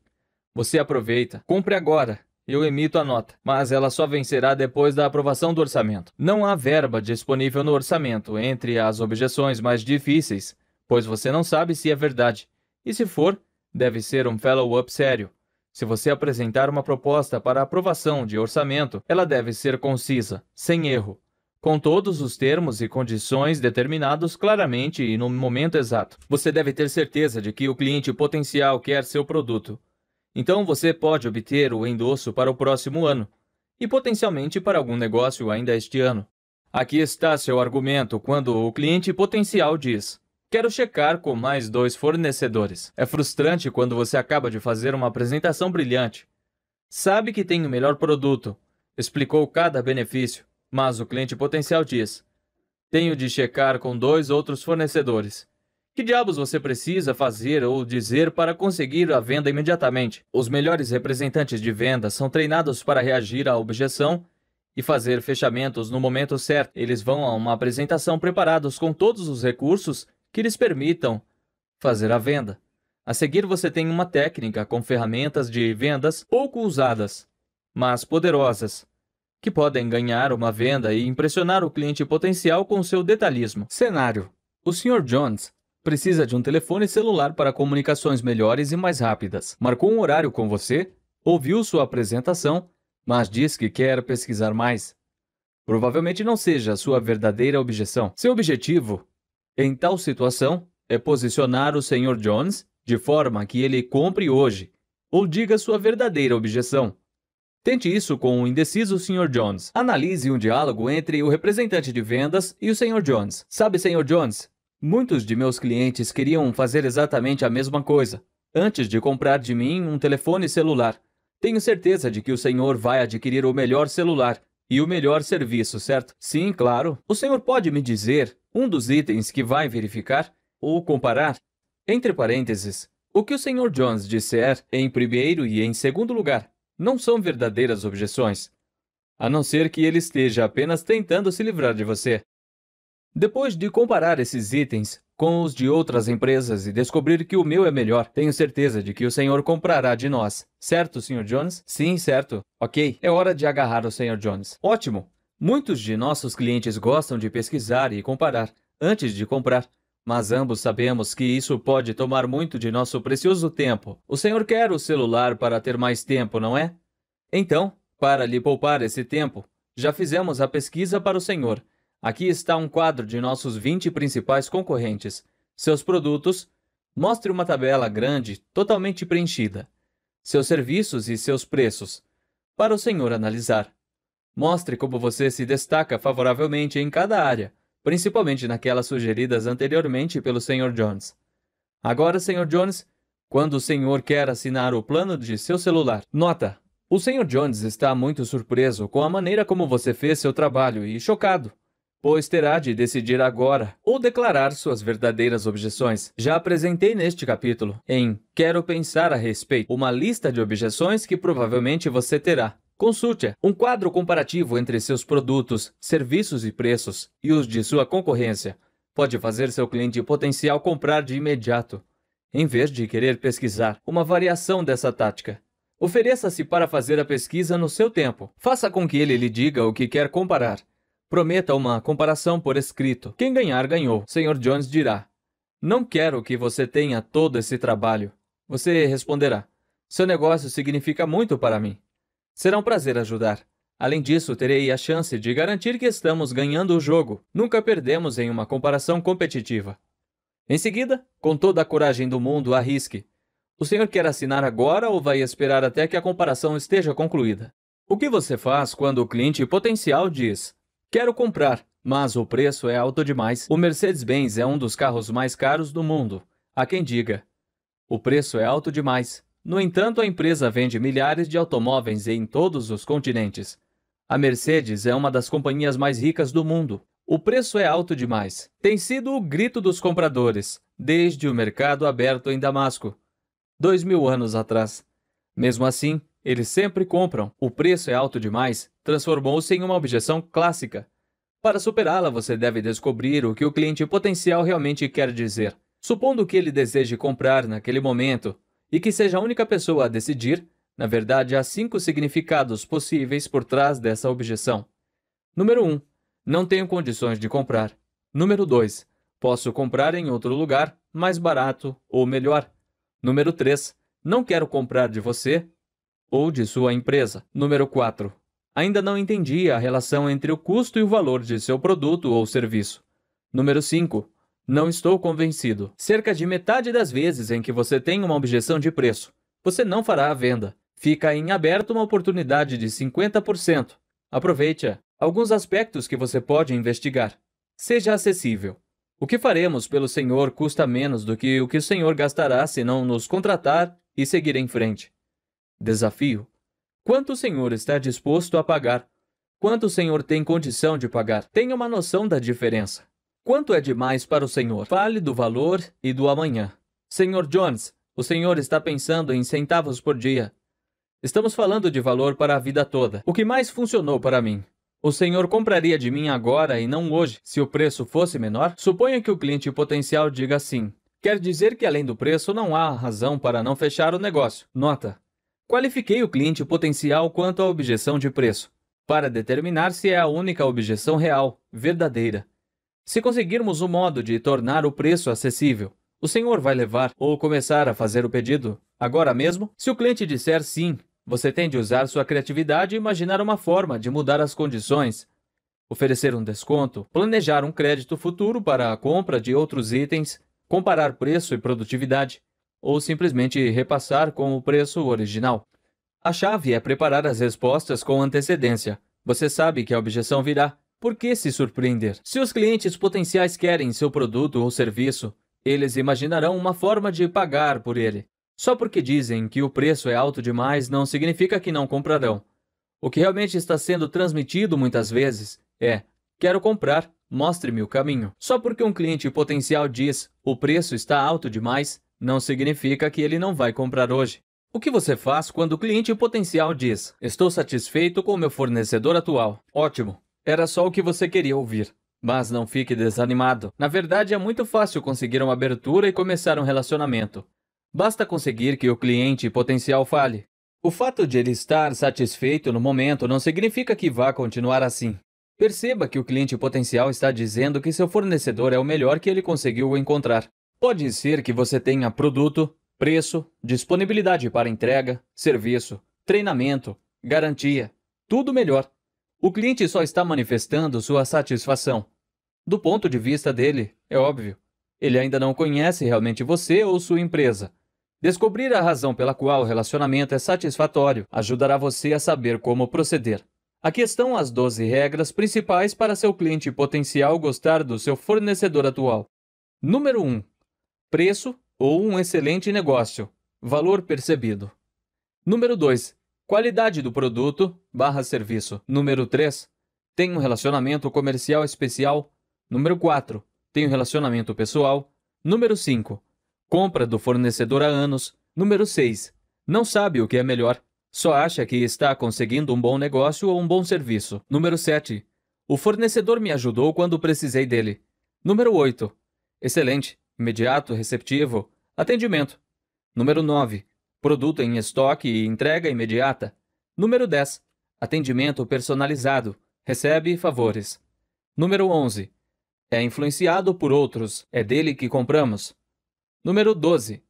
Você aproveita, compre agora. Eu emito a nota, mas ela só vencerá depois da aprovação do orçamento. Não há verba disponível no orçamento entre as objeções mais difíceis, pois você não sabe se é verdade. E se for, deve ser um follow-up sério. Se você apresentar uma proposta para aprovação de orçamento, ela deve ser concisa, sem erro, com todos os termos e condições determinados claramente e no momento exato. Você deve ter certeza de que o cliente potencial quer seu produto. Então você pode obter o endosso para o próximo ano e potencialmente para algum negócio ainda este ano. Aqui está seu argumento quando o cliente potencial diz: Quero checar com mais dois fornecedores. É frustrante quando você acaba de fazer uma apresentação brilhante. Sabe que tem o melhor produto, explicou cada benefício mas o cliente potencial diz: Tenho de checar com dois outros fornecedores. Que diabos você precisa fazer ou dizer para conseguir a venda imediatamente? Os melhores representantes de venda são treinados para reagir à objeção e fazer fechamentos no momento certo. Eles vão a uma apresentação preparados com todos os recursos que lhes permitam fazer a venda. A seguir, você tem uma técnica com ferramentas de vendas pouco usadas, mas poderosas, que podem ganhar uma venda e impressionar o cliente potencial com seu detalhismo. Cenário: O Sr. Jones precisa de um telefone celular para comunicações melhores e mais rápidas. Marcou um horário com você, ouviu sua apresentação, mas diz que quer pesquisar mais. Provavelmente não seja a sua verdadeira objeção. Seu objetivo, em tal situação, é posicionar o Sr. Jones de forma que ele compre hoje ou diga sua verdadeira objeção. Tente isso com o indeciso Sr. Jones. Analise um diálogo entre o representante de vendas e o Sr. Jones. Sabe, Sr. Jones, muitos de meus clientes queriam fazer exatamente a mesma coisa, antes de comprar de mim um telefone celular. Tenho certeza de que o senhor vai adquirir o melhor celular e o melhor serviço, certo? Sim, claro. O senhor pode me dizer um dos itens que vai verificar ou comparar? Entre parênteses, o que o Sr. Jones disser em primeiro e em segundo lugar não são verdadeiras objeções, a não ser que ele esteja apenas tentando se livrar de você. Depois de comparar esses itens com os de outras empresas e descobrir que o meu é melhor, tenho certeza de que o senhor comprará de nós. Certo, Sr. Jones? Sim, certo. Ok, é hora de agarrar o Sr. Jones. Ótimo! Muitos de nossos clientes gostam de pesquisar e comparar antes de comprar mas ambos sabemos que isso pode tomar muito de nosso precioso tempo. O senhor quer o celular para ter mais tempo, não é? Então, para lhe poupar esse tempo, já fizemos a pesquisa para o senhor. Aqui está um quadro de nossos 20 principais concorrentes. Seus produtos, mostre uma tabela grande, totalmente preenchida. Seus serviços e seus preços, para o senhor analisar. Mostre como você se destaca favoravelmente em cada área principalmente naquelas sugeridas anteriormente pelo Sr. Jones. Agora, Sr. Jones, quando o senhor quer assinar o plano de seu celular. Nota: o Sr. Jones está muito surpreso com a maneira como você fez seu trabalho e chocado, pois terá de decidir agora ou declarar suas verdadeiras objeções. Já apresentei neste capítulo, em Quero Pensar a Respeito, uma lista de objeções que provavelmente você terá. Consulte um quadro comparativo entre seus produtos, serviços e preços e os de sua concorrência. Pode fazer seu cliente potencial comprar de imediato, em vez de querer pesquisar uma variação dessa tática. Ofereça-se para fazer a pesquisa no seu tempo. Faça com que ele lhe diga o que quer comparar. Prometa uma comparação por escrito. Quem ganhar, ganhou. Sr. Jones dirá: Não quero que você tenha todo esse trabalho. Você responderá: Seu negócio significa muito para mim. Será um prazer ajudar. Além disso, terei a chance de garantir que estamos ganhando o jogo. Nunca perdemos em uma comparação competitiva. Em seguida, com toda a coragem do mundo, arrisque. O senhor quer assinar agora ou vai esperar até que a comparação esteja concluída? O que você faz quando o cliente potencial diz: Quero comprar, mas o preço é alto demais. O Mercedes-Benz é um dos carros mais caros do mundo. Há quem diga: O preço é alto demais. No entanto, a empresa vende milhares de automóveis em todos os continentes. A Mercedes é uma das companhias mais ricas do mundo. O preço é alto demais. Tem sido o grito dos compradores, desde o mercado aberto em Damasco, dois mil anos atrás. Mesmo assim, eles sempre compram. O preço é alto demais transformou-se em uma objeção clássica. Para superá-la, você deve descobrir o que o cliente potencial realmente quer dizer. Supondo que ele deseje comprar naquele momento, e que seja a única pessoa a decidir, na verdade há cinco significados possíveis por trás dessa objeção. Número 1. Um, não tenho condições de comprar. Número 2. Posso comprar em outro lugar, mais barato ou melhor. Número 3. Não quero comprar de você ou de sua empresa. Número 4. Ainda não entendi a relação entre o custo e o valor de seu produto ou serviço. Número 5. Não estou convencido. Cerca de metade das vezes em que você tem uma objeção de preço, você não fará a venda. Fica em aberto uma oportunidade de 50%. Aproveite-a. Alguns aspectos que você pode investigar. Seja acessível. O que faremos pelo Senhor custa menos do que o que o Senhor gastará se não nos contratar e seguir em frente. Desafio: Quanto o Senhor está disposto a pagar? Quanto o Senhor tem condição de pagar? Tenha uma noção da diferença. Quanto é demais para o Senhor? Fale do valor e do amanhã. Senhor Jones, o Senhor está pensando em centavos por dia. Estamos falando de valor para a vida toda. O que mais funcionou para mim? O senhor compraria de mim agora e não hoje, se o preço fosse menor? Suponha que o cliente potencial diga sim. Quer dizer que além do preço não há razão para não fechar o negócio. Nota: Qualifiquei o cliente potencial quanto à objeção de preço, para determinar se é a única objeção real, verdadeira. Se conseguirmos o um modo de tornar o preço acessível, o senhor vai levar ou começar a fazer o pedido agora mesmo? Se o cliente disser sim, você tem de usar sua criatividade e imaginar uma forma de mudar as condições, oferecer um desconto, planejar um crédito futuro para a compra de outros itens, comparar preço e produtividade, ou simplesmente repassar com o preço original. A chave é preparar as respostas com antecedência. Você sabe que a objeção virá, por que se surpreender? Se os clientes potenciais querem seu produto ou serviço, eles imaginarão uma forma de pagar por ele. Só porque dizem que o preço é alto demais não significa que não comprarão. O que realmente está sendo transmitido muitas vezes é: quero comprar, mostre-me o caminho. Só porque um cliente potencial diz o preço está alto demais, não significa que ele não vai comprar hoje. O que você faz quando o cliente potencial diz: Estou satisfeito com o meu fornecedor atual? Ótimo, era só o que você queria ouvir. Mas não fique desanimado. Na verdade, é muito fácil conseguir uma abertura e começar um relacionamento. Basta conseguir que o cliente potencial fale. O fato de ele estar satisfeito no momento não significa que vá continuar assim. Perceba que o cliente potencial está dizendo que seu fornecedor é o melhor que ele conseguiu encontrar. Pode ser que você tenha produto, preço, disponibilidade para entrega, serviço, treinamento, garantia, tudo melhor. O cliente só está manifestando sua satisfação. Do ponto de vista dele, é óbvio. Ele ainda não conhece realmente você ou sua empresa. Descobrir a razão pela qual o relacionamento é satisfatório ajudará você a saber como proceder. Aqui estão as 12 regras principais para seu cliente potencial gostar do seu fornecedor atual. Número 1. Preço ou um excelente negócio. Valor percebido. Número 2. Qualidade do produto barra serviço. Número 3. Tem um relacionamento comercial especial. Número 4. Tem um relacionamento pessoal. Número 5. Compra do fornecedor há anos. Número 6. Não sabe o que é melhor. Só acha que está conseguindo um bom negócio ou um bom serviço. Número 7. O fornecedor me ajudou quando precisei dele. Número 8. Excelente, imediato, receptivo, atendimento. Número 9. Produto em estoque e entrega imediata. Número 10. Atendimento personalizado. Recebe favores. Número 11. É influenciado por outros. É dele que compramos. Número 12.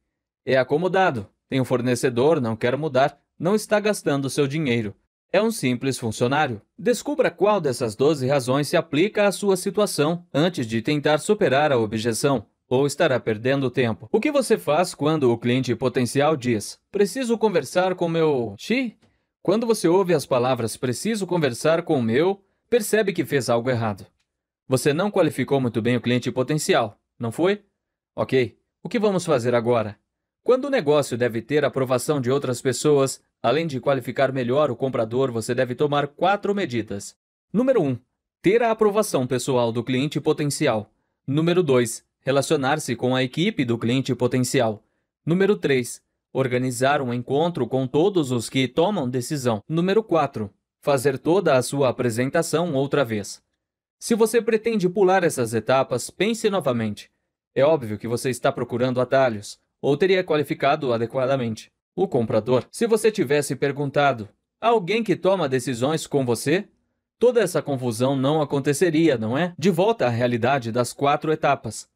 É acomodado. Tem um fornecedor, não quer mudar, não está gastando seu dinheiro. É um simples funcionário. Descubra qual dessas 12 razões se aplica à sua situação antes de tentar superar a objeção ou estará perdendo tempo. O que você faz quando o cliente potencial diz: Preciso conversar com meu. Xi? Quando você ouve as palavras preciso conversar com o meu, percebe que fez algo errado. Você não qualificou muito bem o cliente potencial, não foi? Ok, o que vamos fazer agora? Quando o negócio deve ter aprovação de outras pessoas, além de qualificar melhor o comprador, você deve tomar quatro medidas. Número 1. Um, ter a aprovação pessoal do cliente potencial. Número 2 Relacionar-se com a equipe do cliente potencial. Número 3. Organizar um encontro com todos os que tomam decisão. Número 4. Fazer toda a sua apresentação outra vez. Se você pretende pular essas etapas, pense novamente. É óbvio que você está procurando atalhos, ou teria qualificado adequadamente o comprador. Se você tivesse perguntado, alguém que toma decisões com você? Toda essa confusão não aconteceria, não é? De volta à realidade das quatro etapas.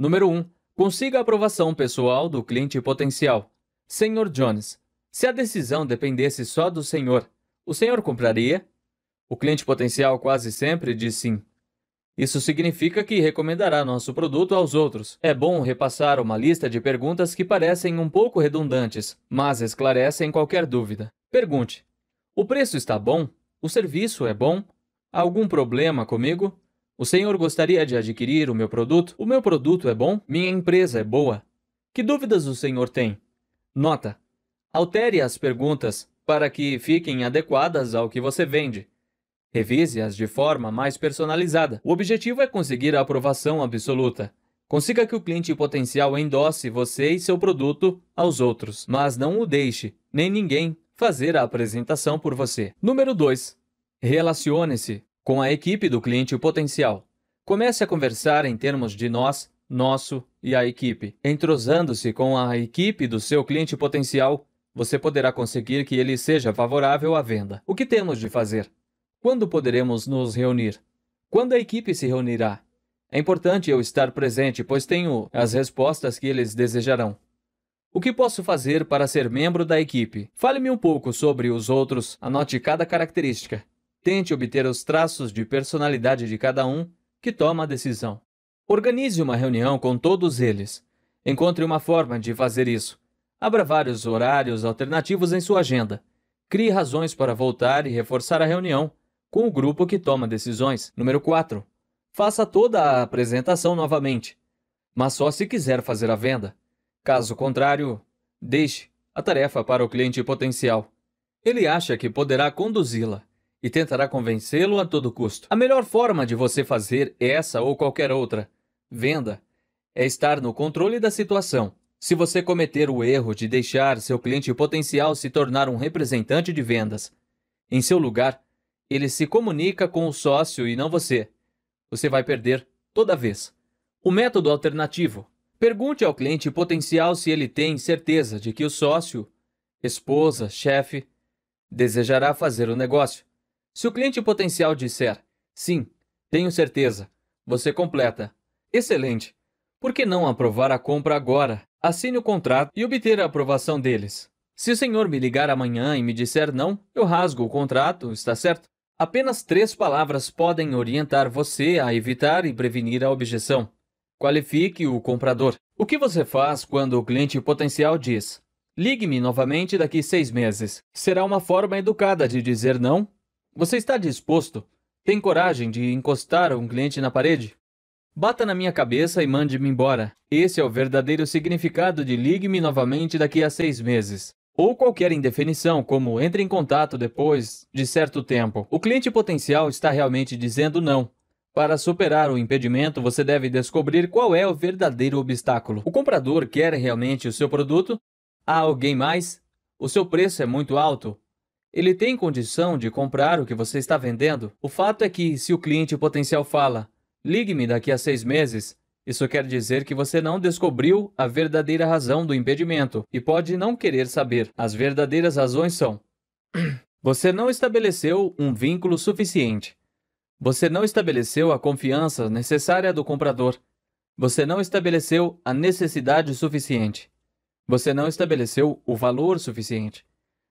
Número 1. Consiga a aprovação pessoal do cliente potencial. Senhor Jones, se a decisão dependesse só do senhor, o senhor compraria? O cliente potencial quase sempre diz sim. Isso significa que recomendará nosso produto aos outros. É bom repassar uma lista de perguntas que parecem um pouco redundantes, mas esclarecem qualquer dúvida. Pergunte: O preço está bom? O serviço é bom? Há algum problema comigo? O senhor gostaria de adquirir o meu produto? O meu produto é bom? Minha empresa é boa? Que dúvidas o senhor tem? Nota: altere as perguntas para que fiquem adequadas ao que você vende. Revise-as de forma mais personalizada. O objetivo é conseguir a aprovação absoluta. Consiga que o cliente potencial endosse você e seu produto aos outros, mas não o deixe, nem ninguém, fazer a apresentação por você. Número 2. Relacione-se com a equipe do cliente potencial. Comece a conversar em termos de nós, nosso e a equipe. Entrosando-se com a equipe do seu cliente potencial, você poderá conseguir que ele seja favorável à venda. O que temos de fazer? Quando poderemos nos reunir? Quando a equipe se reunirá? É importante eu estar presente, pois tenho as respostas que eles desejarão. O que posso fazer para ser membro da equipe? Fale-me um pouco sobre os outros, anote cada característica. Tente obter os traços de personalidade de cada um que toma a decisão. Organize uma reunião com todos eles. Encontre uma forma de fazer isso. Abra vários horários alternativos em sua agenda. Crie razões para voltar e reforçar a reunião com o grupo que toma decisões. Número 4. Faça toda a apresentação novamente, mas só se quiser fazer a venda. Caso contrário, deixe a tarefa para o cliente potencial. Ele acha que poderá conduzi-la e tentará convencê-lo a todo custo. A melhor forma de você fazer essa ou qualquer outra venda é estar no controle da situação. Se você cometer o erro de deixar seu cliente potencial se tornar um representante de vendas, em seu lugar, ele se comunica com o sócio e não você. Você vai perder toda vez. O método alternativo. Pergunte ao cliente potencial se ele tem certeza de que o sócio, esposa, chefe, desejará fazer o negócio. Se o cliente potencial disser, sim, tenho certeza, você completa. Excelente! Por que não aprovar a compra agora? Assine o contrato e obter a aprovação deles. Se o senhor me ligar amanhã e me disser não, eu rasgo o contrato, está certo? Apenas três palavras podem orientar você a evitar e prevenir a objeção. Qualifique o comprador. O que você faz quando o cliente potencial diz: Ligue-me novamente daqui seis meses? Será uma forma educada de dizer não você está disposto? Tem coragem de encostar um cliente na parede? Bata na minha cabeça e mande-me embora. Esse é o verdadeiro significado de ligue-me novamente daqui a seis meses. Ou qualquer indefinição, como entre em contato depois de certo tempo. O cliente potencial está realmente dizendo não. Para superar o impedimento, você deve descobrir qual é o verdadeiro obstáculo. O comprador quer realmente o seu produto? Há alguém mais? O seu preço é muito alto? Ele tem condição de comprar o que você está vendendo? O fato é que, se o cliente potencial fala, ligue-me daqui a seis meses, isso quer dizer que você não descobriu a verdadeira razão do impedimento e pode não querer saber. As verdadeiras razões são: você não estabeleceu um vínculo suficiente. Você não estabeleceu a confiança necessária do comprador. Você não estabeleceu a necessidade suficiente. Você não estabeleceu o valor suficiente.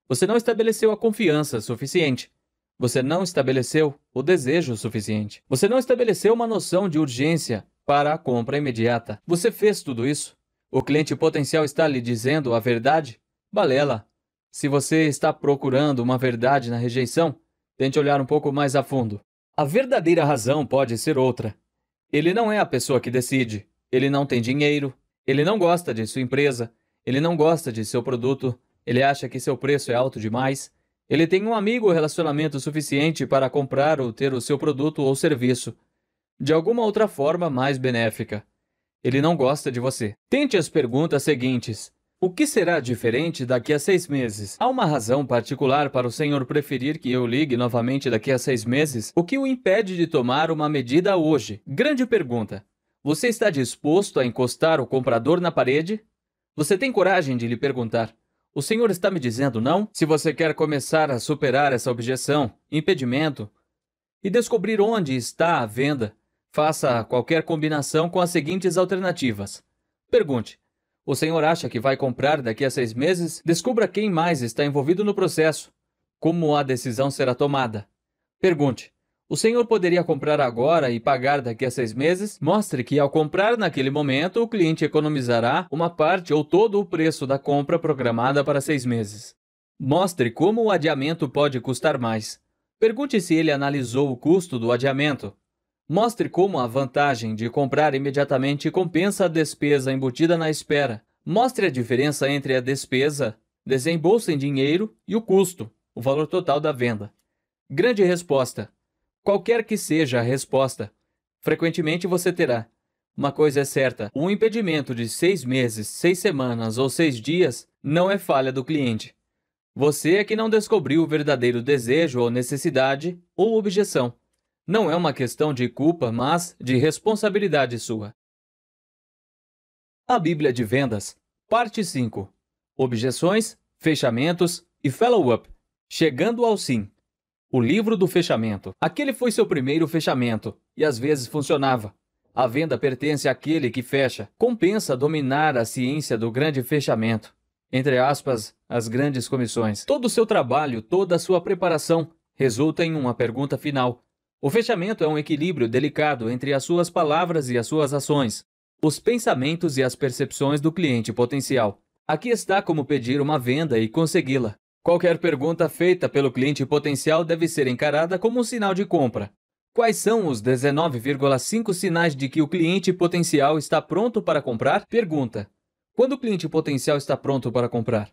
Você não estabeleceu a confiança suficiente. Você não estabeleceu o desejo suficiente. Você não estabeleceu uma noção de urgência para a compra imediata. Você fez tudo isso. O cliente potencial está lhe dizendo a verdade? Balela. Se você está procurando uma verdade na rejeição, tente olhar um pouco mais a fundo. A verdadeira razão pode ser outra. Ele não é a pessoa que decide. Ele não tem dinheiro. Ele não gosta de sua empresa. Ele não gosta de seu produto. Ele acha que seu preço é alto demais. Ele tem um amigo ou relacionamento suficiente para comprar ou ter o seu produto ou serviço de alguma outra forma mais benéfica. Ele não gosta de você. Tente as perguntas seguintes. O que será diferente daqui a seis meses? Há uma razão particular para o senhor preferir que eu ligue novamente daqui a seis meses? O que o impede de tomar uma medida hoje? Grande pergunta. Você está disposto a encostar o comprador na parede? Você tem coragem de lhe perguntar: o senhor está me dizendo não? Se você quer começar a superar essa objeção, impedimento, e descobrir onde está a venda, faça qualquer combinação com as seguintes alternativas. Pergunte: O senhor acha que vai comprar daqui a seis meses? Descubra quem mais está envolvido no processo, como a decisão será tomada. Pergunte: o senhor poderia comprar agora e pagar daqui a seis meses? Mostre que, ao comprar naquele momento, o cliente economizará uma parte ou todo o preço da compra programada para seis meses. Mostre como o adiamento pode custar mais. Pergunte se ele analisou o custo do adiamento. Mostre como a vantagem de comprar imediatamente compensa a despesa embutida na espera. Mostre a diferença entre a despesa, desembolso em dinheiro e o custo, o valor total da venda. Grande resposta. Qualquer que seja a resposta, frequentemente você terá. Uma coisa é certa: um impedimento de seis meses, seis semanas ou seis dias não é falha do cliente. Você é que não descobriu o verdadeiro desejo ou necessidade ou objeção. Não é uma questão de culpa, mas de responsabilidade sua. A Bíblia de Vendas, parte 5. Objeções, fechamentos e follow-up. Chegando ao sim. O livro do fechamento. Aquele foi seu primeiro fechamento, e às vezes funcionava. A venda pertence àquele que fecha. Compensa dominar a ciência do grande fechamento. Entre aspas, as grandes comissões. Todo o seu trabalho, toda a sua preparação resulta em uma pergunta final. O fechamento é um equilíbrio delicado entre as suas palavras e as suas ações, os pensamentos e as percepções do cliente potencial. Aqui está como pedir uma venda e consegui-la. Qualquer pergunta feita pelo cliente potencial deve ser encarada como um sinal de compra. Quais são os 19,5 sinais de que o cliente potencial está pronto para comprar? Pergunta: Quando o cliente potencial está pronto para comprar?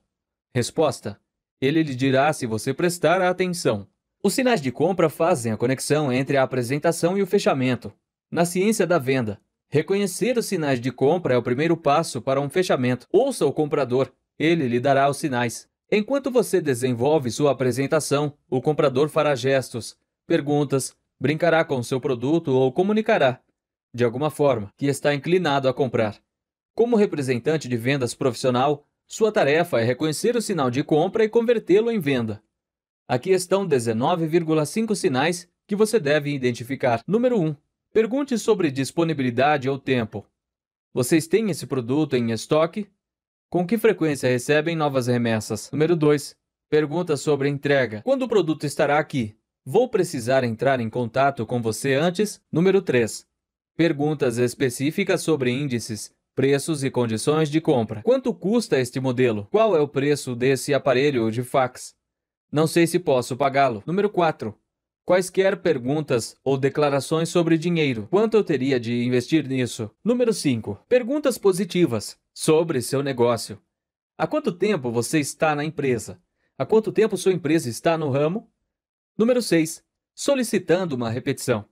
Resposta: Ele lhe dirá se você prestar atenção. Os sinais de compra fazem a conexão entre a apresentação e o fechamento. Na ciência da venda, reconhecer os sinais de compra é o primeiro passo para um fechamento. Ouça o comprador, ele lhe dará os sinais. Enquanto você desenvolve sua apresentação, o comprador fará gestos, perguntas, brincará com seu produto ou comunicará, de alguma forma, que está inclinado a comprar. Como representante de vendas profissional, sua tarefa é reconhecer o sinal de compra e convertê-lo em venda. Aqui estão 19,5 sinais que você deve identificar. Número 1. Pergunte sobre disponibilidade ou tempo. Vocês têm esse produto em estoque? Com que frequência recebem novas remessas? Número 2. Pergunta sobre entrega. Quando o produto estará aqui? Vou precisar entrar em contato com você antes? Número 3. Perguntas específicas sobre índices, preços e condições de compra. Quanto custa este modelo? Qual é o preço desse aparelho de fax? Não sei se posso pagá-lo. Número 4. Quaisquer perguntas ou declarações sobre dinheiro. Quanto eu teria de investir nisso? Número 5. Perguntas positivas sobre seu negócio. Há quanto tempo você está na empresa? Há quanto tempo sua empresa está no ramo? Número 6. Solicitando uma repetição.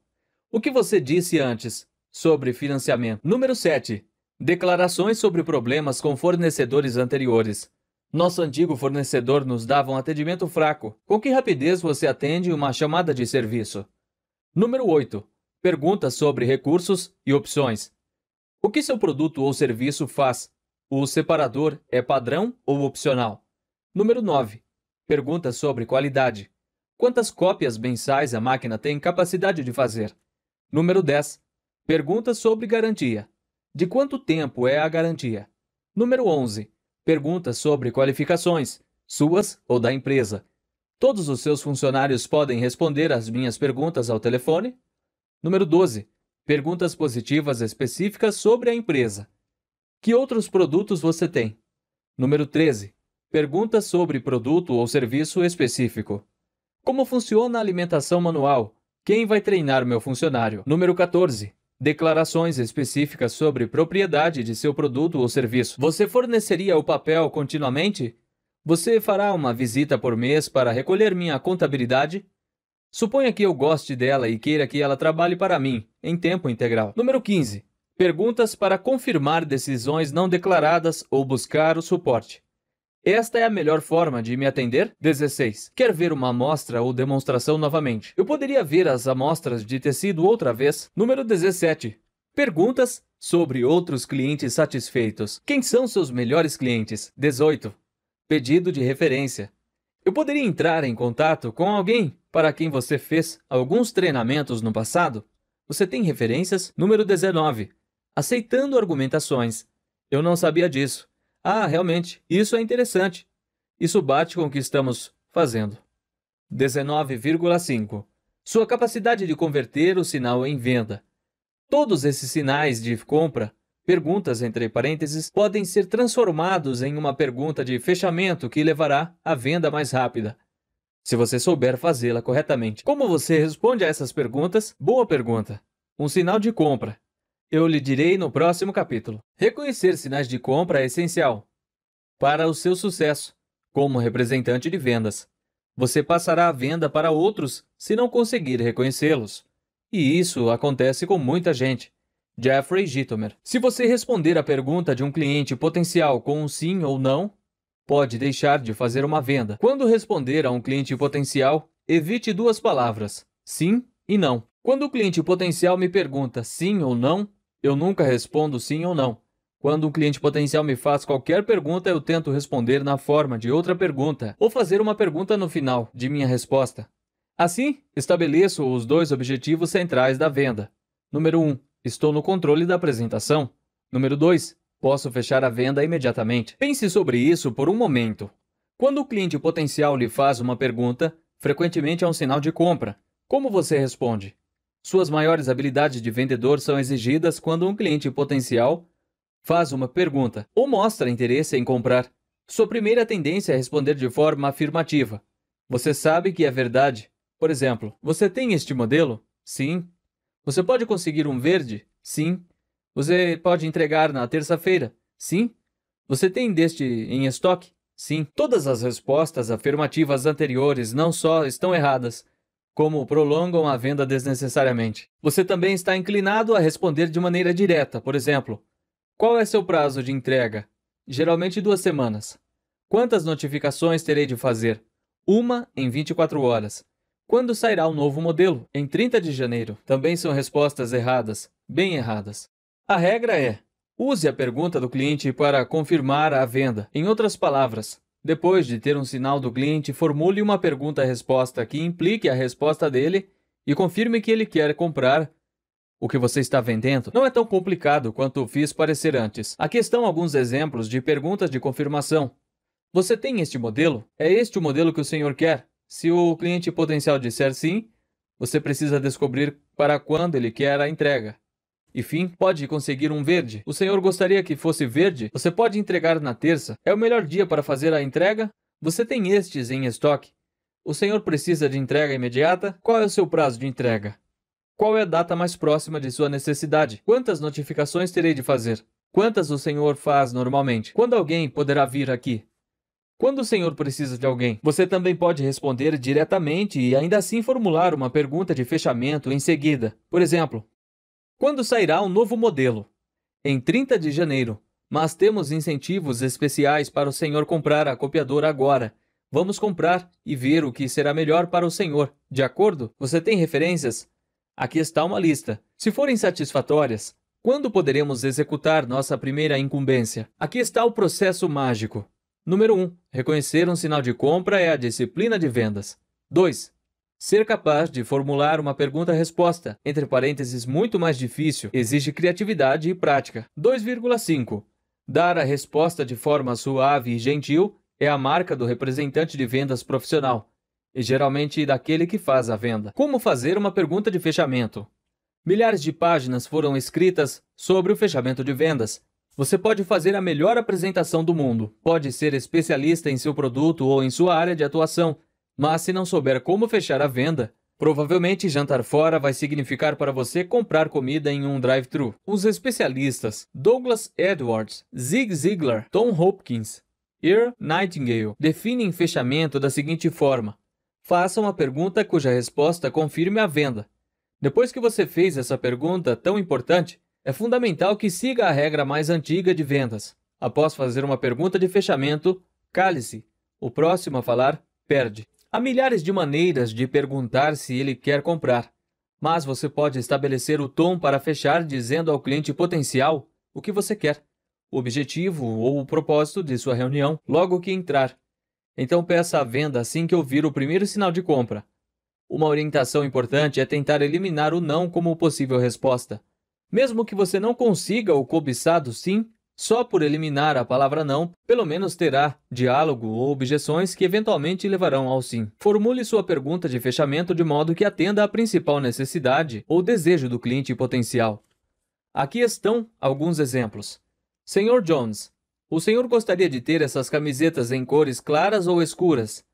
O que você disse antes sobre financiamento? Número 7. Declarações sobre problemas com fornecedores anteriores. Nosso antigo fornecedor nos dava um atendimento fraco. Com que rapidez você atende uma chamada de serviço? Número 8. Perguntas sobre recursos e opções. O que seu produto ou serviço faz? O separador é padrão ou opcional? Número 9. Perguntas sobre qualidade. Quantas cópias mensais a máquina tem capacidade de fazer? Número 10. Perguntas sobre garantia. De quanto tempo é a garantia? Número 11 perguntas sobre qualificações, suas ou da empresa. Todos os seus funcionários podem responder às minhas perguntas ao telefone. Número 12. Perguntas positivas específicas sobre a empresa. Que outros produtos você tem? Número 13. Perguntas sobre produto ou serviço específico. Como funciona a alimentação manual? Quem vai treinar meu funcionário? Número 14 declarações específicas sobre propriedade de seu produto ou serviço. Você forneceria o papel continuamente? Você fará uma visita por mês para recolher minha contabilidade? Suponha que eu goste dela e queira que ela trabalhe para mim, em tempo integral. Número 15. Perguntas para confirmar decisões não declaradas ou buscar o suporte. Esta é a melhor forma de me atender? 16. Quer ver uma amostra ou demonstração novamente? Eu poderia ver as amostras de tecido outra vez? Número 17. Perguntas sobre outros clientes satisfeitos. Quem são seus melhores clientes? 18. Pedido de referência. Eu poderia entrar em contato com alguém para quem você fez alguns treinamentos no passado? Você tem referências? Número 19. Aceitando argumentações. Eu não sabia disso. Ah, realmente, isso é interessante. Isso bate com o que estamos fazendo. 19,5 Sua capacidade de converter o sinal em venda. Todos esses sinais de compra, perguntas entre parênteses, podem ser transformados em uma pergunta de fechamento que levará à venda mais rápida se você souber fazê-la corretamente. Como você responde a essas perguntas? Boa pergunta. Um sinal de compra eu lhe direi no próximo capítulo. Reconhecer sinais de compra é essencial para o seu sucesso como representante de vendas. Você passará a venda para outros se não conseguir reconhecê-los. E isso acontece com muita gente. Jeffrey Gitomer. Se você responder a pergunta de um cliente potencial com um sim ou não, pode deixar de fazer uma venda. Quando responder a um cliente potencial, evite duas palavras: sim e não. Quando o cliente potencial me pergunta sim ou não, eu nunca respondo sim ou não. Quando um cliente potencial me faz qualquer pergunta, eu tento responder na forma de outra pergunta ou fazer uma pergunta no final de minha resposta. Assim, estabeleço os dois objetivos centrais da venda. Número 1. Um, estou no controle da apresentação. Número 2. Posso fechar a venda imediatamente. Pense sobre isso por um momento. Quando o cliente potencial lhe faz uma pergunta, frequentemente é um sinal de compra. Como você responde? Suas maiores habilidades de vendedor são exigidas quando um cliente potencial faz uma pergunta ou mostra interesse em comprar. Sua primeira tendência é responder de forma afirmativa. Você sabe que é verdade. Por exemplo, você tem este modelo? Sim. Você pode conseguir um verde? Sim. Você pode entregar na terça-feira? Sim. Você tem deste em estoque? Sim. Todas as respostas afirmativas anteriores não só estão erradas, como prolongam a venda desnecessariamente. Você também está inclinado a responder de maneira direta, por exemplo, qual é seu prazo de entrega? Geralmente duas semanas. Quantas notificações terei de fazer? Uma em 24 horas. Quando sairá o um novo modelo? Em 30 de janeiro. Também são respostas erradas, bem erradas. A regra é: use a pergunta do cliente para confirmar a venda. Em outras palavras, depois de ter um sinal do cliente, formule uma pergunta-resposta que implique a resposta dele e confirme que ele quer comprar o que você está vendendo. Não é tão complicado quanto fiz parecer antes. Aqui estão alguns exemplos de perguntas de confirmação. Você tem este modelo? É este o modelo que o senhor quer? Se o cliente potencial disser sim, você precisa descobrir para quando ele quer a entrega. E fim, pode conseguir um verde. O senhor gostaria que fosse verde? Você pode entregar na terça. É o melhor dia para fazer a entrega? Você tem estes em estoque. O senhor precisa de entrega imediata? Qual é o seu prazo de entrega? Qual é a data mais próxima de sua necessidade? Quantas notificações terei de fazer? Quantas o senhor faz normalmente? Quando alguém poderá vir aqui? Quando o senhor precisa de alguém, você também pode responder diretamente e ainda assim formular uma pergunta de fechamento em seguida. Por exemplo, quando sairá um novo modelo. Em 30 de janeiro, mas temos incentivos especiais para o senhor comprar a copiadora agora. Vamos comprar e ver o que será melhor para o senhor. De acordo? Você tem referências? Aqui está uma lista. Se forem satisfatórias, quando poderemos executar nossa primeira incumbência? Aqui está o processo mágico. Número 1. Reconhecer um sinal de compra é a disciplina de vendas. 2. Ser capaz de formular uma pergunta-resposta, entre parênteses muito mais difícil, exige criatividade e prática. 2,5. Dar a resposta de forma suave e gentil é a marca do representante de vendas profissional, e geralmente daquele que faz a venda. Como fazer uma pergunta de fechamento? Milhares de páginas foram escritas sobre o fechamento de vendas. Você pode fazer a melhor apresentação do mundo, pode ser especialista em seu produto ou em sua área de atuação mas se não souber como fechar a venda, Provavelmente jantar fora vai significar para você comprar comida em um drive-thru. Os especialistas Douglas Edwards, Zig Ziglar, Tom Hopkins, Earl Nightingale definem fechamento da seguinte forma: faça uma pergunta cuja resposta confirme a venda. Depois que você fez essa pergunta tão importante, é fundamental que siga a regra mais antiga de vendas. Após fazer uma pergunta de fechamento, cale-se. O próximo a falar perde. Há milhares de maneiras de perguntar se ele quer comprar, mas você pode estabelecer o tom para fechar dizendo ao cliente potencial o que você quer, o objetivo ou o propósito de sua reunião logo que entrar. Então peça a venda assim que ouvir o primeiro sinal de compra. Uma orientação importante é tentar eliminar o não como possível resposta. Mesmo que você não consiga o cobiçado sim, só por eliminar a palavra não, pelo menos terá diálogo ou objeções que eventualmente levarão ao sim. Formule sua pergunta de fechamento de modo que atenda à principal necessidade ou desejo do cliente potencial. Aqui estão alguns exemplos. Senhor Jones, o senhor gostaria de ter essas camisetas em cores claras ou escuras?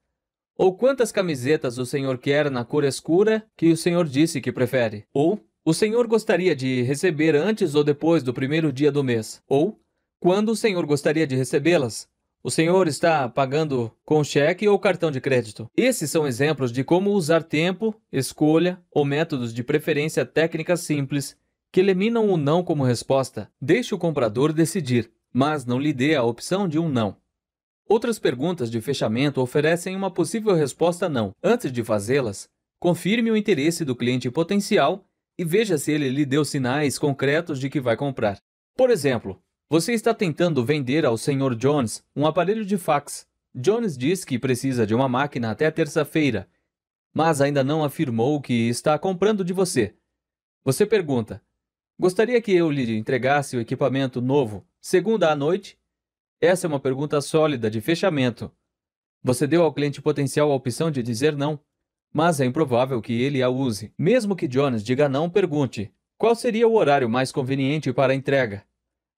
Ou quantas camisetas o senhor quer na cor escura que o senhor disse que prefere? Ou o senhor gostaria de receber antes ou depois do primeiro dia do mês? Ou quando o senhor gostaria de recebê-las? O senhor está pagando com cheque ou cartão de crédito? Esses são exemplos de como usar tempo, escolha ou métodos de preferência técnicas simples que eliminam o não como resposta. Deixe o comprador decidir, mas não lhe dê a opção de um não. Outras perguntas de fechamento oferecem uma possível resposta não. Antes de fazê-las, confirme o interesse do cliente potencial e veja se ele lhe deu sinais concretos de que vai comprar. Por exemplo, você está tentando vender ao Sr. Jones um aparelho de fax. Jones diz que precisa de uma máquina até terça-feira, mas ainda não afirmou que está comprando de você. Você pergunta: Gostaria que eu lhe entregasse o equipamento novo segunda à noite? Essa é uma pergunta sólida de fechamento. Você deu ao cliente potencial a opção de dizer não, mas é improvável que ele a use. Mesmo que Jones diga não, pergunte: qual seria o horário mais conveniente para a entrega?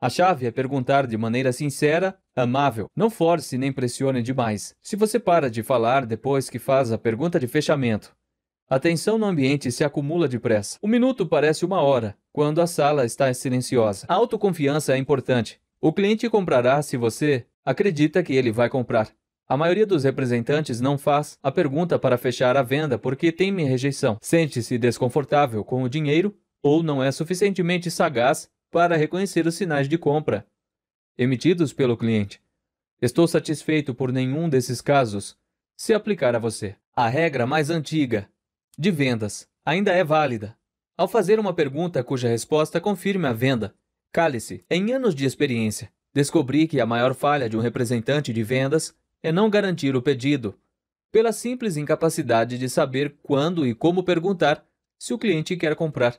A chave é perguntar de maneira sincera, amável. Não force nem pressione demais. Se você para de falar depois que faz a pergunta de fechamento, a tensão no ambiente se acumula depressa. Um minuto parece uma hora, quando a sala está silenciosa. A autoconfiança é importante. O cliente comprará se você acredita que ele vai comprar. A maioria dos representantes não faz a pergunta para fechar a venda porque teme rejeição. Sente-se desconfortável com o dinheiro ou não é suficientemente sagaz para reconhecer os sinais de compra emitidos pelo cliente. Estou satisfeito por nenhum desses casos se aplicar a você. A regra mais antiga de vendas ainda é válida. Ao fazer uma pergunta cuja resposta confirme a venda, cale-se. Em anos de experiência, descobri que a maior falha de um representante de vendas é não garantir o pedido, pela simples incapacidade de saber quando e como perguntar se o cliente quer comprar.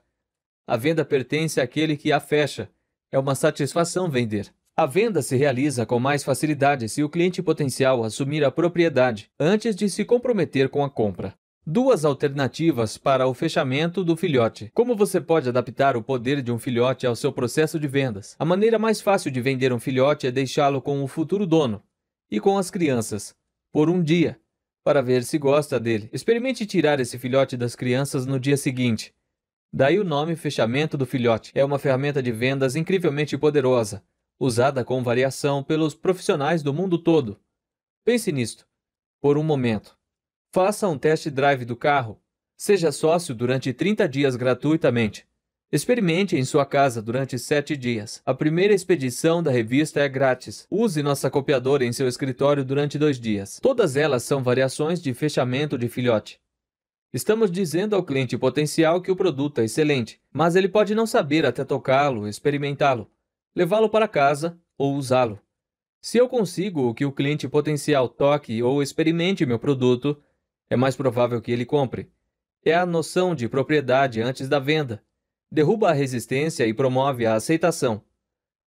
A venda pertence àquele que a fecha. É uma satisfação vender. A venda se realiza com mais facilidade se o cliente potencial assumir a propriedade antes de se comprometer com a compra. Duas alternativas para o fechamento do filhote. Como você pode adaptar o poder de um filhote ao seu processo de vendas? A maneira mais fácil de vender um filhote é deixá-lo com o futuro dono e com as crianças, por um dia, para ver se gosta dele. Experimente tirar esse filhote das crianças no dia seguinte Daí o nome fechamento do filhote. É uma ferramenta de vendas incrivelmente poderosa, usada com variação pelos profissionais do mundo todo. Pense nisto, por um momento. Faça um test drive do carro. Seja sócio durante 30 dias gratuitamente. Experimente em sua casa durante 7 dias. A primeira expedição da revista é grátis. Use nossa copiadora em seu escritório durante 2 dias. Todas elas são variações de fechamento de filhote. Estamos dizendo ao cliente potencial que o produto é excelente, mas ele pode não saber até tocá-lo, experimentá-lo, levá-lo para casa ou usá-lo. Se eu consigo que o cliente potencial toque ou experimente meu produto, é mais provável que ele compre. É a noção de propriedade antes da venda. Derruba a resistência e promove a aceitação.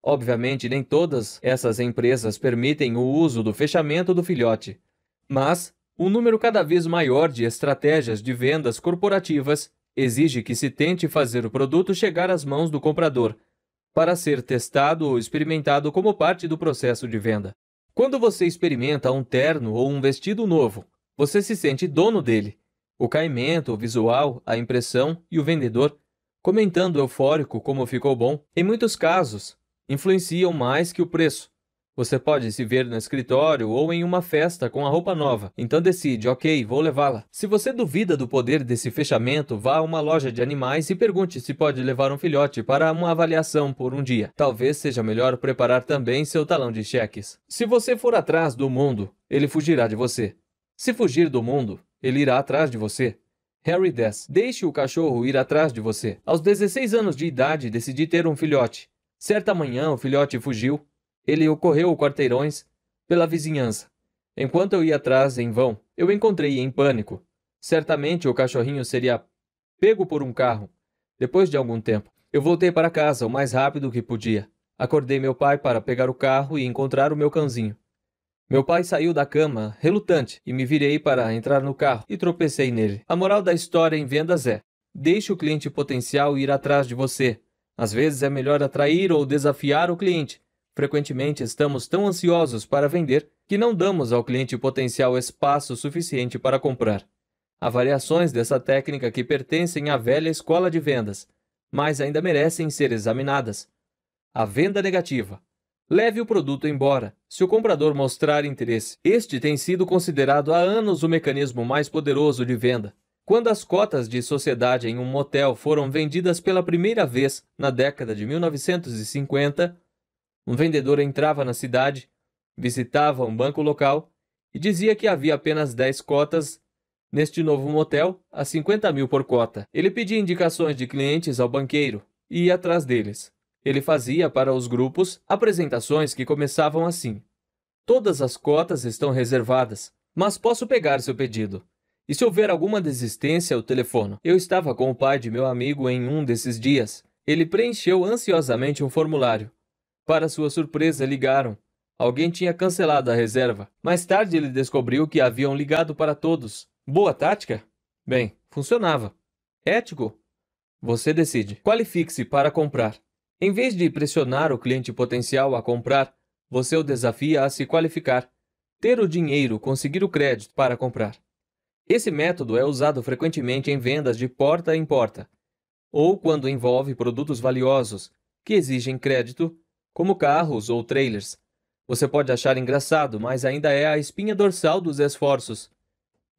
Obviamente, nem todas essas empresas permitem o uso do fechamento do filhote, mas um número cada vez maior de estratégias de vendas corporativas exige que se tente fazer o produto chegar às mãos do comprador, para ser testado ou experimentado como parte do processo de venda. Quando você experimenta um terno ou um vestido novo, você se sente dono dele. O caimento, o visual, a impressão e o vendedor, comentando eufórico como ficou bom, em muitos casos, influenciam mais que o preço. Você pode se ver no escritório ou em uma festa com a roupa nova, então decide, ok, vou levá-la. Se você duvida do poder desse fechamento, vá a uma loja de animais e pergunte se pode levar um filhote para uma avaliação por um dia. Talvez seja melhor preparar também seu talão de cheques. Se você for atrás do mundo, ele fugirá de você. Se fugir do mundo, ele irá atrás de você. Harry 10. Deixe o cachorro ir atrás de você. Aos 16 anos de idade, decidi ter um filhote. Certa manhã, o filhote fugiu ele ocorreu quarteirões pela vizinhança. Enquanto eu ia atrás em vão, eu encontrei em pânico. Certamente o cachorrinho seria pego por um carro. Depois de algum tempo, eu voltei para casa o mais rápido que podia. Acordei meu pai para pegar o carro e encontrar o meu cãozinho. Meu pai saiu da cama, relutante, e me virei para entrar no carro e tropecei nele. A moral da história em vendas é: deixe o cliente potencial ir atrás de você. Às vezes é melhor atrair ou desafiar o cliente Frequentemente estamos tão ansiosos para vender que não damos ao cliente potencial espaço suficiente para comprar. Há variações dessa técnica que pertencem à velha escola de vendas, mas ainda merecem ser examinadas. A venda negativa. Leve o produto embora, se o comprador mostrar interesse. Este tem sido considerado há anos o mecanismo mais poderoso de venda. Quando as cotas de sociedade em um motel foram vendidas pela primeira vez na década de 1950, um vendedor entrava na cidade, visitava um banco local e dizia que havia apenas 10 cotas neste novo motel a 50 mil por cota. Ele pedia indicações de clientes ao banqueiro e ia atrás deles. Ele fazia para os grupos apresentações que começavam assim: Todas as cotas estão reservadas, mas posso pegar seu pedido. E se houver alguma desistência, o telefono. Eu estava com o pai de meu amigo em um desses dias. Ele preencheu ansiosamente um formulário. Para sua surpresa, ligaram. Alguém tinha cancelado a reserva. Mais tarde, ele descobriu que haviam ligado para todos. Boa tática? Bem, funcionava. Ético? Você decide. Qualifique-se para comprar. Em vez de pressionar o cliente potencial a comprar, você o desafia a se qualificar, ter o dinheiro, conseguir o crédito para comprar. Esse método é usado frequentemente em vendas de porta em porta, ou quando envolve produtos valiosos que exigem crédito como carros ou trailers. Você pode achar engraçado, mas ainda é a espinha dorsal dos esforços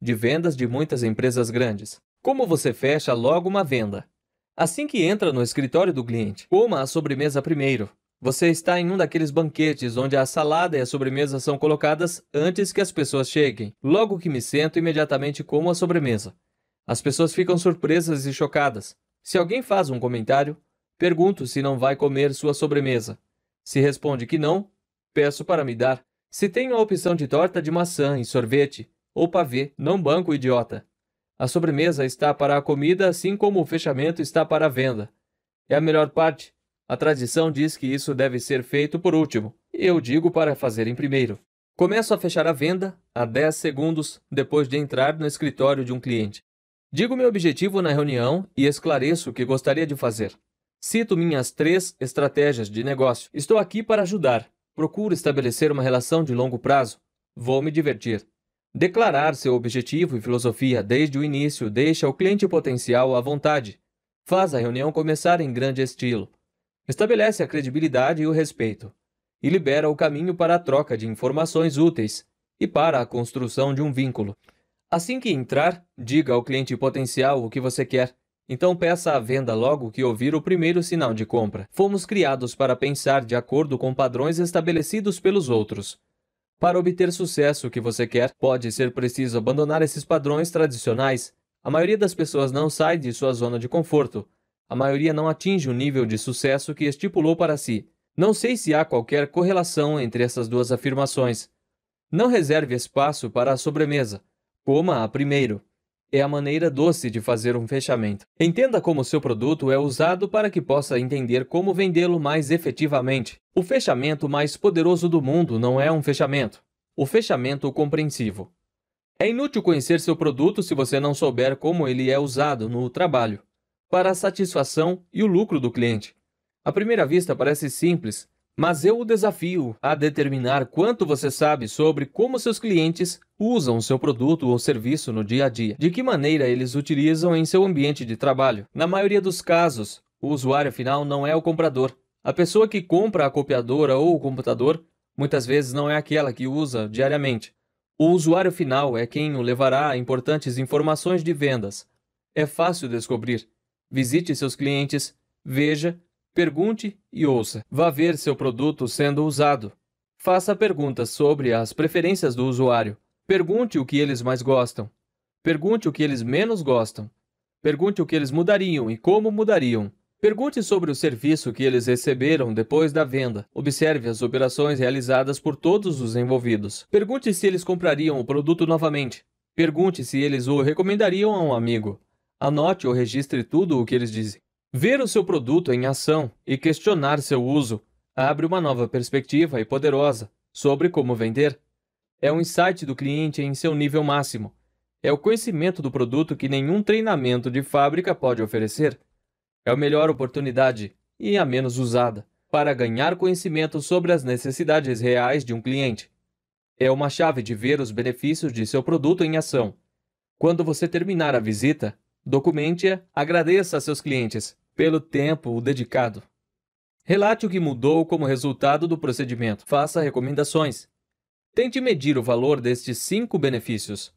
de vendas de muitas empresas grandes. Como você fecha logo uma venda? Assim que entra no escritório do cliente, coma a sobremesa primeiro. Você está em um daqueles banquetes onde a salada e a sobremesa são colocadas antes que as pessoas cheguem. Logo que me sento, imediatamente como a sobremesa. As pessoas ficam surpresas e chocadas. Se alguém faz um comentário, pergunto se não vai comer sua sobremesa. Se responde que não, peço para me dar. Se tenho a opção de torta de maçã e sorvete, ou pavê, não banco idiota. A sobremesa está para a comida, assim como o fechamento está para a venda. É a melhor parte. A tradição diz que isso deve ser feito por último. Eu digo para fazer em primeiro. Começo a fechar a venda a 10 segundos depois de entrar no escritório de um cliente. Digo meu objetivo na reunião e esclareço o que gostaria de fazer. Cito minhas três estratégias de negócio. Estou aqui para ajudar. Procuro estabelecer uma relação de longo prazo. Vou me divertir. Declarar seu objetivo e filosofia desde o início deixa o cliente potencial à vontade. Faz a reunião começar em grande estilo. Estabelece a credibilidade e o respeito. E libera o caminho para a troca de informações úteis e para a construção de um vínculo. Assim que entrar, diga ao cliente potencial o que você quer então peça a venda logo que ouvir o primeiro sinal de compra. Fomos criados para pensar de acordo com padrões estabelecidos pelos outros. Para obter sucesso que você quer, pode ser preciso abandonar esses padrões tradicionais. A maioria das pessoas não sai de sua zona de conforto. A maioria não atinge o nível de sucesso que estipulou para si. Não sei se há qualquer correlação entre essas duas afirmações. Não reserve espaço para a sobremesa. Coma a primeiro é a maneira doce de fazer um fechamento. Entenda como seu produto é usado para que possa entender como vendê-lo mais efetivamente. O fechamento mais poderoso do mundo não é um fechamento. O fechamento compreensivo. É inútil conhecer seu produto se você não souber como ele é usado no trabalho, para a satisfação e o lucro do cliente. À primeira vista parece simples, mas eu o desafio a determinar quanto você sabe sobre como seus clientes usam seu produto ou serviço no dia a dia, de que maneira eles utilizam em seu ambiente de trabalho. Na maioria dos casos, o usuário final não é o comprador. A pessoa que compra a copiadora ou o computador muitas vezes não é aquela que usa diariamente. O usuário final é quem o levará a importantes informações de vendas. É fácil descobrir. Visite seus clientes, veja Pergunte e ouça. Vá ver seu produto sendo usado. Faça perguntas sobre as preferências do usuário. Pergunte o que eles mais gostam. Pergunte o que eles menos gostam. Pergunte o que eles mudariam e como mudariam. Pergunte sobre o serviço que eles receberam depois da venda. Observe as operações realizadas por todos os envolvidos. Pergunte se eles comprariam o produto novamente. Pergunte se eles o recomendariam a um amigo. Anote ou registre tudo o que eles dizem. Ver o seu produto em ação e questionar seu uso abre uma nova perspectiva e poderosa sobre como vender. É um insight do cliente em seu nível máximo. É o conhecimento do produto que nenhum treinamento de fábrica pode oferecer. É a melhor oportunidade e a menos usada para ganhar conhecimento sobre as necessidades reais de um cliente. É uma chave de ver os benefícios de seu produto em ação. Quando você terminar a visita, documente-a, agradeça a seus clientes pelo tempo dedicado. Relate o que mudou como resultado do procedimento. Faça recomendações. Tente medir o valor destes cinco benefícios.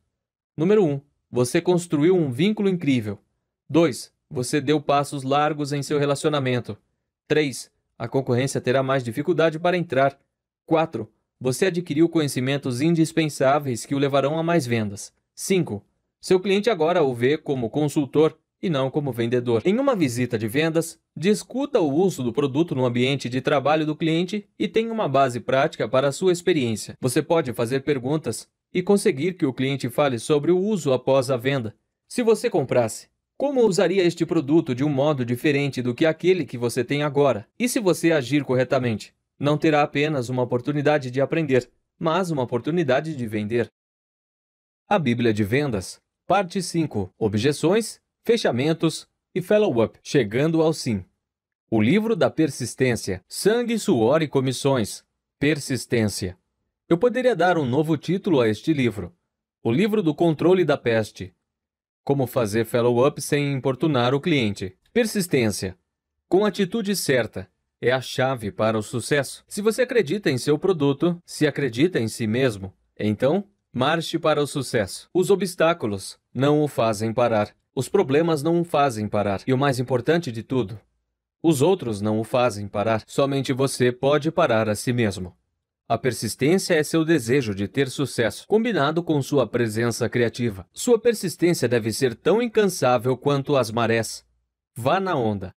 Número 1. Um, você construiu um vínculo incrível. 2. Você deu passos largos em seu relacionamento. 3. A concorrência terá mais dificuldade para entrar. 4. Você adquiriu conhecimentos indispensáveis que o levarão a mais vendas. 5. Seu cliente agora o vê como consultor e não como vendedor. Em uma visita de vendas, discuta o uso do produto no ambiente de trabalho do cliente e tenha uma base prática para a sua experiência. Você pode fazer perguntas e conseguir que o cliente fale sobre o uso após a venda. Se você comprasse, como usaria este produto de um modo diferente do que aquele que você tem agora? E se você agir corretamente, não terá apenas uma oportunidade de aprender, mas uma oportunidade de vender. A Bíblia de Vendas, Parte 5: Objeções fechamentos e follow-up, chegando ao sim. O livro da persistência, sangue, suor e comissões. Persistência. Eu poderia dar um novo título a este livro. O livro do controle da peste. Como fazer follow-up sem importunar o cliente. Persistência. Com atitude certa, é a chave para o sucesso. Se você acredita em seu produto, se acredita em si mesmo, então Marche para o sucesso. Os obstáculos não o fazem parar. Os problemas não o fazem parar. E o mais importante de tudo, os outros não o fazem parar. Somente você pode parar a si mesmo. A persistência é seu desejo de ter sucesso, combinado com sua presença criativa. Sua persistência deve ser tão incansável quanto as marés. Vá na onda,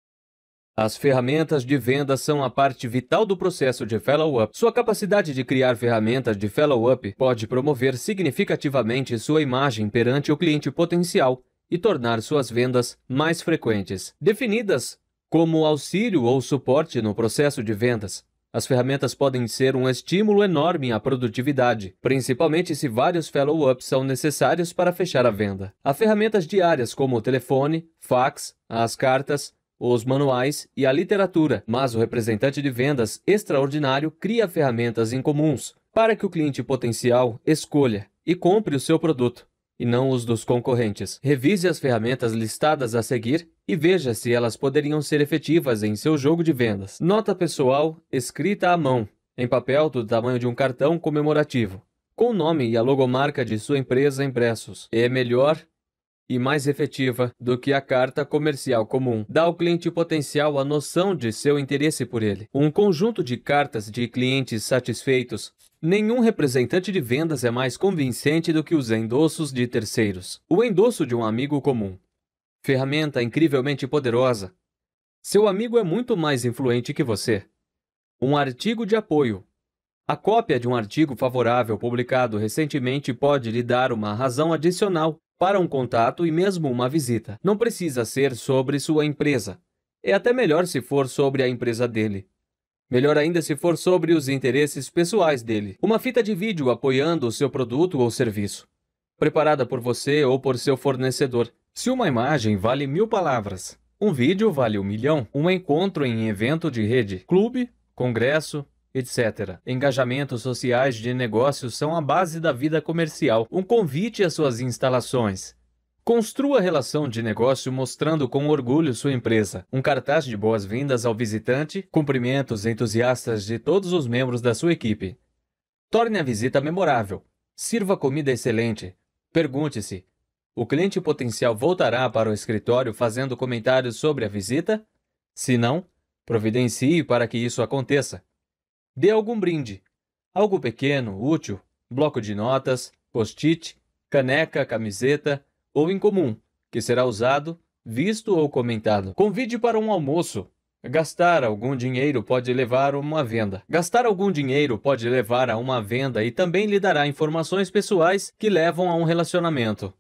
as ferramentas de venda são a parte vital do processo de follow-up. Sua capacidade de criar ferramentas de follow-up pode promover significativamente sua imagem perante o cliente potencial e tornar suas vendas mais frequentes. Definidas como auxílio ou suporte no processo de vendas, as ferramentas podem ser um estímulo enorme à produtividade, principalmente se vários follow-ups são necessários para fechar a venda. Há ferramentas diárias como o telefone, fax, as cartas, os manuais e a literatura, mas o representante de vendas extraordinário cria ferramentas incomuns para que o cliente potencial escolha e compre o seu produto, e não os dos concorrentes. Revise as ferramentas listadas a seguir e veja se elas poderiam ser efetivas em seu jogo de vendas. Nota pessoal escrita à mão, em papel do tamanho de um cartão comemorativo, com o nome e a logomarca de sua empresa impressos. É melhor e mais efetiva do que a carta comercial comum. Dá ao cliente potencial a noção de seu interesse por ele. Um conjunto de cartas de clientes satisfeitos. Nenhum representante de vendas é mais convincente do que os endossos de terceiros. O endosso de um amigo comum. Ferramenta incrivelmente poderosa. Seu amigo é muito mais influente que você. Um artigo de apoio, a cópia de um artigo favorável publicado recentemente pode lhe dar uma razão adicional para um contato e mesmo uma visita. Não precisa ser sobre sua empresa. É até melhor se for sobre a empresa dele. Melhor ainda se for sobre os interesses pessoais dele. Uma fita de vídeo apoiando o seu produto ou serviço, preparada por você ou por seu fornecedor. Se uma imagem vale mil palavras, um vídeo vale um milhão. Um encontro em evento de rede, clube, congresso, etc. Engajamentos sociais de negócios são a base da vida comercial. Um convite às suas instalações. Construa relação de negócio mostrando com orgulho sua empresa. Um cartaz de boas-vindas ao visitante, cumprimentos entusiastas de todos os membros da sua equipe. Torne a visita memorável. Sirva comida excelente. Pergunte-se: o cliente potencial voltará para o escritório fazendo comentários sobre a visita? Se não, providencie para que isso aconteça. Dê algum brinde. Algo pequeno, útil, bloco de notas, post-it, caneca, camiseta ou incomum, que será usado, visto ou comentado. Convide para um almoço. Gastar algum dinheiro pode levar a uma venda. Gastar algum dinheiro pode levar a uma venda e também lhe dará informações pessoais que levam a um relacionamento.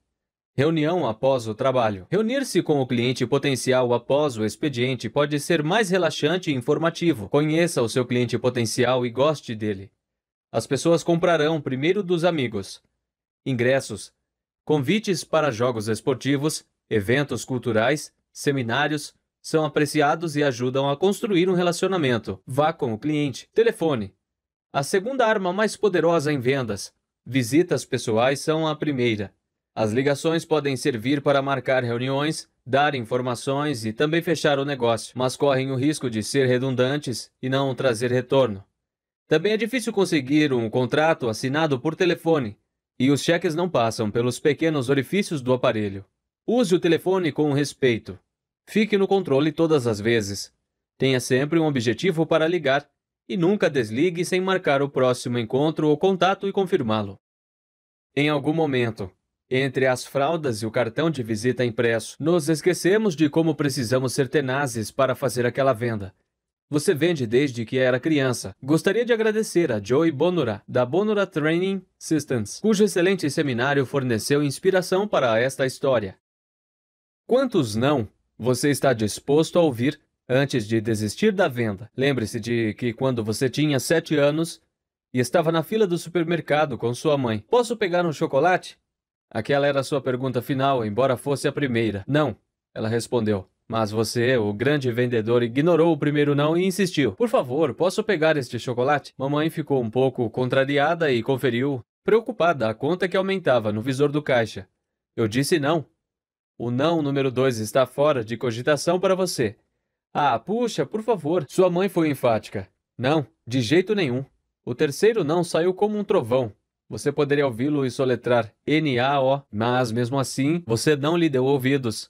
Reunião após o trabalho. Reunir-se com o cliente potencial após o expediente pode ser mais relaxante e informativo. Conheça o seu cliente potencial e goste dele. As pessoas comprarão primeiro dos amigos. Ingressos, convites para jogos esportivos, eventos culturais, seminários são apreciados e ajudam a construir um relacionamento. Vá com o cliente. Telefone. A segunda arma mais poderosa em vendas. Visitas pessoais são a primeira. As ligações podem servir para marcar reuniões, dar informações e também fechar o negócio, mas correm o risco de ser redundantes e não trazer retorno. Também é difícil conseguir um contrato assinado por telefone, e os cheques não passam pelos pequenos orifícios do aparelho. Use o telefone com respeito. Fique no controle todas as vezes. Tenha sempre um objetivo para ligar e nunca desligue sem marcar o próximo encontro ou contato e confirmá-lo. Em algum momento, entre as fraldas e o cartão de visita impresso, nos esquecemos de como precisamos ser tenazes para fazer aquela venda. Você vende desde que era criança. Gostaria de agradecer a Joey Bonura, da Bonura Training Systems, cujo excelente seminário forneceu inspiração para esta história. Quantos não você está disposto a ouvir antes de desistir da venda? Lembre-se de que quando você tinha 7 anos e estava na fila do supermercado com sua mãe, posso pegar um chocolate? Aquela era sua pergunta final, embora fosse a primeira. Não, ela respondeu. Mas você, o grande vendedor, ignorou o primeiro não e insistiu. Por favor, posso pegar este chocolate? Mamãe ficou um pouco contrariada e conferiu, preocupada, a conta que aumentava no visor do caixa. Eu disse não. O não número 2 está fora de cogitação para você. Ah, puxa, por favor. Sua mãe foi enfática. Não, de jeito nenhum. O terceiro não saiu como um trovão. Você poderia ouvi-lo e soletrar N-A-O, mas mesmo assim, você não lhe deu ouvidos.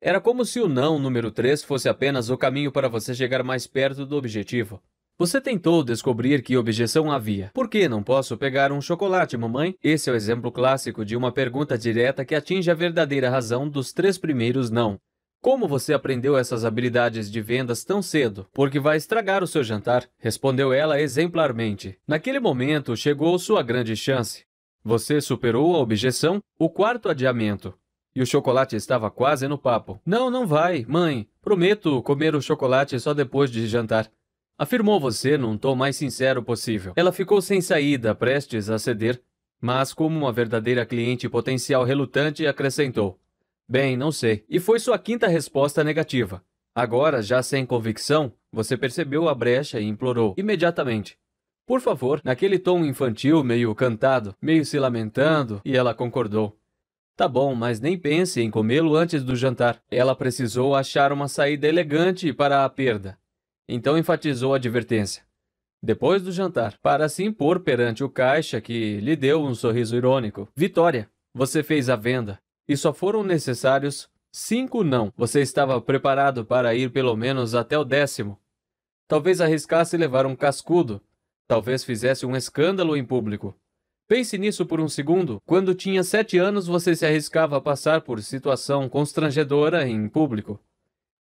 Era como se o não número 3 fosse apenas o caminho para você chegar mais perto do objetivo. Você tentou descobrir que objeção havia. Por que não posso pegar um chocolate, mamãe? Esse é o exemplo clássico de uma pergunta direta que atinge a verdadeira razão dos três primeiros não. Como você aprendeu essas habilidades de vendas tão cedo? Porque vai estragar o seu jantar, respondeu ela exemplarmente. Naquele momento chegou sua grande chance. Você superou a objeção, o quarto adiamento. E o chocolate estava quase no papo. Não, não vai, mãe. Prometo comer o chocolate só depois de jantar. Afirmou você num tom mais sincero possível. Ela ficou sem saída, prestes a ceder, mas, como uma verdadeira cliente potencial relutante, acrescentou: Bem, não sei. E foi sua quinta resposta negativa. Agora, já sem convicção, você percebeu a brecha e implorou imediatamente. Por favor, naquele tom infantil, meio cantado, meio se lamentando, e ela concordou. Tá bom, mas nem pense em comê-lo antes do jantar. Ela precisou achar uma saída elegante para a perda. Então enfatizou a advertência. Depois do jantar, para se impor perante o caixa que lhe deu um sorriso irônico. Vitória, você fez a venda e só foram necessários cinco não. Você estava preparado para ir pelo menos até o décimo. Talvez arriscasse levar um cascudo. Talvez fizesse um escândalo em público. Pense nisso por um segundo. Quando tinha sete anos, você se arriscava a passar por situação constrangedora em público.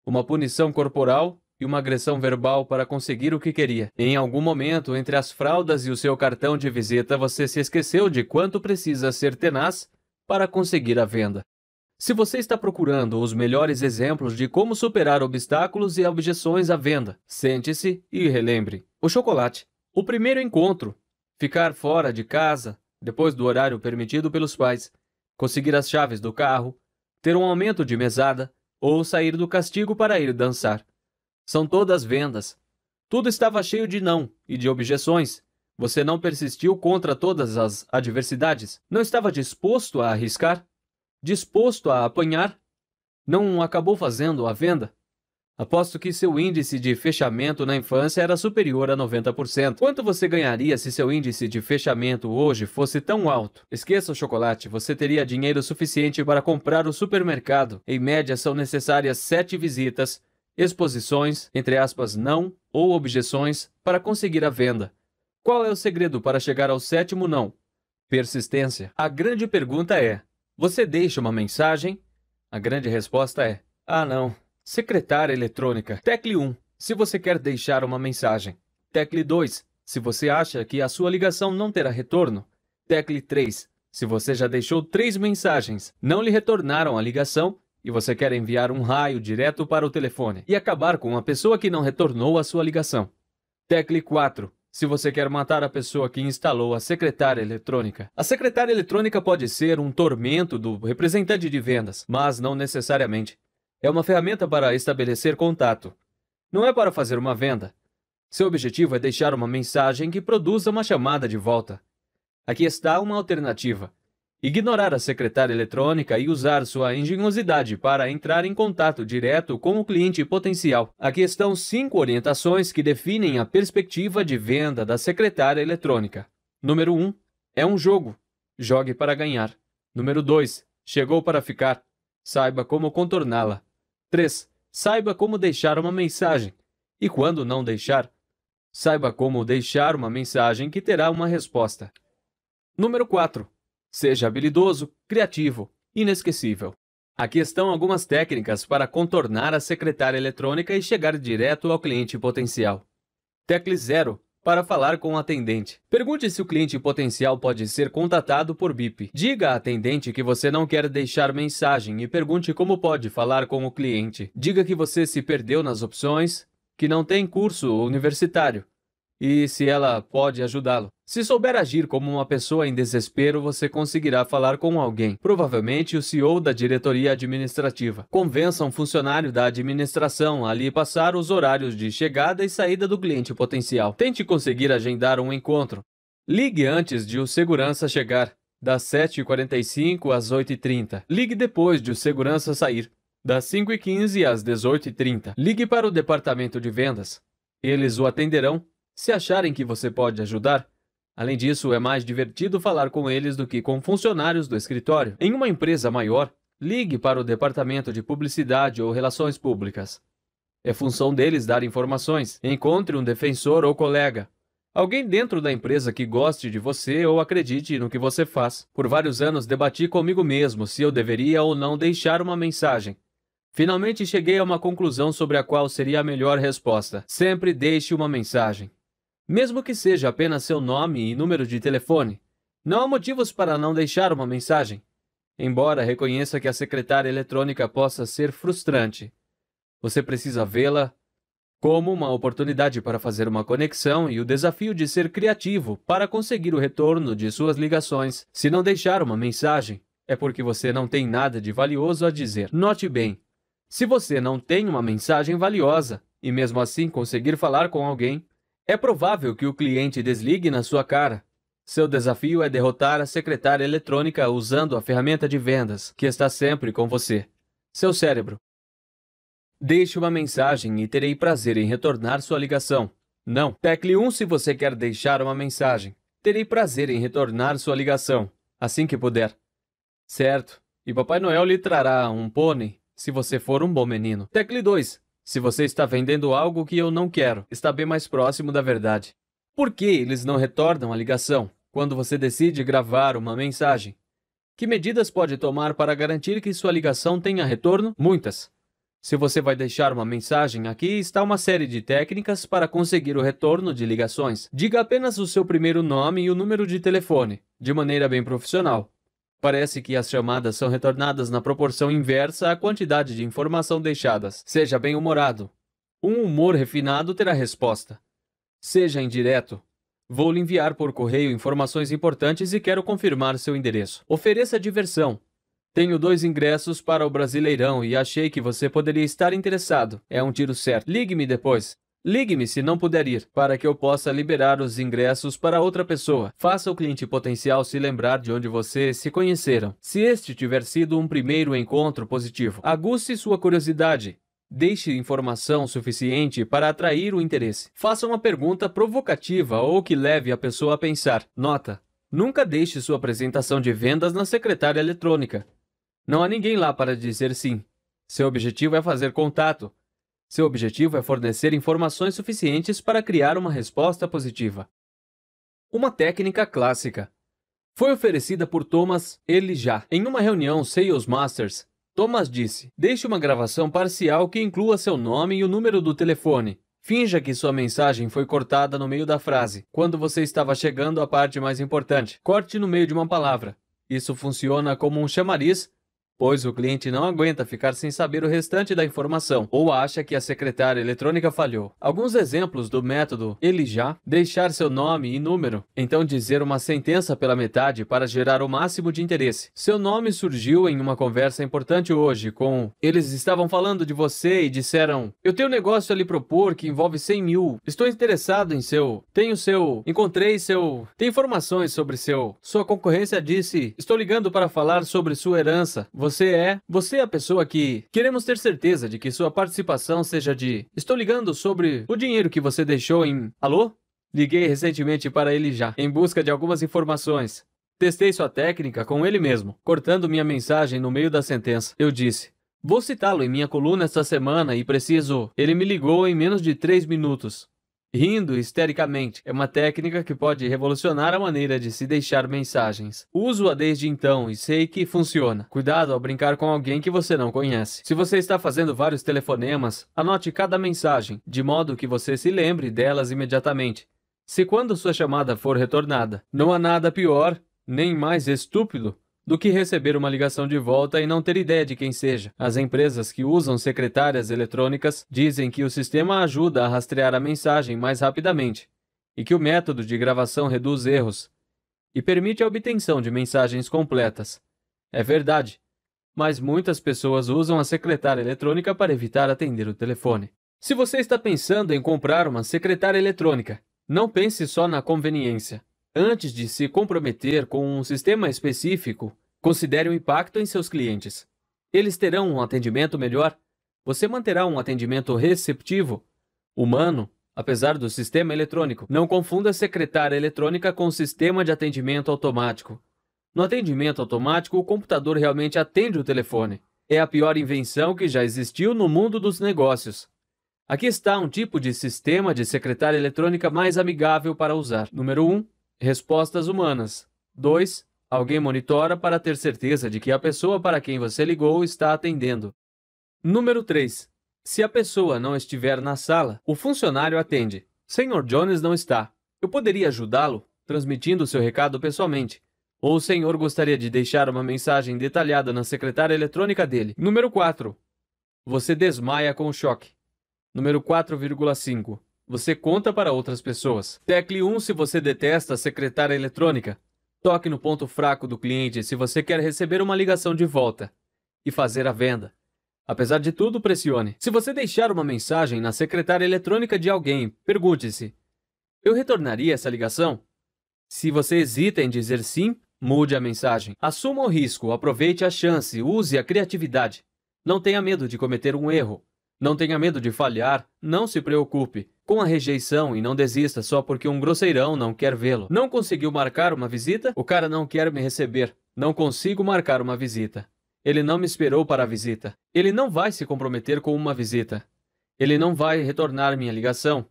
Uma punição corporal e uma agressão verbal para conseguir o que queria. Em algum momento, entre as fraldas e o seu cartão de visita, você se esqueceu de quanto precisa ser tenaz para conseguir a venda. Se você está procurando os melhores exemplos de como superar obstáculos e objeções à venda, sente-se e relembre. O chocolate. O primeiro encontro. Ficar fora de casa, depois do horário permitido pelos pais. Conseguir as chaves do carro. Ter um aumento de mesada. Ou sair do castigo para ir dançar. São todas vendas. Tudo estava cheio de não e de objeções. Você não persistiu contra todas as adversidades? Não estava disposto a arriscar? Disposto a apanhar? Não acabou fazendo a venda? Aposto que seu índice de fechamento na infância era superior a 90%. Quanto você ganharia se seu índice de fechamento hoje fosse tão alto? Esqueça o chocolate, você teria dinheiro suficiente para comprar o supermercado. Em média, são necessárias sete visitas, exposições, entre aspas, não ou objeções, para conseguir a venda. Qual é o segredo para chegar ao sétimo não? Persistência. A grande pergunta é: você deixa uma mensagem? A grande resposta é: ah, não. Secretária eletrônica. Tecle 1 se você quer deixar uma mensagem. Tecle 2 se você acha que a sua ligação não terá retorno. Tecle 3 se você já deixou três mensagens, não lhe retornaram a ligação e você quer enviar um raio direto para o telefone e acabar com a pessoa que não retornou a sua ligação. Tecle 4 se você quer matar a pessoa que instalou a secretária eletrônica. A secretária eletrônica pode ser um tormento do representante de vendas, mas não necessariamente. É uma ferramenta para estabelecer contato. Não é para fazer uma venda. Seu objetivo é deixar uma mensagem que produza uma chamada de volta. Aqui está uma alternativa. Ignorar a secretária eletrônica e usar sua engenhosidade para entrar em contato direto com o cliente potencial. Aqui estão cinco orientações que definem a perspectiva de venda da secretária eletrônica. Número 1. Um, é um jogo. Jogue para ganhar. Número 2. Chegou para ficar. Saiba como contorná-la. 3. Saiba como deixar uma mensagem. E quando não deixar, saiba como deixar uma mensagem que terá uma resposta. Número 4. Seja habilidoso, criativo, inesquecível. Aqui estão algumas técnicas para contornar a secretária eletrônica e chegar direto ao cliente potencial. Tecle 0 para falar com o atendente. Pergunte se o cliente potencial pode ser contatado por BIP. Diga à atendente que você não quer deixar mensagem e pergunte como pode falar com o cliente. Diga que você se perdeu nas opções, que não tem curso universitário e se ela pode ajudá-lo. Se souber agir como uma pessoa em desespero, você conseguirá falar com alguém, provavelmente o CEO da diretoria administrativa. Convença um funcionário da administração a lhe passar os horários de chegada e saída do cliente potencial. Tente conseguir agendar um encontro. Ligue antes de o segurança chegar, das 7h45 às 8h30. Ligue depois de o segurança sair, das 5h15 às 18h30. Ligue para o departamento de vendas. Eles o atenderão se acharem que você pode ajudar. Além disso, é mais divertido falar com eles do que com funcionários do escritório. Em uma empresa maior, ligue para o departamento de publicidade ou relações públicas. É função deles dar informações. Encontre um defensor ou colega. Alguém dentro da empresa que goste de você ou acredite no que você faz. Por vários anos debati comigo mesmo se eu deveria ou não deixar uma mensagem. Finalmente cheguei a uma conclusão sobre a qual seria a melhor resposta. Sempre deixe uma mensagem mesmo que seja apenas seu nome e número de telefone. Não há motivos para não deixar uma mensagem, embora reconheça que a secretária eletrônica possa ser frustrante. Você precisa vê-la como uma oportunidade para fazer uma conexão e o desafio de ser criativo para conseguir o retorno de suas ligações. Se não deixar uma mensagem, é porque você não tem nada de valioso a dizer. Note bem: se você não tem uma mensagem valiosa e mesmo assim conseguir falar com alguém, é provável que o cliente desligue na sua cara. Seu desafio é derrotar a secretária eletrônica usando a ferramenta de vendas que está sempre com você seu cérebro. Deixe uma mensagem e terei prazer em retornar sua ligação. Não. Tecle 1 se você quer deixar uma mensagem. Terei prazer em retornar sua ligação, assim que puder. Certo. E Papai Noel lhe trará um pônei, se você for um bom menino. Tecle 2. Se você está vendendo algo que eu não quero, está bem mais próximo da verdade. Por que eles não retornam a ligação quando você decide gravar uma mensagem? Que medidas pode tomar para garantir que sua ligação tenha retorno? Muitas. Se você vai deixar uma mensagem, aqui está uma série de técnicas para conseguir o retorno de ligações. Diga apenas o seu primeiro nome e o número de telefone, de maneira bem profissional. Parece que as chamadas são retornadas na proporção inversa à quantidade de informação deixadas. Seja bem-humorado. Um humor refinado terá resposta. Seja indireto. Vou lhe enviar por correio informações importantes e quero confirmar seu endereço. Ofereça diversão. Tenho dois ingressos para o Brasileirão e achei que você poderia estar interessado. É um tiro certo. Ligue-me depois. Ligue-me se não puder ir, para que eu possa liberar os ingressos para outra pessoa. Faça o cliente potencial se lembrar de onde vocês se conheceram. Se este tiver sido um primeiro encontro positivo, aguce sua curiosidade. Deixe informação suficiente para atrair o interesse. Faça uma pergunta provocativa ou que leve a pessoa a pensar. Nota: Nunca deixe sua apresentação de vendas na secretária eletrônica. Não há ninguém lá para dizer sim. Seu objetivo é fazer contato seu objetivo é fornecer informações suficientes para criar uma resposta positiva. Uma técnica clássica foi oferecida por Thomas Elijah. Em uma reunião Sales Masters, Thomas disse: Deixe uma gravação parcial que inclua seu nome e o número do telefone. Finja que sua mensagem foi cortada no meio da frase, quando você estava chegando à parte mais importante. Corte no meio de uma palavra. Isso funciona como um chamariz pois o cliente não aguenta ficar sem saber o restante da informação ou acha que a secretária eletrônica falhou. Alguns exemplos do método ele já deixar seu nome e número, então dizer uma sentença pela metade para gerar o máximo de interesse. Seu nome surgiu em uma conversa importante hoje com eles estavam falando de você e disseram eu tenho um negócio a lhe propor que envolve 100 mil, estou interessado em seu, tenho seu, encontrei seu, tem informações sobre seu. Sua concorrência disse estou ligando para falar sobre sua herança. Você você é? Você é a pessoa que queremos ter certeza de que sua participação seja de estou ligando sobre o dinheiro que você deixou em Alô? Liguei recentemente para ele já, em busca de algumas informações. Testei sua técnica com ele mesmo, cortando minha mensagem no meio da sentença. Eu disse: Vou citá-lo em minha coluna esta semana e preciso. Ele me ligou em menos de três minutos rindo histericamente. É uma técnica que pode revolucionar a maneira de se deixar mensagens. Uso-a desde então e sei que funciona. Cuidado ao brincar com alguém que você não conhece. Se você está fazendo vários telefonemas, anote cada mensagem, de modo que você se lembre delas imediatamente. Se quando sua chamada for retornada, não há nada pior, nem mais estúpido do que receber uma ligação de volta e não ter ideia de quem seja. As empresas que usam secretárias eletrônicas dizem que o sistema ajuda a rastrear a mensagem mais rapidamente e que o método de gravação reduz erros e permite a obtenção de mensagens completas. É verdade, mas muitas pessoas usam a secretária eletrônica para evitar atender o telefone. Se você está pensando em comprar uma secretária eletrônica, não pense só na conveniência. Antes de se comprometer com um sistema específico, Considere o impacto em seus clientes. Eles terão um atendimento melhor? Você manterá um atendimento receptivo, humano, apesar do sistema eletrônico. Não confunda secretária eletrônica com sistema de atendimento automático. No atendimento automático, o computador realmente atende o telefone. É a pior invenção que já existiu no mundo dos negócios. Aqui está um tipo de sistema de secretária eletrônica mais amigável para usar. Número 1. Respostas humanas. 2. Alguém monitora para ter certeza de que a pessoa para quem você ligou está atendendo. Número 3. Se a pessoa não estiver na sala, o funcionário atende. Senhor Jones não está. Eu poderia ajudá-lo transmitindo seu recado pessoalmente. Ou o senhor gostaria de deixar uma mensagem detalhada na secretária eletrônica dele. Número 4. Você desmaia com o choque. Número 4,5. Você conta para outras pessoas. Tecle 1 se você detesta a secretária eletrônica. Toque no ponto fraco do cliente se você quer receber uma ligação de volta e fazer a venda. Apesar de tudo, pressione. Se você deixar uma mensagem na secretária eletrônica de alguém, pergunte-se: Eu retornaria essa ligação? Se você hesita em dizer sim, mude a mensagem. Assuma o risco, aproveite a chance, use a criatividade. Não tenha medo de cometer um erro. Não tenha medo de falhar, não se preocupe com a rejeição e não desista só porque um grosseirão não quer vê-lo. Não conseguiu marcar uma visita? O cara não quer me receber. Não consigo marcar uma visita. Ele não me esperou para a visita. Ele não vai se comprometer com uma visita. Ele não vai retornar minha ligação.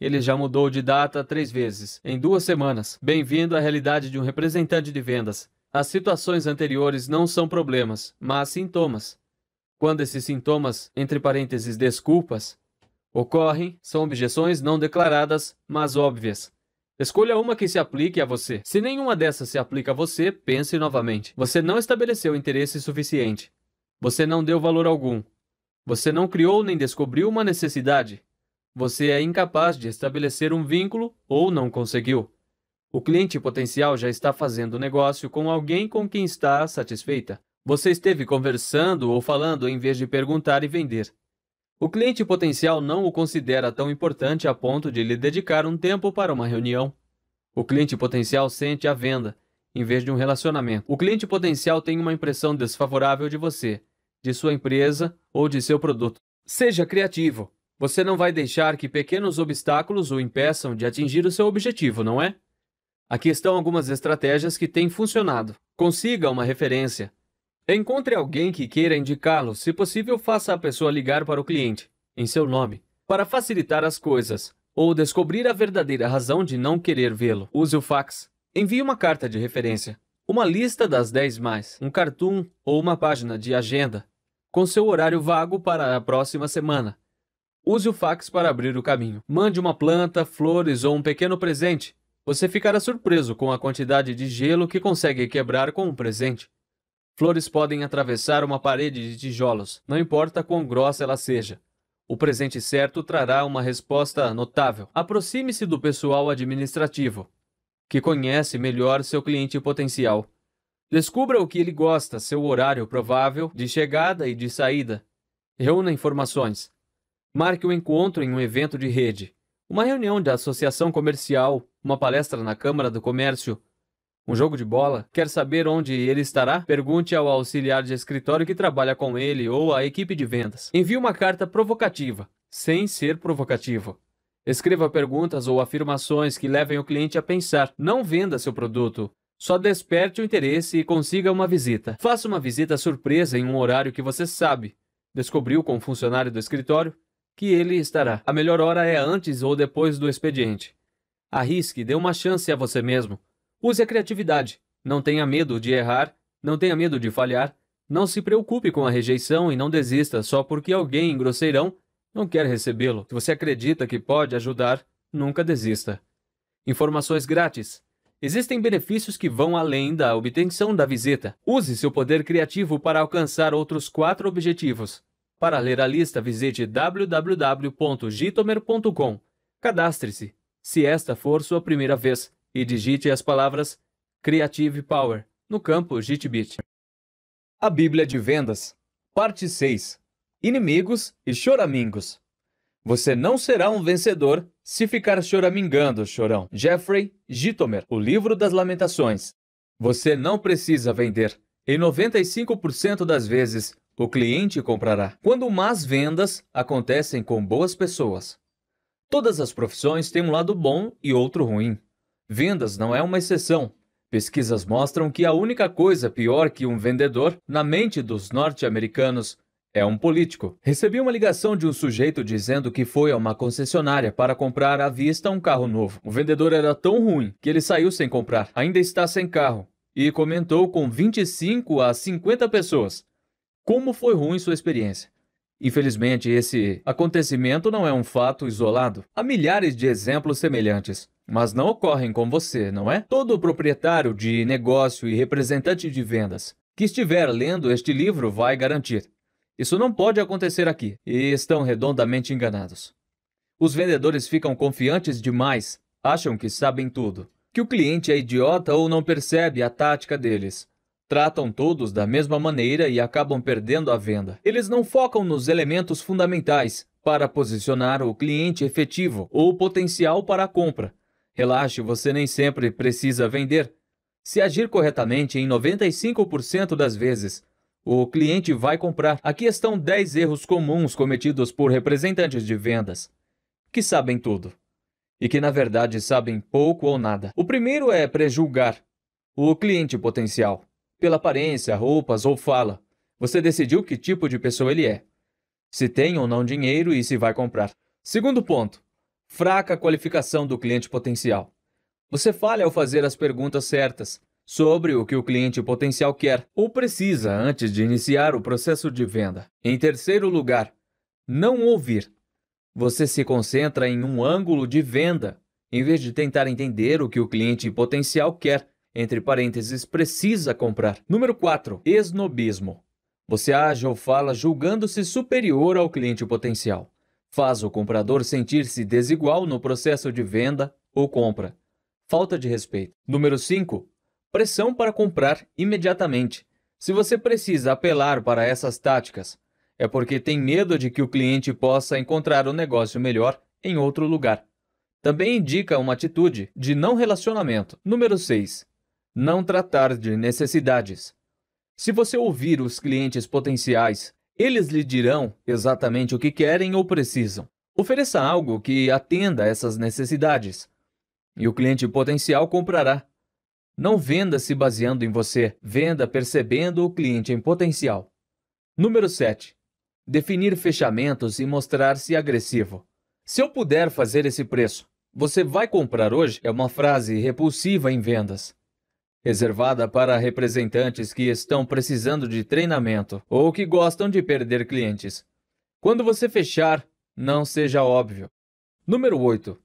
Ele já mudou de data três vezes, em duas semanas. Bem-vindo à realidade de um representante de vendas. As situações anteriores não são problemas, mas sintomas. Quando esses sintomas, entre parênteses, desculpas, Ocorrem, são objeções não declaradas, mas óbvias. Escolha uma que se aplique a você. Se nenhuma dessas se aplica a você, pense novamente. Você não estabeleceu interesse suficiente. Você não deu valor algum. Você não criou nem descobriu uma necessidade. Você é incapaz de estabelecer um vínculo ou não conseguiu. O cliente potencial já está fazendo negócio com alguém com quem está satisfeita. Você esteve conversando ou falando em vez de perguntar e vender. O cliente potencial não o considera tão importante a ponto de lhe dedicar um tempo para uma reunião. O cliente potencial sente a venda, em vez de um relacionamento. O cliente potencial tem uma impressão desfavorável de você, de sua empresa ou de seu produto. Seja criativo. Você não vai deixar que pequenos obstáculos o impeçam de atingir o seu objetivo, não é? Aqui estão algumas estratégias que têm funcionado. Consiga uma referência. Encontre alguém que queira indicá-lo. Se possível, faça a pessoa ligar para o cliente, em seu nome, para facilitar as coisas ou descobrir a verdadeira razão de não querer vê-lo. Use o fax. Envie uma carta de referência, uma lista das 10 mais, um cartoon ou uma página de agenda, com seu horário vago para a próxima semana. Use o fax para abrir o caminho. Mande uma planta, flores ou um pequeno presente. Você ficará surpreso com a quantidade de gelo que consegue quebrar com um presente. Flores podem atravessar uma parede de tijolos, não importa quão grossa ela seja. O presente certo trará uma resposta notável. Aproxime-se do pessoal administrativo, que conhece melhor seu cliente potencial. Descubra o que ele gosta, seu horário provável de chegada e de saída. Reúna informações. Marque o um encontro em um evento de rede, uma reunião de associação comercial, uma palestra na Câmara do Comércio, um jogo de bola? Quer saber onde ele estará? Pergunte ao auxiliar de escritório que trabalha com ele ou à equipe de vendas. Envie uma carta provocativa, sem ser provocativo. Escreva perguntas ou afirmações que levem o cliente a pensar. Não venda seu produto. Só desperte o interesse e consiga uma visita. Faça uma visita surpresa em um horário que você sabe. Descobriu com o um funcionário do escritório que ele estará. A melhor hora é antes ou depois do expediente. Arrisque, dê uma chance a você mesmo. Use a criatividade. Não tenha medo de errar, não tenha medo de falhar, não se preocupe com a rejeição e não desista só porque alguém grosseirão não quer recebê-lo. Se você acredita que pode ajudar, nunca desista. Informações grátis. Existem benefícios que vão além da obtenção da visita. Use seu poder criativo para alcançar outros quatro objetivos. Para ler a lista, visite www.gitomer.com. Cadastre-se, se esta for sua primeira vez e digite as palavras Creative Power no campo Gitbit. A Bíblia de Vendas, parte 6. Inimigos e choramingos. Você não será um vencedor se ficar choramingando, chorão. Jeffrey Gitomer, O Livro das Lamentações. Você não precisa vender. Em 95% das vezes, o cliente comprará. Quando más vendas acontecem com boas pessoas. Todas as profissões têm um lado bom e outro ruim. Vendas não é uma exceção. Pesquisas mostram que a única coisa pior que um vendedor, na mente dos norte-americanos, é um político. Recebi uma ligação de um sujeito dizendo que foi a uma concessionária para comprar à vista um carro novo. O vendedor era tão ruim que ele saiu sem comprar, ainda está sem carro, e comentou com 25 a 50 pessoas como foi ruim sua experiência. Infelizmente, esse acontecimento não é um fato isolado. Há milhares de exemplos semelhantes mas não ocorrem com você, não é? Todo proprietário de negócio e representante de vendas que estiver lendo este livro vai garantir: isso não pode acontecer aqui, e estão redondamente enganados. Os vendedores ficam confiantes demais, acham que sabem tudo, que o cliente é idiota ou não percebe a tática deles. Tratam todos da mesma maneira e acabam perdendo a venda. Eles não focam nos elementos fundamentais para posicionar o cliente efetivo ou potencial para a compra Relaxe, você nem sempre precisa vender. Se agir corretamente em 95% das vezes, o cliente vai comprar. Aqui estão 10 erros comuns cometidos por representantes de vendas que sabem tudo e que, na verdade, sabem pouco ou nada. O primeiro é prejulgar o cliente potencial pela aparência, roupas ou fala. Você decidiu que tipo de pessoa ele é, se tem ou não dinheiro e se vai comprar. Segundo ponto: fraca qualificação do cliente potencial. Você falha ao fazer as perguntas certas sobre o que o cliente potencial quer ou precisa antes de iniciar o processo de venda. Em terceiro lugar, não ouvir. Você se concentra em um ângulo de venda, em vez de tentar entender o que o cliente potencial quer, entre parênteses, precisa comprar. Número 4. Esnobismo. Você age ou fala julgando-se superior ao cliente potencial. Faz o comprador sentir-se desigual no processo de venda ou compra. Falta de respeito. Número 5. Pressão para comprar imediatamente. Se você precisa apelar para essas táticas, é porque tem medo de que o cliente possa encontrar um negócio melhor em outro lugar. Também indica uma atitude de não relacionamento. Número 6. Não tratar de necessidades. Se você ouvir os clientes potenciais eles lhe dirão exatamente o que querem ou precisam. Ofereça algo que atenda a essas necessidades. E o cliente potencial comprará. Não venda se baseando em você, venda percebendo o cliente em potencial. Número 7. Definir fechamentos e mostrar-se agressivo. Se eu puder fazer esse preço, você vai comprar hoje é uma frase repulsiva em vendas reservada para representantes que estão precisando de treinamento ou que gostam de perder clientes. Quando você fechar, não seja óbvio. Número 8.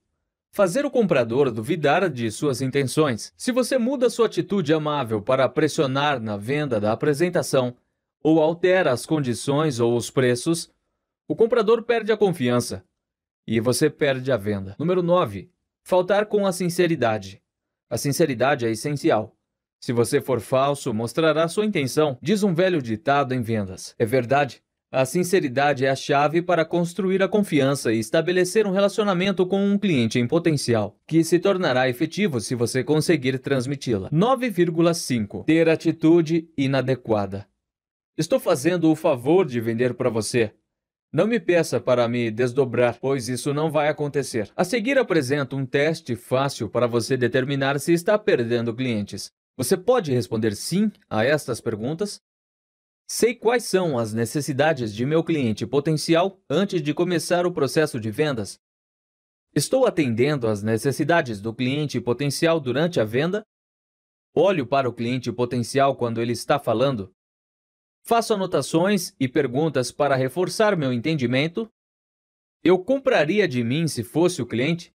Fazer o comprador duvidar de suas intenções. Se você muda sua atitude amável para pressionar na venda da apresentação ou altera as condições ou os preços, o comprador perde a confiança e você perde a venda. Número 9. Faltar com a sinceridade. A sinceridade é essencial. Se você for falso, mostrará sua intenção, diz um velho ditado em vendas. É verdade. A sinceridade é a chave para construir a confiança e estabelecer um relacionamento com um cliente em potencial, que se tornará efetivo se você conseguir transmiti-la. 9,5 Ter atitude inadequada. Estou fazendo o favor de vender para você. Não me peça para me desdobrar, pois isso não vai acontecer. A seguir apresento um teste fácil para você determinar se está perdendo clientes. Você pode responder sim a estas perguntas? Sei quais são as necessidades de meu cliente potencial antes de começar o processo de vendas. Estou atendendo às necessidades do cliente potencial durante a venda? Olho para o cliente potencial quando ele está falando? Faço anotações e perguntas para reforçar meu entendimento? Eu compraria de mim se fosse o cliente?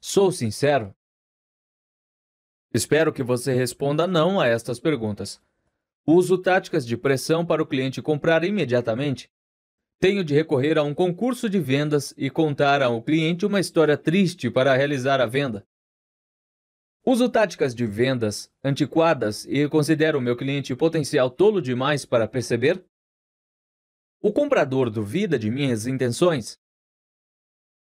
Sou sincero? Espero que você responda não a estas perguntas. Uso táticas de pressão para o cliente comprar imediatamente? Tenho de recorrer a um concurso de vendas e contar ao cliente uma história triste para realizar a venda? Uso táticas de vendas antiquadas e considero meu cliente potencial tolo demais para perceber? O comprador duvida de minhas intenções?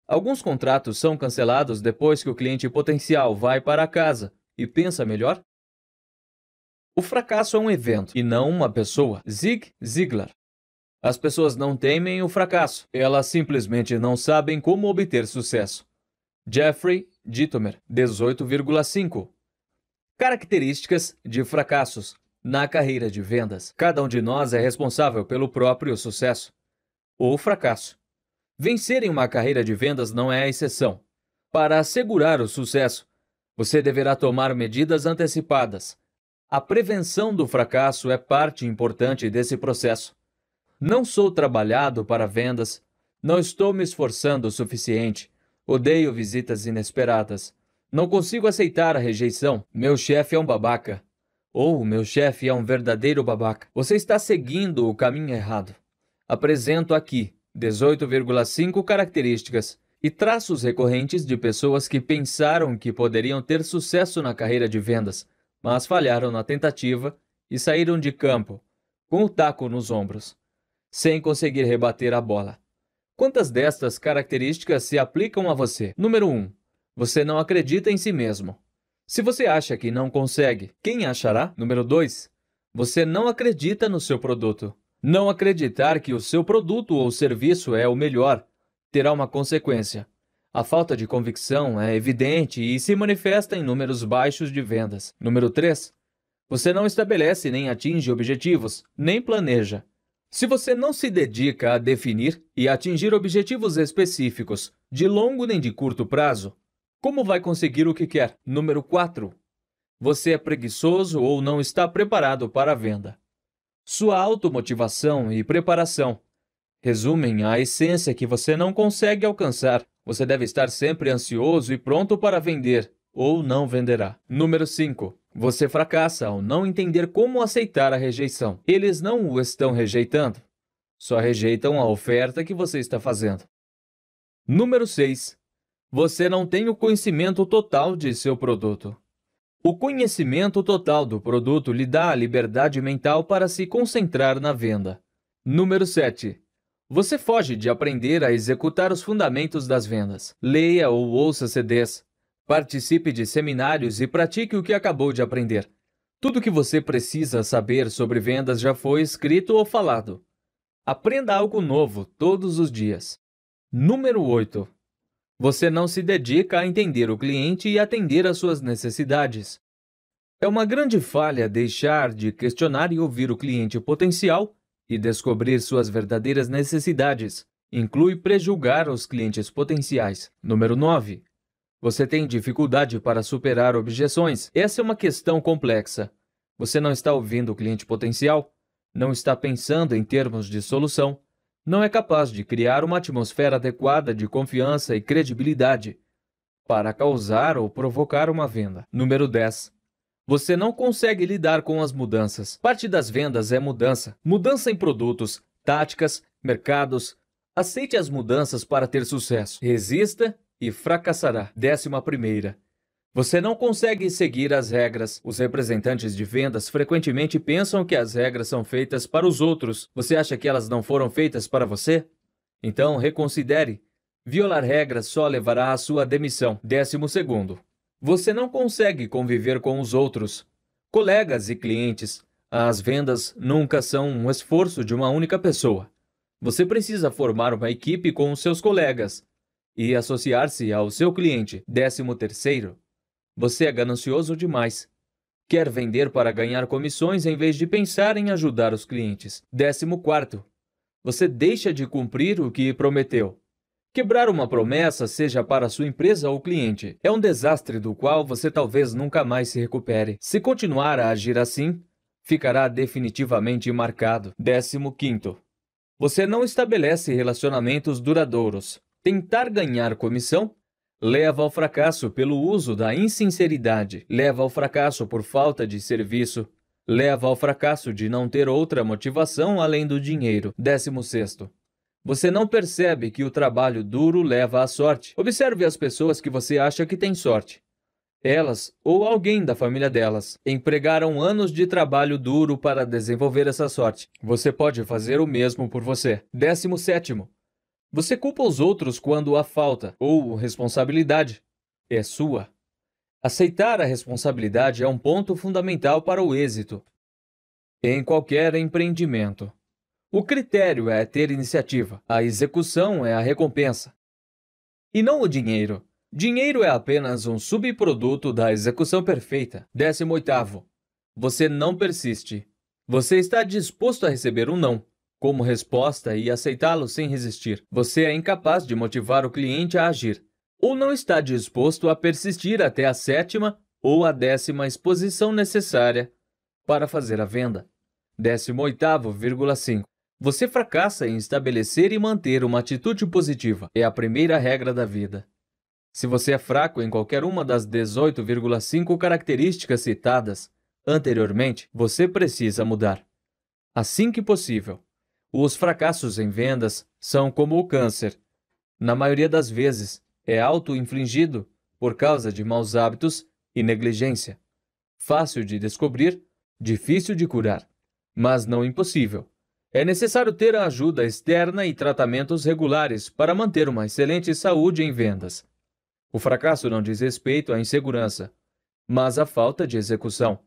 Alguns contratos são cancelados depois que o cliente potencial vai para casa, e pensa melhor? O fracasso é um evento e não uma pessoa. Zig Ziglar. As pessoas não temem o fracasso, elas simplesmente não sabem como obter sucesso. Jeffrey Ditomer, 18,5. Características de fracassos na carreira de vendas. Cada um de nós é responsável pelo próprio sucesso ou fracasso. Vencer em uma carreira de vendas não é a exceção. Para assegurar o sucesso, você deverá tomar medidas antecipadas. A prevenção do fracasso é parte importante desse processo. Não sou trabalhado para vendas, não estou me esforçando o suficiente, odeio visitas inesperadas, não consigo aceitar a rejeição, meu chefe é um babaca. Ou meu chefe é um verdadeiro babaca. Você está seguindo o caminho errado. Apresento aqui 18,5 características e traços recorrentes de pessoas que pensaram que poderiam ter sucesso na carreira de vendas, mas falharam na tentativa e saíram de campo, com o taco nos ombros, sem conseguir rebater a bola. Quantas destas características se aplicam a você? Número 1. Um, você não acredita em si mesmo. Se você acha que não consegue, quem achará? Número 2. Você não acredita no seu produto. Não acreditar que o seu produto ou serviço é o melhor terá uma consequência. A falta de convicção é evidente e se manifesta em números baixos de vendas. Número 3. Você não estabelece nem atinge objetivos, nem planeja. Se você não se dedica a definir e atingir objetivos específicos, de longo nem de curto prazo, como vai conseguir o que quer? Número 4. Você é preguiçoso ou não está preparado para a venda. Sua automotivação e preparação resumem a essência que você não consegue alcançar. Você deve estar sempre ansioso e pronto para vender, ou não venderá. Número 5. Você fracassa ao não entender como aceitar a rejeição. Eles não o estão rejeitando, só rejeitam a oferta que você está fazendo. Número 6. Você não tem o conhecimento total de seu produto. O conhecimento total do produto lhe dá a liberdade mental para se concentrar na venda. Número 7. Você foge de aprender a executar os fundamentos das vendas. Leia ou ouça CDs. Participe de seminários e pratique o que acabou de aprender. Tudo o que você precisa saber sobre vendas já foi escrito ou falado. Aprenda algo novo todos os dias. Número 8. Você não se dedica a entender o cliente e atender às suas necessidades. É uma grande falha deixar de questionar e ouvir o cliente potencial e descobrir suas verdadeiras necessidades. Inclui prejulgar os clientes potenciais. Número 9. Você tem dificuldade para superar objeções? Essa é uma questão complexa. Você não está ouvindo o cliente potencial? Não está pensando em termos de solução? Não é capaz de criar uma atmosfera adequada de confiança e credibilidade para causar ou provocar uma venda? Número 10 você não consegue lidar com as mudanças. Parte das vendas é mudança. Mudança em produtos, táticas, mercados. Aceite as mudanças para ter sucesso. Resista e fracassará. Décima primeira. Você não consegue seguir as regras. Os representantes de vendas frequentemente pensam que as regras são feitas para os outros. Você acha que elas não foram feitas para você? Então, reconsidere. Violar regras só levará à sua demissão. Décimo segundo. Você não consegue conviver com os outros, colegas e clientes. As vendas nunca são um esforço de uma única pessoa. Você precisa formar uma equipe com os seus colegas e associar-se ao seu cliente. Décimo terceiro, você é ganancioso demais. Quer vender para ganhar comissões em vez de pensar em ajudar os clientes. Décimo quarto, você deixa de cumprir o que prometeu. Quebrar uma promessa, seja para sua empresa ou cliente, é um desastre do qual você talvez nunca mais se recupere. Se continuar a agir assim, ficará definitivamente marcado. 15. Você não estabelece relacionamentos duradouros. Tentar ganhar comissão leva ao fracasso pelo uso da insinceridade, leva ao fracasso por falta de serviço, leva ao fracasso de não ter outra motivação além do dinheiro. 16. Você não percebe que o trabalho duro leva à sorte. Observe as pessoas que você acha que têm sorte. Elas ou alguém da família delas empregaram anos de trabalho duro para desenvolver essa sorte. Você pode fazer o mesmo por você. 17. Você culpa os outros quando há falta ou responsabilidade. É sua. Aceitar a responsabilidade é um ponto fundamental para o êxito em qualquer empreendimento. O critério é ter iniciativa, a execução é a recompensa. E não o dinheiro. Dinheiro é apenas um subproduto da execução perfeita. 18. Você não persiste. Você está disposto a receber um não como resposta e aceitá-lo sem resistir. Você é incapaz de motivar o cliente a agir, ou não está disposto a persistir até a sétima ou a décima exposição necessária para fazer a venda. 18,5 você fracassa em estabelecer e manter uma atitude positiva. É a primeira regra da vida. Se você é fraco em qualquer uma das 18,5 características citadas anteriormente, você precisa mudar. Assim que possível. Os fracassos em vendas são como o câncer. Na maioria das vezes, é auto-infligido por causa de maus hábitos e negligência. Fácil de descobrir, difícil de curar, mas não impossível. É necessário ter a ajuda externa e tratamentos regulares para manter uma excelente saúde em vendas. O fracasso não diz respeito à insegurança, mas à falta de execução.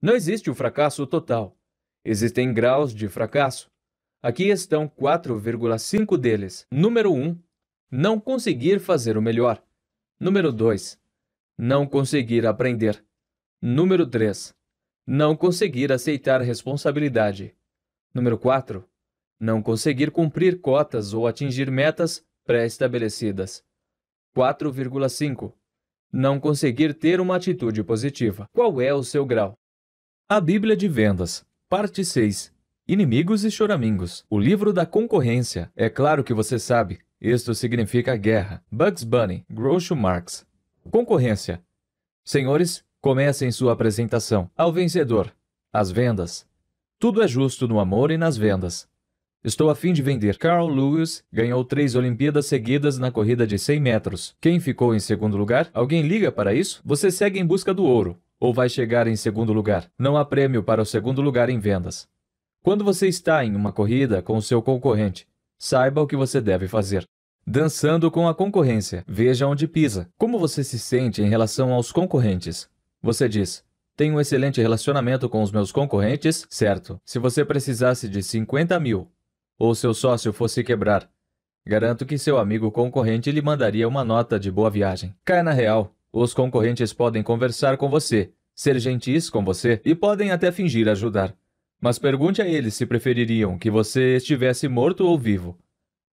Não existe o fracasso total. Existem graus de fracasso. Aqui estão 4,5 deles. Número 1. Não conseguir fazer o melhor. Número 2. Não conseguir aprender. Número 3. Não conseguir aceitar responsabilidade. Número 4. Não conseguir cumprir cotas ou atingir metas pré-estabelecidas. 4,5. Não conseguir ter uma atitude positiva. Qual é o seu grau? A Bíblia de Vendas, parte 6. Inimigos e choramingos. O livro da concorrência. É claro que você sabe, isto significa guerra. Bugs Bunny, Groucho Marx. Concorrência. Senhores, comecem sua apresentação. Ao vencedor, as vendas. Tudo é justo no amor e nas vendas. Estou a fim de vender. Carl Lewis ganhou três Olimpíadas seguidas na corrida de 100 metros. Quem ficou em segundo lugar? Alguém liga para isso? Você segue em busca do ouro. Ou vai chegar em segundo lugar? Não há prêmio para o segundo lugar em vendas. Quando você está em uma corrida com o seu concorrente, saiba o que você deve fazer. Dançando com a concorrência, veja onde pisa. Como você se sente em relação aos concorrentes? Você diz: tenho um excelente relacionamento com os meus concorrentes, certo. Se você precisasse de 50 mil, ou seu sócio fosse quebrar, garanto que seu amigo concorrente lhe mandaria uma nota de boa viagem. Cai na real, os concorrentes podem conversar com você, ser gentis com você e podem até fingir ajudar. Mas pergunte a eles se prefeririam que você estivesse morto ou vivo.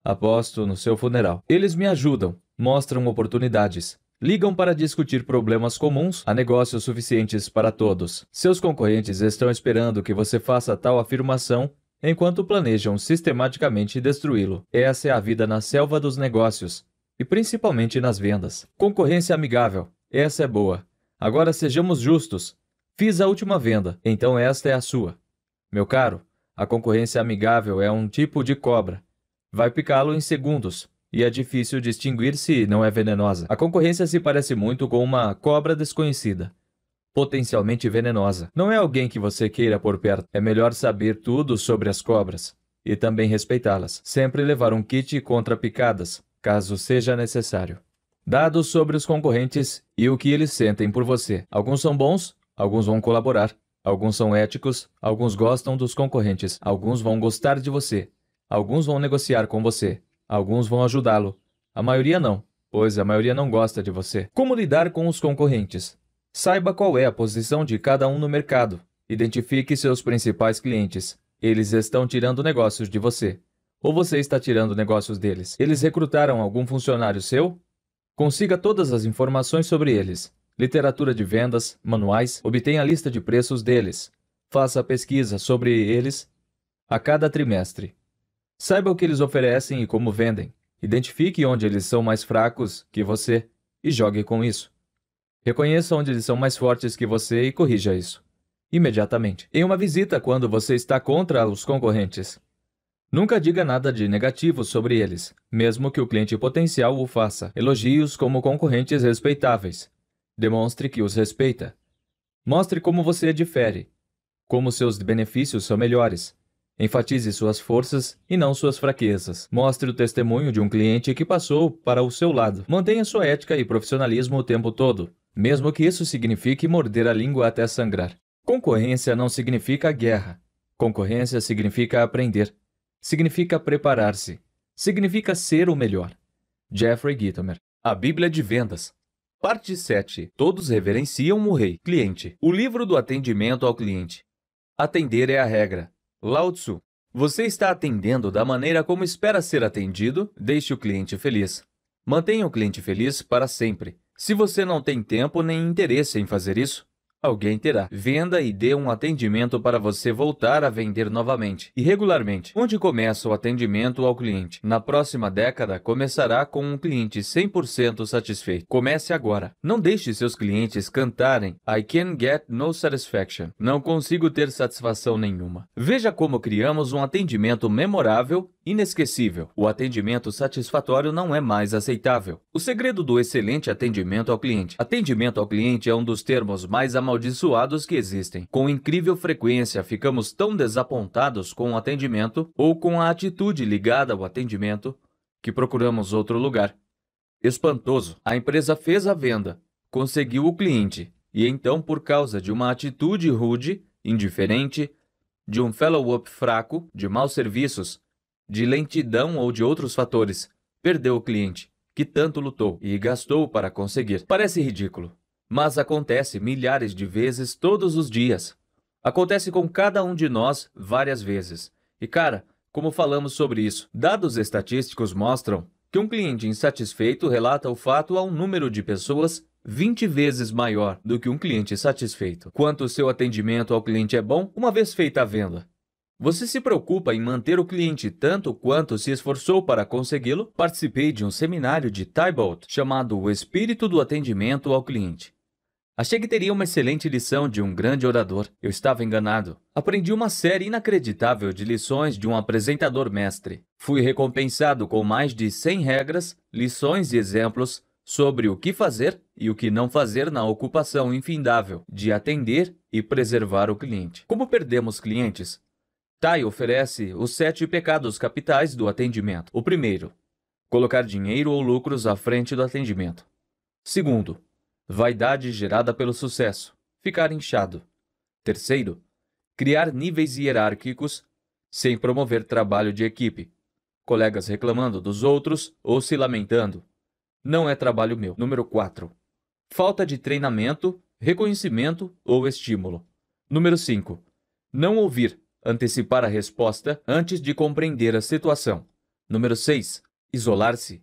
Aposto no seu funeral. Eles me ajudam, mostram oportunidades, ligam para discutir problemas comuns a negócios suficientes para todos. Seus concorrentes estão esperando que você faça tal afirmação enquanto planejam sistematicamente destruí-lo. Essa é a vida na selva dos negócios e principalmente nas vendas. Concorrência amigável. Essa é boa. Agora sejamos justos. Fiz a última venda, então esta é a sua. Meu caro, a concorrência amigável é um tipo de cobra. Vai picá-lo em segundos e é difícil distinguir se não é venenosa. A concorrência se parece muito com uma cobra desconhecida, potencialmente venenosa. Não é alguém que você queira por perto. É melhor saber tudo sobre as cobras e também respeitá-las. Sempre levar um kit contra picadas, caso seja necessário. Dados sobre os concorrentes e o que eles sentem por você. Alguns são bons, alguns vão colaborar, alguns são éticos, alguns gostam dos concorrentes, alguns vão gostar de você, alguns vão negociar com você, Alguns vão ajudá-lo. A maioria não, pois a maioria não gosta de você. Como lidar com os concorrentes? Saiba qual é a posição de cada um no mercado. Identifique seus principais clientes. Eles estão tirando negócios de você. Ou você está tirando negócios deles. Eles recrutaram algum funcionário seu? Consiga todas as informações sobre eles. Literatura de vendas, manuais, obtenha a lista de preços deles. Faça pesquisa sobre eles a cada trimestre. Saiba o que eles oferecem e como vendem. Identifique onde eles são mais fracos que você e jogue com isso. Reconheça onde eles são mais fortes que você e corrija isso. Imediatamente. Em uma visita, quando você está contra os concorrentes, nunca diga nada de negativo sobre eles, mesmo que o cliente potencial o faça. Elogie-os como concorrentes respeitáveis. Demonstre que os respeita. Mostre como você difere, como seus benefícios são melhores Enfatize suas forças e não suas fraquezas. Mostre o testemunho de um cliente que passou para o seu lado. Mantenha sua ética e profissionalismo o tempo todo, mesmo que isso signifique morder a língua até sangrar. Concorrência não significa guerra. Concorrência significa aprender. Significa preparar-se. Significa ser o melhor. Jeffrey Gitomer. A Bíblia de Vendas. Parte 7. Todos reverenciam o rei, cliente. O livro do atendimento ao cliente. Atender é a regra. Lao Tzu. Você está atendendo da maneira como espera ser atendido, deixe o cliente feliz. Mantenha o cliente feliz para sempre. Se você não tem tempo nem interesse em fazer isso, Alguém terá. Venda e dê um atendimento para você voltar a vender novamente e regularmente. Onde começa o atendimento ao cliente? Na próxima década, começará com um cliente 100% satisfeito. Comece agora. Não deixe seus clientes cantarem I can get no satisfaction. Não consigo ter satisfação nenhuma. Veja como criamos um atendimento memorável inesquecível. O atendimento satisfatório não é mais aceitável. O segredo do excelente atendimento ao cliente. Atendimento ao cliente é um dos termos mais amaldiçoados que existem. Com incrível frequência, ficamos tão desapontados com o atendimento ou com a atitude ligada ao atendimento que procuramos outro lugar. Espantoso, a empresa fez a venda, conseguiu o cliente e então, por causa de uma atitude rude, indiferente, de um follow-up fraco, de maus serviços, de lentidão ou de outros fatores, perdeu o cliente, que tanto lutou e gastou para conseguir. Parece ridículo, mas acontece milhares de vezes todos os dias. Acontece com cada um de nós várias vezes. E cara, como falamos sobre isso, dados estatísticos mostram que um cliente insatisfeito relata o fato a um número de pessoas 20 vezes maior do que um cliente satisfeito. Quanto o seu atendimento ao cliente é bom, uma vez feita a venda. Você se preocupa em manter o cliente tanto quanto se esforçou para consegui-lo? Participei de um seminário de Tybalt chamado O Espírito do Atendimento ao Cliente. Achei que teria uma excelente lição de um grande orador. Eu estava enganado. Aprendi uma série inacreditável de lições de um apresentador mestre. Fui recompensado com mais de 100 regras, lições e exemplos sobre o que fazer e o que não fazer na ocupação infindável de atender e preservar o cliente. Como perdemos clientes, Tai oferece os sete pecados capitais do atendimento. O primeiro, colocar dinheiro ou lucros à frente do atendimento. Segundo, vaidade gerada pelo sucesso, ficar inchado. Terceiro, criar níveis hierárquicos sem promover trabalho de equipe. Colegas reclamando dos outros ou se lamentando. Não é trabalho meu. Número 4. Falta de treinamento, reconhecimento ou estímulo. Número 5. Não ouvir, antecipar a resposta antes de compreender a situação. Número 6. Isolar-se.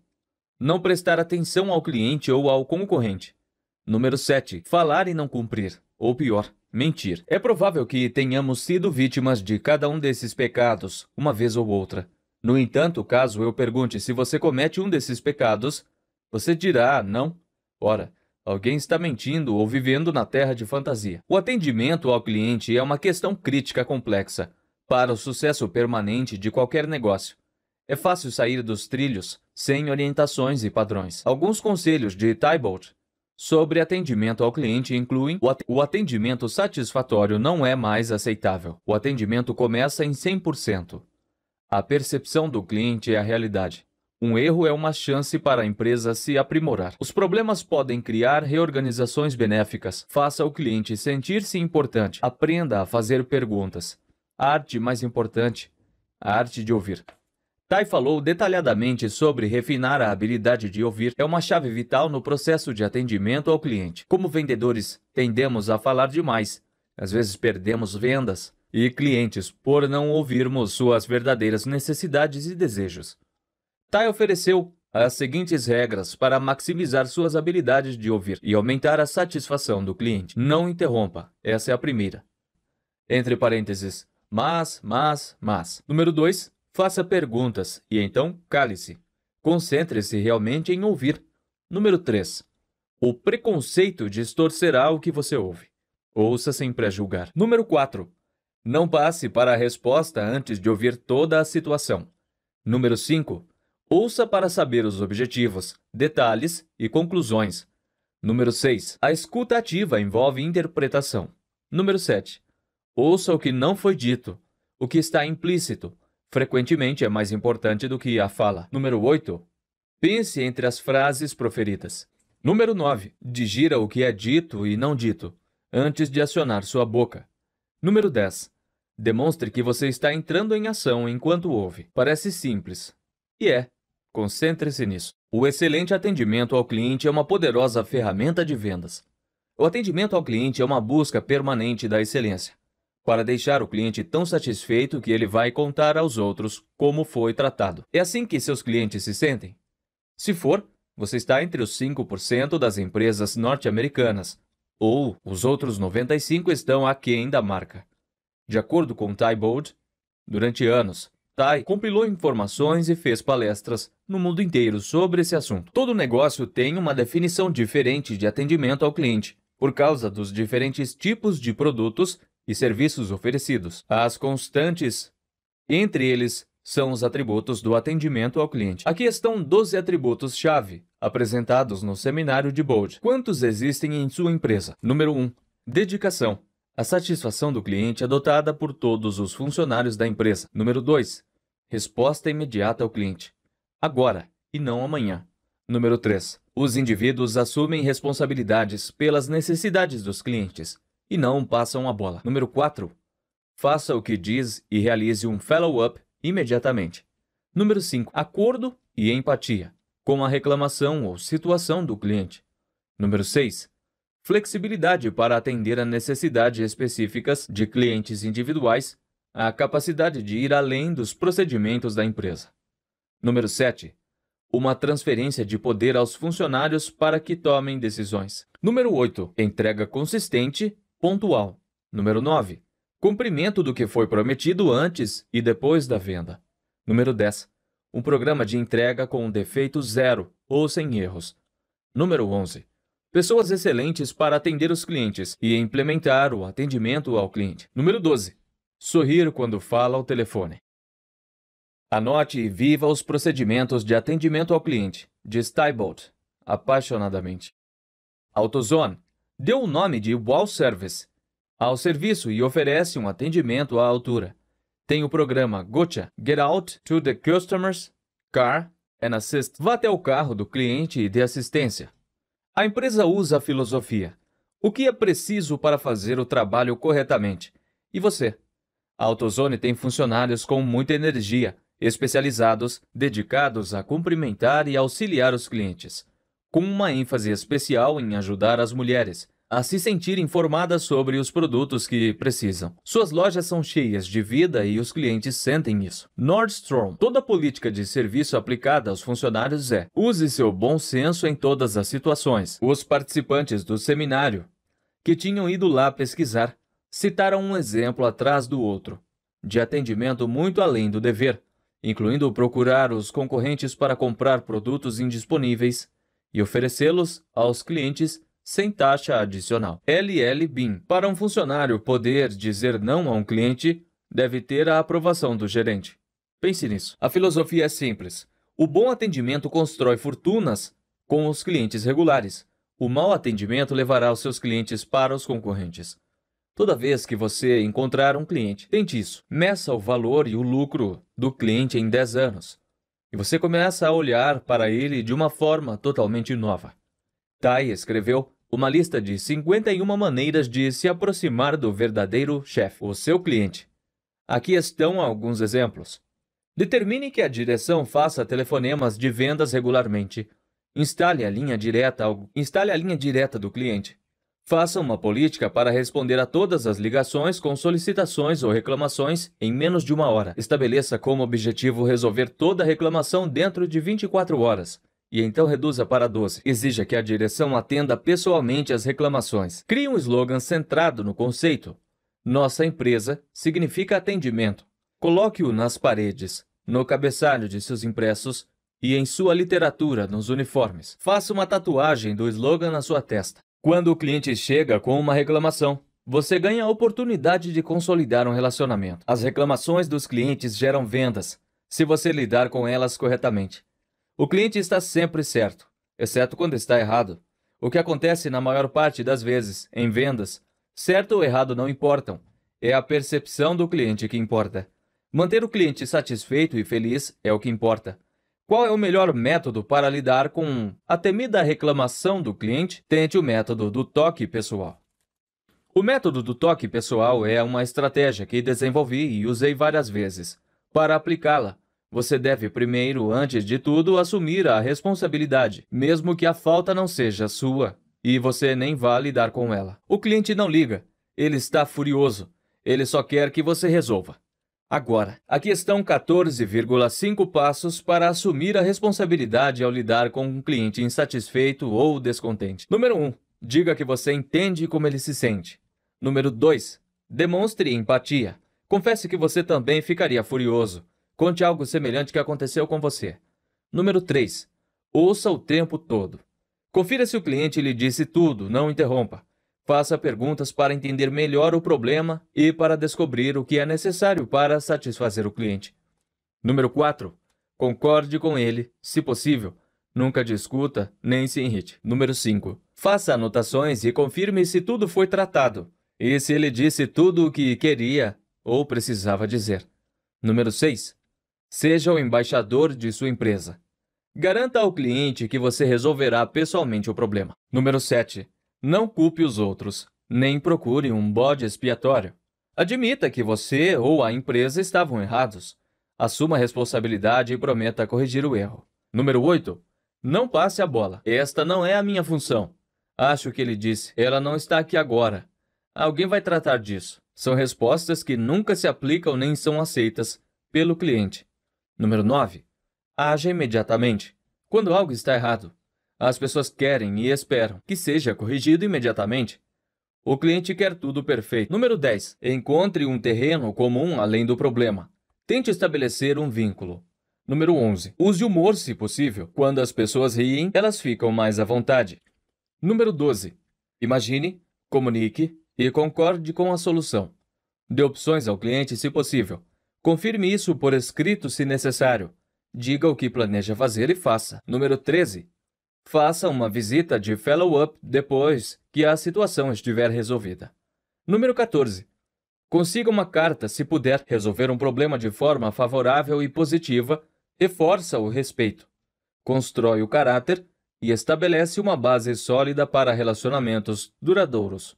Não prestar atenção ao cliente ou ao concorrente. Número 7. Falar e não cumprir. Ou pior, mentir. É provável que tenhamos sido vítimas de cada um desses pecados, uma vez ou outra. No entanto, caso eu pergunte se você comete um desses pecados, você dirá não. Ora, Alguém está mentindo ou vivendo na terra de fantasia. O atendimento ao cliente é uma questão crítica complexa para o sucesso permanente de qualquer negócio. É fácil sair dos trilhos sem orientações e padrões. Alguns conselhos de Tybalt sobre atendimento ao cliente incluem o atendimento satisfatório não é mais aceitável. O atendimento começa em 100%. A percepção do cliente é a realidade. Um erro é uma chance para a empresa se aprimorar. Os problemas podem criar reorganizações benéficas. Faça o cliente sentir-se importante. Aprenda a fazer perguntas. A arte mais importante, a arte de ouvir. Tai falou detalhadamente sobre refinar a habilidade de ouvir, é uma chave vital no processo de atendimento ao cliente. Como vendedores, tendemos a falar demais, às vezes perdemos vendas e clientes por não ouvirmos suas verdadeiras necessidades e desejos. Tai ofereceu as seguintes regras para maximizar suas habilidades de ouvir e aumentar a satisfação do cliente. Não interrompa. Essa é a primeira. Entre parênteses, mas, mas, mas. Número 2. Faça perguntas e então cale-se. Concentre-se realmente em ouvir. Número 3. O preconceito distorcerá o que você ouve. Ouça sem pré-julgar. Número 4. Não passe para a resposta antes de ouvir toda a situação. Número 5. Ouça para saber os objetivos, detalhes e conclusões. Número 6. A escuta ativa envolve interpretação. Número 7. Ouça o que não foi dito, o que está implícito. Frequentemente é mais importante do que a fala. Número 8. Pense entre as frases proferidas. Número 9. Digira o que é dito e não dito, antes de acionar sua boca. Número 10. Demonstre que você está entrando em ação enquanto ouve. Parece simples. E é. Concentre-se nisso. O excelente atendimento ao cliente é uma poderosa ferramenta de vendas. O atendimento ao cliente é uma busca permanente da excelência, para deixar o cliente tão satisfeito que ele vai contar aos outros como foi tratado. É assim que seus clientes se sentem? Se for, você está entre os 5% das empresas norte-americanas, ou os outros 95% estão aquém da marca. De acordo com Tybold, durante anos, Tai compilou informações e fez palestras no mundo inteiro sobre esse assunto. Todo negócio tem uma definição diferente de atendimento ao cliente, por causa dos diferentes tipos de produtos e serviços oferecidos. As constantes, entre eles, são os atributos do atendimento ao cliente. Aqui estão 12 atributos-chave apresentados no seminário de Bold. Quantos existem em sua empresa? Número 1. Dedicação. A satisfação do cliente é adotada por todos os funcionários da empresa. Número 2. Resposta imediata ao cliente. Agora e não amanhã. Número 3. Os indivíduos assumem responsabilidades pelas necessidades dos clientes e não passam a bola. Número 4. Faça o que diz e realize um follow-up imediatamente. Número 5. Acordo e empatia com a reclamação ou situação do cliente. Número 6 flexibilidade para atender a necessidades específicas de clientes individuais, a capacidade de ir além dos procedimentos da empresa. Número 7. Uma transferência de poder aos funcionários para que tomem decisões. Número 8. Entrega consistente, pontual. Número 9. Cumprimento do que foi prometido antes e depois da venda. Número 10. Um programa de entrega com defeito zero ou sem erros. Número 11 pessoas excelentes para atender os clientes e implementar o atendimento ao cliente. Número 12. Sorrir quando fala ao telefone. Anote e viva os procedimentos de atendimento ao cliente, diz Tybolt, apaixonadamente. AutoZone deu o nome de Wall Service ao serviço e oferece um atendimento à altura. Tem o programa Gotcha Get Out to the Customers, Car and Assist. Vá até o carro do cliente e dê assistência. A empresa usa a filosofia. O que é preciso para fazer o trabalho corretamente? E você? A AutoZone tem funcionários com muita energia, especializados, dedicados a cumprimentar e auxiliar os clientes, com uma ênfase especial em ajudar as mulheres, a se sentir informada sobre os produtos que precisam. Suas lojas são cheias de vida e os clientes sentem isso. Nordstrom. Toda política de serviço aplicada aos funcionários é: use seu bom senso em todas as situações. Os participantes do seminário, que tinham ido lá pesquisar, citaram um exemplo atrás do outro, de atendimento muito além do dever, incluindo procurar os concorrentes para comprar produtos indisponíveis e oferecê-los aos clientes sem taxa adicional. LL BIM. Para um funcionário poder dizer não a um cliente, deve ter a aprovação do gerente. Pense nisso. A filosofia é simples. O bom atendimento constrói fortunas com os clientes regulares. O mau atendimento levará os seus clientes para os concorrentes. Toda vez que você encontrar um cliente, tente isso. Meça o valor e o lucro do cliente em 10 anos. E você começa a olhar para ele de uma forma totalmente nova. Tai escreveu uma lista de 51 maneiras de se aproximar do verdadeiro chefe, o seu cliente. Aqui estão alguns exemplos. Determine que a direção faça telefonemas de vendas regularmente. Instale a linha direta, ao... instale a linha direta do cliente. Faça uma política para responder a todas as ligações com solicitações ou reclamações em menos de uma hora. Estabeleça como objetivo resolver toda reclamação dentro de 24 horas e então reduza para 12. Exija que a direção atenda pessoalmente às reclamações. Crie um slogan centrado no conceito. Nossa empresa significa atendimento. Coloque-o nas paredes, no cabeçalho de seus impressos e em sua literatura nos uniformes. Faça uma tatuagem do slogan na sua testa. Quando o cliente chega com uma reclamação, você ganha a oportunidade de consolidar um relacionamento. As reclamações dos clientes geram vendas, se você lidar com elas corretamente. O cliente está sempre certo, exceto quando está errado. O que acontece na maior parte das vezes em vendas, certo ou errado não importam, é a percepção do cliente que importa. Manter o cliente satisfeito e feliz é o que importa. Qual é o melhor método para lidar com a temida reclamação do cliente? Tente o método do toque pessoal. O método do toque pessoal é uma estratégia que desenvolvi e usei várias vezes. Para aplicá-la, você deve primeiro, antes de tudo, assumir a responsabilidade, mesmo que a falta não seja sua, e você nem vá lidar com ela. O cliente não liga, ele está furioso, ele só quer que você resolva. Agora, aqui estão 14,5 passos para assumir a responsabilidade ao lidar com um cliente insatisfeito ou descontente. Número 1. Diga que você entende como ele se sente. Número 2. Demonstre empatia. Confesse que você também ficaria furioso. Conte algo semelhante que aconteceu com você. Número 3. Ouça o tempo todo. Confira se o cliente lhe disse tudo, não interrompa. Faça perguntas para entender melhor o problema e para descobrir o que é necessário para satisfazer o cliente. Número 4. Concorde com ele, se possível. Nunca discuta nem se irrite. Número 5. Faça anotações e confirme se tudo foi tratado e se ele disse tudo o que queria ou precisava dizer. Número 6. Seja o embaixador de sua empresa. Garanta ao cliente que você resolverá pessoalmente o problema. Número 7. Não culpe os outros, nem procure um bode expiatório. Admita que você ou a empresa estavam errados. Assuma a responsabilidade e prometa corrigir o erro. Número 8. Não passe a bola. Esta não é a minha função. Acho que ele disse. Ela não está aqui agora. Alguém vai tratar disso. São respostas que nunca se aplicam nem são aceitas pelo cliente. Número 9. Haja imediatamente. Quando algo está errado, as pessoas querem e esperam que seja corrigido imediatamente. O cliente quer tudo perfeito. Número 10. Encontre um terreno comum além do problema. Tente estabelecer um vínculo. Número 11. Use humor se possível. Quando as pessoas riem, elas ficam mais à vontade. Número 12. Imagine, comunique e concorde com a solução. Dê opções ao cliente se possível. Confirme isso por escrito se necessário. Diga o que planeja fazer e faça. Número 13. Faça uma visita de follow-up depois que a situação estiver resolvida. Número 14. Consiga uma carta se puder resolver um problema de forma favorável e positiva, reforça o respeito, constrói o caráter e estabelece uma base sólida para relacionamentos duradouros.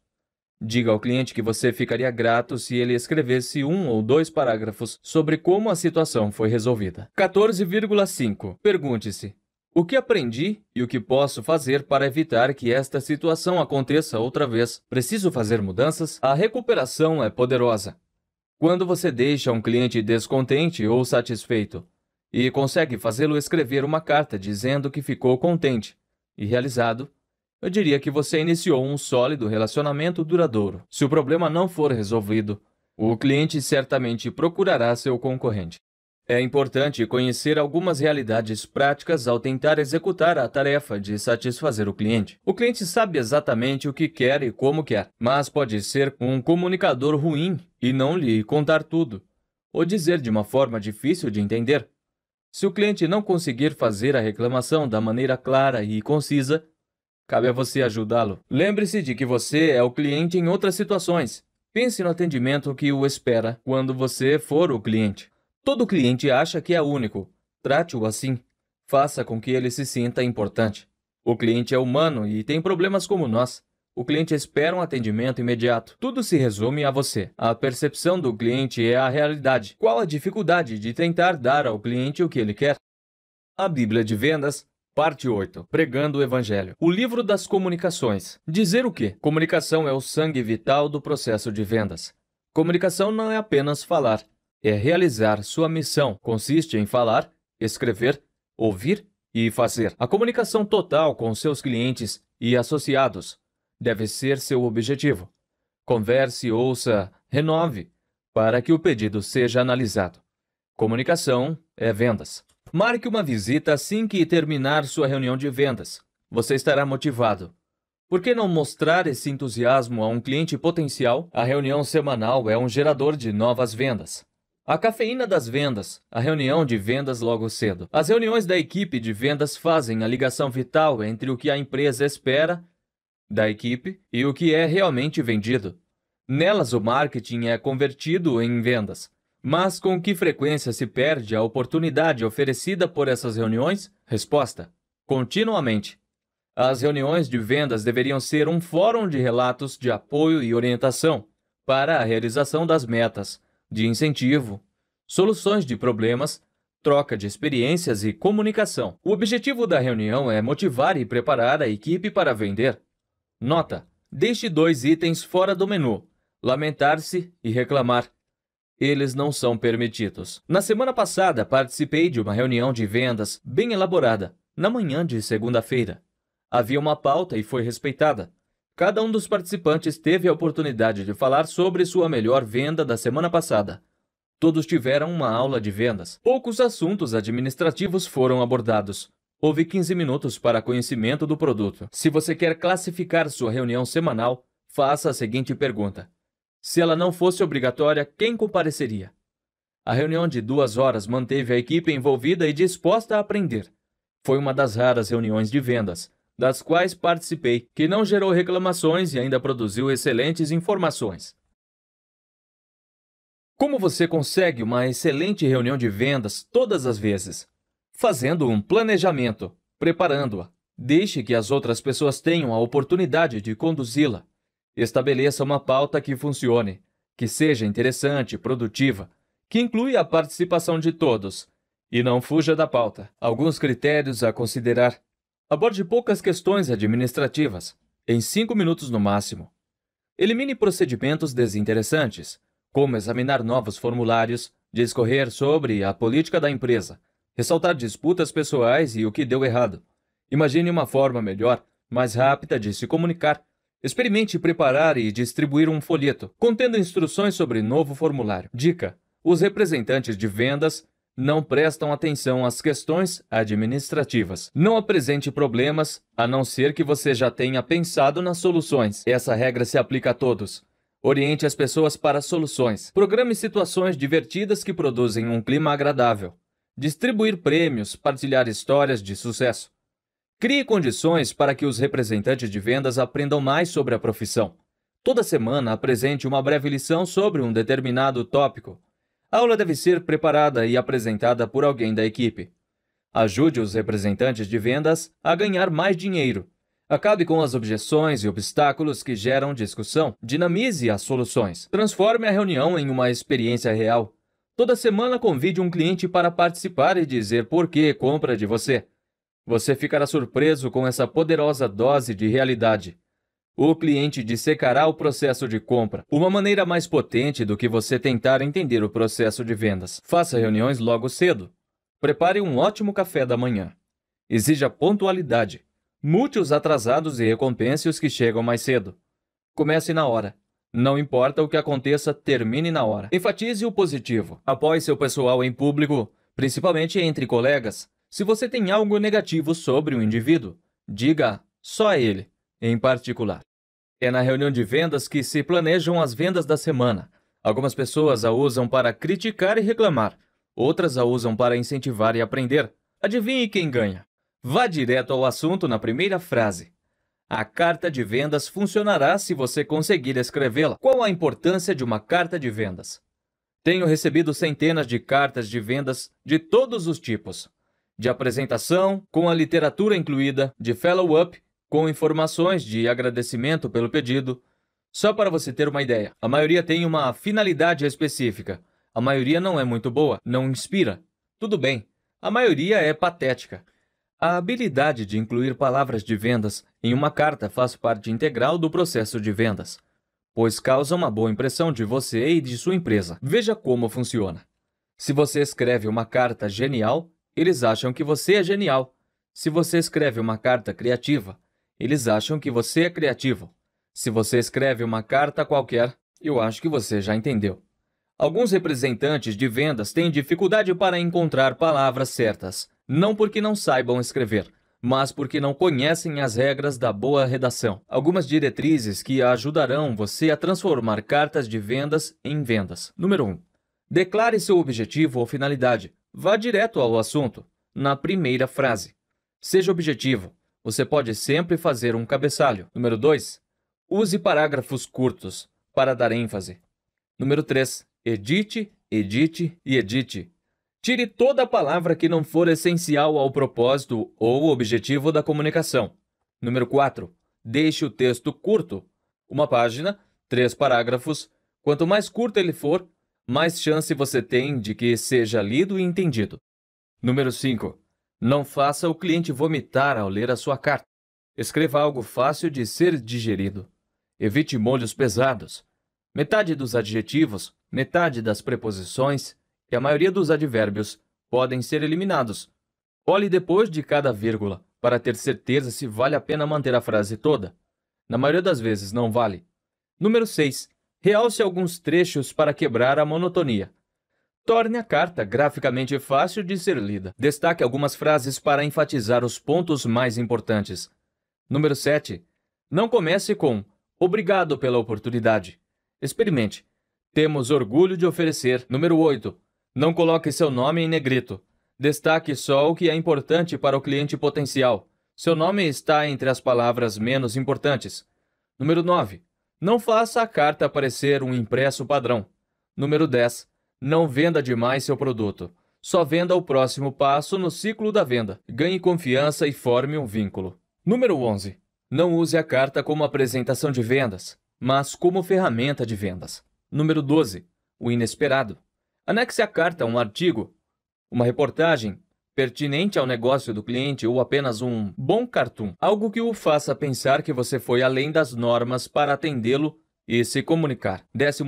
Diga ao cliente que você ficaria grato se ele escrevesse um ou dois parágrafos sobre como a situação foi resolvida. 14,5. Pergunte-se: o que aprendi e o que posso fazer para evitar que esta situação aconteça outra vez? Preciso fazer mudanças? A recuperação é poderosa. Quando você deixa um cliente descontente ou satisfeito e consegue fazê-lo escrever uma carta dizendo que ficou contente e realizado, eu diria que você iniciou um sólido relacionamento duradouro. Se o problema não for resolvido, o cliente certamente procurará seu concorrente. É importante conhecer algumas realidades práticas ao tentar executar a tarefa de satisfazer o cliente. O cliente sabe exatamente o que quer e como quer, mas pode ser um comunicador ruim e não lhe contar tudo, ou dizer de uma forma difícil de entender. Se o cliente não conseguir fazer a reclamação da maneira clara e concisa, Cabe a você ajudá-lo. Lembre-se de que você é o cliente em outras situações. Pense no atendimento que o espera quando você for o cliente. Todo cliente acha que é único. Trate-o assim. Faça com que ele se sinta importante. O cliente é humano e tem problemas como nós. O cliente espera um atendimento imediato. Tudo se resume a você. A percepção do cliente é a realidade. Qual a dificuldade de tentar dar ao cliente o que ele quer? A Bíblia de Vendas Parte 8. Pregando o Evangelho. O livro das comunicações. Dizer o que? Comunicação é o sangue vital do processo de vendas. Comunicação não é apenas falar, é realizar sua missão. Consiste em falar, escrever, ouvir e fazer. A comunicação total com seus clientes e associados deve ser seu objetivo. Converse, ouça, renove, para que o pedido seja analisado. Comunicação é vendas. Marque uma visita assim que terminar sua reunião de vendas. Você estará motivado. Por que não mostrar esse entusiasmo a um cliente potencial? A reunião semanal é um gerador de novas vendas. A cafeína das vendas, a reunião de vendas logo cedo. As reuniões da equipe de vendas fazem a ligação vital entre o que a empresa espera da equipe e o que é realmente vendido. Nelas, o marketing é convertido em vendas. Mas com que frequência se perde a oportunidade oferecida por essas reuniões? Resposta: continuamente. As reuniões de vendas deveriam ser um fórum de relatos de apoio e orientação para a realização das metas, de incentivo, soluções de problemas, troca de experiências e comunicação. O objetivo da reunião é motivar e preparar a equipe para vender. Nota: deixe dois itens fora do menu: lamentar-se e reclamar eles não são permitidos. Na semana passada, participei de uma reunião de vendas bem elaborada, na manhã de segunda-feira. Havia uma pauta e foi respeitada. Cada um dos participantes teve a oportunidade de falar sobre sua melhor venda da semana passada. Todos tiveram uma aula de vendas. Poucos assuntos administrativos foram abordados. Houve 15 minutos para conhecimento do produto. Se você quer classificar sua reunião semanal, faça a seguinte pergunta: se ela não fosse obrigatória, quem compareceria? A reunião de duas horas manteve a equipe envolvida e disposta a aprender. Foi uma das raras reuniões de vendas, das quais participei, que não gerou reclamações e ainda produziu excelentes informações. Como você consegue uma excelente reunião de vendas todas as vezes? Fazendo um planejamento, preparando-a. Deixe que as outras pessoas tenham a oportunidade de conduzi-la estabeleça uma pauta que funcione, que seja interessante, produtiva, que inclui a participação de todos. E não fuja da pauta. Alguns critérios a considerar. Aborde poucas questões administrativas, em cinco minutos no máximo. Elimine procedimentos desinteressantes, como examinar novos formulários, discorrer sobre a política da empresa, ressaltar disputas pessoais e o que deu errado. Imagine uma forma melhor, mais rápida de se comunicar Experimente preparar e distribuir um folheto contendo instruções sobre novo formulário. Dica: os representantes de vendas não prestam atenção às questões administrativas. Não apresente problemas, a não ser que você já tenha pensado nas soluções. Essa regra se aplica a todos. Oriente as pessoas para soluções. Programe situações divertidas que produzem um clima agradável. Distribuir prêmios, partilhar histórias de sucesso. Crie condições para que os representantes de vendas aprendam mais sobre a profissão. Toda semana apresente uma breve lição sobre um determinado tópico. A aula deve ser preparada e apresentada por alguém da equipe. Ajude os representantes de vendas a ganhar mais dinheiro. Acabe com as objeções e obstáculos que geram discussão. Dinamize as soluções. Transforme a reunião em uma experiência real. Toda semana convide um cliente para participar e dizer por que compra de você. Você ficará surpreso com essa poderosa dose de realidade. O cliente dissecará o processo de compra, uma maneira mais potente do que você tentar entender o processo de vendas. Faça reuniões logo cedo. Prepare um ótimo café da manhã. Exija pontualidade. Mute os atrasados e recompense os que chegam mais cedo. Comece na hora. Não importa o que aconteça, termine na hora. Enfatize o positivo. Apoie seu pessoal em público, principalmente entre colegas. Se você tem algo negativo sobre o indivíduo, diga só a ele, em particular. É na reunião de vendas que se planejam as vendas da semana. Algumas pessoas a usam para criticar e reclamar, outras a usam para incentivar e aprender. Adivinhe quem ganha. Vá direto ao assunto na primeira frase. A carta de vendas funcionará se você conseguir escrevê-la. Qual a importância de uma carta de vendas? Tenho recebido centenas de cartas de vendas de todos os tipos de apresentação, com a literatura incluída, de follow-up, com informações de agradecimento pelo pedido. Só para você ter uma ideia, a maioria tem uma finalidade específica. A maioria não é muito boa, não inspira. Tudo bem, a maioria é patética. A habilidade de incluir palavras de vendas em uma carta faz parte integral do processo de vendas, pois causa uma boa impressão de você e de sua empresa. Veja como funciona. Se você escreve uma carta genial, eles acham que você é genial. Se você escreve uma carta criativa, eles acham que você é criativo. Se você escreve uma carta qualquer, eu acho que você já entendeu. Alguns representantes de vendas têm dificuldade para encontrar palavras certas, não porque não saibam escrever, mas porque não conhecem as regras da boa redação. Algumas diretrizes que ajudarão você a transformar cartas de vendas em vendas. Número 1. Declare seu objetivo ou finalidade, Vá direto ao assunto, na primeira frase. Seja objetivo. Você pode sempre fazer um cabeçalho. Número 2. Use parágrafos curtos para dar ênfase. Número 3. Edite, edite e edite. Tire toda palavra que não for essencial ao propósito ou objetivo da comunicação. Número 4. Deixe o texto curto. Uma página, três parágrafos. Quanto mais curto ele for, mais chance você tem de que seja lido e entendido. Número 5. Não faça o cliente vomitar ao ler a sua carta. Escreva algo fácil de ser digerido. Evite molhos pesados. Metade dos adjetivos, metade das preposições e a maioria dos advérbios podem ser eliminados. Olhe depois de cada vírgula para ter certeza se vale a pena manter a frase toda. Na maioria das vezes não vale. Número 6 realce alguns trechos para quebrar a monotonia. Torne a carta graficamente fácil de ser lida. Destaque algumas frases para enfatizar os pontos mais importantes. Número 7. Não comece com Obrigado pela oportunidade. Experimente. Temos orgulho de oferecer. Número 8. Não coloque seu nome em negrito. Destaque só o que é importante para o cliente potencial. Seu nome está entre as palavras menos importantes. Número 9. Não faça a carta parecer um impresso padrão. Número 10. Não venda demais seu produto. Só venda o próximo passo no ciclo da venda. Ganhe confiança e forme um vínculo. Número 11. Não use a carta como apresentação de vendas, mas como ferramenta de vendas. Número 12. O inesperado. Anexe à carta um artigo, uma reportagem pertinente ao negócio do cliente ou apenas um bom cartoon, algo que o faça pensar que você foi além das normas para atendê-lo e se comunicar. 13.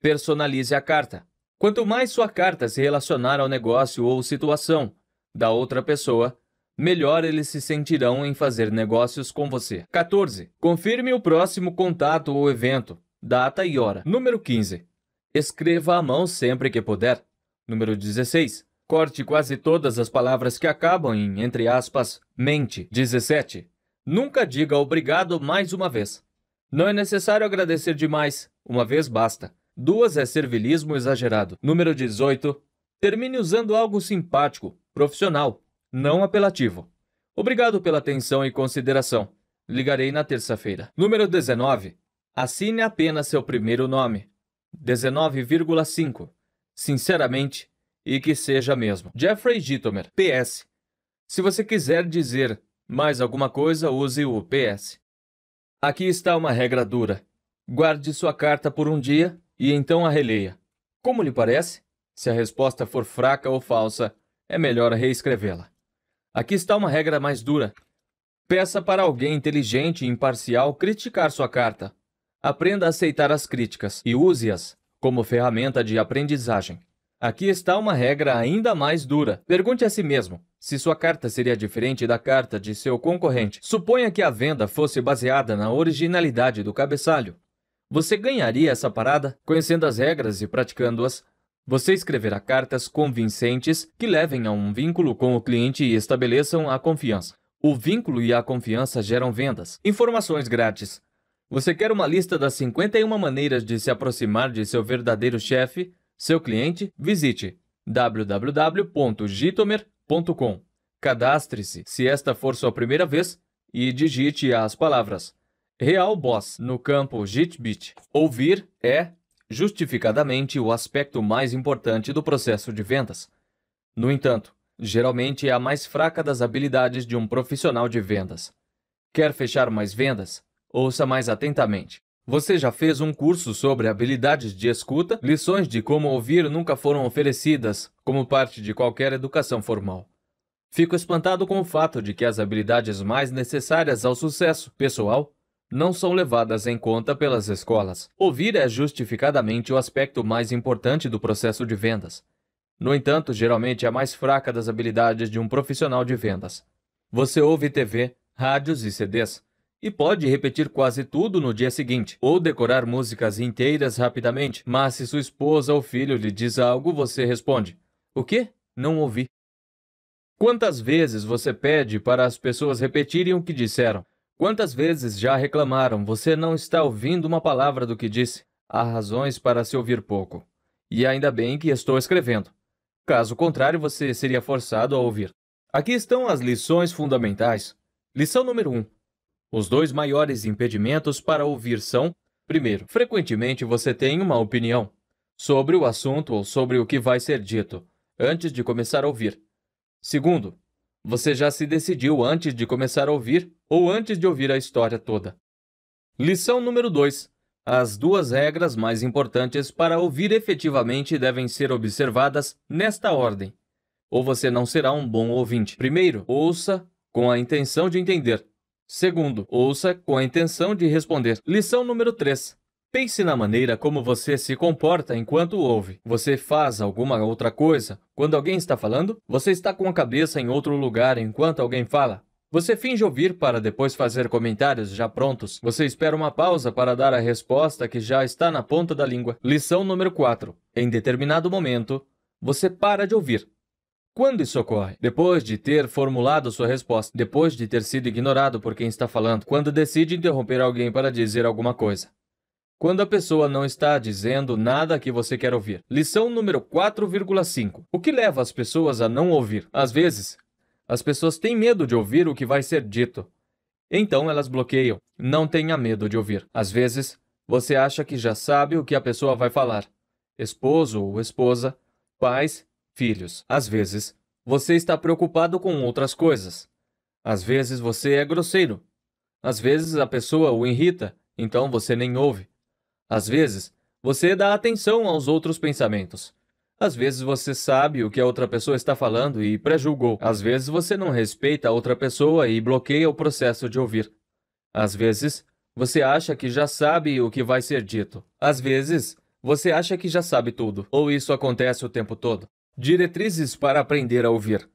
Personalize a carta. Quanto mais sua carta se relacionar ao negócio ou situação da outra pessoa, melhor eles se sentirão em fazer negócios com você. 14. Confirme o próximo contato ou evento, data e hora. Número 15. Escreva à mão sempre que puder. Número 16. Corte quase todas as palavras que acabam em, entre aspas, mente. 17. Nunca diga obrigado mais uma vez. Não é necessário agradecer demais, uma vez basta. Duas é servilismo exagerado. Número 18. Termine usando algo simpático, profissional, não apelativo. Obrigado pela atenção e consideração. Ligarei na terça-feira. Número 19. Assine apenas seu primeiro nome. 19,5. Sinceramente, e que seja mesmo. Jeffrey Gitomer. PS. Se você quiser dizer mais alguma coisa, use o PS. Aqui está uma regra dura. Guarde sua carta por um dia e então a releia. Como lhe parece? Se a resposta for fraca ou falsa, é melhor reescrevê-la. Aqui está uma regra mais dura. Peça para alguém inteligente e imparcial criticar sua carta. Aprenda a aceitar as críticas e use-as como ferramenta de aprendizagem. Aqui está uma regra ainda mais dura. Pergunte a si mesmo se sua carta seria diferente da carta de seu concorrente. Suponha que a venda fosse baseada na originalidade do cabeçalho. Você ganharia essa parada? Conhecendo as regras e praticando-as, você escreverá cartas convincentes que levem a um vínculo com o cliente e estabeleçam a confiança. O vínculo e a confiança geram vendas. Informações grátis. Você quer uma lista das 51 maneiras de se aproximar de seu verdadeiro chefe? seu cliente, visite www.gitomer.com. Cadastre-se se esta for sua primeira vez e digite as palavras Real Boss no campo Gitbit. Ouvir é, justificadamente, o aspecto mais importante do processo de vendas. No entanto, geralmente é a mais fraca das habilidades de um profissional de vendas. Quer fechar mais vendas? Ouça mais atentamente. Você já fez um curso sobre habilidades de escuta? Lições de como ouvir nunca foram oferecidas como parte de qualquer educação formal. Fico espantado com o fato de que as habilidades mais necessárias ao sucesso pessoal não são levadas em conta pelas escolas. Ouvir é justificadamente o aspecto mais importante do processo de vendas. No entanto, geralmente é a mais fraca das habilidades de um profissional de vendas. Você ouve TV, rádios e CDs, e pode repetir quase tudo no dia seguinte, ou decorar músicas inteiras rapidamente, mas se sua esposa ou filho lhe diz algo, você responde: O que? Não ouvi. Quantas vezes você pede para as pessoas repetirem o que disseram? Quantas vezes já reclamaram, você não está ouvindo uma palavra do que disse? Há razões para se ouvir pouco. E ainda bem que estou escrevendo. Caso contrário, você seria forçado a ouvir. Aqui estão as lições fundamentais. Lição número 1. Um, os dois maiores impedimentos para ouvir são: primeiro, frequentemente você tem uma opinião sobre o assunto ou sobre o que vai ser dito antes de começar a ouvir. Segundo, você já se decidiu antes de começar a ouvir ou antes de ouvir a história toda. Lição número 2. As duas regras mais importantes para ouvir efetivamente devem ser observadas nesta ordem. Ou você não será um bom ouvinte. Primeiro, ouça com a intenção de entender. Segundo, ouça com a intenção de responder. Lição número 3. Pense na maneira como você se comporta enquanto ouve. Você faz alguma outra coisa quando alguém está falando? Você está com a cabeça em outro lugar enquanto alguém fala? Você finge ouvir para depois fazer comentários já prontos? Você espera uma pausa para dar a resposta que já está na ponta da língua? Lição número 4. Em determinado momento, você para de ouvir quando isso ocorre? Depois de ter formulado sua resposta, depois de ter sido ignorado por quem está falando, quando decide interromper alguém para dizer alguma coisa. Quando a pessoa não está dizendo nada que você quer ouvir. Lição número 4,5. O que leva as pessoas a não ouvir? Às vezes, as pessoas têm medo de ouvir o que vai ser dito. Então elas bloqueiam. Não tenha medo de ouvir. Às vezes, você acha que já sabe o que a pessoa vai falar. Esposo ou esposa, pais filhos. Às vezes, você está preocupado com outras coisas. Às vezes, você é grosseiro. Às vezes, a pessoa o irrita, então você nem ouve. Às vezes, você dá atenção aos outros pensamentos. Às vezes você sabe o que a outra pessoa está falando e prejulgou. Às vezes você não respeita a outra pessoa e bloqueia o processo de ouvir. Às vezes, você acha que já sabe o que vai ser dito. Às vezes, você acha que já sabe tudo, ou isso acontece o tempo todo. Diretrizes para aprender a ouvir.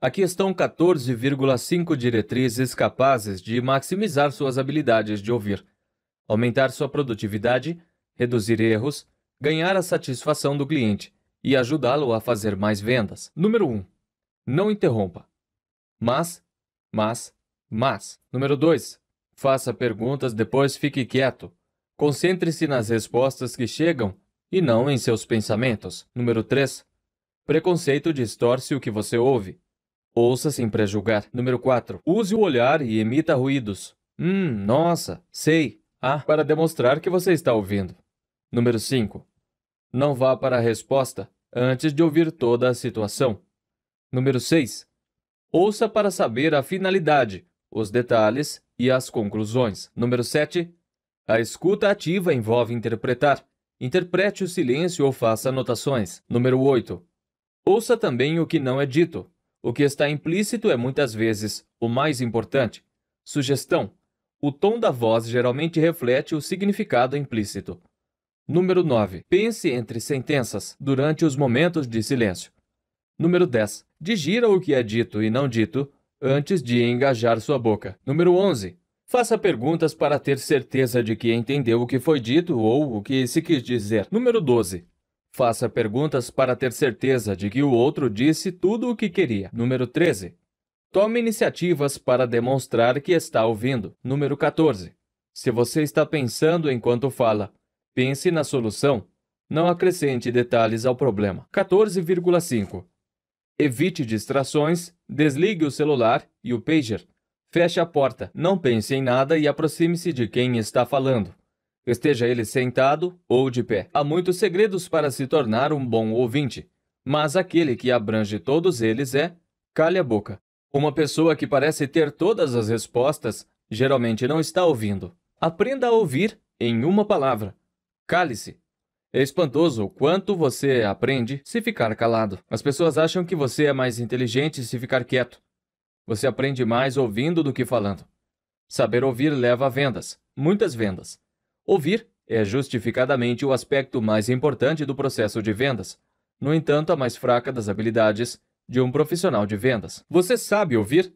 Aqui estão 14,5 diretrizes capazes de maximizar suas habilidades de ouvir, aumentar sua produtividade, reduzir erros, ganhar a satisfação do cliente e ajudá-lo a fazer mais vendas. Número 1. Não interrompa. Mas, mas, mas. Número 2. Faça perguntas, depois fique quieto. Concentre-se nas respostas que chegam e não em seus pensamentos. Número 3. Preconceito distorce o que você ouve. Ouça sem prejulgar. Número 4. Use o olhar e emita ruídos. Hum, nossa, sei. Ah, para demonstrar que você está ouvindo. Número 5. Não vá para a resposta antes de ouvir toda a situação. Número 6. Ouça para saber a finalidade, os detalhes e as conclusões. Número 7. A escuta ativa envolve interpretar. Interprete o silêncio ou faça anotações. Número 8. Ouça também o que não é dito. O que está implícito é muitas vezes o mais importante. Sugestão: o tom da voz geralmente reflete o significado implícito. Número 9. Pense entre sentenças durante os momentos de silêncio. Número 10. Digira o que é dito e não dito antes de engajar sua boca. Número 11. Faça perguntas para ter certeza de que entendeu o que foi dito ou o que se quis dizer. Número 12. Faça perguntas para ter certeza de que o outro disse tudo o que queria. Número 13. Tome iniciativas para demonstrar que está ouvindo. Número 14. Se você está pensando enquanto fala, pense na solução. Não acrescente detalhes ao problema. 14,5. Evite distrações, desligue o celular e o pager. Feche a porta, não pense em nada e aproxime-se de quem está falando esteja ele sentado ou de pé. Há muitos segredos para se tornar um bom ouvinte, mas aquele que abrange todos eles é calha a boca. Uma pessoa que parece ter todas as respostas geralmente não está ouvindo. Aprenda a ouvir em uma palavra. Cale-se. É espantoso o quanto você aprende se ficar calado. As pessoas acham que você é mais inteligente se ficar quieto. Você aprende mais ouvindo do que falando. Saber ouvir leva a vendas, muitas vendas. Ouvir é justificadamente o aspecto mais importante do processo de vendas, no entanto, a mais fraca das habilidades de um profissional de vendas. Você sabe ouvir?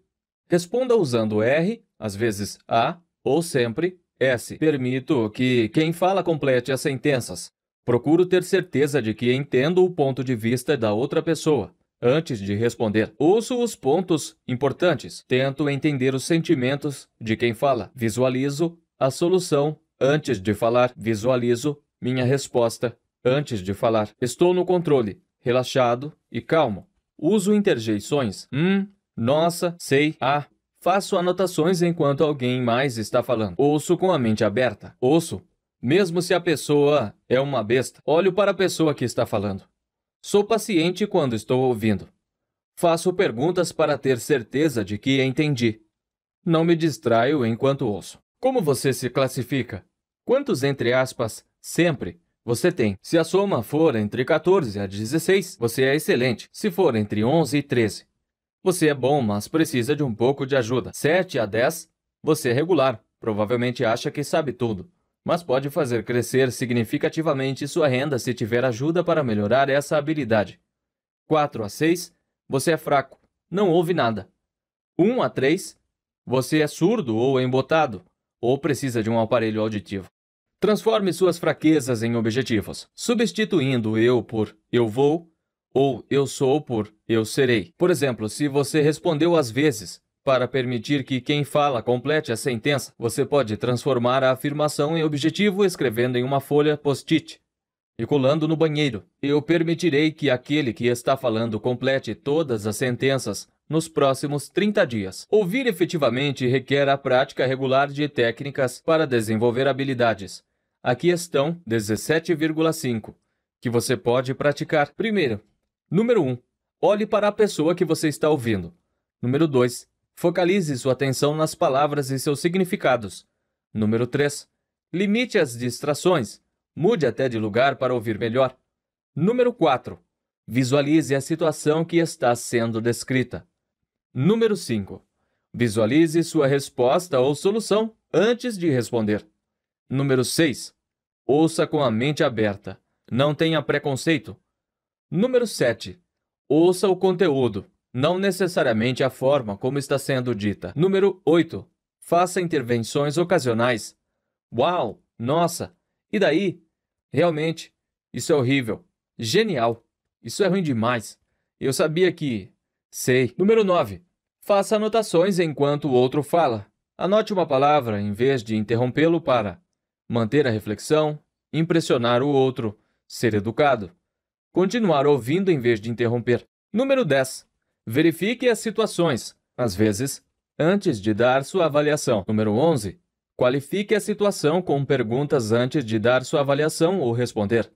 Responda usando R, às vezes A ou sempre S. Permito que quem fala complete as sentenças. Procuro ter certeza de que entendo o ponto de vista da outra pessoa antes de responder. Ouço os pontos importantes. Tento entender os sentimentos de quem fala. Visualizo a solução Antes de falar, visualizo minha resposta. Antes de falar, estou no controle, relaxado e calmo. Uso interjeições. Hum, nossa, sei, ah. Faço anotações enquanto alguém mais está falando. Ouço com a mente aberta. Ouço, mesmo se a pessoa é uma besta. Olho para a pessoa que está falando. Sou paciente quando estou ouvindo. Faço perguntas para ter certeza de que entendi. Não me distraio enquanto ouço. Como você se classifica? Quantos entre aspas sempre você tem. Se a soma for entre 14 a 16, você é excelente. Se for entre 11 e 13, você é bom, mas precisa de um pouco de ajuda. 7 a 10, você é regular. Provavelmente acha que sabe tudo, mas pode fazer crescer significativamente sua renda se tiver ajuda para melhorar essa habilidade. 4 a 6, você é fraco, não ouve nada. 1 a 3, você é surdo ou embotado, ou precisa de um aparelho auditivo. Transforme suas fraquezas em objetivos, substituindo eu por eu vou ou eu sou por eu serei. Por exemplo, se você respondeu às vezes para permitir que quem fala complete a sentença, você pode transformar a afirmação em objetivo escrevendo em uma folha post-it e colando no banheiro. Eu permitirei que aquele que está falando complete todas as sentenças nos próximos 30 dias. Ouvir efetivamente requer a prática regular de técnicas para desenvolver habilidades Aqui estão 17,5 que você pode praticar. Primeiro, número 1, um, olhe para a pessoa que você está ouvindo. Número 2, focalize sua atenção nas palavras e seus significados. Número 3, limite as distrações. Mude até de lugar para ouvir melhor. Número 4. Visualize a situação que está sendo descrita. Número 5. Visualize sua resposta ou solução antes de responder. Número 6. Ouça com a mente aberta. Não tenha preconceito. Número 7. Ouça o conteúdo, não necessariamente a forma como está sendo dita. Número 8. Faça intervenções ocasionais. Uau! Nossa! E daí? Realmente, isso é horrível. Genial! Isso é ruim demais. Eu sabia que. Sei. Número 9. Faça anotações enquanto o outro fala. Anote uma palavra em vez de interrompê-lo para manter a reflexão, impressionar o outro, ser educado. Continuar ouvindo em vez de interromper. Número 10. Verifique as situações, às vezes, antes de dar sua avaliação. Número 11. Qualifique a situação com perguntas antes de dar sua avaliação ou responder.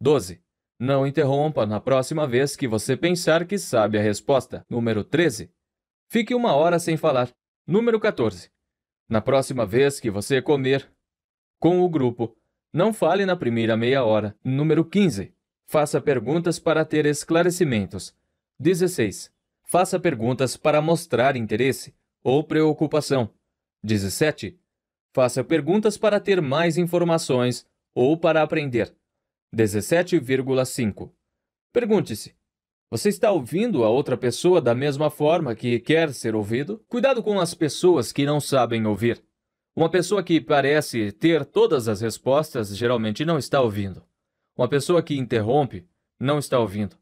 12. Não interrompa na próxima vez que você pensar que sabe a resposta. Número 13. Fique uma hora sem falar. Número 14. Na próxima vez que você comer, com o grupo. Não fale na primeira meia hora. Número 15. Faça perguntas para ter esclarecimentos. 16. Faça perguntas para mostrar interesse ou preocupação. 17. Faça perguntas para ter mais informações ou para aprender. 17,5. Pergunte-se: Você está ouvindo a outra pessoa da mesma forma que quer ser ouvido? Cuidado com as pessoas que não sabem ouvir. Uma pessoa que parece ter todas as respostas geralmente não está ouvindo. Uma pessoa que interrompe não está ouvindo.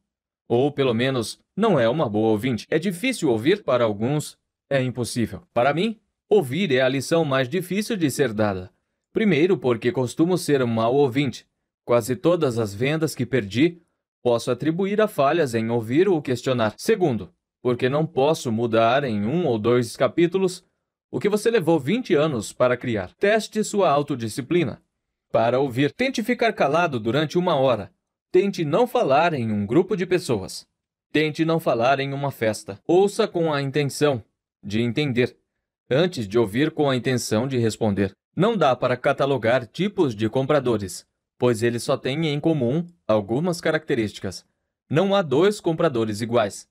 Ou, pelo menos, não é uma boa ouvinte. É difícil ouvir para alguns, é impossível. Para mim, ouvir é a lição mais difícil de ser dada. Primeiro, porque costumo ser um mau ouvinte. Quase todas as vendas que perdi posso atribuir a falhas em ouvir ou questionar. Segundo, porque não posso mudar em um ou dois capítulos o que você levou 20 anos para criar. Teste sua autodisciplina. Para ouvir, tente ficar calado durante uma hora. Tente não falar em um grupo de pessoas. Tente não falar em uma festa. Ouça com a intenção de entender, antes de ouvir com a intenção de responder. Não dá para catalogar tipos de compradores, pois eles só têm em comum algumas características. Não há dois compradores iguais.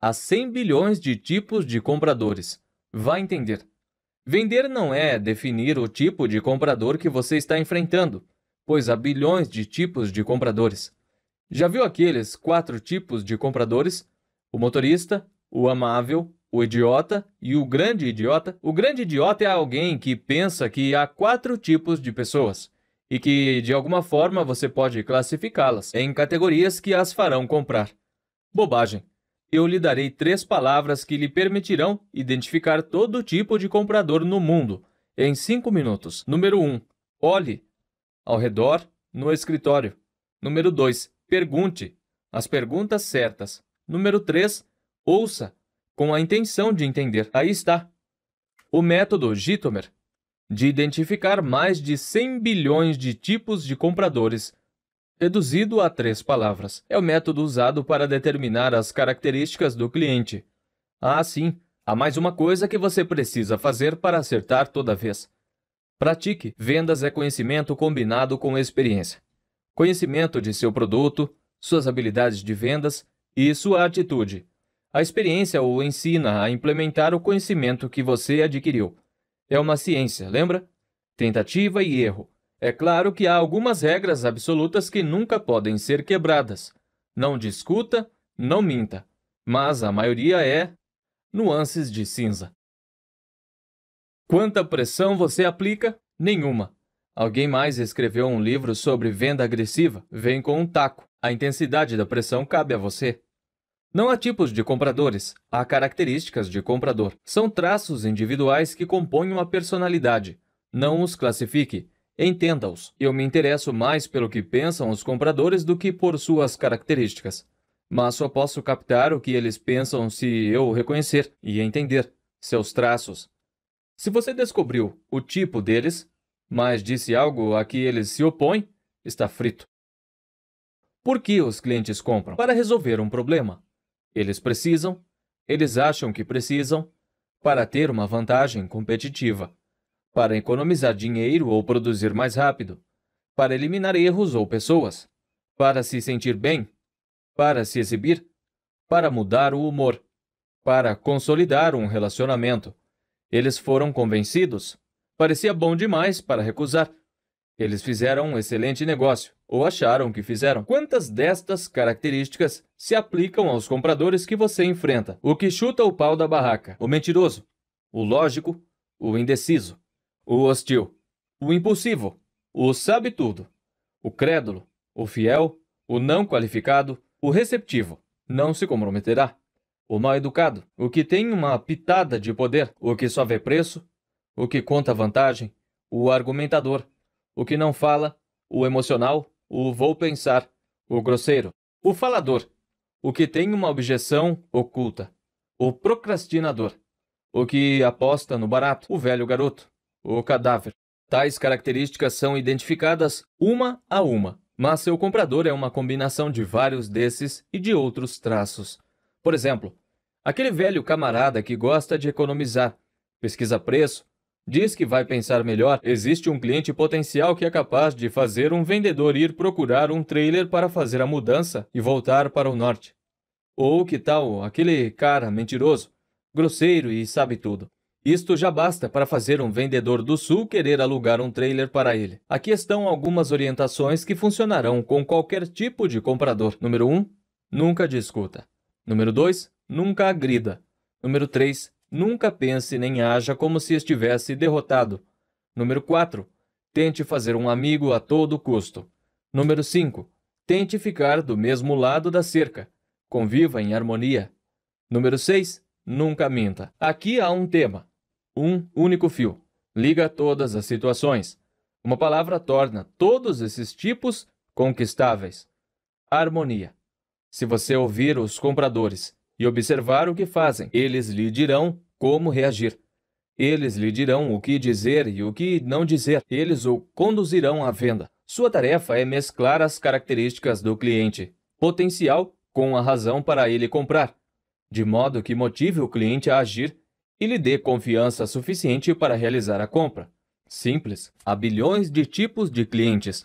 Há 100 bilhões de tipos de compradores vai entender. Vender não é definir o tipo de comprador que você está enfrentando, pois há bilhões de tipos de compradores. Já viu aqueles quatro tipos de compradores? O motorista, o amável, o idiota e o grande idiota. O grande idiota é alguém que pensa que há quatro tipos de pessoas e que, de alguma forma, você pode classificá-las em categorias que as farão comprar. Bobagem eu lhe darei três palavras que lhe permitirão identificar todo tipo de comprador no mundo em cinco minutos. Número 1. Um, olhe ao redor no escritório. Número 2. Pergunte as perguntas certas. Número 3. Ouça com a intenção de entender. Aí está. O método Gitomer de identificar mais de 100 bilhões de tipos de compradores reduzido a três palavras. É o método usado para determinar as características do cliente. Ah, sim, há mais uma coisa que você precisa fazer para acertar toda vez. Pratique. Vendas é conhecimento combinado com experiência. Conhecimento de seu produto, suas habilidades de vendas e sua atitude. A experiência o ensina a implementar o conhecimento que você adquiriu. É uma ciência, lembra? Tentativa e erro. É claro que há algumas regras absolutas que nunca podem ser quebradas. Não discuta, não minta. Mas a maioria é nuances de cinza. Quanta pressão você aplica? Nenhuma. Alguém mais escreveu um livro sobre venda agressiva. Vem com um taco. A intensidade da pressão cabe a você. Não há tipos de compradores, há características de comprador. São traços individuais que compõem uma personalidade. Não os classifique. Entenda-os, eu me interesso mais pelo que pensam os compradores do que por suas características. Mas só posso captar o que eles pensam se eu reconhecer e entender seus traços. Se você descobriu o tipo deles, mas disse algo a que eles se opõem, está frito. Por que os clientes compram? Para resolver um problema. Eles precisam, eles acham que precisam, para ter uma vantagem competitiva para economizar dinheiro ou produzir mais rápido, para eliminar erros ou pessoas, para se sentir bem, para se exibir, para mudar o humor, para consolidar um relacionamento. Eles foram convencidos. Parecia bom demais para recusar. Eles fizeram um excelente negócio, ou acharam que fizeram. Quantas destas características se aplicam aos compradores que você enfrenta? O que chuta o pau da barraca, o mentiroso, o lógico, o indeciso o hostil, o impulsivo, o sabe-tudo, o crédulo, o fiel, o não qualificado, o receptivo, não se comprometerá, o mal-educado, o que tem uma pitada de poder, o que só vê preço, o que conta vantagem, o argumentador, o que não fala, o emocional, o vou pensar, o grosseiro, o falador, o que tem uma objeção oculta, o procrastinador, o que aposta no barato, o velho garoto, o cadáver. Tais características são identificadas uma a uma, mas seu comprador é uma combinação de vários desses e de outros traços. Por exemplo, aquele velho camarada que gosta de economizar, pesquisa preço, diz que vai pensar melhor, existe um cliente potencial que é capaz de fazer um vendedor ir procurar um trailer para fazer a mudança e voltar para o norte. Ou que tal aquele cara mentiroso, grosseiro e sabe tudo? Isto já basta para fazer um vendedor do Sul querer alugar um trailer para ele. Aqui estão algumas orientações que funcionarão com qualquer tipo de comprador. Número 1. Nunca discuta. Número 2. Nunca agrida. Número 3. Nunca pense nem haja como se estivesse derrotado. Número 4. Tente fazer um amigo a todo custo. Número 5. Tente ficar do mesmo lado da cerca. Conviva em harmonia. Número 6. Nunca minta. Aqui há um tema um único fio. Liga todas as situações. Uma palavra torna todos esses tipos conquistáveis. Harmonia. Se você ouvir os compradores e observar o que fazem, eles lhe dirão como reagir. Eles lhe dirão o que dizer e o que não dizer. Eles o conduzirão à venda. Sua tarefa é mesclar as características do cliente potencial com a razão para ele comprar, de modo que motive o cliente a agir e lhe dê confiança suficiente para realizar a compra. Simples, há bilhões de tipos de clientes.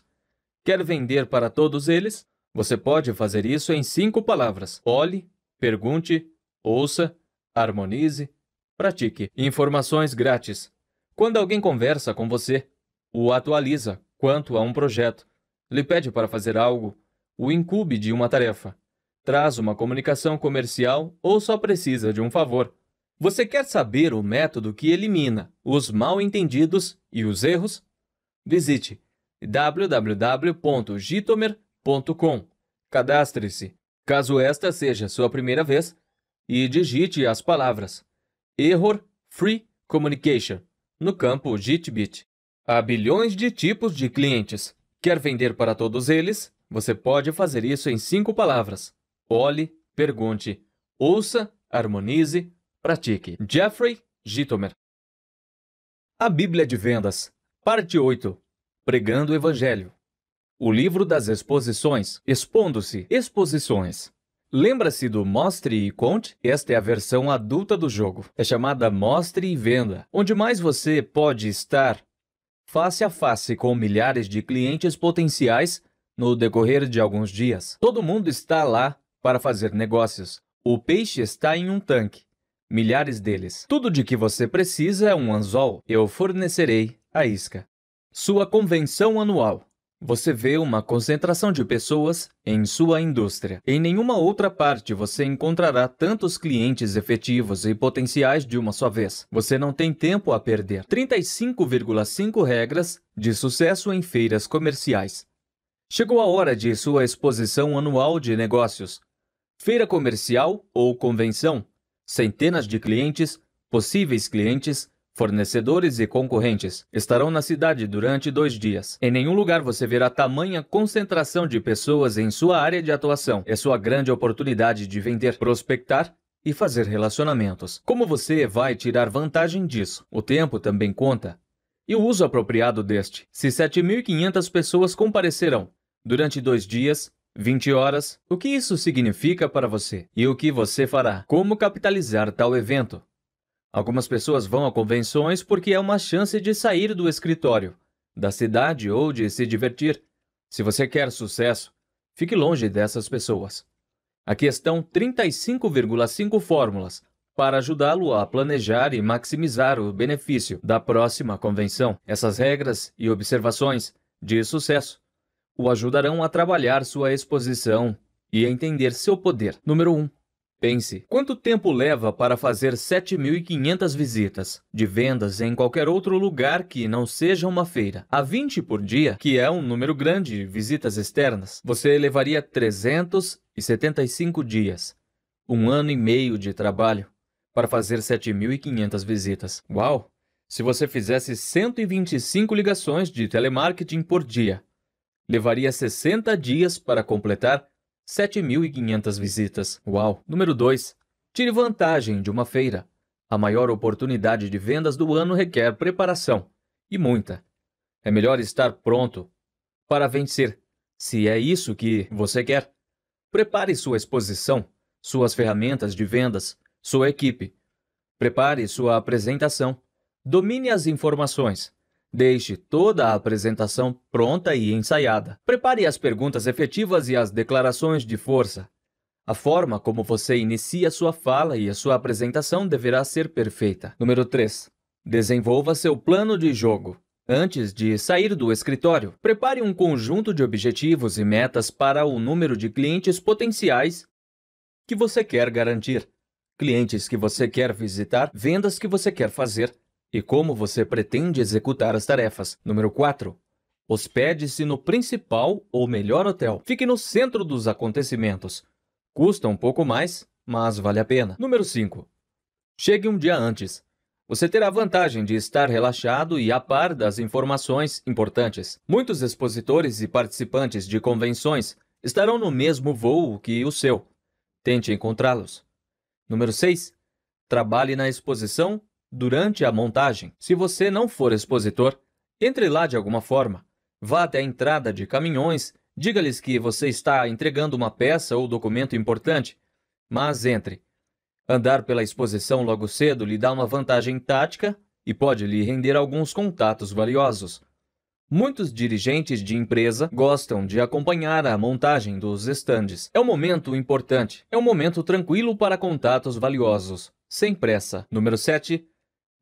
Quer vender para todos eles? Você pode fazer isso em cinco palavras: olhe, pergunte, ouça, harmonize, pratique. Informações grátis. Quando alguém conversa com você, o atualiza quanto a um projeto, lhe pede para fazer algo, o incube de uma tarefa, traz uma comunicação comercial ou só precisa de um favor. Você quer saber o método que elimina os mal entendidos e os erros? Visite www.gitomer.com. Cadastre-se, caso esta seja sua primeira vez, e digite as palavras Error Free Communication no campo Gitbit. Há bilhões de tipos de clientes. Quer vender para todos eles? Você pode fazer isso em cinco palavras. Olhe, pergunte, ouça, harmonize, Pratique. Jeffrey Gitomer. A Bíblia de Vendas, parte 8. Pregando o Evangelho. O livro das exposições, expondo-se, exposições. Lembra-se do Mostre e Conte? Esta é a versão adulta do jogo. É chamada Mostre e Venda, onde mais você pode estar face a face com milhares de clientes potenciais no decorrer de alguns dias. Todo mundo está lá para fazer negócios. O peixe está em um tanque milhares deles. Tudo de que você precisa é um anzol. Eu fornecerei a isca. Sua convenção anual. Você vê uma concentração de pessoas em sua indústria. Em nenhuma outra parte você encontrará tantos clientes efetivos e potenciais de uma só vez. Você não tem tempo a perder. 35,5 regras de sucesso em feiras comerciais. Chegou a hora de sua exposição anual de negócios. Feira comercial ou convenção Centenas de clientes, possíveis clientes, Fornecedores e concorrentes estarão na cidade durante dois dias. Em nenhum lugar você verá tamanha concentração de pessoas em sua área de atuação. É sua grande oportunidade de vender, prospectar e fazer relacionamentos. Como você vai tirar vantagem disso? O tempo também conta. E o uso apropriado deste. Se 7.500 pessoas comparecerão durante dois dias, 20 horas. O que isso significa para você? E o que você fará? Como capitalizar tal evento? Algumas pessoas vão a convenções porque é uma chance de sair do escritório, da cidade ou de se divertir. Se você quer sucesso, fique longe dessas pessoas. Aqui estão 35,5 fórmulas para ajudá-lo a planejar e maximizar o benefício da próxima convenção. Essas regras e observações de sucesso o ajudarão a trabalhar sua exposição e a entender seu poder. Número 1. Pense, quanto tempo leva para fazer 7.500 visitas de vendas em qualquer outro lugar que não seja uma feira? A 20 por dia, que é um número grande de visitas externas, você levaria 375 dias, um ano e meio de trabalho, para fazer 7.500 visitas. Uau! Se você fizesse 125 ligações de telemarketing por dia, levaria 60 dias para completar 7.500 visitas. Uau! Número 2. Tire vantagem de uma feira. A maior oportunidade de vendas do ano requer preparação, e muita. É melhor estar pronto para vencer, se é isso que você quer. Prepare sua exposição, suas ferramentas de vendas, sua equipe. Prepare sua apresentação. Domine as informações. Deixe toda a apresentação pronta e ensaiada. Prepare as perguntas efetivas e as declarações de força. A forma como você inicia sua fala e a sua apresentação deverá ser perfeita. Número 3. Desenvolva seu plano de jogo. Antes de sair do escritório, prepare um conjunto de objetivos e metas para o número de clientes potenciais que você quer garantir, clientes que você quer visitar, vendas que você quer fazer, e como você pretende executar as tarefas. Número 4. Hospede-se no principal ou melhor hotel. Fique no centro dos acontecimentos. Custa um pouco mais, mas vale a pena. Número 5. Chegue um dia antes. Você terá a vantagem de estar relaxado e a par das informações importantes. Muitos expositores e participantes de convenções estarão no mesmo voo que o seu. Tente encontrá-los. Número 6. Trabalhe na exposição durante a montagem. Se você não for expositor, entre lá de alguma forma. Vá até a entrada de caminhões, diga-lhes que você está entregando uma peça ou documento importante, mas entre. Andar pela exposição logo cedo lhe dá uma vantagem tática e pode lhe render alguns contatos valiosos. Muitos dirigentes de empresa gostam de acompanhar a montagem dos estandes. É um momento importante, é um momento tranquilo para contatos valiosos, sem pressa. Número 7.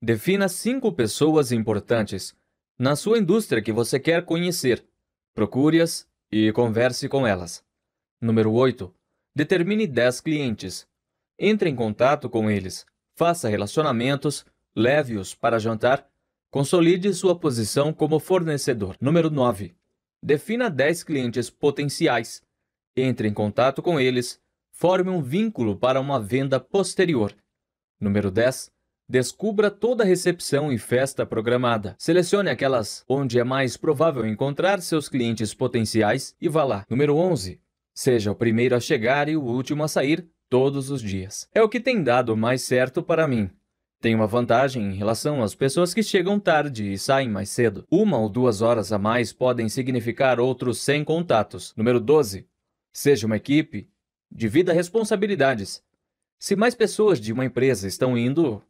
Defina cinco pessoas importantes na sua indústria que você quer conhecer. Procure-as e converse com elas. Número 8. Determine 10 clientes. Entre em contato com eles, faça relacionamentos, leve-os para jantar, consolide sua posição como fornecedor. Número 9. Defina 10 clientes potenciais. Entre em contato com eles, forme um vínculo para uma venda posterior. Número 10 Descubra toda recepção e festa programada. Selecione aquelas onde é mais provável encontrar seus clientes potenciais e vá lá. Número 11. Seja o primeiro a chegar e o último a sair todos os dias. É o que tem dado mais certo para mim. Tem uma vantagem em relação às pessoas que chegam tarde e saem mais cedo. Uma ou duas horas a mais podem significar outros 100 contatos. Número 12. Seja uma equipe. Divida responsabilidades. Se mais pessoas de uma empresa estão indo,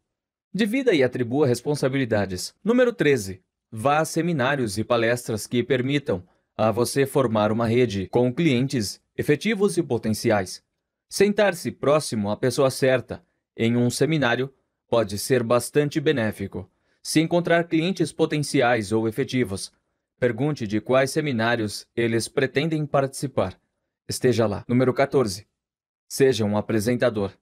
Divida e atribua responsabilidades. Número 13. Vá a seminários e palestras que permitam a você formar uma rede com clientes efetivos e potenciais. Sentar-se próximo à pessoa certa em um seminário pode ser bastante benéfico. Se encontrar clientes potenciais ou efetivos, pergunte de quais seminários eles pretendem participar. Esteja lá. Número 14. Seja um apresentador.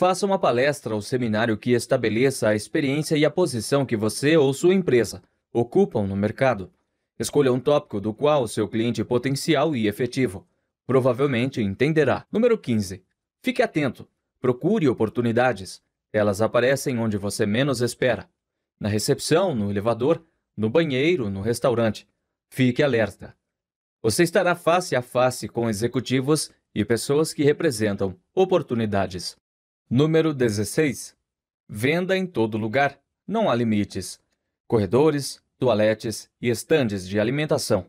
Faça uma palestra ou seminário que estabeleça a experiência e a posição que você ou sua empresa ocupam no mercado. Escolha um tópico do qual seu cliente potencial e efetivo provavelmente entenderá. Número 15. Fique atento. Procure oportunidades. Elas aparecem onde você menos espera. Na recepção, no elevador, no banheiro, no restaurante. Fique alerta. Você estará face a face com executivos e pessoas que representam oportunidades. Número 16. Venda em todo lugar. Não há limites. Corredores, toaletes e estandes de alimentação.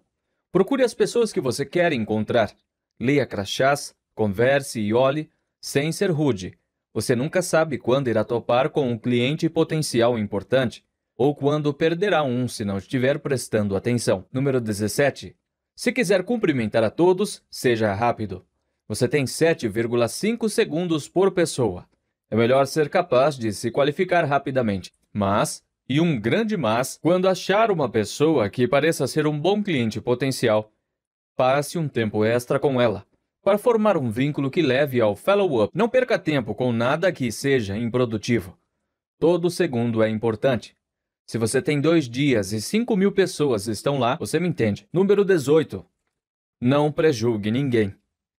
Procure as pessoas que você quer encontrar. Leia crachás, converse e olhe, sem ser rude. Você nunca sabe quando irá topar com um cliente potencial importante ou quando perderá um se não estiver prestando atenção. Número 17. Se quiser cumprimentar a todos, seja rápido. Você tem 7,5 segundos por pessoa. É melhor ser capaz de se qualificar rapidamente. Mas, e um grande mas, quando achar uma pessoa que pareça ser um bom cliente potencial, passe um tempo extra com ela para formar um vínculo que leve ao follow-up. Não perca tempo com nada que seja improdutivo. Todo segundo é importante. Se você tem dois dias e 5 mil pessoas estão lá, você me entende. Número 18. Não prejulgue ninguém.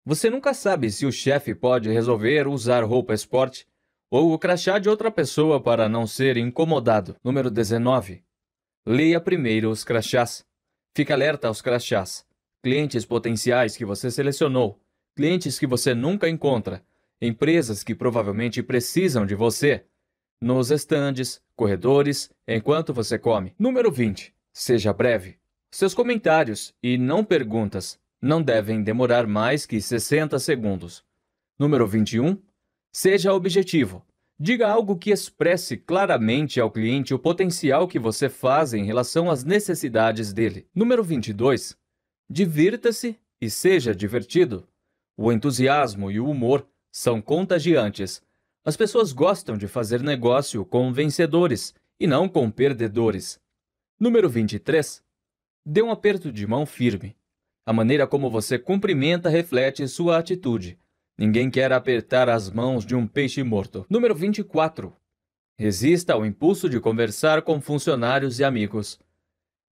Você nunca sabe se o chefe pode resolver usar roupa esporte ou o crachá de outra pessoa para não ser incomodado. Número 19. Leia primeiro os crachás. Fique alerta aos crachás. Clientes potenciais que você selecionou, clientes que você nunca encontra, empresas que provavelmente precisam de você. Nos estandes, corredores, enquanto você come. Número 20. Seja breve. Seus comentários e não perguntas não devem demorar mais que 60 segundos. Número 21. Seja objetivo. Diga algo que expresse claramente ao cliente o potencial que você faz em relação às necessidades dele. Número 22. Divirta-se e seja divertido. O entusiasmo e o humor são contagiantes. As pessoas gostam de fazer negócio com vencedores e não com perdedores. Número 23. Dê um aperto de mão firme. A maneira como você cumprimenta reflete sua atitude. Ninguém quer apertar as mãos de um peixe morto. Número 24. Resista ao impulso de conversar com funcionários e amigos.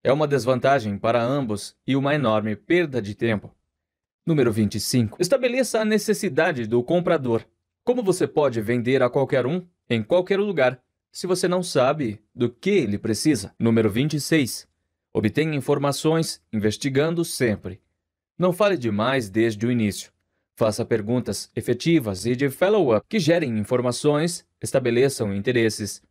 É uma desvantagem para ambos e uma enorme perda de tempo. Número 25. Estabeleça a necessidade do comprador. Como você pode vender a qualquer um, em qualquer lugar, se você não sabe do que ele precisa? Número 26. Obtenha informações investigando sempre. Não fale demais desde o início. Faça perguntas efetivas e de follow-up que gerem informações, estabeleçam interesses,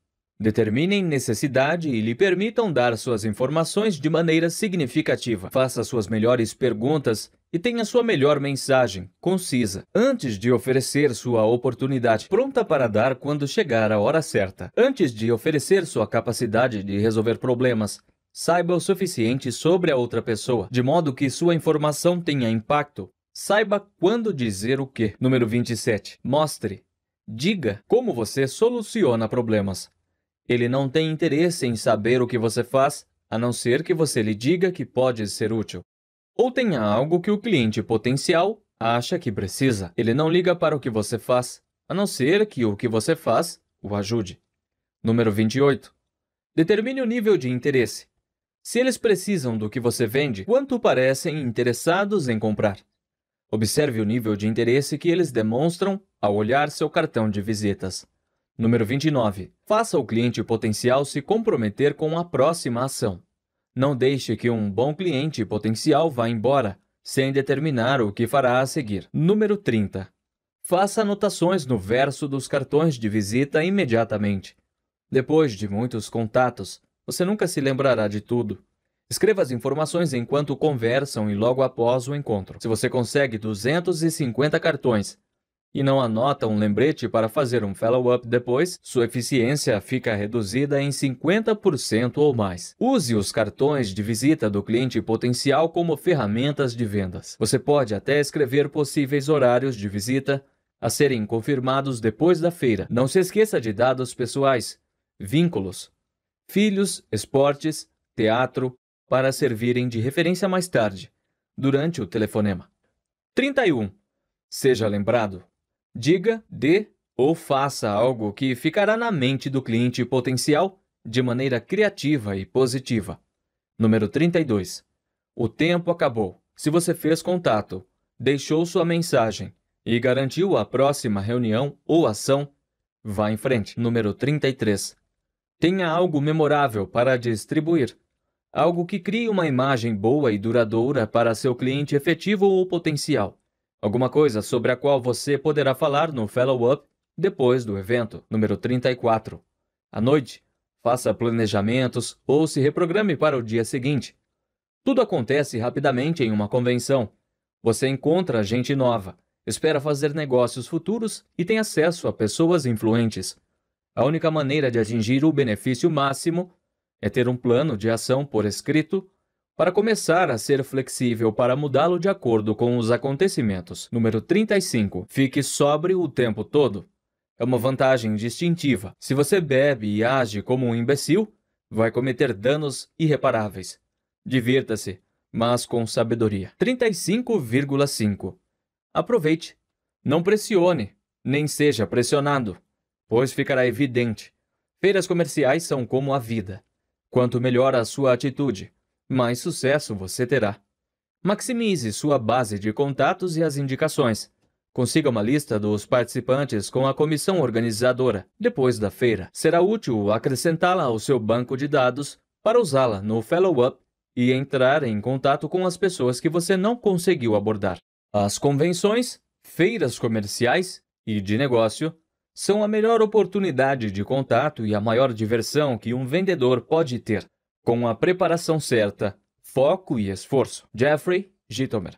Determinem necessidade e lhe permitam dar suas informações de maneira significativa. Faça suas melhores perguntas e tenha sua melhor mensagem, concisa, antes de oferecer sua oportunidade, pronta para dar quando chegar a hora certa. Antes de oferecer sua capacidade de resolver problemas, saiba o suficiente sobre a outra pessoa, de modo que sua informação tenha impacto Saiba quando dizer o que. Número 27. Mostre. Diga como você soluciona problemas. Ele não tem interesse em saber o que você faz, a não ser que você lhe diga que pode ser útil. Ou tenha algo que o cliente potencial acha que precisa. Ele não liga para o que você faz, a não ser que o que você faz o ajude. Número 28. Determine o nível de interesse. Se eles precisam do que você vende, quanto parecem interessados em comprar? Observe o nível de interesse que eles demonstram ao olhar seu cartão de visitas. Número 29. Faça o cliente potencial se comprometer com a próxima ação. Não deixe que um bom cliente potencial vá embora sem determinar o que fará a seguir. Número 30. Faça anotações no verso dos cartões de visita imediatamente. Depois de muitos contatos, você nunca se lembrará de tudo. Escreva as informações enquanto conversam e logo após o encontro. Se você consegue 250 cartões e não anota um lembrete para fazer um follow-up depois, sua eficiência fica reduzida em 50% ou mais. Use os cartões de visita do cliente potencial como ferramentas de vendas. Você pode até escrever possíveis horários de visita a serem confirmados depois da feira. Não se esqueça de dados pessoais, vínculos, filhos, esportes, teatro, para servirem de referência mais tarde, durante o telefonema. 31. Seja lembrado. Diga, dê ou faça algo que ficará na mente do cliente potencial de maneira criativa e positiva. Número 32. O tempo acabou. Se você fez contato, deixou sua mensagem e garantiu a próxima reunião ou ação, vá em frente. Número 33. Tenha algo memorável para distribuir algo que crie uma imagem boa e duradoura para seu cliente efetivo ou potencial. Alguma coisa sobre a qual você poderá falar no follow-up depois do evento. Número 34. À noite, faça planejamentos ou se reprograme para o dia seguinte. Tudo acontece rapidamente em uma convenção. Você encontra gente nova, espera fazer negócios futuros e tem acesso a pessoas influentes. A única maneira de atingir o benefício máximo é ter um plano de ação por escrito para começar a ser flexível para mudá-lo de acordo com os acontecimentos. Número 35. Fique sóbrio o tempo todo. É uma vantagem distintiva. Se você bebe e age como um imbecil, vai cometer danos irreparáveis. Divirta-se, mas com sabedoria. 35,5. Aproveite. Não pressione, nem seja pressionado, pois ficará evidente. Feiras comerciais são como a vida. Quanto melhor a sua atitude, mais sucesso você terá. Maximize sua base de contatos e as indicações. Consiga uma lista dos participantes com a comissão organizadora depois da feira. Será útil acrescentá-la ao seu banco de dados para usá-la no follow-up e entrar em contato com as pessoas que você não conseguiu abordar. As convenções, feiras comerciais e de negócio são a melhor oportunidade de contato e a maior diversão que um vendedor pode ter, com a preparação certa, foco e esforço. Jeffrey Gitomer.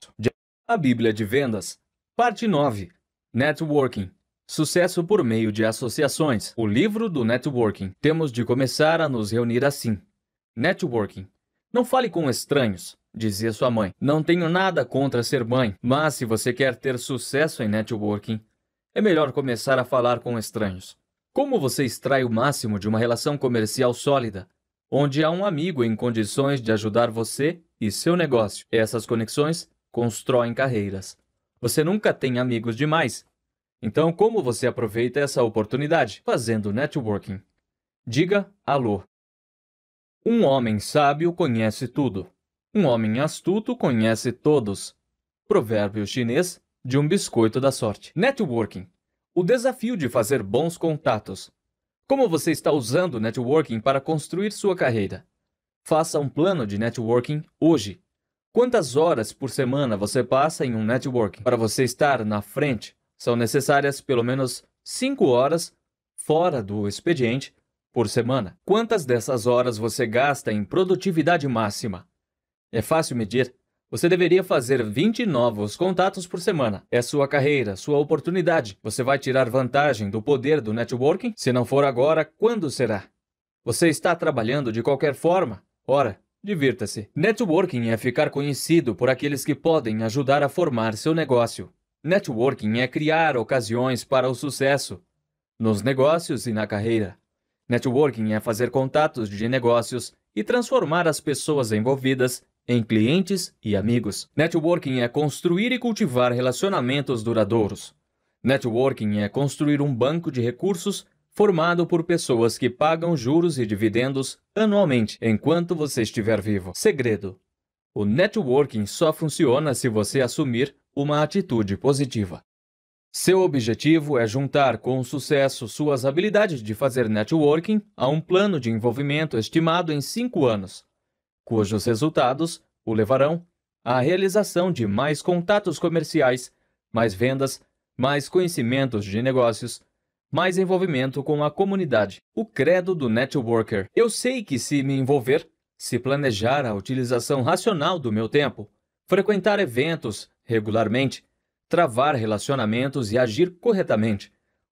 A Bíblia de Vendas, parte 9. Networking. Sucesso por meio de associações. O livro do networking. Temos de começar a nos reunir assim. Networking. Não fale com estranhos, dizia sua mãe. Não tenho nada contra ser mãe, mas se você quer ter sucesso em networking, é melhor começar a falar com estranhos. Como você extrai o máximo de uma relação comercial sólida, onde há um amigo em condições de ajudar você e seu negócio? Essas conexões constroem carreiras. Você nunca tem amigos demais. Então, como você aproveita essa oportunidade? Fazendo networking. Diga alô. Um homem sábio conhece tudo. Um homem astuto conhece todos. Provérbio chinês de um biscoito da sorte. Networking. O desafio de fazer bons contatos. Como você está usando o networking para construir sua carreira? Faça um plano de networking hoje. Quantas horas por semana você passa em um networking? Para você estar na frente, são necessárias pelo menos 5 horas fora do expediente por semana. Quantas dessas horas você gasta em produtividade máxima? É fácil medir? Você deveria fazer 20 novos contatos por semana. É sua carreira, sua oportunidade. Você vai tirar vantagem do poder do networking? Se não for agora, quando será? Você está trabalhando de qualquer forma? Ora, divirta-se. Networking é ficar conhecido por aqueles que podem ajudar a formar seu negócio. Networking é criar ocasiões para o sucesso nos negócios e na carreira. Networking é fazer contatos de negócios e transformar as pessoas envolvidas em clientes e amigos. Networking é construir e cultivar relacionamentos duradouros. Networking é construir um banco de recursos formado por pessoas que pagam juros e dividendos anualmente enquanto você estiver vivo. Segredo: o networking só funciona se você assumir uma atitude positiva. Seu objetivo é juntar com sucesso suas habilidades de fazer networking a um plano de envolvimento estimado em cinco anos, cujos resultados o levarão à realização de mais contatos comerciais, mais vendas, mais conhecimentos de negócios, mais envolvimento com a comunidade. O credo do networker. Eu sei que se me envolver, se planejar a utilização racional do meu tempo, frequentar eventos regularmente, travar relacionamentos e agir corretamente,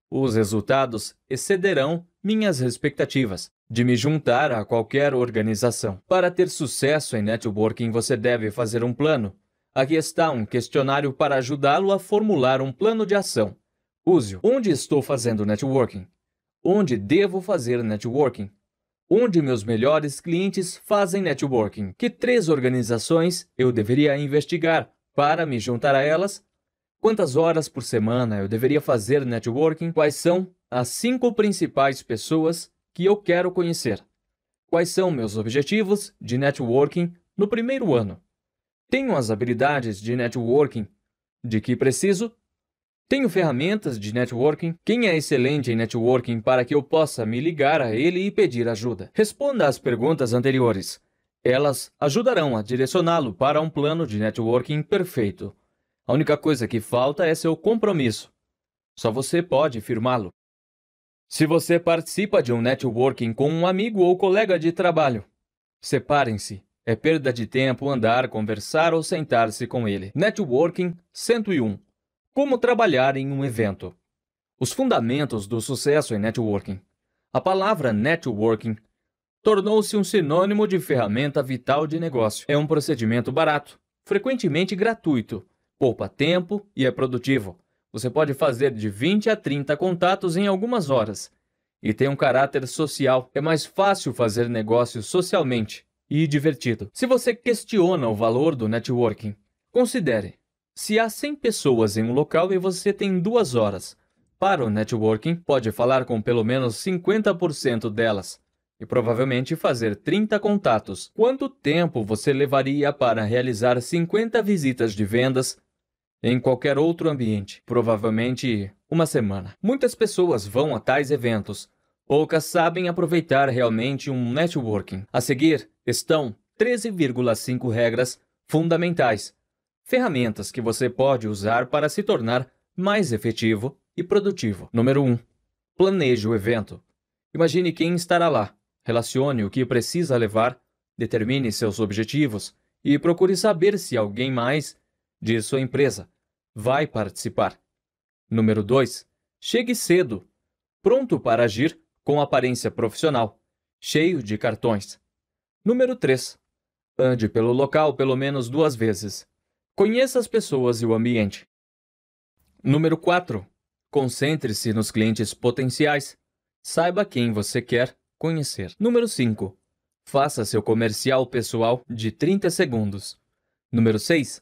os resultados excederão minhas expectativas de me juntar a qualquer organização. Para ter sucesso em networking, você deve fazer um plano. Aqui está um questionário para ajudá-lo a formular um plano de ação. Use-o. Onde estou fazendo networking? Onde devo fazer networking? Onde meus melhores clientes fazem networking? Que três organizações eu deveria investigar para me juntar a elas? Quantas horas por semana eu deveria fazer networking? Quais são as cinco principais pessoas que eu quero conhecer? Quais são meus objetivos de networking no primeiro ano? Tenho as habilidades de networking de que preciso? Tenho ferramentas de networking? Quem é excelente em networking para que eu possa me ligar a ele e pedir ajuda? Responda às perguntas anteriores. Elas ajudarão a direcioná-lo para um plano de networking perfeito. A única coisa que falta é seu compromisso. Só você pode firmá-lo. Se você participa de um networking com um amigo ou colega de trabalho, separem-se. É perda de tempo andar, conversar ou sentar-se com ele. Networking 101. Como trabalhar em um evento. Os fundamentos do sucesso em networking. A palavra networking tornou-se um sinônimo de ferramenta vital de negócio. É um procedimento barato, frequentemente gratuito, poupa tempo e é produtivo. Você pode fazer de 20 a 30 contatos em algumas horas. E tem um caráter social. É mais fácil fazer negócios socialmente e divertido. Se você questiona o valor do networking, considere: se há 100 pessoas em um local e você tem duas horas para o networking, pode falar com pelo menos 50% delas e provavelmente fazer 30 contatos. Quanto tempo você levaria para realizar 50 visitas de vendas, em qualquer outro ambiente, provavelmente uma semana. Muitas pessoas vão a tais eventos, poucas sabem aproveitar realmente um networking. A seguir estão 13,5 regras fundamentais, ferramentas que você pode usar para se tornar mais efetivo e produtivo. Número 1. Planeje o evento. Imagine quem estará lá, relacione o que precisa levar, determine seus objetivos e procure saber se alguém mais de sua empresa. Vai participar. Número 2. Chegue cedo, pronto para agir com aparência profissional, cheio de cartões. Número 3. Ande pelo local pelo menos duas vezes. Conheça as pessoas e o ambiente. Número 4. Concentre-se nos clientes potenciais. Saiba quem você quer conhecer. Número 5. Faça seu comercial pessoal de 30 segundos. Número 6.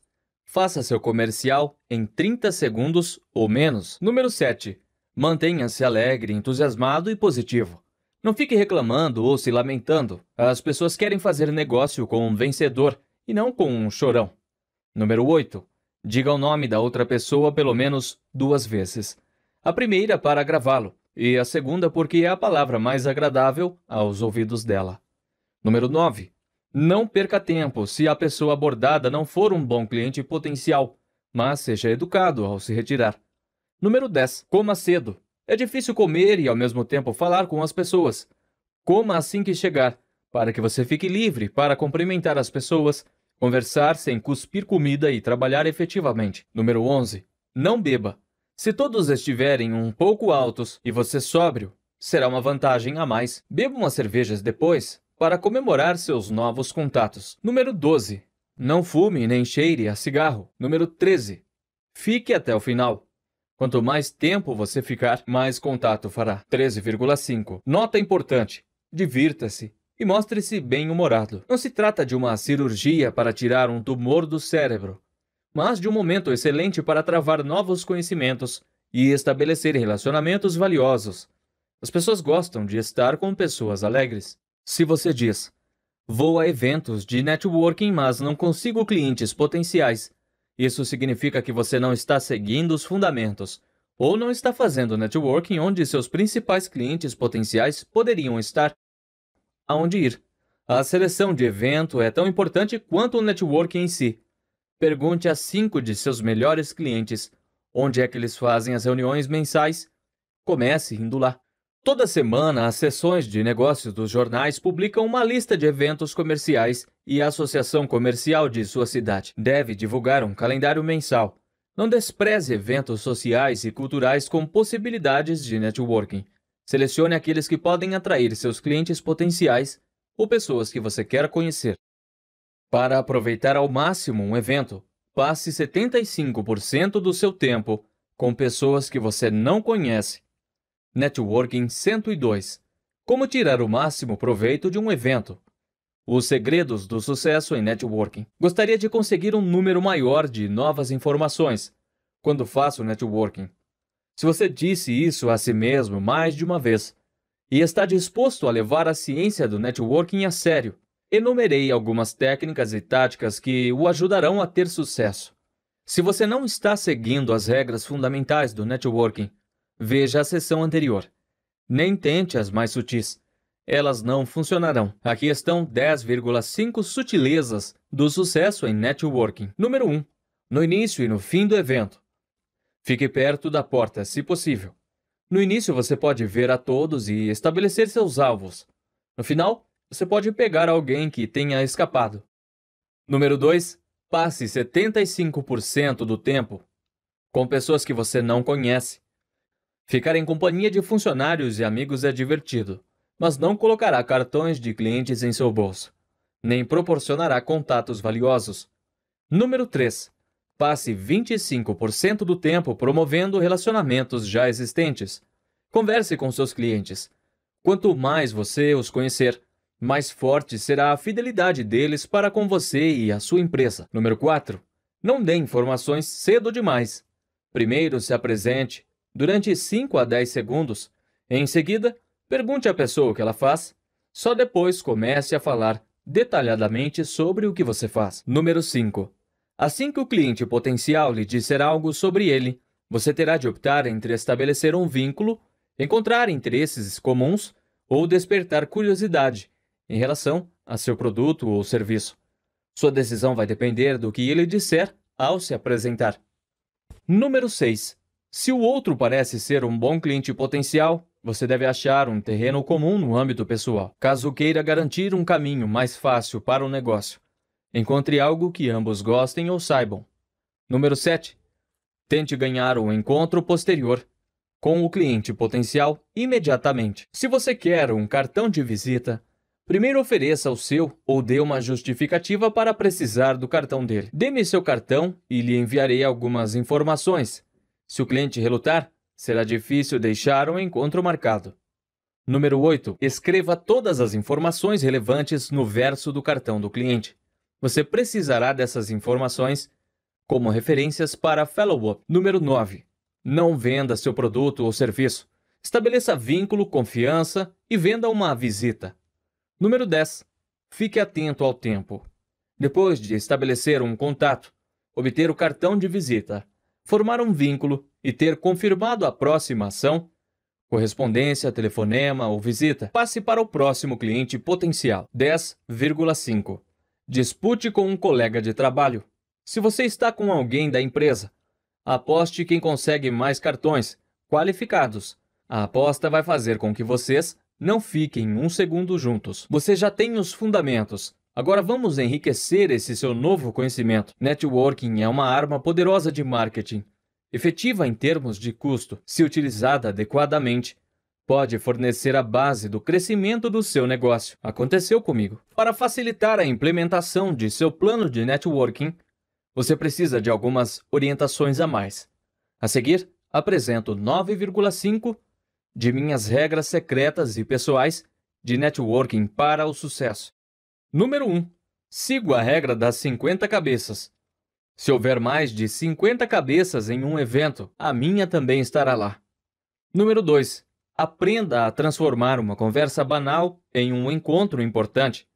Faça seu comercial em 30 segundos ou menos. Número 7. Mantenha-se alegre, entusiasmado e positivo. Não fique reclamando ou se lamentando. As pessoas querem fazer negócio com um vencedor e não com um chorão. Número 8. Diga o nome da outra pessoa pelo menos duas vezes. A primeira para gravá-lo e a segunda porque é a palavra mais agradável aos ouvidos dela. Número 9. Não perca tempo se a pessoa abordada não for um bom cliente potencial, mas seja educado ao se retirar. Número 10. Coma cedo. É difícil comer e ao mesmo tempo falar com as pessoas. Coma assim que chegar, para que você fique livre para cumprimentar as pessoas, conversar sem cuspir comida e trabalhar efetivamente. Número 11. Não beba. Se todos estiverem um pouco altos e você sóbrio, será uma vantagem a mais. Beba umas cervejas depois para comemorar seus novos contatos. Número 12. Não fume nem cheire a cigarro. Número 13. Fique até o final. Quanto mais tempo você ficar, mais contato fará. 13,5. Nota importante: divirta-se e mostre-se bem-humorado. Não se trata de uma cirurgia para tirar um tumor do cérebro, mas de um momento excelente para travar novos conhecimentos e estabelecer relacionamentos valiosos. As pessoas gostam de estar com pessoas alegres. Se você diz, vou a eventos de networking, mas não consigo clientes potenciais, isso significa que você não está seguindo os fundamentos ou não está fazendo networking onde seus principais clientes potenciais poderiam estar. Aonde ir? A seleção de evento é tão importante quanto o networking em si. Pergunte a cinco de seus melhores clientes onde é que eles fazem as reuniões mensais. Comece indo lá. Toda semana, as sessões de negócios dos jornais publicam uma lista de eventos comerciais e a associação comercial de sua cidade deve divulgar um calendário mensal. Não despreze eventos sociais e culturais com possibilidades de networking. Selecione aqueles que podem atrair seus clientes potenciais ou pessoas que você quer conhecer. Para aproveitar ao máximo um evento, passe 75% do seu tempo com pessoas que você não conhece Networking 102 Como tirar o máximo proveito de um evento. Os segredos do sucesso em networking. Gostaria de conseguir um número maior de novas informações quando faço networking. Se você disse isso a si mesmo mais de uma vez e está disposto a levar a ciência do networking a sério, enumerei algumas técnicas e táticas que o ajudarão a ter sucesso. Se você não está seguindo as regras fundamentais do networking, veja a sessão anterior. Nem tente as mais sutis. Elas não funcionarão. Aqui estão 10,5 sutilezas do sucesso em networking. Número 1. No início e no fim do evento. Fique perto da porta, se possível. No início, você pode ver a todos e estabelecer seus alvos. No final, você pode pegar alguém que tenha escapado. Número 2. Passe 75% do tempo com pessoas que você não conhece. Ficar em companhia de funcionários e amigos é divertido, mas não colocará cartões de clientes em seu bolso, nem proporcionará contatos valiosos. Número 3. Passe 25% do tempo promovendo relacionamentos já existentes. Converse com seus clientes. Quanto mais você os conhecer, mais forte será a fidelidade deles para com você e a sua empresa. Número 4. Não dê informações cedo demais. Primeiro se apresente durante 5 a 10 segundos. Em seguida, pergunte à pessoa o que ela faz. Só depois comece a falar detalhadamente sobre o que você faz. Número 5. Assim que o cliente potencial lhe disser algo sobre ele, você terá de optar entre estabelecer um vínculo, encontrar interesses comuns ou despertar curiosidade em relação a seu produto ou serviço. Sua decisão vai depender do que ele disser ao se apresentar. Número 6. Se o outro parece ser um bom cliente potencial, você deve achar um terreno comum no âmbito pessoal, caso queira garantir um caminho mais fácil para o negócio. Encontre algo que ambos gostem ou saibam. Número 7. Tente ganhar o encontro posterior com o cliente potencial imediatamente. Se você quer um cartão de visita, primeiro ofereça o seu ou dê uma justificativa para precisar do cartão dele. Dê-me seu cartão e lhe enviarei algumas informações se o cliente relutar, será difícil deixar um encontro marcado. Número 8. Escreva todas as informações relevantes no verso do cartão do cliente. Você precisará dessas informações como referências para follow-up. Número 9. Não venda seu produto ou serviço. Estabeleça vínculo, confiança e venda uma visita. Número 10. Fique atento ao tempo. Depois de estabelecer um contato, obter o cartão de visita formar um vínculo e ter confirmado a próxima ação, correspondência, telefonema ou visita, passe para o próximo cliente potencial. 10,5. Dispute com um colega de trabalho. Se você está com alguém da empresa, aposte quem consegue mais cartões qualificados. A aposta vai fazer com que vocês não fiquem um segundo juntos. Você já tem os fundamentos, Agora vamos enriquecer esse seu novo conhecimento. Networking é uma arma poderosa de marketing, efetiva em termos de custo, se utilizada adequadamente. Pode fornecer a base do crescimento do seu negócio. Aconteceu comigo. Para facilitar a implementação de seu plano de networking, você precisa de algumas orientações a mais. A seguir, apresento 9,5 de minhas regras secretas e pessoais de networking para o sucesso. Número 1. Sigo a regra das 50 cabeças. Se houver mais de 50 cabeças em um evento, a minha também estará lá. Número 2. Aprenda a transformar uma conversa banal em um encontro importante.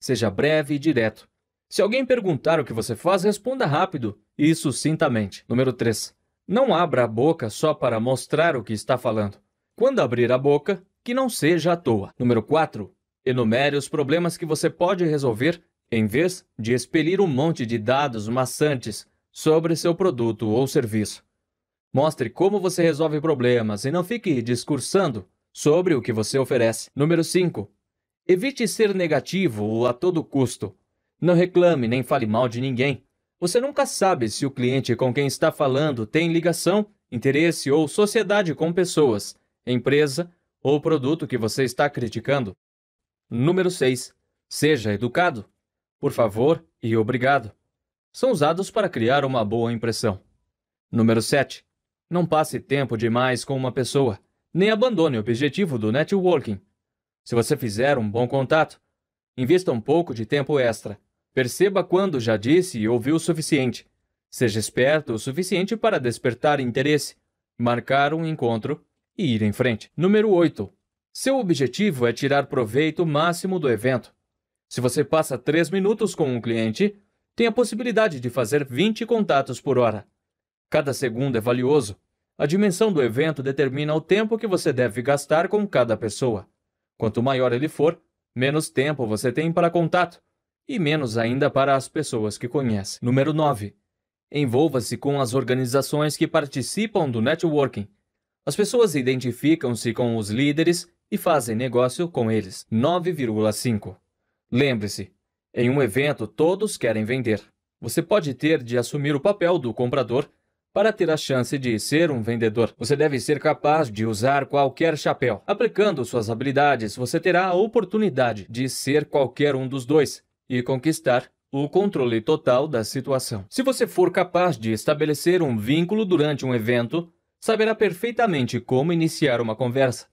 Seja breve e direto. Se alguém perguntar o que você faz, responda rápido e sucintamente. Número 3. Não abra a boca só para mostrar o que está falando. Quando abrir a boca, que não seja à toa. Número 4. Enumere os problemas que você pode resolver em vez de expelir um monte de dados maçantes sobre seu produto ou serviço. Mostre como você resolve problemas e não fique discursando sobre o que você oferece. Número 5. Evite ser negativo a todo custo. Não reclame nem fale mal de ninguém. Você nunca sabe se o cliente com quem está falando tem ligação, interesse ou sociedade com pessoas, empresa ou produto que você está criticando. Número 6. Seja educado. Por favor e obrigado. São usados para criar uma boa impressão. Número 7. Não passe tempo demais com uma pessoa, nem abandone o objetivo do networking. Se você fizer um bom contato, invista um pouco de tempo extra. Perceba quando já disse e ouviu o suficiente. Seja esperto o suficiente para despertar interesse, marcar um encontro e ir em frente. Número 8. Seu objetivo é tirar proveito máximo do evento. Se você passa 3 minutos com um cliente, tem a possibilidade de fazer 20 contatos por hora. Cada segundo é valioso. A dimensão do evento determina o tempo que você deve gastar com cada pessoa. Quanto maior ele for, menos tempo você tem para contato e menos ainda para as pessoas que conhece. Número 9. Envolva-se com as organizações que participam do networking. As pessoas identificam-se com os líderes e fazem negócio com eles. 9,5. Lembre-se, em um evento todos querem vender. Você pode ter de assumir o papel do comprador para ter a chance de ser um vendedor. Você deve ser capaz de usar qualquer chapéu. Aplicando suas habilidades, você terá a oportunidade de ser qualquer um dos dois e conquistar o controle total da situação. Se você for capaz de estabelecer um vínculo durante um evento, saberá perfeitamente como iniciar uma conversa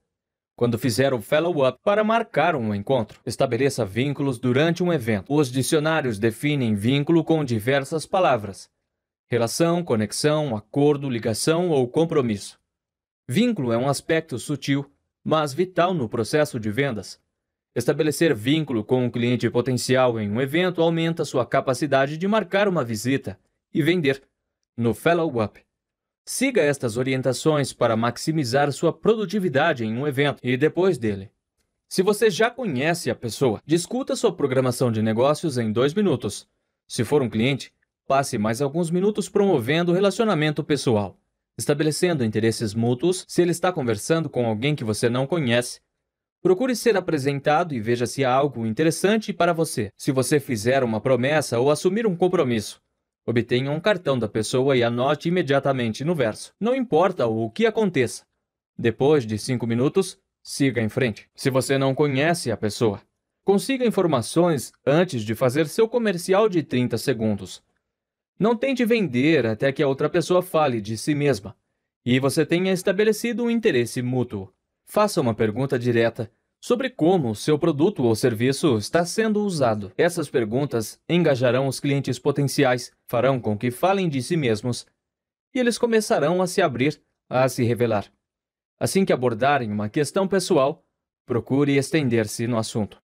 quando fizer o follow-up para marcar um encontro. Estabeleça vínculos durante um evento. Os dicionários definem vínculo com diversas palavras: relação, conexão, acordo, ligação ou compromisso. Vínculo é um aspecto sutil, mas vital no processo de vendas. Estabelecer vínculo com um cliente potencial em um evento aumenta sua capacidade de marcar uma visita e vender. No follow-up, Siga estas orientações para maximizar sua produtividade em um evento e depois dele. Se você já conhece a pessoa, discuta sua programação de negócios em dois minutos. Se for um cliente, passe mais alguns minutos promovendo o relacionamento pessoal, estabelecendo interesses mútuos se ele está conversando com alguém que você não conhece. Procure ser apresentado e veja se há algo interessante para você. Se você fizer uma promessa ou assumir um compromisso, Obtenha um cartão da pessoa e anote imediatamente no verso, não importa o que aconteça. Depois de cinco minutos, siga em frente. Se você não conhece a pessoa, consiga informações antes de fazer seu comercial de 30 segundos. Não tente vender até que a outra pessoa fale de si mesma e você tenha estabelecido um interesse mútuo. Faça uma pergunta direta sobre como seu produto ou serviço está sendo usado. Essas perguntas engajarão os clientes potenciais, farão com que falem de si mesmos e eles começarão a se abrir, a se revelar. Assim que abordarem uma questão pessoal, procure estender-se no assunto.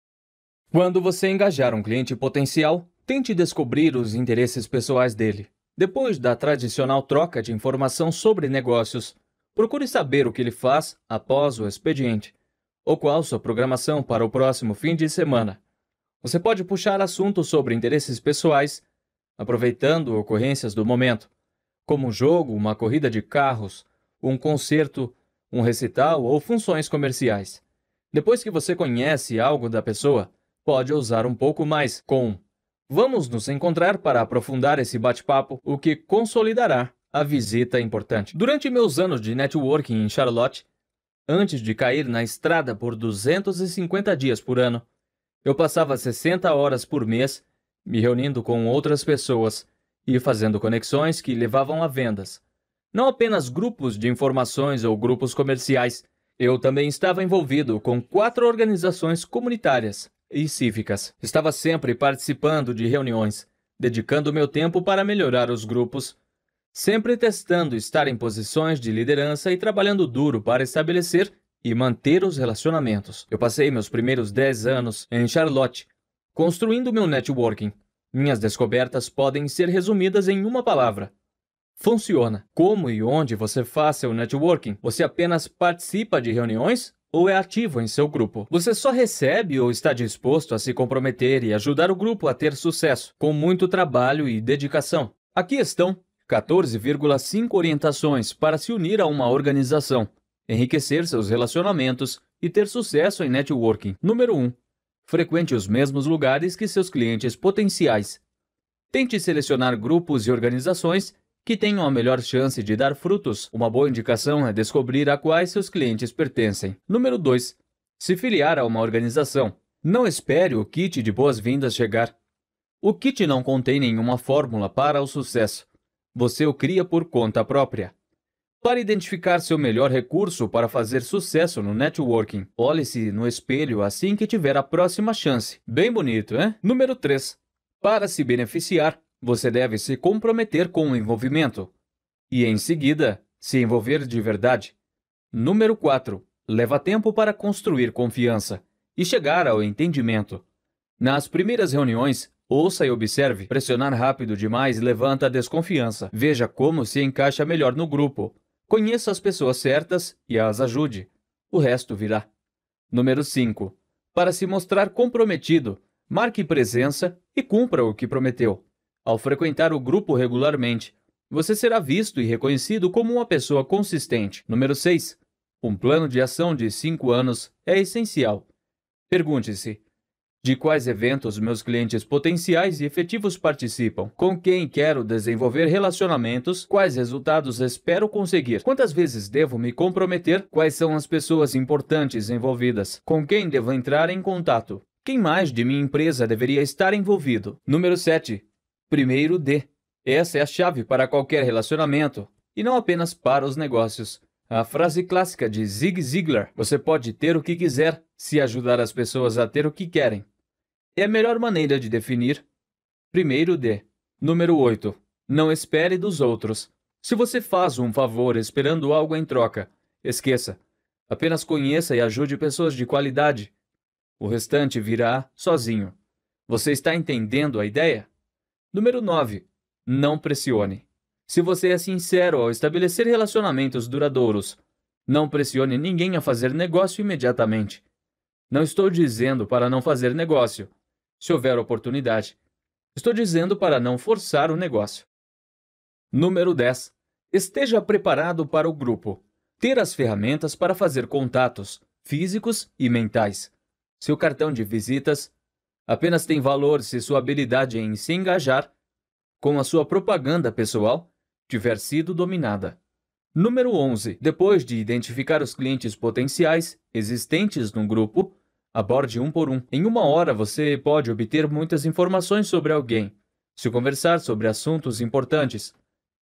Quando você engajar um cliente potencial, tente descobrir os interesses pessoais dele. Depois da tradicional troca de informação sobre negócios, procure saber o que ele faz após o expediente ou qual sua programação para o próximo fim de semana. Você pode puxar assuntos sobre interesses pessoais, aproveitando ocorrências do momento, como um jogo, uma corrida de carros, um concerto, um recital ou funções comerciais. Depois que você conhece algo da pessoa, pode usar um pouco mais com Vamos nos encontrar para aprofundar esse bate-papo, o que consolidará a visita importante. Durante meus anos de networking em Charlotte, Antes de cair na estrada por 250 dias por ano, eu passava 60 horas por mês me reunindo com outras pessoas e fazendo conexões que levavam a vendas. Não apenas grupos de informações ou grupos comerciais, eu também estava envolvido com quatro organizações comunitárias e cívicas. Estava sempre participando de reuniões, dedicando meu tempo para melhorar os grupos sempre testando estar em posições de liderança e trabalhando duro para estabelecer e manter os relacionamentos. Eu passei meus primeiros 10 anos em Charlotte, construindo meu networking. Minhas descobertas podem ser resumidas em uma palavra: funciona. Como e onde você faz seu networking? Você apenas participa de reuniões ou é ativo em seu grupo? Você só recebe ou está disposto a se comprometer e ajudar o grupo a ter sucesso, com muito trabalho e dedicação? Aqui estão 14,5 orientações para se unir a uma organização, enriquecer seus relacionamentos e ter sucesso em networking. Número 1. Frequente os mesmos lugares que seus clientes potenciais. Tente selecionar grupos e organizações que tenham a melhor chance de dar frutos. Uma boa indicação é descobrir a quais seus clientes pertencem. Número 2. Se filiar a uma organização. Não espere o kit de boas-vindas chegar. O kit não contém nenhuma fórmula para o sucesso. Você o cria por conta própria. Para identificar seu melhor recurso para fazer sucesso no networking, olhe-se no espelho assim que tiver a próxima chance. Bem bonito, hein? Número 3. Para se beneficiar, você deve se comprometer com o envolvimento e, em seguida, se envolver de verdade. Número 4. Leva tempo para construir confiança e chegar ao entendimento. Nas primeiras reuniões, Ouça e observe. Pressionar rápido demais levanta a desconfiança. Veja como se encaixa melhor no grupo. Conheça as pessoas certas e as ajude. O resto virá. Número 5. Para se mostrar comprometido, marque presença e cumpra o que prometeu. Ao frequentar o grupo regularmente, você será visto e reconhecido como uma pessoa consistente. Número 6. Um plano de ação de 5 anos é essencial. Pergunte-se: de quais eventos meus clientes potenciais e efetivos participam, com quem quero desenvolver relacionamentos, quais resultados espero conseguir, quantas vezes devo me comprometer, quais são as pessoas importantes envolvidas, com quem devo entrar em contato. Quem mais de minha empresa deveria estar envolvido? Número 7. Primeiro D. Essa é a chave para qualquer relacionamento, e não apenas para os negócios. A frase clássica de Zig Ziglar: Você pode ter o que quiser se ajudar as pessoas a ter o que querem. E é a melhor maneira de definir? Primeiro d. Número 8. Não espere dos outros. Se você faz um favor esperando algo em troca, esqueça. Apenas conheça e ajude pessoas de qualidade. O restante virá sozinho. Você está entendendo a ideia? Número 9. Não pressione. Se você é sincero ao estabelecer relacionamentos duradouros, não pressione ninguém a fazer negócio imediatamente. Não estou dizendo para não fazer negócio, se houver oportunidade. Estou dizendo para não forçar o negócio. Número 10. Esteja preparado para o grupo. Ter as ferramentas para fazer contatos físicos e mentais. Seu cartão de visitas apenas tem valor se sua habilidade em se engajar com a sua propaganda pessoal tiver sido dominada. Número 11. Depois de identificar os clientes potenciais existentes no grupo, Aborde um por um. Em uma hora você pode obter muitas informações sobre alguém, se conversar sobre assuntos importantes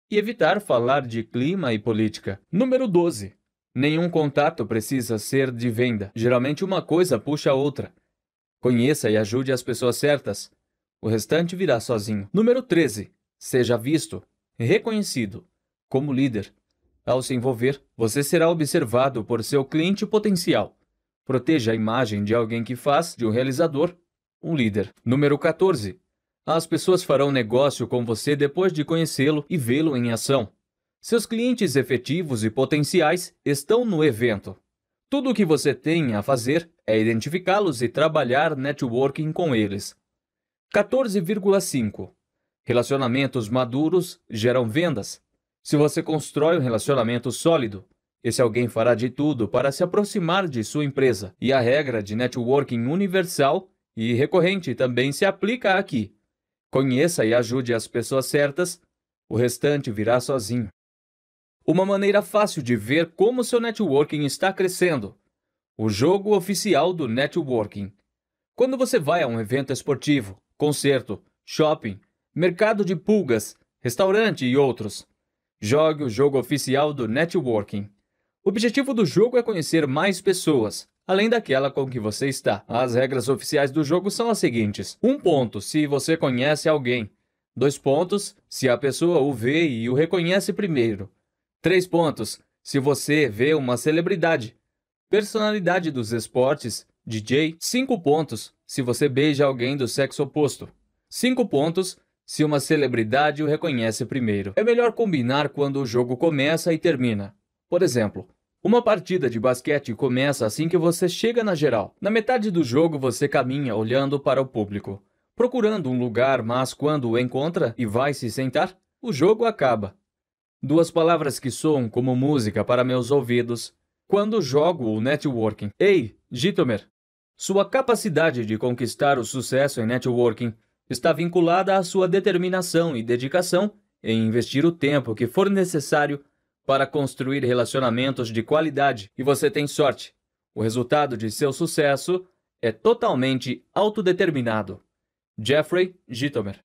e evitar falar de clima e política. Número 12. Nenhum contato precisa ser de venda. Geralmente uma coisa puxa a outra. Conheça e ajude as pessoas certas. O restante virá sozinho. Número 13. Seja visto, reconhecido, como líder. Ao se envolver, você será observado por seu cliente potencial Proteja a imagem de alguém que faz de um realizador um líder. Número 14. As pessoas farão negócio com você depois de conhecê-lo e vê-lo em ação. Seus clientes efetivos e potenciais estão no evento. Tudo o que você tem a fazer é identificá-los e trabalhar networking com eles. 14,5 Relacionamentos maduros geram vendas. Se você constrói um relacionamento sólido, esse alguém fará de tudo para se aproximar de sua empresa, e a regra de networking universal e recorrente também se aplica aqui. Conheça e ajude as pessoas certas, o restante virá sozinho. Uma maneira fácil de ver como seu networking está crescendo. O jogo oficial do networking. Quando você vai a um evento esportivo, concerto, shopping, mercado de pulgas, restaurante e outros, jogue o jogo oficial do networking. O objetivo do jogo é conhecer mais pessoas, além daquela com que você está. As regras oficiais do jogo são as seguintes: 1 um ponto se você conhece alguém, 2 pontos se a pessoa o vê e o reconhece primeiro, 3 pontos se você vê uma celebridade, personalidade dos esportes, DJ, 5 pontos se você beija alguém do sexo oposto, 5 pontos se uma celebridade o reconhece primeiro. É melhor combinar quando o jogo começa e termina. Por exemplo, uma partida de basquete começa assim que você chega na geral. Na metade do jogo, você caminha olhando para o público, procurando um lugar, mas quando o encontra e vai se sentar, o jogo acaba. Duas palavras que soam como música para meus ouvidos quando jogo o networking. Ei, Gitomer, sua capacidade de conquistar o sucesso em networking está vinculada à sua determinação e dedicação em investir o tempo que for necessário para construir relacionamentos de qualidade e você tem sorte. O resultado de seu sucesso é totalmente autodeterminado. Jeffrey Gitomer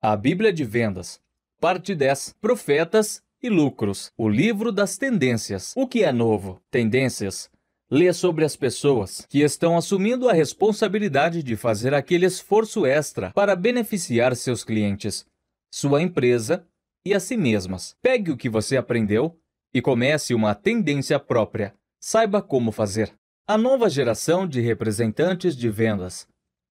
A Bíblia de Vendas Parte 10 Profetas e Lucros O livro das tendências. O que é novo? Tendências. Lê sobre as pessoas que estão assumindo a responsabilidade de fazer aquele esforço extra para beneficiar seus clientes, sua empresa e a si mesmas. Pegue o que você aprendeu e comece uma tendência própria. Saiba como fazer. A nova geração de representantes de vendas.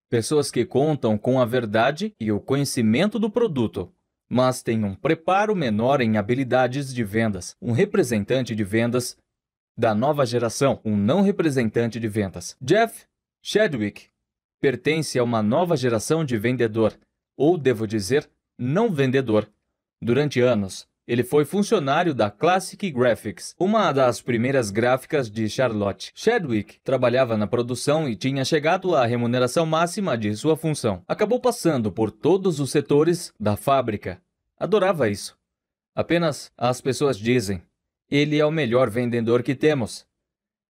Pessoas que contam com a verdade e o conhecimento do produto, mas têm um preparo menor em habilidades de vendas. Um representante de vendas da nova geração, um não representante de vendas. Jeff Chadwick pertence a uma nova geração de vendedor, ou devo dizer, não vendedor, Durante anos, ele foi funcionário da Classic Graphics, uma das primeiras gráficas de Charlotte. Chadwick trabalhava na produção e tinha chegado à remuneração máxima de sua função. Acabou passando por todos os setores da fábrica. Adorava isso. Apenas as pessoas dizem: ele é o melhor vendedor que temos.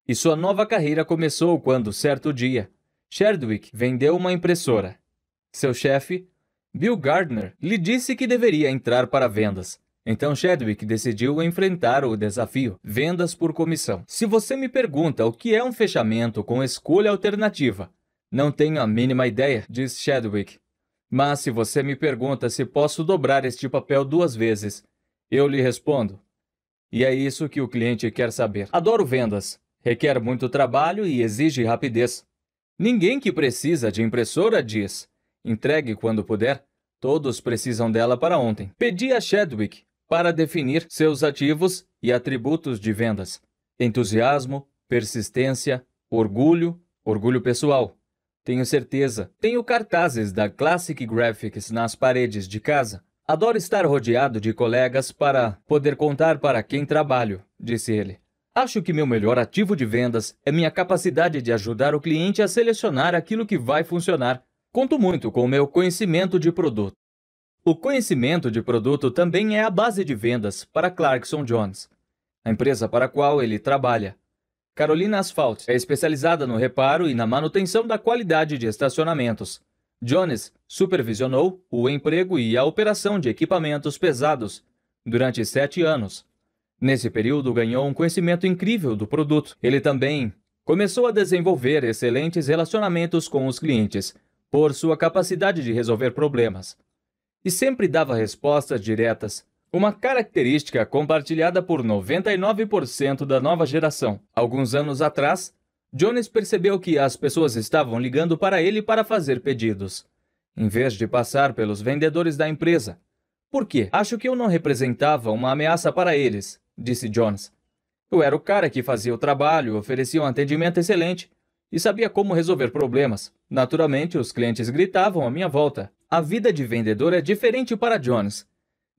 E sua nova carreira começou quando, certo dia, Chadwick vendeu uma impressora. Seu chefe Bill Gardner lhe disse que deveria entrar para vendas. Então Chadwick decidiu enfrentar o desafio vendas por comissão. Se você me pergunta o que é um fechamento com escolha alternativa, não tenho a mínima ideia, diz Chadwick. Mas se você me pergunta se posso dobrar este papel duas vezes, eu lhe respondo. E é isso que o cliente quer saber. Adoro vendas. Requer muito trabalho e exige rapidez. Ninguém que precisa de impressora diz: Entregue quando puder, todos precisam dela para ontem. Pedi a Chadwick para definir seus ativos e atributos de vendas: entusiasmo, persistência, orgulho, orgulho pessoal. Tenho certeza. Tenho cartazes da Classic Graphics nas paredes de casa. Adoro estar rodeado de colegas para poder contar para quem trabalho, disse ele. Acho que meu melhor ativo de vendas é minha capacidade de ajudar o cliente a selecionar aquilo que vai funcionar Conto muito com o meu conhecimento de produto. O conhecimento de produto também é a base de vendas para Clarkson Jones, a empresa para a qual ele trabalha. Carolina Asphalt é especializada no reparo e na manutenção da qualidade de estacionamentos. Jones supervisionou o emprego e a operação de equipamentos pesados durante sete anos. Nesse período, ganhou um conhecimento incrível do produto. Ele também começou a desenvolver excelentes relacionamentos com os clientes por sua capacidade de resolver problemas. E sempre dava respostas diretas, uma característica compartilhada por 99% da nova geração. Alguns anos atrás, Jones percebeu que as pessoas estavam ligando para ele para fazer pedidos, em vez de passar pelos vendedores da empresa. Por quê? Acho que eu não representava uma ameaça para eles, disse Jones. Eu era o cara que fazia o trabalho, oferecia um atendimento excelente e sabia como resolver problemas. Naturalmente, os clientes gritavam à minha volta. A vida de vendedor é diferente para Jones.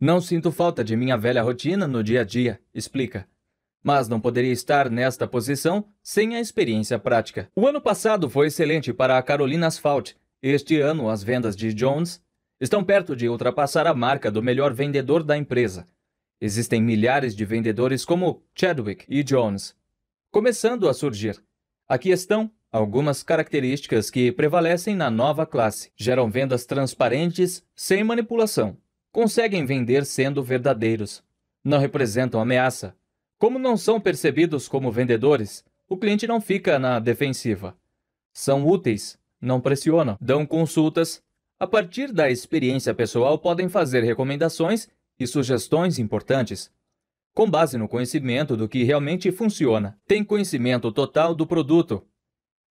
Não sinto falta de minha velha rotina no dia a dia, explica. Mas não poderia estar nesta posição sem a experiência prática. O ano passado foi excelente para a Carolina Asphalt. Este ano, as vendas de Jones estão perto de ultrapassar a marca do melhor vendedor da empresa. Existem milhares de vendedores como Chadwick e Jones, começando a surgir. Aqui estão Algumas características que prevalecem na nova classe geram vendas transparentes, sem manipulação. Conseguem vender sendo verdadeiros. Não representam ameaça. Como não são percebidos como vendedores, o cliente não fica na defensiva. São úteis, não pressionam, dão consultas. A partir da experiência pessoal, podem fazer recomendações e sugestões importantes com base no conhecimento do que realmente funciona. Tem conhecimento total do produto,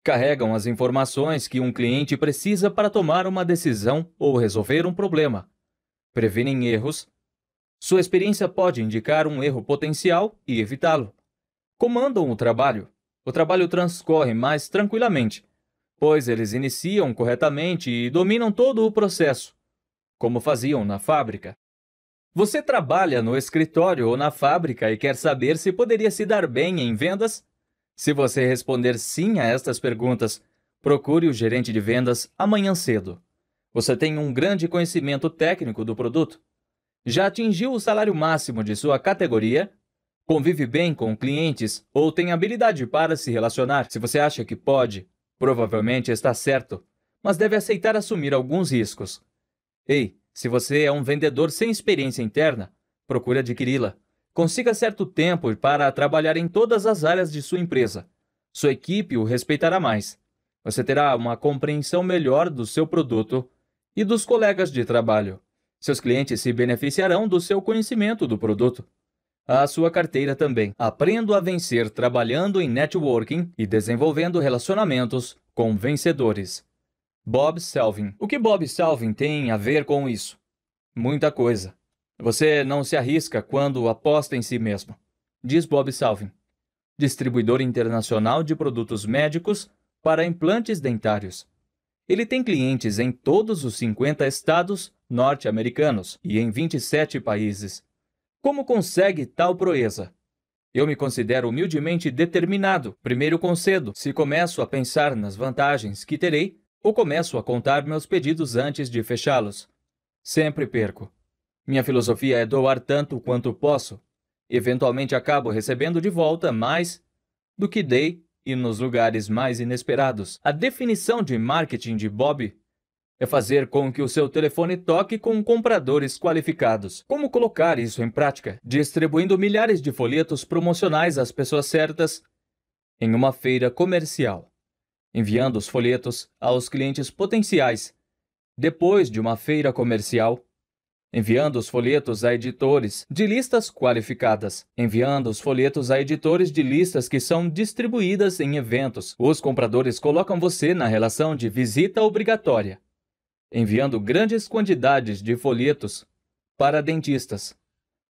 carregam as informações que um cliente precisa para tomar uma decisão ou resolver um problema, previnem erros. Sua experiência pode indicar um erro potencial e evitá-lo. Comandam o trabalho. O trabalho transcorre mais tranquilamente, pois eles iniciam corretamente e dominam todo o processo, como faziam na fábrica. Você trabalha no escritório ou na fábrica e quer saber se poderia se dar bem em vendas se você responder sim a estas perguntas, procure o gerente de vendas amanhã cedo. Você tem um grande conhecimento técnico do produto? Já atingiu o salário máximo de sua categoria? Convive bem com clientes ou tem habilidade para se relacionar? Se você acha que pode, provavelmente está certo, mas deve aceitar assumir alguns riscos. Ei, se você é um vendedor sem experiência interna, procure adquiri-la. Consiga certo tempo para trabalhar em todas as áreas de sua empresa. Sua equipe o respeitará mais. Você terá uma compreensão melhor do seu produto e dos colegas de trabalho. Seus clientes se beneficiarão do seu conhecimento do produto. A sua carteira também. Aprenda a vencer trabalhando em networking e desenvolvendo relacionamentos com vencedores. Bob Selvin. O que Bob Selvin tem a ver com isso? Muita coisa. Você não se arrisca quando aposta em si mesmo, diz Bob Salvin, distribuidor internacional de produtos médicos para implantes dentários. Ele tem clientes em todos os 50 estados norte-americanos e em 27 países. Como consegue tal proeza? Eu me considero humildemente determinado. Primeiro concedo. Se começo a pensar nas vantagens que terei, ou começo a contar meus pedidos antes de fechá-los. Sempre perco. Minha filosofia é doar tanto quanto posso. Eventualmente acabo recebendo de volta mais do que dei e nos lugares mais inesperados. A definição de marketing de Bob é fazer com que o seu telefone toque com compradores qualificados. Como colocar isso em prática? Distribuindo milhares de folhetos promocionais às pessoas certas em uma feira comercial, enviando os folhetos aos clientes potenciais. Depois de uma feira comercial, enviando os folhetos a editores de listas qualificadas, enviando os folhetos a editores de listas que são distribuídas em eventos. Os compradores colocam você na relação de visita obrigatória, enviando grandes quantidades de folhetos para dentistas,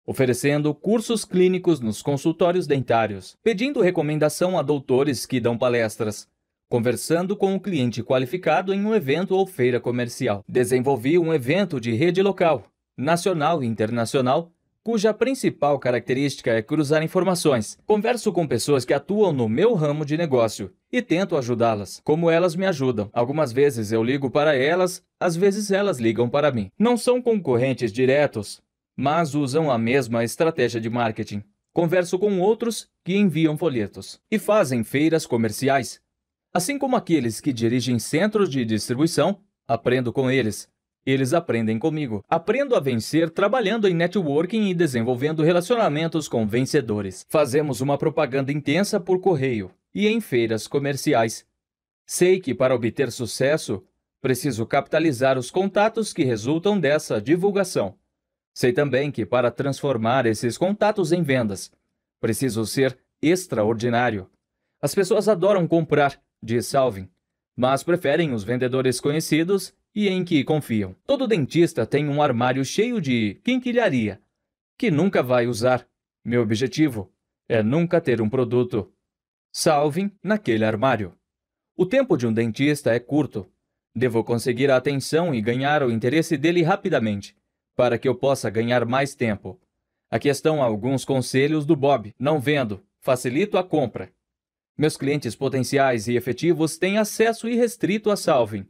oferecendo cursos clínicos nos consultórios dentários, pedindo recomendação a doutores que dão palestras, conversando com um cliente qualificado em um evento ou feira comercial. Desenvolvi um evento de rede local, nacional e internacional, cuja principal característica é cruzar informações. Converso com pessoas que atuam no meu ramo de negócio e tento ajudá-las, como elas me ajudam. Algumas vezes eu ligo para elas, às vezes elas ligam para mim. Não são concorrentes diretos, mas usam a mesma estratégia de marketing. Converso com outros que enviam folhetos e fazem feiras comerciais. Assim como aqueles que dirigem centros de distribuição, aprendo com eles. Eles aprendem comigo. Aprendo a vencer trabalhando em networking e desenvolvendo relacionamentos com vencedores. Fazemos uma propaganda intensa por correio e em feiras comerciais. Sei que para obter sucesso, preciso capitalizar os contatos que resultam dessa divulgação. Sei também que para transformar esses contatos em vendas, preciso ser extraordinário. As pessoas adoram comprar, diz Salvin, mas preferem os vendedores conhecidos e em que confiam. Todo dentista tem um armário cheio de quinquilharia que nunca vai usar. Meu objetivo é nunca ter um produto. Salvem naquele armário. O tempo de um dentista é curto. Devo conseguir a atenção e ganhar o interesse dele rapidamente, para que eu possa ganhar mais tempo. Aqui estão alguns conselhos do Bob. Não vendo, facilito a compra. Meus clientes potenciais e efetivos têm acesso irrestrito a Salvin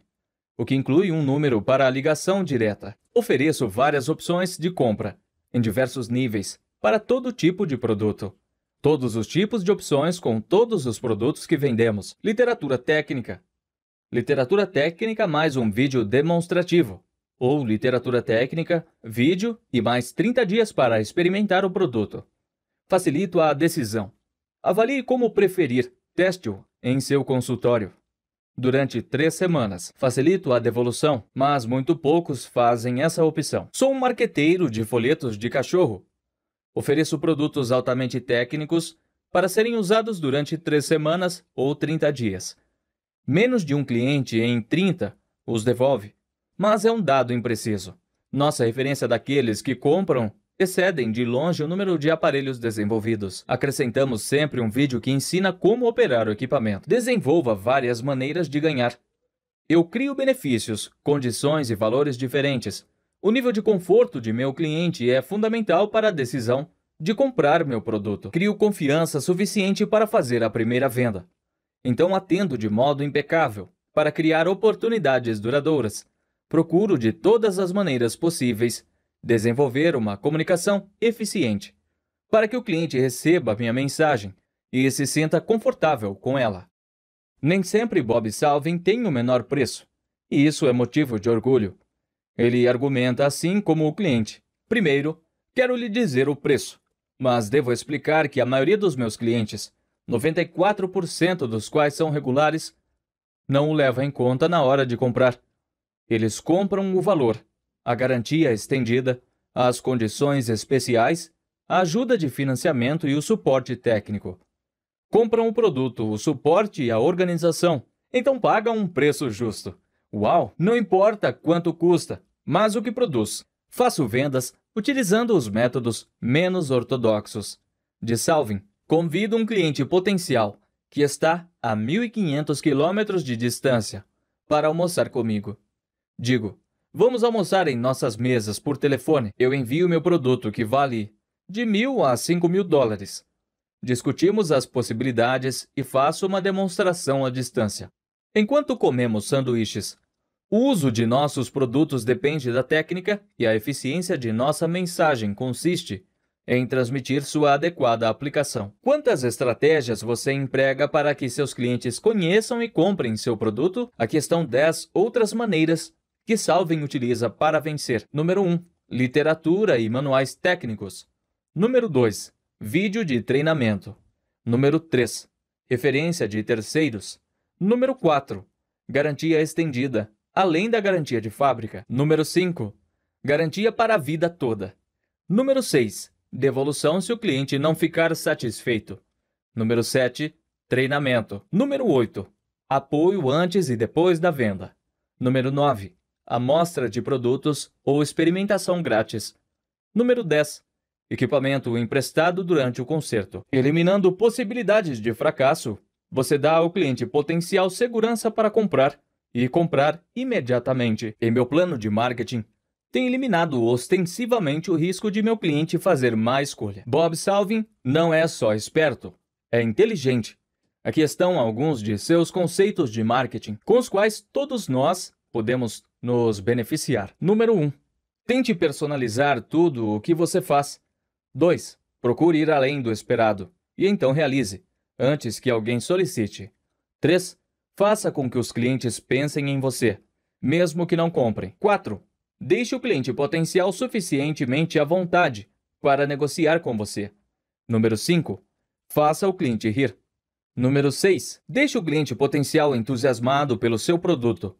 o que inclui um número para a ligação direta. Ofereço várias opções de compra, em diversos níveis, para todo tipo de produto. Todos os tipos de opções com todos os produtos que vendemos. Literatura técnica. Literatura técnica mais um vídeo demonstrativo. Ou literatura técnica, vídeo e mais 30 dias para experimentar o produto. Facilito a decisão. Avalie como preferir. Teste-o em seu consultório durante três semanas. Facilito a devolução, mas muito poucos fazem essa opção. Sou um marqueteiro de folhetos de cachorro. Ofereço produtos altamente técnicos para serem usados durante três semanas ou 30 dias. Menos de um cliente em 30 os devolve, mas é um dado impreciso. Nossa referência é daqueles que compram excedem de longe o número de aparelhos desenvolvidos. Acrescentamos sempre um vídeo que ensina como operar o equipamento. Desenvolva várias maneiras de ganhar. Eu crio benefícios, condições e valores diferentes. O nível de conforto de meu cliente é fundamental para a decisão de comprar meu produto. Crio confiança suficiente para fazer a primeira venda. Então atendo de modo impecável para criar oportunidades duradouras. Procuro de todas as maneiras possíveis desenvolver uma comunicação eficiente, para que o cliente receba minha mensagem e se sinta confortável com ela. Nem sempre Bob Salvin tem o menor preço, e isso é motivo de orgulho. Ele argumenta assim como o cliente. Primeiro, quero lhe dizer o preço, mas devo explicar que a maioria dos meus clientes, 94% dos quais são regulares, não o leva em conta na hora de comprar. Eles compram o valor a garantia estendida, as condições especiais, a ajuda de financiamento e o suporte técnico. Compram o produto, o suporte e a organização, então pagam um preço justo. Uau! Não importa quanto custa, mas o que produz. Faço vendas utilizando os métodos menos ortodoxos. De Salvin, convido um cliente potencial que está a 1.500 quilômetros de distância para almoçar comigo. Digo, Vamos almoçar em nossas mesas por telefone. Eu envio meu produto, que vale de mil a cinco mil dólares. Discutimos as possibilidades e faço uma demonstração à distância. Enquanto comemos sanduíches, o uso de nossos produtos depende da técnica e a eficiência de nossa mensagem consiste em transmitir sua adequada aplicação. Quantas estratégias você emprega para que seus clientes conheçam e comprem seu produto? Aqui estão 10 outras maneiras que Salven utiliza para vencer. Número 1. Literatura e manuais técnicos. Número 2. Vídeo de treinamento. Número 3. Referência de terceiros. Número 4. Garantia estendida, além da garantia de fábrica. Número 5. Garantia para a vida toda. Número 6. Devolução se o cliente não ficar satisfeito. Número 7. Treinamento. Número 8. Apoio antes e depois da venda. Número 9 amostra de produtos ou experimentação grátis. Número 10. Equipamento emprestado durante o concerto. Eliminando possibilidades de fracasso, você dá ao cliente potencial segurança para comprar e comprar imediatamente. Em meu plano de marketing, tem eliminado ostensivamente o risco de meu cliente fazer má escolha. Bob Salvin não é só esperto, é inteligente. Aqui estão alguns de seus conceitos de marketing, com os quais todos nós podemos nos beneficiar. Número 1. Um, tente personalizar tudo o que você faz. 2. Procure ir além do esperado e então realize, antes que alguém solicite. 3. Faça com que os clientes pensem em você, mesmo que não comprem. 4. Deixe o cliente potencial suficientemente à vontade para negociar com você. Número 5. Faça o cliente rir. Número 6. Deixe o cliente potencial entusiasmado pelo seu produto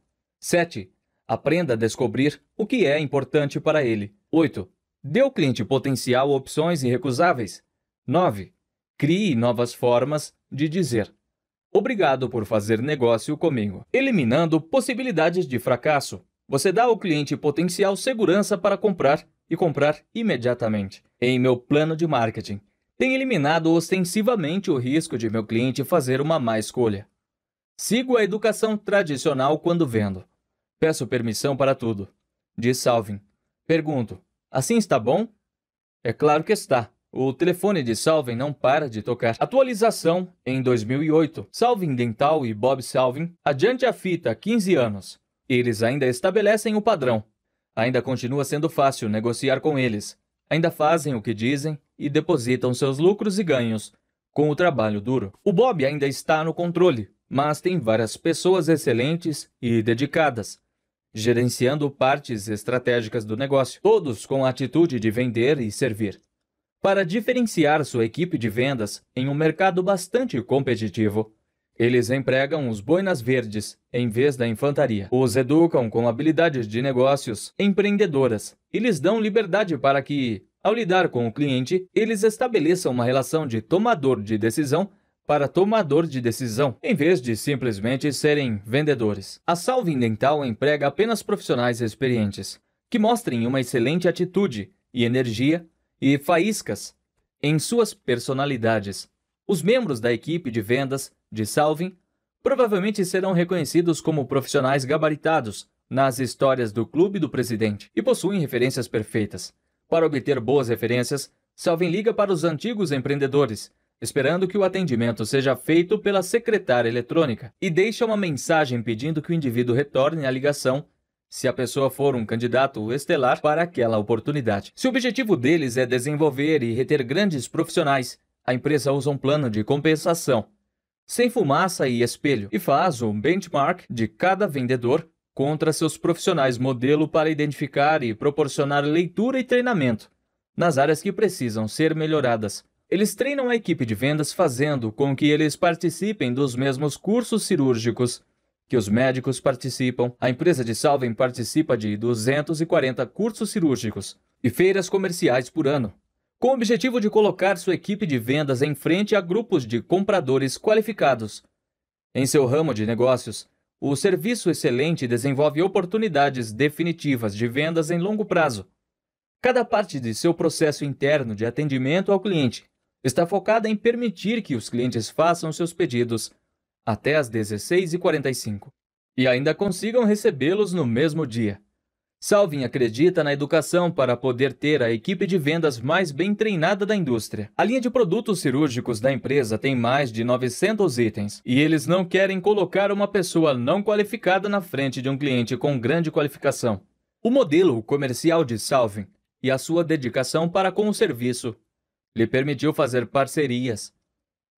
7. Aprenda a descobrir o que é importante para ele. 8. Dê ao cliente potencial opções irrecusáveis. 9. Crie novas formas de dizer Obrigado por fazer negócio comigo. Eliminando possibilidades de fracasso, você dá ao cliente potencial segurança para comprar e comprar imediatamente. Em meu plano de marketing, tenho eliminado ostensivamente o risco de meu cliente fazer uma má escolha. Sigo a educação tradicional quando vendo. Peço permissão para tudo, disse Salvin. Pergunto: assim está bom? É claro que está. O telefone de Salvin não para de tocar. Atualização em 2008. Salvin Dental e Bob Salvin adiante a fita 15 anos. Eles ainda estabelecem o padrão. Ainda continua sendo fácil negociar com eles. Ainda fazem o que dizem e depositam seus lucros e ganhos com o trabalho duro. O Bob ainda está no controle, mas tem várias pessoas excelentes e dedicadas gerenciando partes estratégicas do negócio, todos com a atitude de vender e servir. Para diferenciar sua equipe de vendas em um mercado bastante competitivo, eles empregam os boinas verdes em vez da infantaria. Os educam com habilidades de negócios empreendedoras e lhes dão liberdade para que, ao lidar com o cliente, eles estabeleçam uma relação de tomador de decisão para tomador de decisão, em vez de simplesmente serem vendedores. A Salvin Dental emprega apenas profissionais experientes, que mostrem uma excelente atitude e energia e faíscas em suas personalidades. Os membros da equipe de vendas de Salvin provavelmente serão reconhecidos como profissionais gabaritados nas histórias do clube do presidente e possuem referências perfeitas. Para obter boas referências, Salvin liga para os antigos empreendedores esperando que o atendimento seja feito pela secretária eletrônica e deixa uma mensagem pedindo que o indivíduo retorne à ligação se a pessoa for um candidato estelar para aquela oportunidade. Se o objetivo deles é desenvolver e reter grandes profissionais, a empresa usa um plano de compensação, sem fumaça e espelho, e faz um benchmark de cada vendedor contra seus profissionais modelo para identificar e proporcionar leitura e treinamento nas áreas que precisam ser melhoradas. Eles treinam a equipe de vendas fazendo com que eles participem dos mesmos cursos cirúrgicos que os médicos participam. A empresa de Salven participa de 240 cursos cirúrgicos e feiras comerciais por ano, com o objetivo de colocar sua equipe de vendas em frente a grupos de compradores qualificados. Em seu ramo de negócios, o serviço excelente desenvolve oportunidades definitivas de vendas em longo prazo. Cada parte de seu processo interno de atendimento ao cliente está focada em permitir que os clientes façam seus pedidos até às 16h45 e ainda consigam recebê-los no mesmo dia. Salvin acredita na educação para poder ter a equipe de vendas mais bem treinada da indústria. A linha de produtos cirúrgicos da empresa tem mais de 900 itens e eles não querem colocar uma pessoa não qualificada na frente de um cliente com grande qualificação. O modelo comercial de Salvin e a sua dedicação para com o serviço lhe permitiu fazer parcerias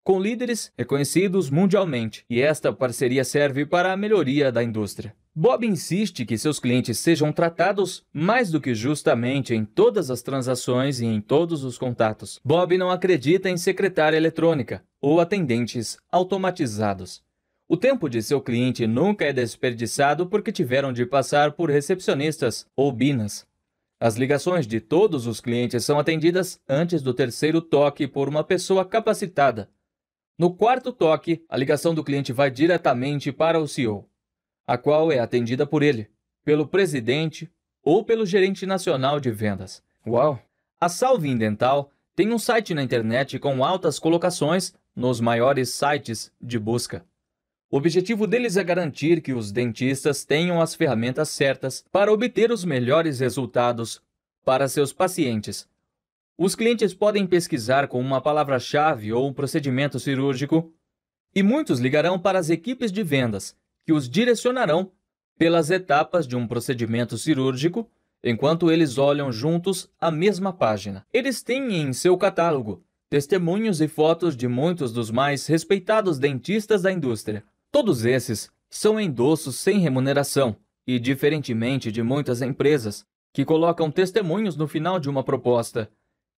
com líderes reconhecidos mundialmente, e esta parceria serve para a melhoria da indústria. Bob insiste que seus clientes sejam tratados mais do que justamente em todas as transações e em todos os contatos. Bob não acredita em secretária eletrônica ou atendentes automatizados. O tempo de seu cliente nunca é desperdiçado porque tiveram de passar por recepcionistas ou binas. As ligações de todos os clientes são atendidas antes do terceiro toque por uma pessoa capacitada. No quarto toque, a ligação do cliente vai diretamente para o CEO, a qual é atendida por ele, pelo presidente ou pelo gerente nacional de vendas. Uau! A Salve Dental tem um site na internet com altas colocações nos maiores sites de busca. O objetivo deles é garantir que os dentistas tenham as ferramentas certas para obter os melhores resultados para seus pacientes. Os clientes podem pesquisar com uma palavra-chave ou um procedimento cirúrgico e muitos ligarão para as equipes de vendas, que os direcionarão pelas etapas de um procedimento cirúrgico enquanto eles olham juntos a mesma página. Eles têm em seu catálogo testemunhos e fotos de muitos dos mais respeitados dentistas da indústria. Todos esses são endossos sem remuneração e, diferentemente de muitas empresas, que colocam testemunhos no final de uma proposta,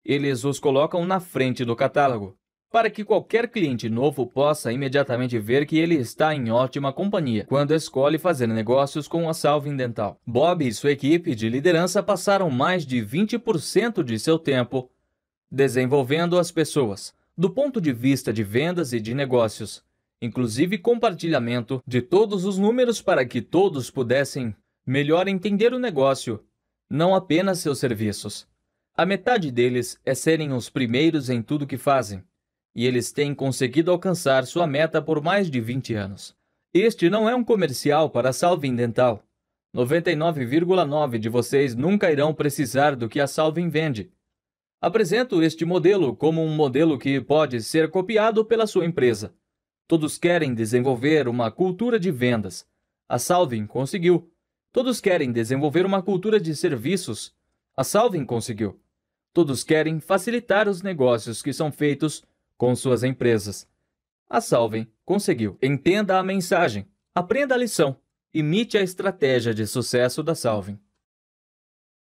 eles os colocam na frente do catálogo, para que qualquer cliente novo possa imediatamente ver que ele está em ótima companhia quando escolhe fazer negócios com a Salve Dental. Bob e sua equipe de liderança passaram mais de 20% de seu tempo desenvolvendo as pessoas, do ponto de vista de vendas e de negócios inclusive compartilhamento de todos os números para que todos pudessem melhor entender o negócio, não apenas seus serviços. A metade deles é serem os primeiros em tudo que fazem, e eles têm conseguido alcançar sua meta por mais de 20 anos. Este não é um comercial para a Salvin Dental. 99,9% de vocês nunca irão precisar do que a Salvin vende. Apresento este modelo como um modelo que pode ser copiado pela sua empresa. Todos querem desenvolver uma cultura de vendas. A Salvin conseguiu. Todos querem desenvolver uma cultura de serviços. A Salvin conseguiu. Todos querem facilitar os negócios que são feitos com suas empresas. A Salvin conseguiu. Entenda a mensagem, aprenda a lição, imite a estratégia de sucesso da Salvin.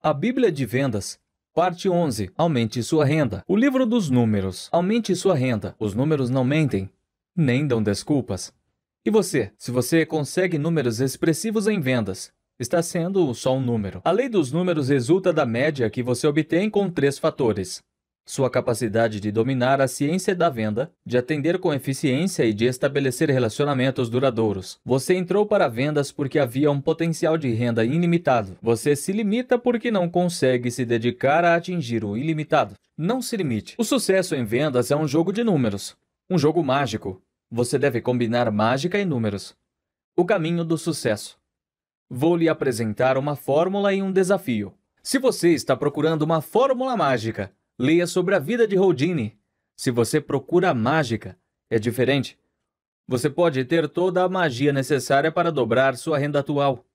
A Bíblia de Vendas Parte 11. Aumente sua renda. O livro dos números. Aumente sua renda. Os números não mentem nem dão desculpas. E você? Se você consegue números expressivos em vendas, está sendo só um número. A lei dos números resulta da média que você obtém com três fatores: sua capacidade de dominar a ciência da venda, de atender com eficiência e de estabelecer relacionamentos duradouros. Você entrou para vendas porque havia um potencial de renda ilimitado. Você se limita porque não consegue se dedicar a atingir o ilimitado. Não se limite. O sucesso em vendas é um jogo de números, um jogo mágico você deve combinar mágica e números. O caminho do sucesso. Vou lhe apresentar uma fórmula e um desafio. Se você está procurando uma fórmula mágica, leia sobre a vida de Houdini. Se você procura mágica, é diferente. Você pode ter toda a magia necessária para dobrar sua renda atual.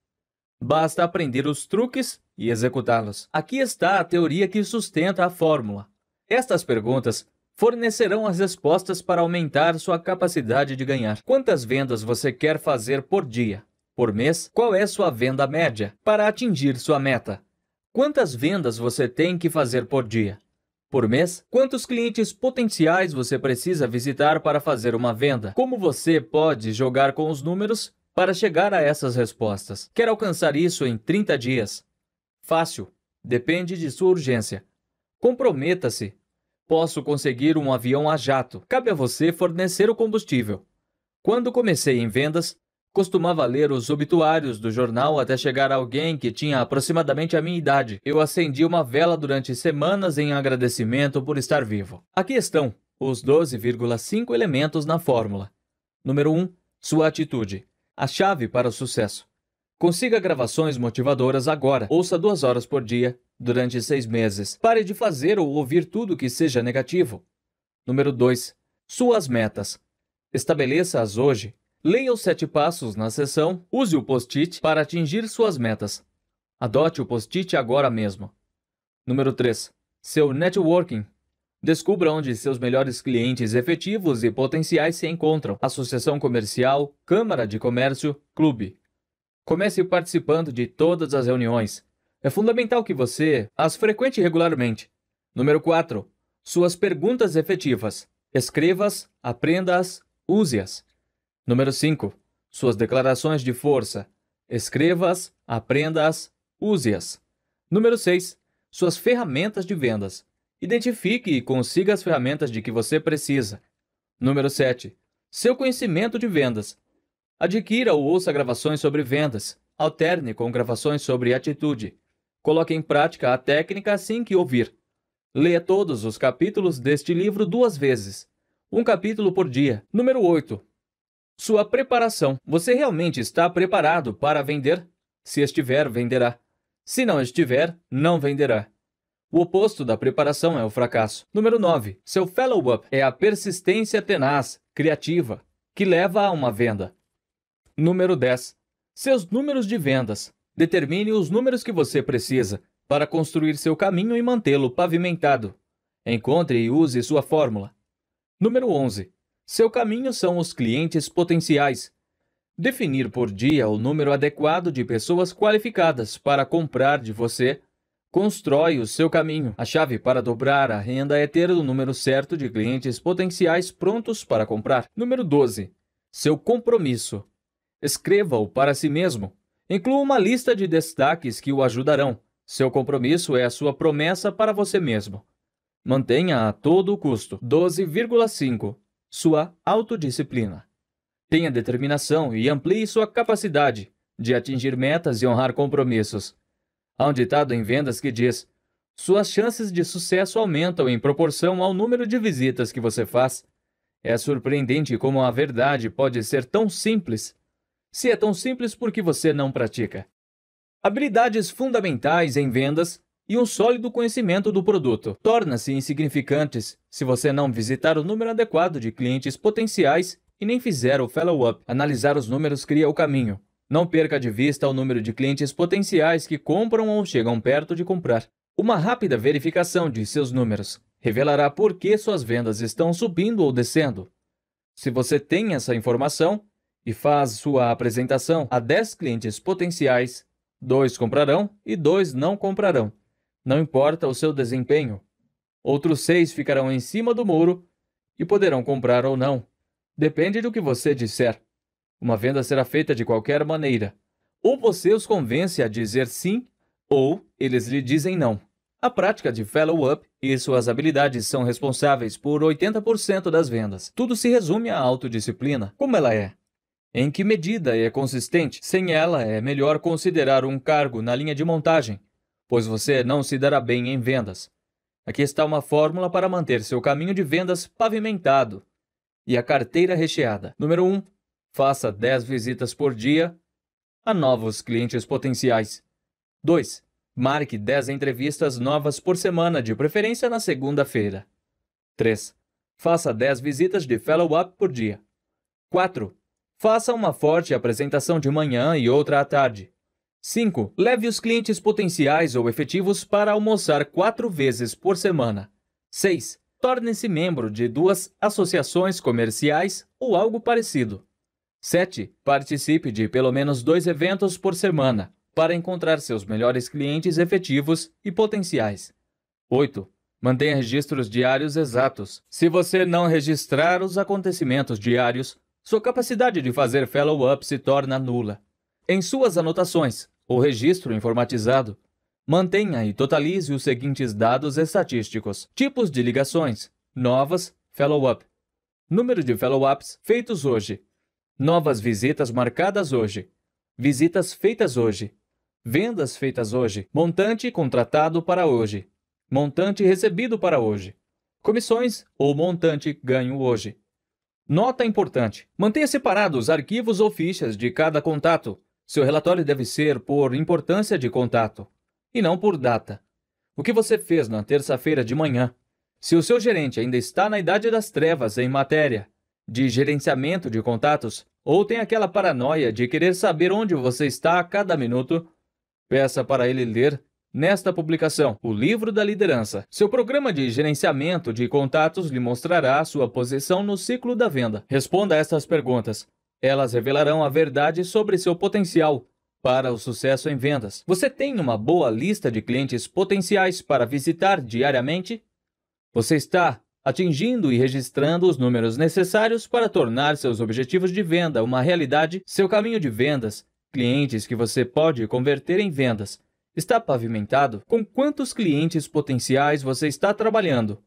Basta aprender os truques e executá-los. Aqui está a teoria que sustenta a fórmula. Estas perguntas fornecerão as respostas para aumentar sua capacidade de ganhar. Quantas vendas você quer fazer por dia? Por mês? Qual é sua venda média para atingir sua meta? Quantas vendas você tem que fazer por dia? Por mês? Quantos clientes potenciais você precisa visitar para fazer uma venda? Como você pode jogar com os números para chegar a essas respostas? Quer alcançar isso em 30 dias? Fácil, depende de sua urgência. Comprometa-se Posso conseguir um avião a jato, cabe a você fornecer o combustível. Quando comecei em vendas, costumava ler os obituários do jornal até chegar alguém que tinha aproximadamente a minha idade. Eu acendi uma vela durante semanas em agradecimento por estar vivo. Aqui estão os 12,5 elementos na fórmula. Número 1, sua atitude. A chave para o sucesso. Consiga gravações motivadoras agora. Ouça duas horas por dia, durante seis meses. Pare de fazer ou ouvir tudo que seja negativo. Número 2. Suas metas. Estabeleça-as hoje. Leia os sete passos na sessão. Use o post-it para atingir suas metas. Adote o post-it agora mesmo. Número 3. Seu networking. Descubra onde seus melhores clientes efetivos e potenciais se encontram: associação comercial, câmara de comércio, clube. Comece participando de todas as reuniões. É fundamental que você as frequente regularmente. Número 4. Suas perguntas efetivas. Escreva-as, aprenda-as, use-as. Número 5. Suas declarações de força. Escreva-as, aprenda-as, use-as. Número 6. Suas ferramentas de vendas. Identifique e consiga as ferramentas de que você precisa. Número 7. Seu conhecimento de vendas. Adquira ou ouça gravações sobre vendas. Alterne com gravações sobre atitude. Coloque em prática a técnica assim que ouvir. Leia todos os capítulos deste livro duas vezes, um capítulo por dia. Número 8. Sua preparação. Você realmente está preparado para vender? Se estiver, venderá. Se não estiver, não venderá. O oposto da preparação é o fracasso. Número 9. Seu follow-up é a persistência tenaz, criativa, que leva a uma venda. Número 10. Seus números de vendas. Determine os números que você precisa para construir seu caminho e mantê-lo pavimentado. Encontre e use sua fórmula. Número 11. Seu caminho são os clientes potenciais. Definir por dia o número adequado de pessoas qualificadas para comprar de você constrói o seu caminho. A chave para dobrar a renda é ter o número certo de clientes potenciais prontos para comprar. Número 12. Seu compromisso. Escreva-o para si mesmo. Inclua uma lista de destaques que o ajudarão. Seu compromisso é a sua promessa para você mesmo. Mantenha a todo custo 12,5 sua autodisciplina. Tenha determinação e amplie sua capacidade de atingir metas e honrar compromissos. Há um ditado em vendas que diz: suas chances de sucesso aumentam em proporção ao número de visitas que você faz. É surpreendente como a verdade pode ser tão simples se é tão simples, por que você não pratica? Habilidades fundamentais em vendas e um sólido conhecimento do produto torna-se insignificantes se você não visitar o número adequado de clientes potenciais e nem fizer o follow-up. Analisar os números cria o caminho. Não perca de vista o número de clientes potenciais que compram ou chegam perto de comprar. Uma rápida verificação de seus números revelará por que suas vendas estão subindo ou descendo. Se você tem essa informação, e faz sua apresentação a 10 clientes potenciais, dois comprarão e dois não comprarão. Não importa o seu desempenho. Outros seis ficarão em cima do muro e poderão comprar ou não. Depende do que você disser. Uma venda será feita de qualquer maneira. Ou você os convence a dizer sim, ou eles lhe dizem não. A prática de follow-up e suas habilidades são responsáveis por 80% das vendas. Tudo se resume à autodisciplina. Como ela é? Em que medida é consistente? Sem ela, é melhor considerar um cargo na linha de montagem, pois você não se dará bem em vendas. Aqui está uma fórmula para manter seu caminho de vendas pavimentado e a carteira recheada. Número 1. Um, faça 10 visitas por dia a novos clientes potenciais. 2. Marque 10 entrevistas novas por semana, de preferência na segunda-feira. 3. Faça 10 visitas de follow-up por dia. 4. Faça uma forte apresentação de manhã e outra à tarde. 5. Leve os clientes potenciais ou efetivos para almoçar quatro vezes por semana. 6. Torne-se membro de duas associações comerciais ou algo parecido. 7. Participe de pelo menos dois eventos por semana para encontrar seus melhores clientes efetivos e potenciais. 8. Mantenha registros diários exatos. Se você não registrar os acontecimentos diários, sua capacidade de fazer follow-up se torna nula. Em suas anotações, o registro informatizado, mantenha e totalize os seguintes dados estatísticos: tipos de ligações, novas, follow-up, número de follow-ups feitos hoje, novas visitas marcadas hoje, visitas feitas hoje, vendas feitas hoje, montante contratado para hoje, montante recebido para hoje, comissões ou montante ganho hoje. Nota importante: mantenha separados os arquivos ou fichas de cada contato. Seu relatório deve ser por importância de contato e não por data. O que você fez na terça-feira de manhã? Se o seu gerente ainda está na idade das trevas em matéria de gerenciamento de contatos ou tem aquela paranoia de querer saber onde você está a cada minuto, peça para ele ler nesta publicação, O Livro da Liderança. Seu programa de gerenciamento de contatos lhe mostrará sua posição no ciclo da venda. Responda a estas perguntas. Elas revelarão a verdade sobre seu potencial para o sucesso em vendas. Você tem uma boa lista de clientes potenciais para visitar diariamente? Você está atingindo e registrando os números necessários para tornar seus objetivos de venda uma realidade, seu caminho de vendas, clientes que você pode converter em vendas, está pavimentado? Com quantos clientes potenciais você está trabalhando?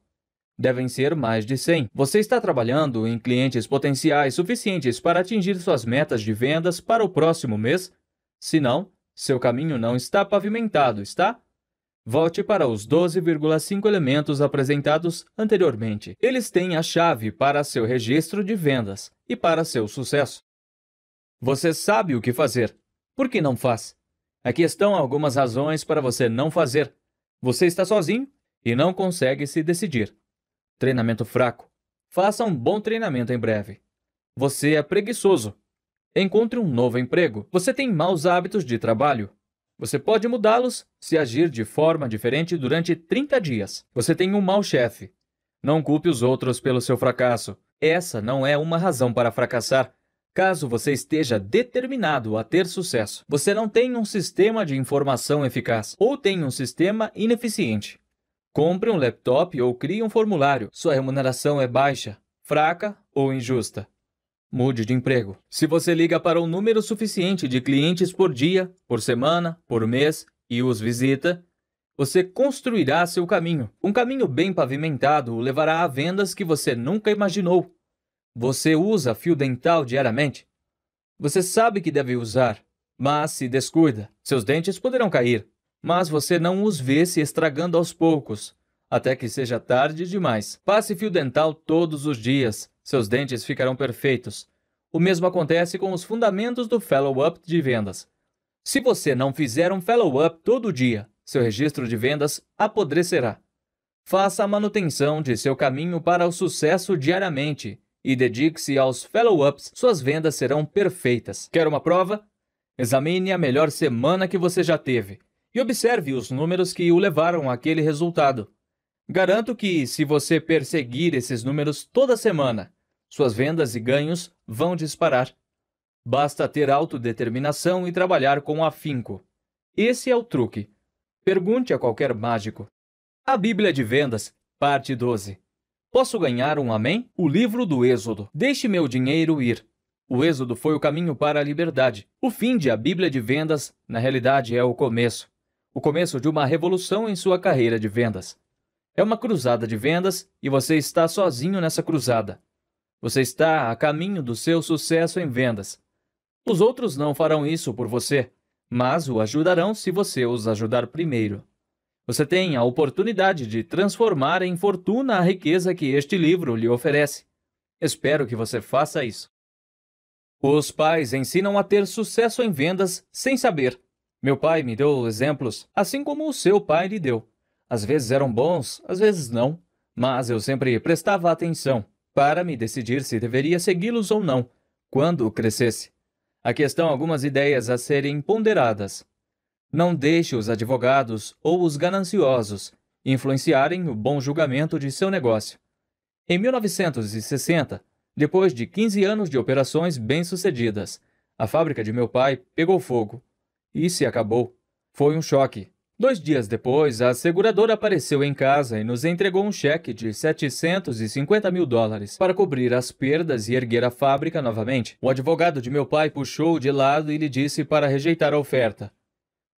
Devem ser mais de 100. Você está trabalhando em clientes potenciais suficientes para atingir suas metas de vendas para o próximo mês? Se não, seu caminho não está pavimentado, está? Volte para os 12,5 elementos apresentados anteriormente. Eles têm a chave para seu registro de vendas e para seu sucesso. Você sabe o que fazer. Por que não faz? Aqui estão algumas razões para você não fazer. Você está sozinho e não consegue se decidir. Treinamento fraco. Faça um bom treinamento em breve. Você é preguiçoso. Encontre um novo emprego. Você tem maus hábitos de trabalho. Você pode mudá-los se agir de forma diferente durante 30 dias. Você tem um mau chefe. Não culpe os outros pelo seu fracasso. Essa não é uma razão para fracassar. Caso você esteja determinado a ter sucesso, você não tem um sistema de informação eficaz ou tem um sistema ineficiente. Compre um laptop ou crie um formulário. Sua remuneração é baixa, fraca ou injusta. Mude de emprego. Se você liga para um número suficiente de clientes por dia, por semana, por mês e os visita, você construirá seu caminho. Um caminho bem pavimentado o levará a vendas que você nunca imaginou você usa fio dental diariamente? Você sabe que deve usar, mas se descuida, seus dentes poderão cair. Mas você não os vê se estragando aos poucos, até que seja tarde demais. Passe fio dental todos os dias, seus dentes ficarão perfeitos. O mesmo acontece com os fundamentos do follow-up de vendas. Se você não fizer um follow-up todo dia, seu registro de vendas apodrecerá. Faça a manutenção de seu caminho para o sucesso diariamente e dedique-se aos follow-ups, suas vendas serão perfeitas. Quer uma prova? Examine a melhor semana que você já teve e observe os números que o levaram àquele resultado. Garanto que, se você perseguir esses números toda semana, suas vendas e ganhos vão disparar. Basta ter autodeterminação e trabalhar com afinco. Esse é o truque. Pergunte a qualquer mágico. A Bíblia de Vendas, parte 12. Posso ganhar um amém? O livro do Êxodo. Deixe meu dinheiro ir. O Êxodo foi o caminho para a liberdade. O fim de a Bíblia de vendas, na realidade, é o começo. O começo de uma revolução em sua carreira de vendas. É uma cruzada de vendas e você está sozinho nessa cruzada. Você está a caminho do seu sucesso em vendas. Os outros não farão isso por você, mas o ajudarão se você os ajudar primeiro. Você tem a oportunidade de transformar em fortuna a riqueza que este livro lhe oferece. Espero que você faça isso. Os pais ensinam a ter sucesso em vendas sem saber. Meu pai me deu exemplos, assim como o seu pai lhe deu. Às vezes eram bons, às vezes não, mas eu sempre prestava atenção para me decidir se deveria segui-los ou não, quando crescesse. Aqui estão algumas ideias a serem ponderadas. Não deixe os advogados ou os gananciosos influenciarem o bom julgamento de seu negócio. Em 1960, depois de 15 anos de operações bem-sucedidas, a fábrica de meu pai pegou fogo e se acabou. Foi um choque. Dois dias depois, a seguradora apareceu em casa e nos entregou um cheque de 750 mil dólares para cobrir as perdas e erguer a fábrica novamente. O advogado de meu pai puxou de lado e lhe disse para rejeitar a oferta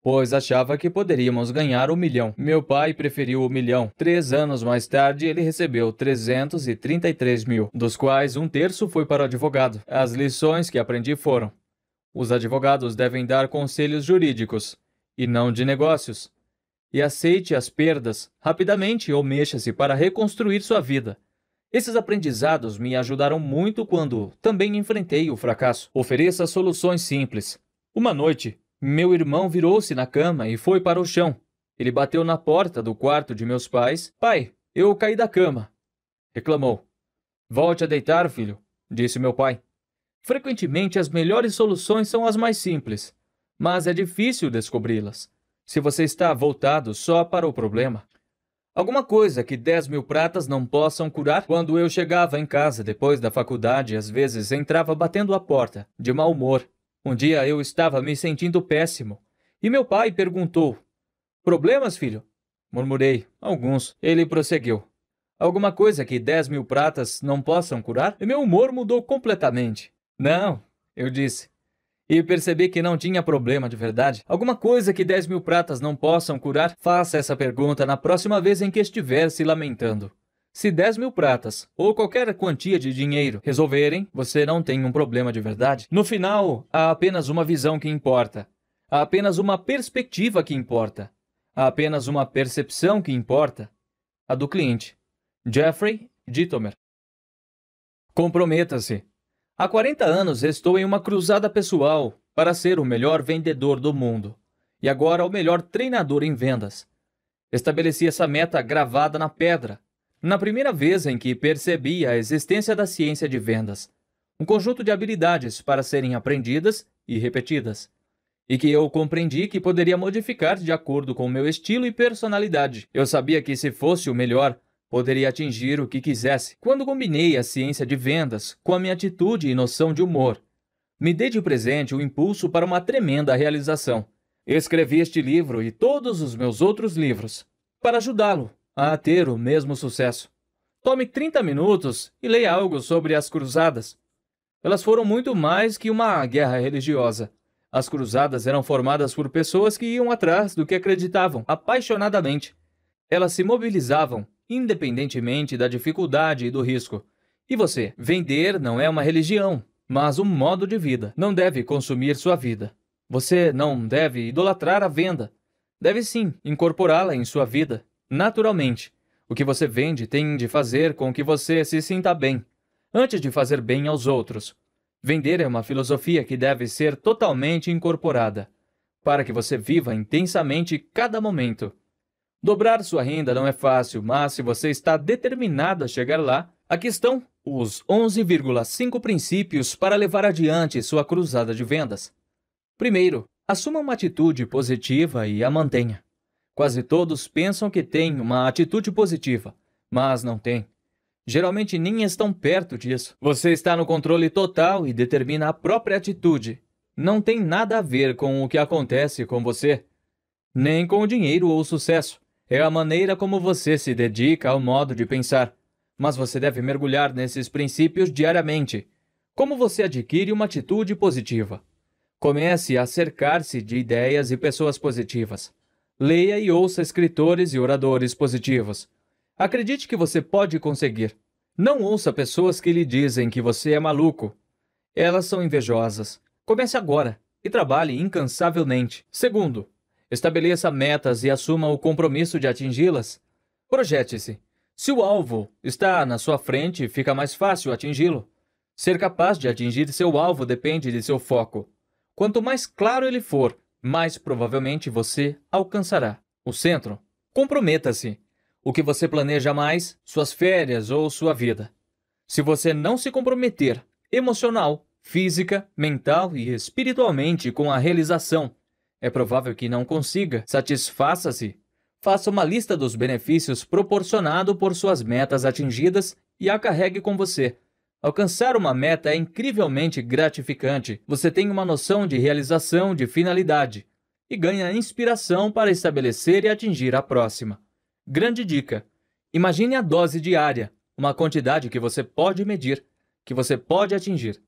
pois achava que poderíamos ganhar um milhão. Meu pai preferiu o um milhão. Três anos mais tarde, ele recebeu 333 mil, dos quais um terço foi para o advogado. As lições que aprendi foram: os advogados devem dar conselhos jurídicos e não de negócios. E aceite as perdas rapidamente ou mexa-se para reconstruir sua vida. Esses aprendizados me ajudaram muito quando também enfrentei o fracasso. Ofereça soluções simples. Uma noite, meu irmão virou-se na cama e foi para o chão. Ele bateu na porta do quarto de meus pais. Pai, eu caí da cama, reclamou. Volte a deitar, filho, disse meu pai. Frequentemente as melhores soluções são as mais simples, mas é difícil descobri-las se você está voltado só para o problema. Alguma coisa que 10 mil pratas não possam curar? Quando eu chegava em casa depois da faculdade, às vezes entrava batendo a porta, de mau humor, um dia eu estava me sentindo péssimo e meu pai perguntou: Problemas, filho? Murmurei: Alguns. Ele prosseguiu: Alguma coisa que 10 mil pratas não possam curar? E meu humor mudou completamente. Não, eu disse. E percebi que não tinha problema de verdade. Alguma coisa que 10 mil pratas não possam curar? Faça essa pergunta na próxima vez em que estiver se lamentando. Se 10 mil pratas ou qualquer quantia de dinheiro resolverem, você não tem um problema de verdade. No final, há apenas uma visão que importa. Há apenas uma perspectiva que importa. Há apenas uma percepção que importa. A do cliente. Jeffrey Dittomer. Comprometa-se. Há 40 anos estou em uma cruzada pessoal para ser o melhor vendedor do mundo e agora o melhor treinador em vendas. Estabeleci essa meta gravada na pedra na primeira vez em que percebi a existência da ciência de vendas, um conjunto de habilidades para serem aprendidas e repetidas, e que eu compreendi que poderia modificar de acordo com o meu estilo e personalidade. Eu sabia que se fosse o melhor, poderia atingir o que quisesse. Quando combinei a ciência de vendas com a minha atitude e noção de humor, me dei de presente o um impulso para uma tremenda realização. Escrevi este livro e todos os meus outros livros para ajudá-lo a ter o mesmo sucesso. Tome 30 minutos e leia algo sobre as cruzadas. Elas foram muito mais que uma guerra religiosa. As cruzadas eram formadas por pessoas que iam atrás do que acreditavam apaixonadamente. Elas se mobilizavam, independentemente da dificuldade e do risco. E você, vender não é uma religião, mas um modo de vida. Não deve consumir sua vida. Você não deve idolatrar a venda. Deve sim incorporá-la em sua vida naturalmente. O que você vende tem de fazer com que você se sinta bem, antes de fazer bem aos outros. Vender é uma filosofia que deve ser totalmente incorporada, para que você viva intensamente cada momento. Dobrar sua renda não é fácil, mas se você está determinado a chegar lá, aqui estão os 11,5 princípios para levar adiante sua cruzada de vendas. Primeiro, assuma uma atitude positiva e a mantenha. Quase todos pensam que têm uma atitude positiva, mas não têm. Geralmente nem estão perto disso. Você está no controle total e determina a própria atitude. Não tem nada a ver com o que acontece com você, nem com o dinheiro ou o sucesso. É a maneira como você se dedica ao modo de pensar. Mas você deve mergulhar nesses princípios diariamente. Como você adquire uma atitude positiva? Comece a cercar-se de ideias e pessoas positivas. Leia e ouça escritores e oradores positivos. Acredite que você pode conseguir. Não ouça pessoas que lhe dizem que você é maluco. Elas são invejosas. Comece agora e trabalhe incansavelmente. Segundo, estabeleça metas e assuma o compromisso de atingi-las. Projete-se. Se o alvo está na sua frente, fica mais fácil atingi-lo. Ser capaz de atingir seu alvo depende de seu foco. Quanto mais claro ele for, mais provavelmente você alcançará. O centro, comprometa-se. O que você planeja mais, suas férias ou sua vida. Se você não se comprometer emocional, física, mental e espiritualmente com a realização, é provável que não consiga. Satisfaça-se. Faça uma lista dos benefícios proporcionados por suas metas atingidas e a carregue com você. Alcançar uma meta é incrivelmente gratificante. Você tem uma noção de realização, de finalidade e ganha inspiração para estabelecer e atingir a próxima. Grande dica: imagine a dose diária, uma quantidade que você pode medir, que você pode atingir.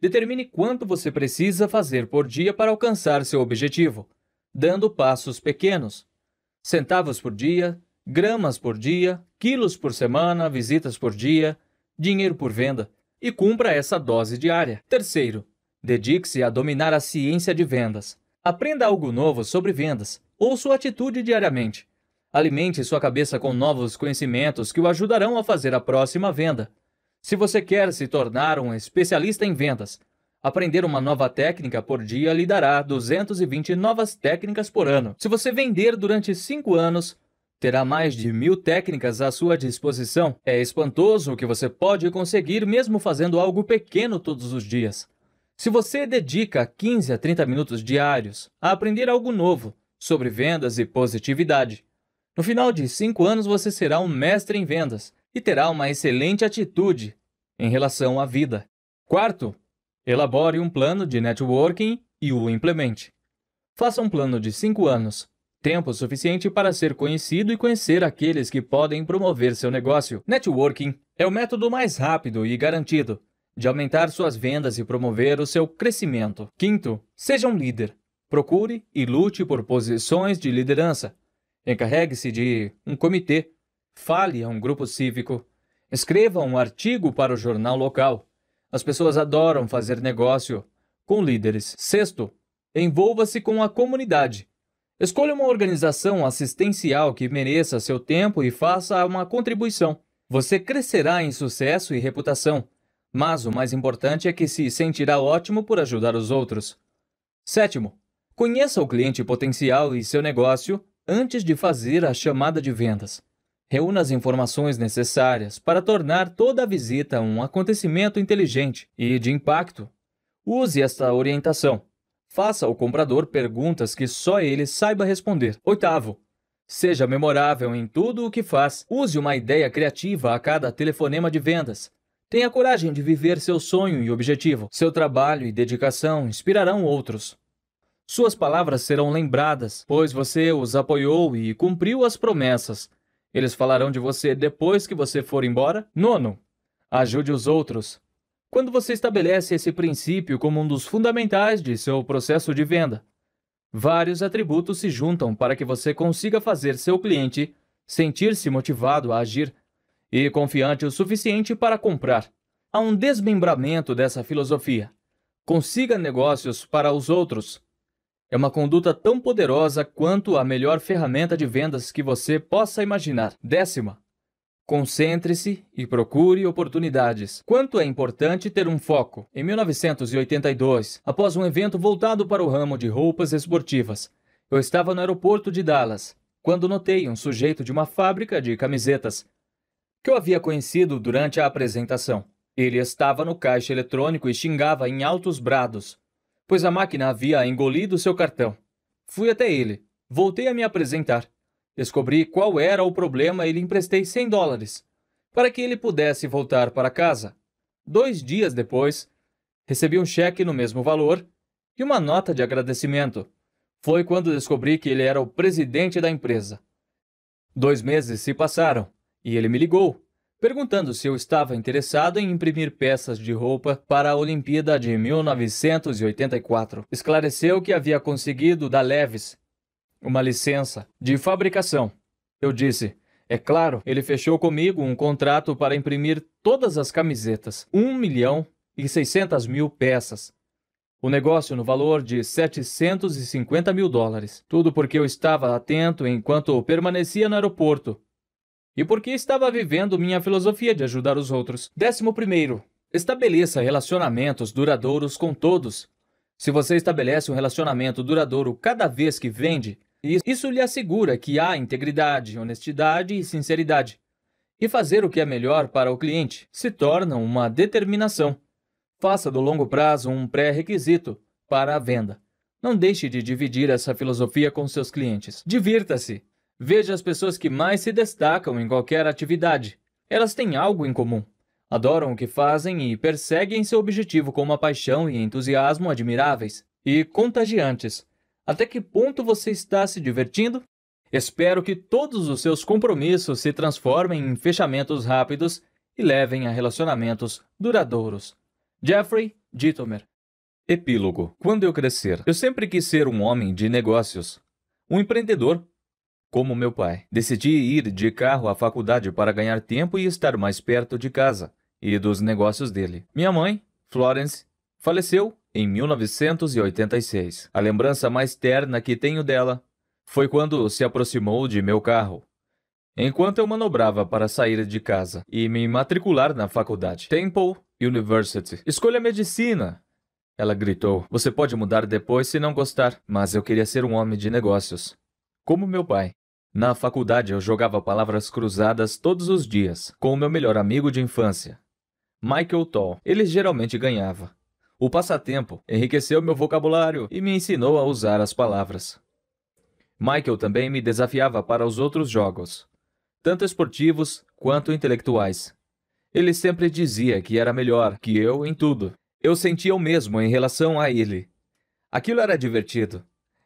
Determine quanto você precisa fazer por dia para alcançar seu objetivo, dando passos pequenos. Centavos por dia, gramas por dia, quilos por semana, visitas por dia, dinheiro por venda e cumpra essa dose diária. Terceiro, dedique-se a dominar a ciência de vendas. Aprenda algo novo sobre vendas ou sua atitude diariamente. Alimente sua cabeça com novos conhecimentos que o ajudarão a fazer a próxima venda. Se você quer se tornar um especialista em vendas, aprender uma nova técnica por dia lhe dará 220 novas técnicas por ano. Se você vender durante 5 anos, terá mais de mil técnicas à sua disposição. É espantoso o que você pode conseguir mesmo fazendo algo pequeno todos os dias. Se você dedica 15 a 30 minutos diários a aprender algo novo sobre vendas e positividade, no final de 5 anos você será um mestre em vendas e terá uma excelente atitude em relação à vida. Quarto, elabore um plano de networking e o implemente. Faça um plano de 5 anos Tempo suficiente para ser conhecido e conhecer aqueles que podem promover seu negócio. Networking é o método mais rápido e garantido de aumentar suas vendas e promover o seu crescimento. Quinto, seja um líder. Procure e lute por posições de liderança. Encarregue-se de um comitê. Fale a um grupo cívico. Escreva um artigo para o jornal local. As pessoas adoram fazer negócio com líderes. Sexto, envolva-se com a comunidade. Escolha uma organização assistencial que mereça seu tempo e faça uma contribuição. Você crescerá em sucesso e reputação, mas o mais importante é que se sentirá ótimo por ajudar os outros. Sétimo, conheça o cliente potencial e seu negócio antes de fazer a chamada de vendas. Reúna as informações necessárias para tornar toda a visita um acontecimento inteligente e de impacto. Use esta orientação. Faça ao comprador perguntas que só ele saiba responder. Oitavo, seja memorável em tudo o que faz. Use uma ideia criativa a cada telefonema de vendas. Tenha coragem de viver seu sonho e objetivo. Seu trabalho e dedicação inspirarão outros. Suas palavras serão lembradas, pois você os apoiou e cumpriu as promessas. Eles falarão de você depois que você for embora. Nono, ajude os outros quando você estabelece esse princípio como um dos fundamentais de seu processo de venda. Vários atributos se juntam para que você consiga fazer seu cliente sentir-se motivado a agir e confiante o suficiente para comprar. Há um desmembramento dessa filosofia. Consiga negócios para os outros. É uma conduta tão poderosa quanto a melhor ferramenta de vendas que você possa imaginar. Décima, Concentre-se e procure oportunidades. Quanto é importante ter um foco? Em 1982, após um evento voltado para o ramo de roupas esportivas, eu estava no aeroporto de Dallas quando notei um sujeito de uma fábrica de camisetas que eu havia conhecido durante a apresentação. Ele estava no caixa eletrônico e xingava em altos brados, pois a máquina havia engolido seu cartão. Fui até ele, voltei a me apresentar Descobri qual era o problema e lhe emprestei 100 dólares, para que ele pudesse voltar para casa. Dois dias depois, recebi um cheque no mesmo valor e uma nota de agradecimento. Foi quando descobri que ele era o presidente da empresa. Dois meses se passaram e ele me ligou, perguntando se eu estava interessado em imprimir peças de roupa para a Olimpíada de 1984. Esclareceu que havia conseguido da Leves uma licença de fabricação. Eu disse: é claro, ele fechou comigo um contrato para imprimir todas as camisetas, 1 milhão e 600 mil peças. O negócio no valor de 750 mil dólares. Tudo porque eu estava atento enquanto permanecia no aeroporto. E porque estava vivendo minha filosofia de ajudar os outros. Décimo primeiro, estabeleça relacionamentos duradouros com todos. Se você estabelece um relacionamento duradouro cada vez que vende, isso lhe assegura que há integridade, honestidade e sinceridade. E fazer o que é melhor para o cliente se torna uma determinação. Faça do longo prazo um pré-requisito para a venda. Não deixe de dividir essa filosofia com seus clientes. Divirta-se. Veja as pessoas que mais se destacam em qualquer atividade. Elas têm algo em comum. Adoram o que fazem e perseguem seu objetivo com uma paixão e entusiasmo admiráveis e contagiantes. Até que ponto você está se divertindo? Espero que todos os seus compromissos se transformem em fechamentos rápidos e levem a relacionamentos duradouros. Jeffrey Ditomer Epílogo Quando eu crescer, eu sempre quis ser um homem de negócios, um empreendedor, como meu pai. Decidi ir de carro à faculdade para ganhar tempo e estar mais perto de casa e dos negócios dele. Minha mãe, Florence, faleceu em 1986. A lembrança mais terna que tenho dela foi quando se aproximou de meu carro. Enquanto eu manobrava para sair de casa e me matricular na faculdade Temple University, escolha medicina, ela gritou. Você pode mudar depois se não gostar, mas eu queria ser um homem de negócios, como meu pai. Na faculdade eu jogava palavras cruzadas todos os dias com o meu melhor amigo de infância, Michael Toll. Ele geralmente ganhava. O passatempo enriqueceu meu vocabulário e me ensinou a usar as palavras. Michael também me desafiava para os outros jogos, tanto esportivos quanto intelectuais. Ele sempre dizia que era melhor que eu em tudo. Eu sentia o mesmo em relação a ele. Aquilo era divertido.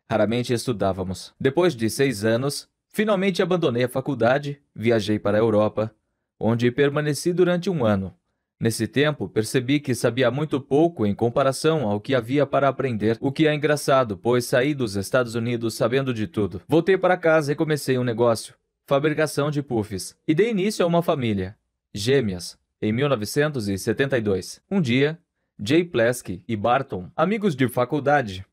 Raramente estudávamos. Depois de seis anos, finalmente abandonei a faculdade, viajei para a Europa, onde permaneci durante um ano. Nesse tempo, percebi que sabia muito pouco em comparação ao que havia para aprender, o que é engraçado, pois saí dos Estados Unidos sabendo de tudo. Voltei para casa e comecei um negócio: fabricação de puffs, e dei início a uma família, gêmeas, em 1972. Um dia, Jay Plesky e Barton, amigos de faculdade,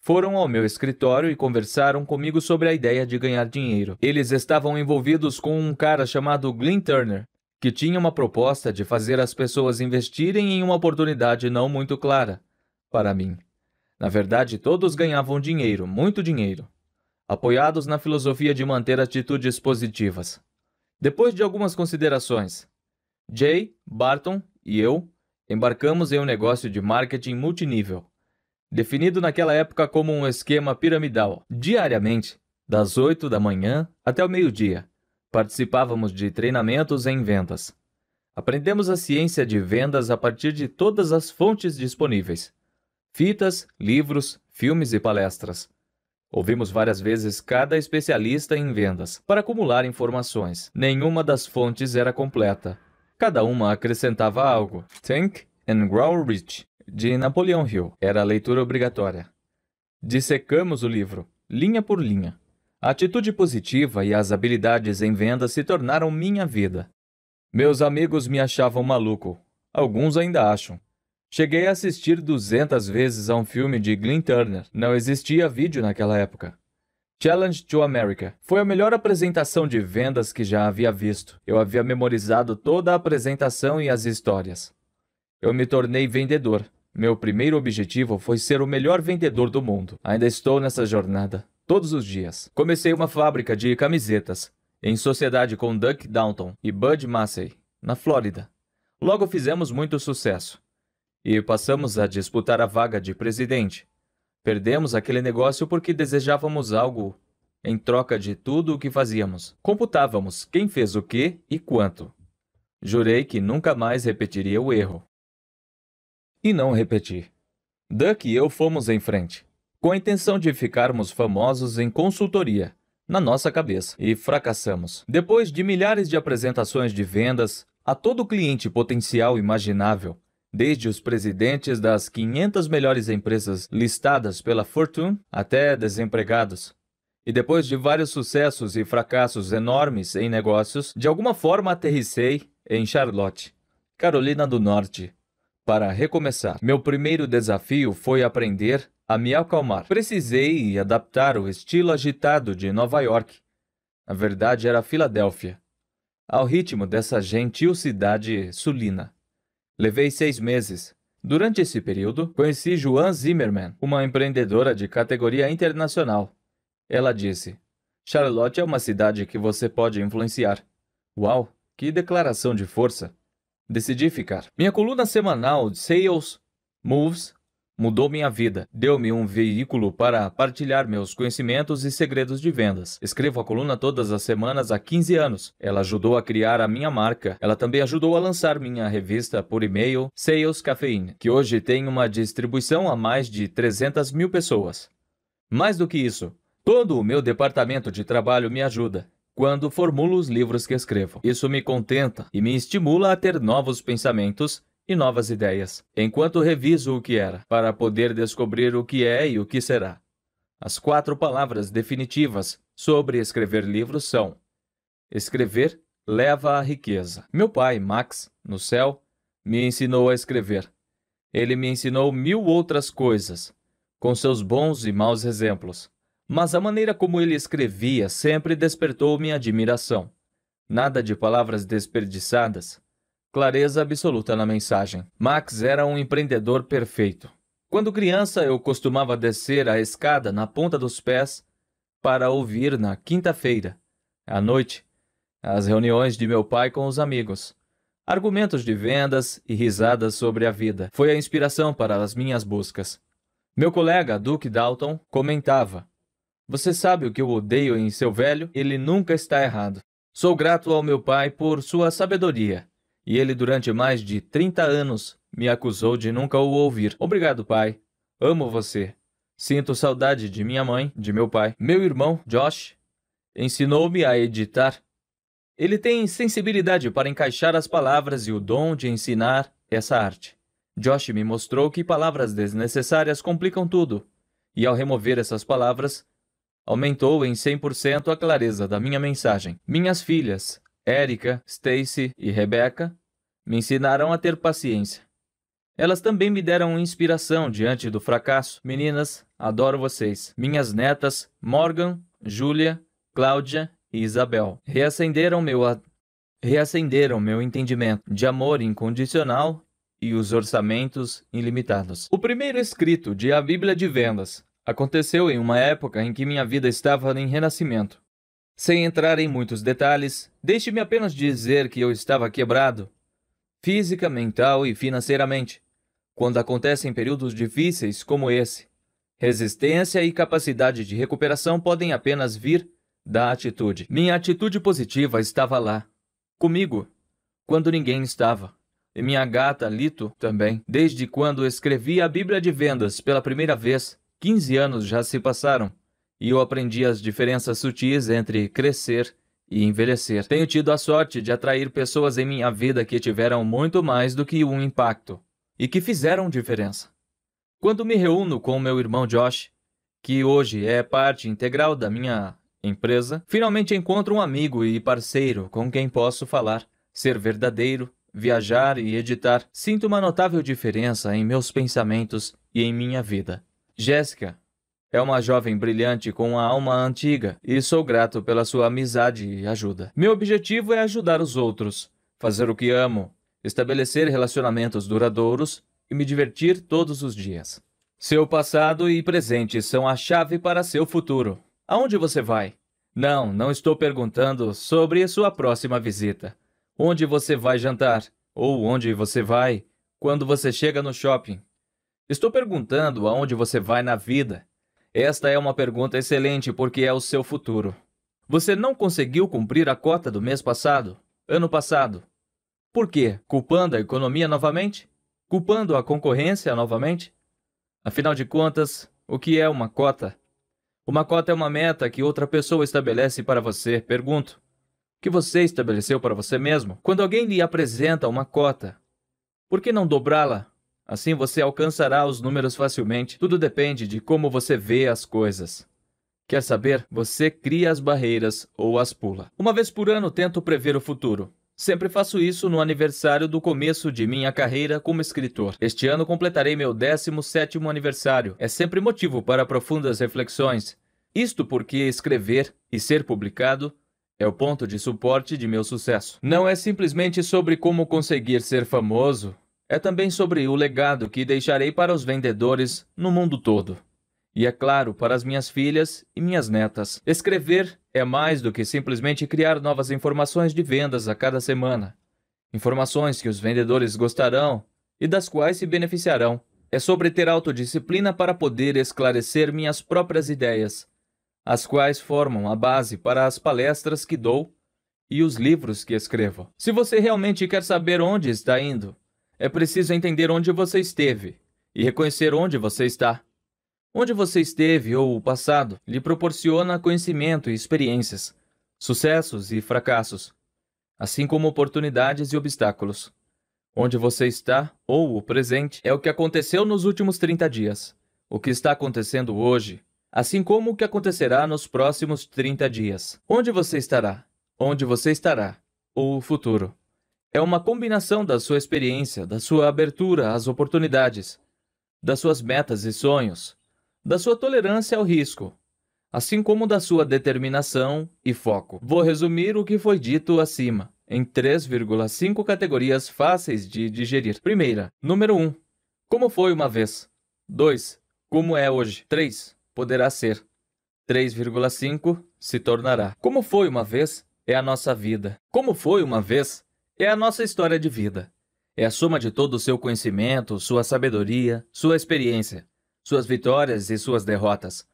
foram ao meu escritório e conversaram comigo sobre a ideia de ganhar dinheiro. Eles estavam envolvidos com um cara chamado Glenn Turner, que tinha uma proposta de fazer as pessoas investirem em uma oportunidade não muito clara para mim. Na verdade, todos ganhavam dinheiro, muito dinheiro, apoiados na filosofia de manter atitudes positivas. Depois de algumas considerações, Jay, Barton e eu embarcamos em um negócio de marketing multinível, definido naquela época como um esquema piramidal. Diariamente, das 8 da manhã até o meio-dia, Participávamos de treinamentos em vendas. Aprendemos a ciência de vendas a partir de todas as fontes disponíveis: fitas, livros, filmes e palestras. Ouvimos várias vezes cada especialista em vendas para acumular informações. Nenhuma das fontes era completa. Cada uma acrescentava algo. Think and Grow Rich, de Napoleon Hill, era a leitura obrigatória. Dissecamos o livro, linha por linha. A atitude positiva e as habilidades em vendas se tornaram minha vida. Meus amigos me achavam maluco. Alguns ainda acham. Cheguei a assistir 200 vezes a um filme de Glyn Turner. Não existia vídeo naquela época. Challenge to America foi a melhor apresentação de vendas que já havia visto. Eu havia memorizado toda a apresentação e as histórias. Eu me tornei vendedor. Meu primeiro objetivo foi ser o melhor vendedor do mundo. Ainda estou nessa jornada todos os dias. Comecei uma fábrica de camisetas, em sociedade com Duck Downton e Bud Massey, na Flórida. Logo fizemos muito sucesso. E passamos a disputar a vaga de presidente. Perdemos aquele negócio porque desejávamos algo em troca de tudo o que fazíamos. Computávamos quem fez o que e quanto. Jurei que nunca mais repetiria o erro. E não repeti. Duck e eu fomos em frente com a intenção de ficarmos famosos em consultoria, na nossa cabeça, e fracassamos. Depois de milhares de apresentações de vendas a todo cliente potencial imaginável, desde os presidentes das 500 melhores empresas listadas pela Fortune até desempregados. E depois de vários sucessos e fracassos enormes em negócios, de alguma forma aterrissei em Charlotte, Carolina do Norte, para recomeçar. Meu primeiro desafio foi aprender a me acalmar. Precisei adaptar o estilo agitado de Nova York. Na verdade, era Filadélfia. Ao ritmo dessa gentil cidade sulina. Levei seis meses. Durante esse período, conheci Joan Zimmerman, uma empreendedora de categoria internacional. Ela disse: Charlotte é uma cidade que você pode influenciar. Uau, que declaração de força! Decidi ficar. Minha coluna semanal de Sales, Moves Mudou minha vida, deu-me um veículo para partilhar meus conhecimentos e segredos de vendas. Escrevo a coluna todas as semanas há 15 anos. Ela ajudou a criar a minha marca. Ela também ajudou a lançar minha revista por e-mail, Sales Caffeine, que hoje tem uma distribuição a mais de 300 mil pessoas. Mais do que isso, todo o meu departamento de trabalho me ajuda quando formulo os livros que escrevo. Isso me contenta e me estimula a ter novos pensamentos e novas ideias, enquanto reviso o que era, para poder descobrir o que é e o que será. As quatro palavras definitivas sobre escrever livros são: escrever leva à riqueza. Meu pai, Max, no céu, me ensinou a escrever. Ele me ensinou mil outras coisas, com seus bons e maus exemplos. Mas a maneira como ele escrevia sempre despertou minha admiração. Nada de palavras desperdiçadas, clareza absoluta na mensagem. Max era um empreendedor perfeito. Quando criança, eu costumava descer a escada na ponta dos pés para ouvir na quinta-feira, à noite, as reuniões de meu pai com os amigos, argumentos de vendas e risadas sobre a vida. Foi a inspiração para as minhas buscas. Meu colega, Duke Dalton, comentava: Você sabe o que eu odeio em seu velho? Ele nunca está errado. Sou grato ao meu pai por sua sabedoria e ele durante mais de 30 anos me acusou de nunca o ouvir. Obrigado, pai. Amo você. Sinto saudade de minha mãe, de meu pai. Meu irmão, Josh, ensinou-me a editar. Ele tem sensibilidade para encaixar as palavras e o dom de ensinar essa arte. Josh me mostrou que palavras desnecessárias complicam tudo, e ao remover essas palavras, aumentou em 100% a clareza da minha mensagem. Minhas filhas, Érica, Stacy e Rebecca me ensinaram a ter paciência. Elas também me deram inspiração diante do fracasso. Meninas, adoro vocês. Minhas netas, Morgan, Júlia, Cláudia e Isabel, reacenderam meu, a... reacenderam meu entendimento de amor incondicional e os orçamentos ilimitados. O primeiro escrito de A Bíblia de Vendas aconteceu em uma época em que minha vida estava em renascimento. Sem entrar em muitos detalhes, deixe-me apenas dizer que eu estava quebrado, física, mental e financeiramente, quando acontecem períodos difíceis como esse. Resistência e capacidade de recuperação podem apenas vir da atitude. Minha atitude positiva estava lá, comigo, quando ninguém estava. E minha gata Lito também. Desde quando escrevi a Bíblia de Vendas pela primeira vez, 15 anos já se passaram e eu aprendi as diferenças sutis entre crescer e envelhecer. Tenho tido a sorte de atrair pessoas em minha vida que tiveram muito mais do que um impacto e que fizeram diferença. Quando me reúno com meu irmão Josh, que hoje é parte integral da minha empresa, finalmente encontro um amigo e parceiro com quem posso falar, ser verdadeiro, viajar e editar. Sinto uma notável diferença em meus pensamentos e em minha vida. Jéssica, é uma jovem brilhante com a alma antiga e sou grato pela sua amizade e ajuda. Meu objetivo é ajudar os outros, fazer o que amo, estabelecer relacionamentos duradouros e me divertir todos os dias. Seu passado e presente são a chave para seu futuro. Aonde você vai? Não, não estou perguntando sobre sua próxima visita. Onde você vai jantar? Ou onde você vai quando você chega no shopping? Estou perguntando aonde você vai na vida esta é uma pergunta excelente porque é o seu futuro. Você não conseguiu cumprir a cota do mês passado, ano passado. Por quê? Culpando a economia novamente? Culpando a concorrência novamente? Afinal de contas, o que é uma cota? Uma cota é uma meta que outra pessoa estabelece para você, pergunto. Que você estabeleceu para você mesmo? Quando alguém lhe apresenta uma cota, por que não dobrá-la Assim você alcançará os números facilmente. Tudo depende de como você vê as coisas. Quer saber? Você cria as barreiras ou as pula. Uma vez por ano tento prever o futuro. Sempre faço isso no aniversário do começo de minha carreira como escritor. Este ano completarei meu 17º aniversário. É sempre motivo para profundas reflexões. Isto porque escrever e ser publicado é o ponto de suporte de meu sucesso. Não é simplesmente sobre como conseguir ser famoso é também sobre o legado que deixarei para os vendedores no mundo todo. E é claro, para as minhas filhas e minhas netas. Escrever é mais do que simplesmente criar novas informações de vendas a cada semana. Informações que os vendedores gostarão e das quais se beneficiarão. É sobre ter autodisciplina para poder esclarecer minhas próprias ideias, as quais formam a base para as palestras que dou e os livros que escrevo. Se você realmente quer saber onde está indo, é preciso entender onde você esteve e reconhecer onde você está. Onde você esteve ou o passado lhe proporciona conhecimento e experiências, sucessos e fracassos, assim como oportunidades e obstáculos. Onde você está ou o presente é o que aconteceu nos últimos 30 dias, o que está acontecendo hoje, assim como o que acontecerá nos próximos 30 dias. Onde você estará? Onde você estará? O futuro é uma combinação da sua experiência, da sua abertura às oportunidades, das suas metas e sonhos, da sua tolerância ao risco, assim como da sua determinação e foco. Vou resumir o que foi dito acima em 3,5 categorias fáceis de digerir. Primeira, número 1. Como foi uma vez? 2. Como é hoje? 3. Poderá ser. 3,5 se tornará. Como foi uma vez é a nossa vida. Como foi uma vez é a nossa história de vida. É a soma de todo o seu conhecimento, sua sabedoria, sua experiência, suas vitórias e suas derrotas.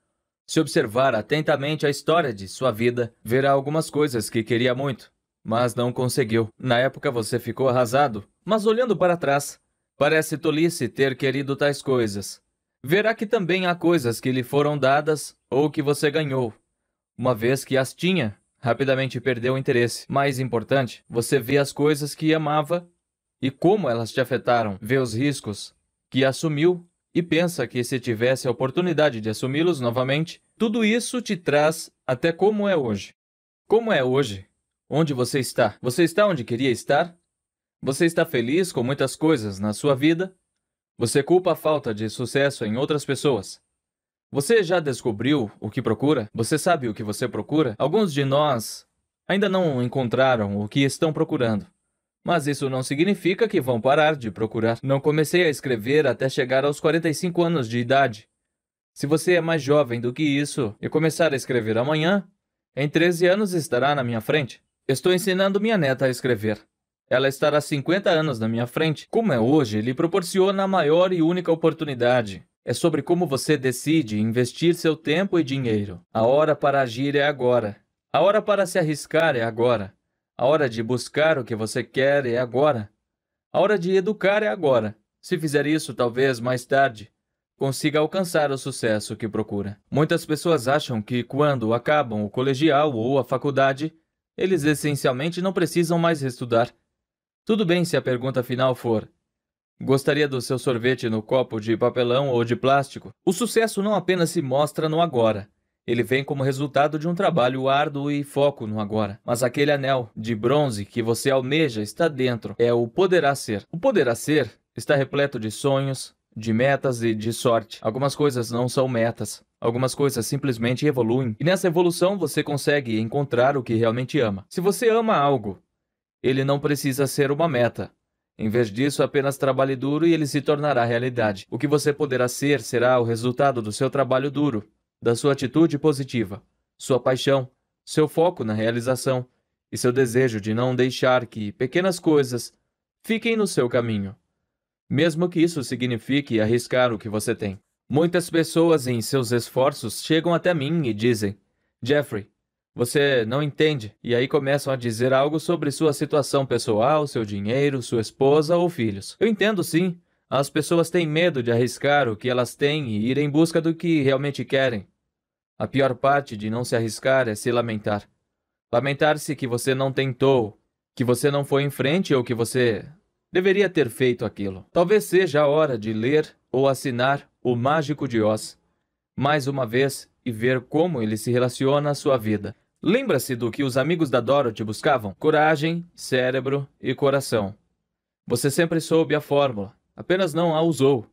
Se observar atentamente a história de sua vida, verá algumas coisas que queria muito, mas não conseguiu. Na época você ficou arrasado, mas olhando para trás, parece tolice ter querido tais coisas. Verá que também há coisas que lhe foram dadas ou que você ganhou, uma vez que as tinha rapidamente perdeu o interesse. Mais importante, você vê as coisas que amava e como elas te afetaram, vê os riscos que assumiu e pensa que se tivesse a oportunidade de assumi-los novamente, tudo isso te traz até como é hoje. Como é hoje? Onde você está? Você está onde queria estar? Você está feliz com muitas coisas na sua vida? Você culpa a falta de sucesso em outras pessoas. Você já descobriu o que procura? Você sabe o que você procura? Alguns de nós ainda não encontraram o que estão procurando. Mas isso não significa que vão parar de procurar. Não comecei a escrever até chegar aos 45 anos de idade. Se você é mais jovem do que isso e começar a escrever amanhã, em 13 anos estará na minha frente. Estou ensinando minha neta a escrever. Ela estará 50 anos na minha frente. Como é hoje, lhe proporciona a maior e única oportunidade é sobre como você decide investir seu tempo e dinheiro. A hora para agir é agora. A hora para se arriscar é agora. A hora de buscar o que você quer é agora. A hora de educar é agora. Se fizer isso, talvez mais tarde consiga alcançar o sucesso que procura. Muitas pessoas acham que quando acabam o colegial ou a faculdade, eles essencialmente não precisam mais estudar. Tudo bem se a pergunta final for: Gostaria do seu sorvete no copo de papelão ou de plástico? O sucesso não apenas se mostra no agora. Ele vem como resultado de um trabalho árduo e foco no agora. Mas aquele anel de bronze que você almeja está dentro. É o poderá ser. O poderá ser está repleto de sonhos, de metas e de sorte. Algumas coisas não são metas. Algumas coisas simplesmente evoluem. E nessa evolução você consegue encontrar o que realmente ama. Se você ama algo, ele não precisa ser uma meta. Em vez disso, apenas trabalhe duro e ele se tornará realidade. O que você poderá ser será o resultado do seu trabalho duro, da sua atitude positiva, sua paixão, seu foco na realização e seu desejo de não deixar que pequenas coisas fiquem no seu caminho, mesmo que isso signifique arriscar o que você tem. Muitas pessoas em seus esforços chegam até mim e dizem: Jeffrey, você não entende, e aí começam a dizer algo sobre sua situação pessoal, seu dinheiro, sua esposa ou filhos. Eu entendo sim. As pessoas têm medo de arriscar o que elas têm e ir em busca do que realmente querem. A pior parte de não se arriscar é se lamentar. Lamentar-se que você não tentou, que você não foi em frente ou que você deveria ter feito aquilo. Talvez seja a hora de ler ou assinar O Mágico de Oz. Mais uma vez, e ver como ele se relaciona à sua vida. Lembra-se do que os amigos da Dorothy buscavam? Coragem, cérebro e coração. Você sempre soube a fórmula, apenas não a usou.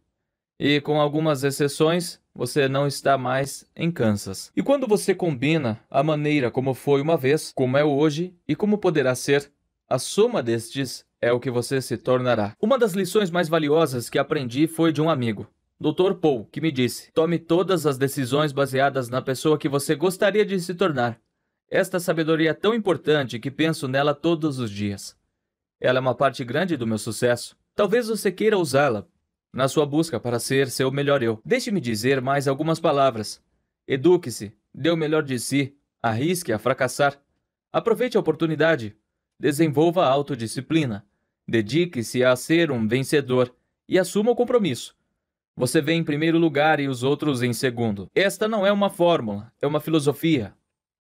E com algumas exceções, você não está mais em Kansas. E quando você combina a maneira como foi uma vez, como é hoje e como poderá ser, a soma destes é o que você se tornará. Uma das lições mais valiosas que aprendi foi de um amigo. Dr. Paul, que me disse: tome todas as decisões baseadas na pessoa que você gostaria de se tornar. Esta sabedoria é tão importante que penso nela todos os dias. Ela é uma parte grande do meu sucesso. Talvez você queira usá-la na sua busca para ser seu melhor eu. Deixe-me dizer mais algumas palavras. Eduque-se, dê o melhor de si, arrisque a fracassar. Aproveite a oportunidade. Desenvolva a autodisciplina. Dedique-se a ser um vencedor e assuma o compromisso. Você vem em primeiro lugar e os outros em segundo. Esta não é uma fórmula, é uma filosofia.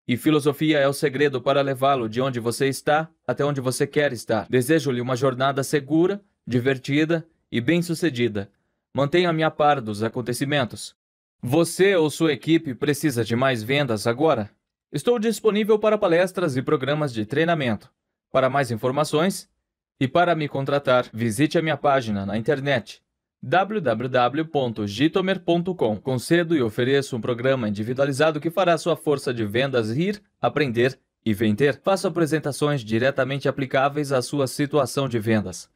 E filosofia é o segredo para levá-lo de onde você está até onde você quer estar. Desejo-lhe uma jornada segura, divertida e bem-sucedida. Mantenha-me a par dos acontecimentos. Você ou sua equipe precisa de mais vendas agora? Estou disponível para palestras e programas de treinamento. Para mais informações e para me contratar, visite a minha página na internet www.gitomer.com. Concedo e ofereço um programa individualizado que fará sua força de vendas rir, aprender e vender. Faço apresentações diretamente aplicáveis à sua situação de vendas.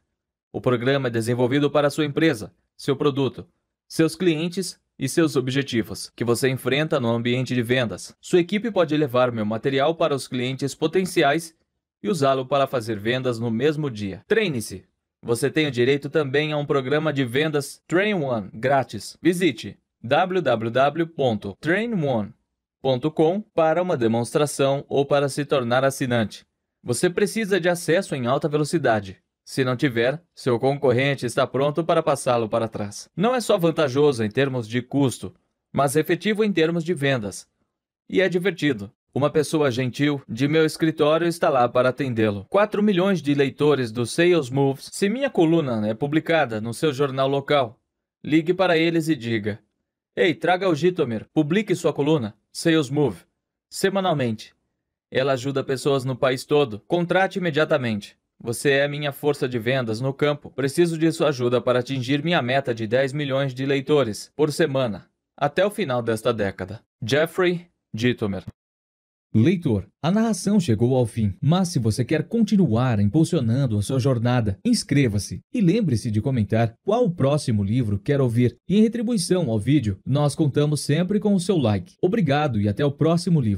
O programa é desenvolvido para sua empresa, seu produto, seus clientes e seus objetivos que você enfrenta no ambiente de vendas. Sua equipe pode levar meu material para os clientes potenciais e usá-lo para fazer vendas no mesmo dia. Treine-se você tem o direito também a um programa de vendas Train One grátis. Visite www.trainone.com para uma demonstração ou para se tornar assinante. Você precisa de acesso em alta velocidade. Se não tiver, seu concorrente está pronto para passá-lo para trás. Não é só vantajoso em termos de custo, mas efetivo em termos de vendas. E é divertido. Uma pessoa gentil de meu escritório está lá para atendê-lo. 4 milhões de leitores do Sales Moves, se minha coluna é publicada no seu jornal local, ligue para eles e diga: Ei, traga o Gitomir, publique sua coluna, Sales Move, semanalmente. Ela ajuda pessoas no país todo. Contrate imediatamente. Você é minha força de vendas no campo. Preciso de sua ajuda para atingir minha meta de 10 milhões de leitores por semana até o final desta década. Jeffrey Gitomer Leitor, a narração chegou ao fim, mas se você quer continuar impulsionando a sua jornada, inscreva-se e lembre-se de comentar qual o próximo livro quer ouvir. E em retribuição ao vídeo, nós contamos sempre com o seu like. Obrigado e até o próximo livro.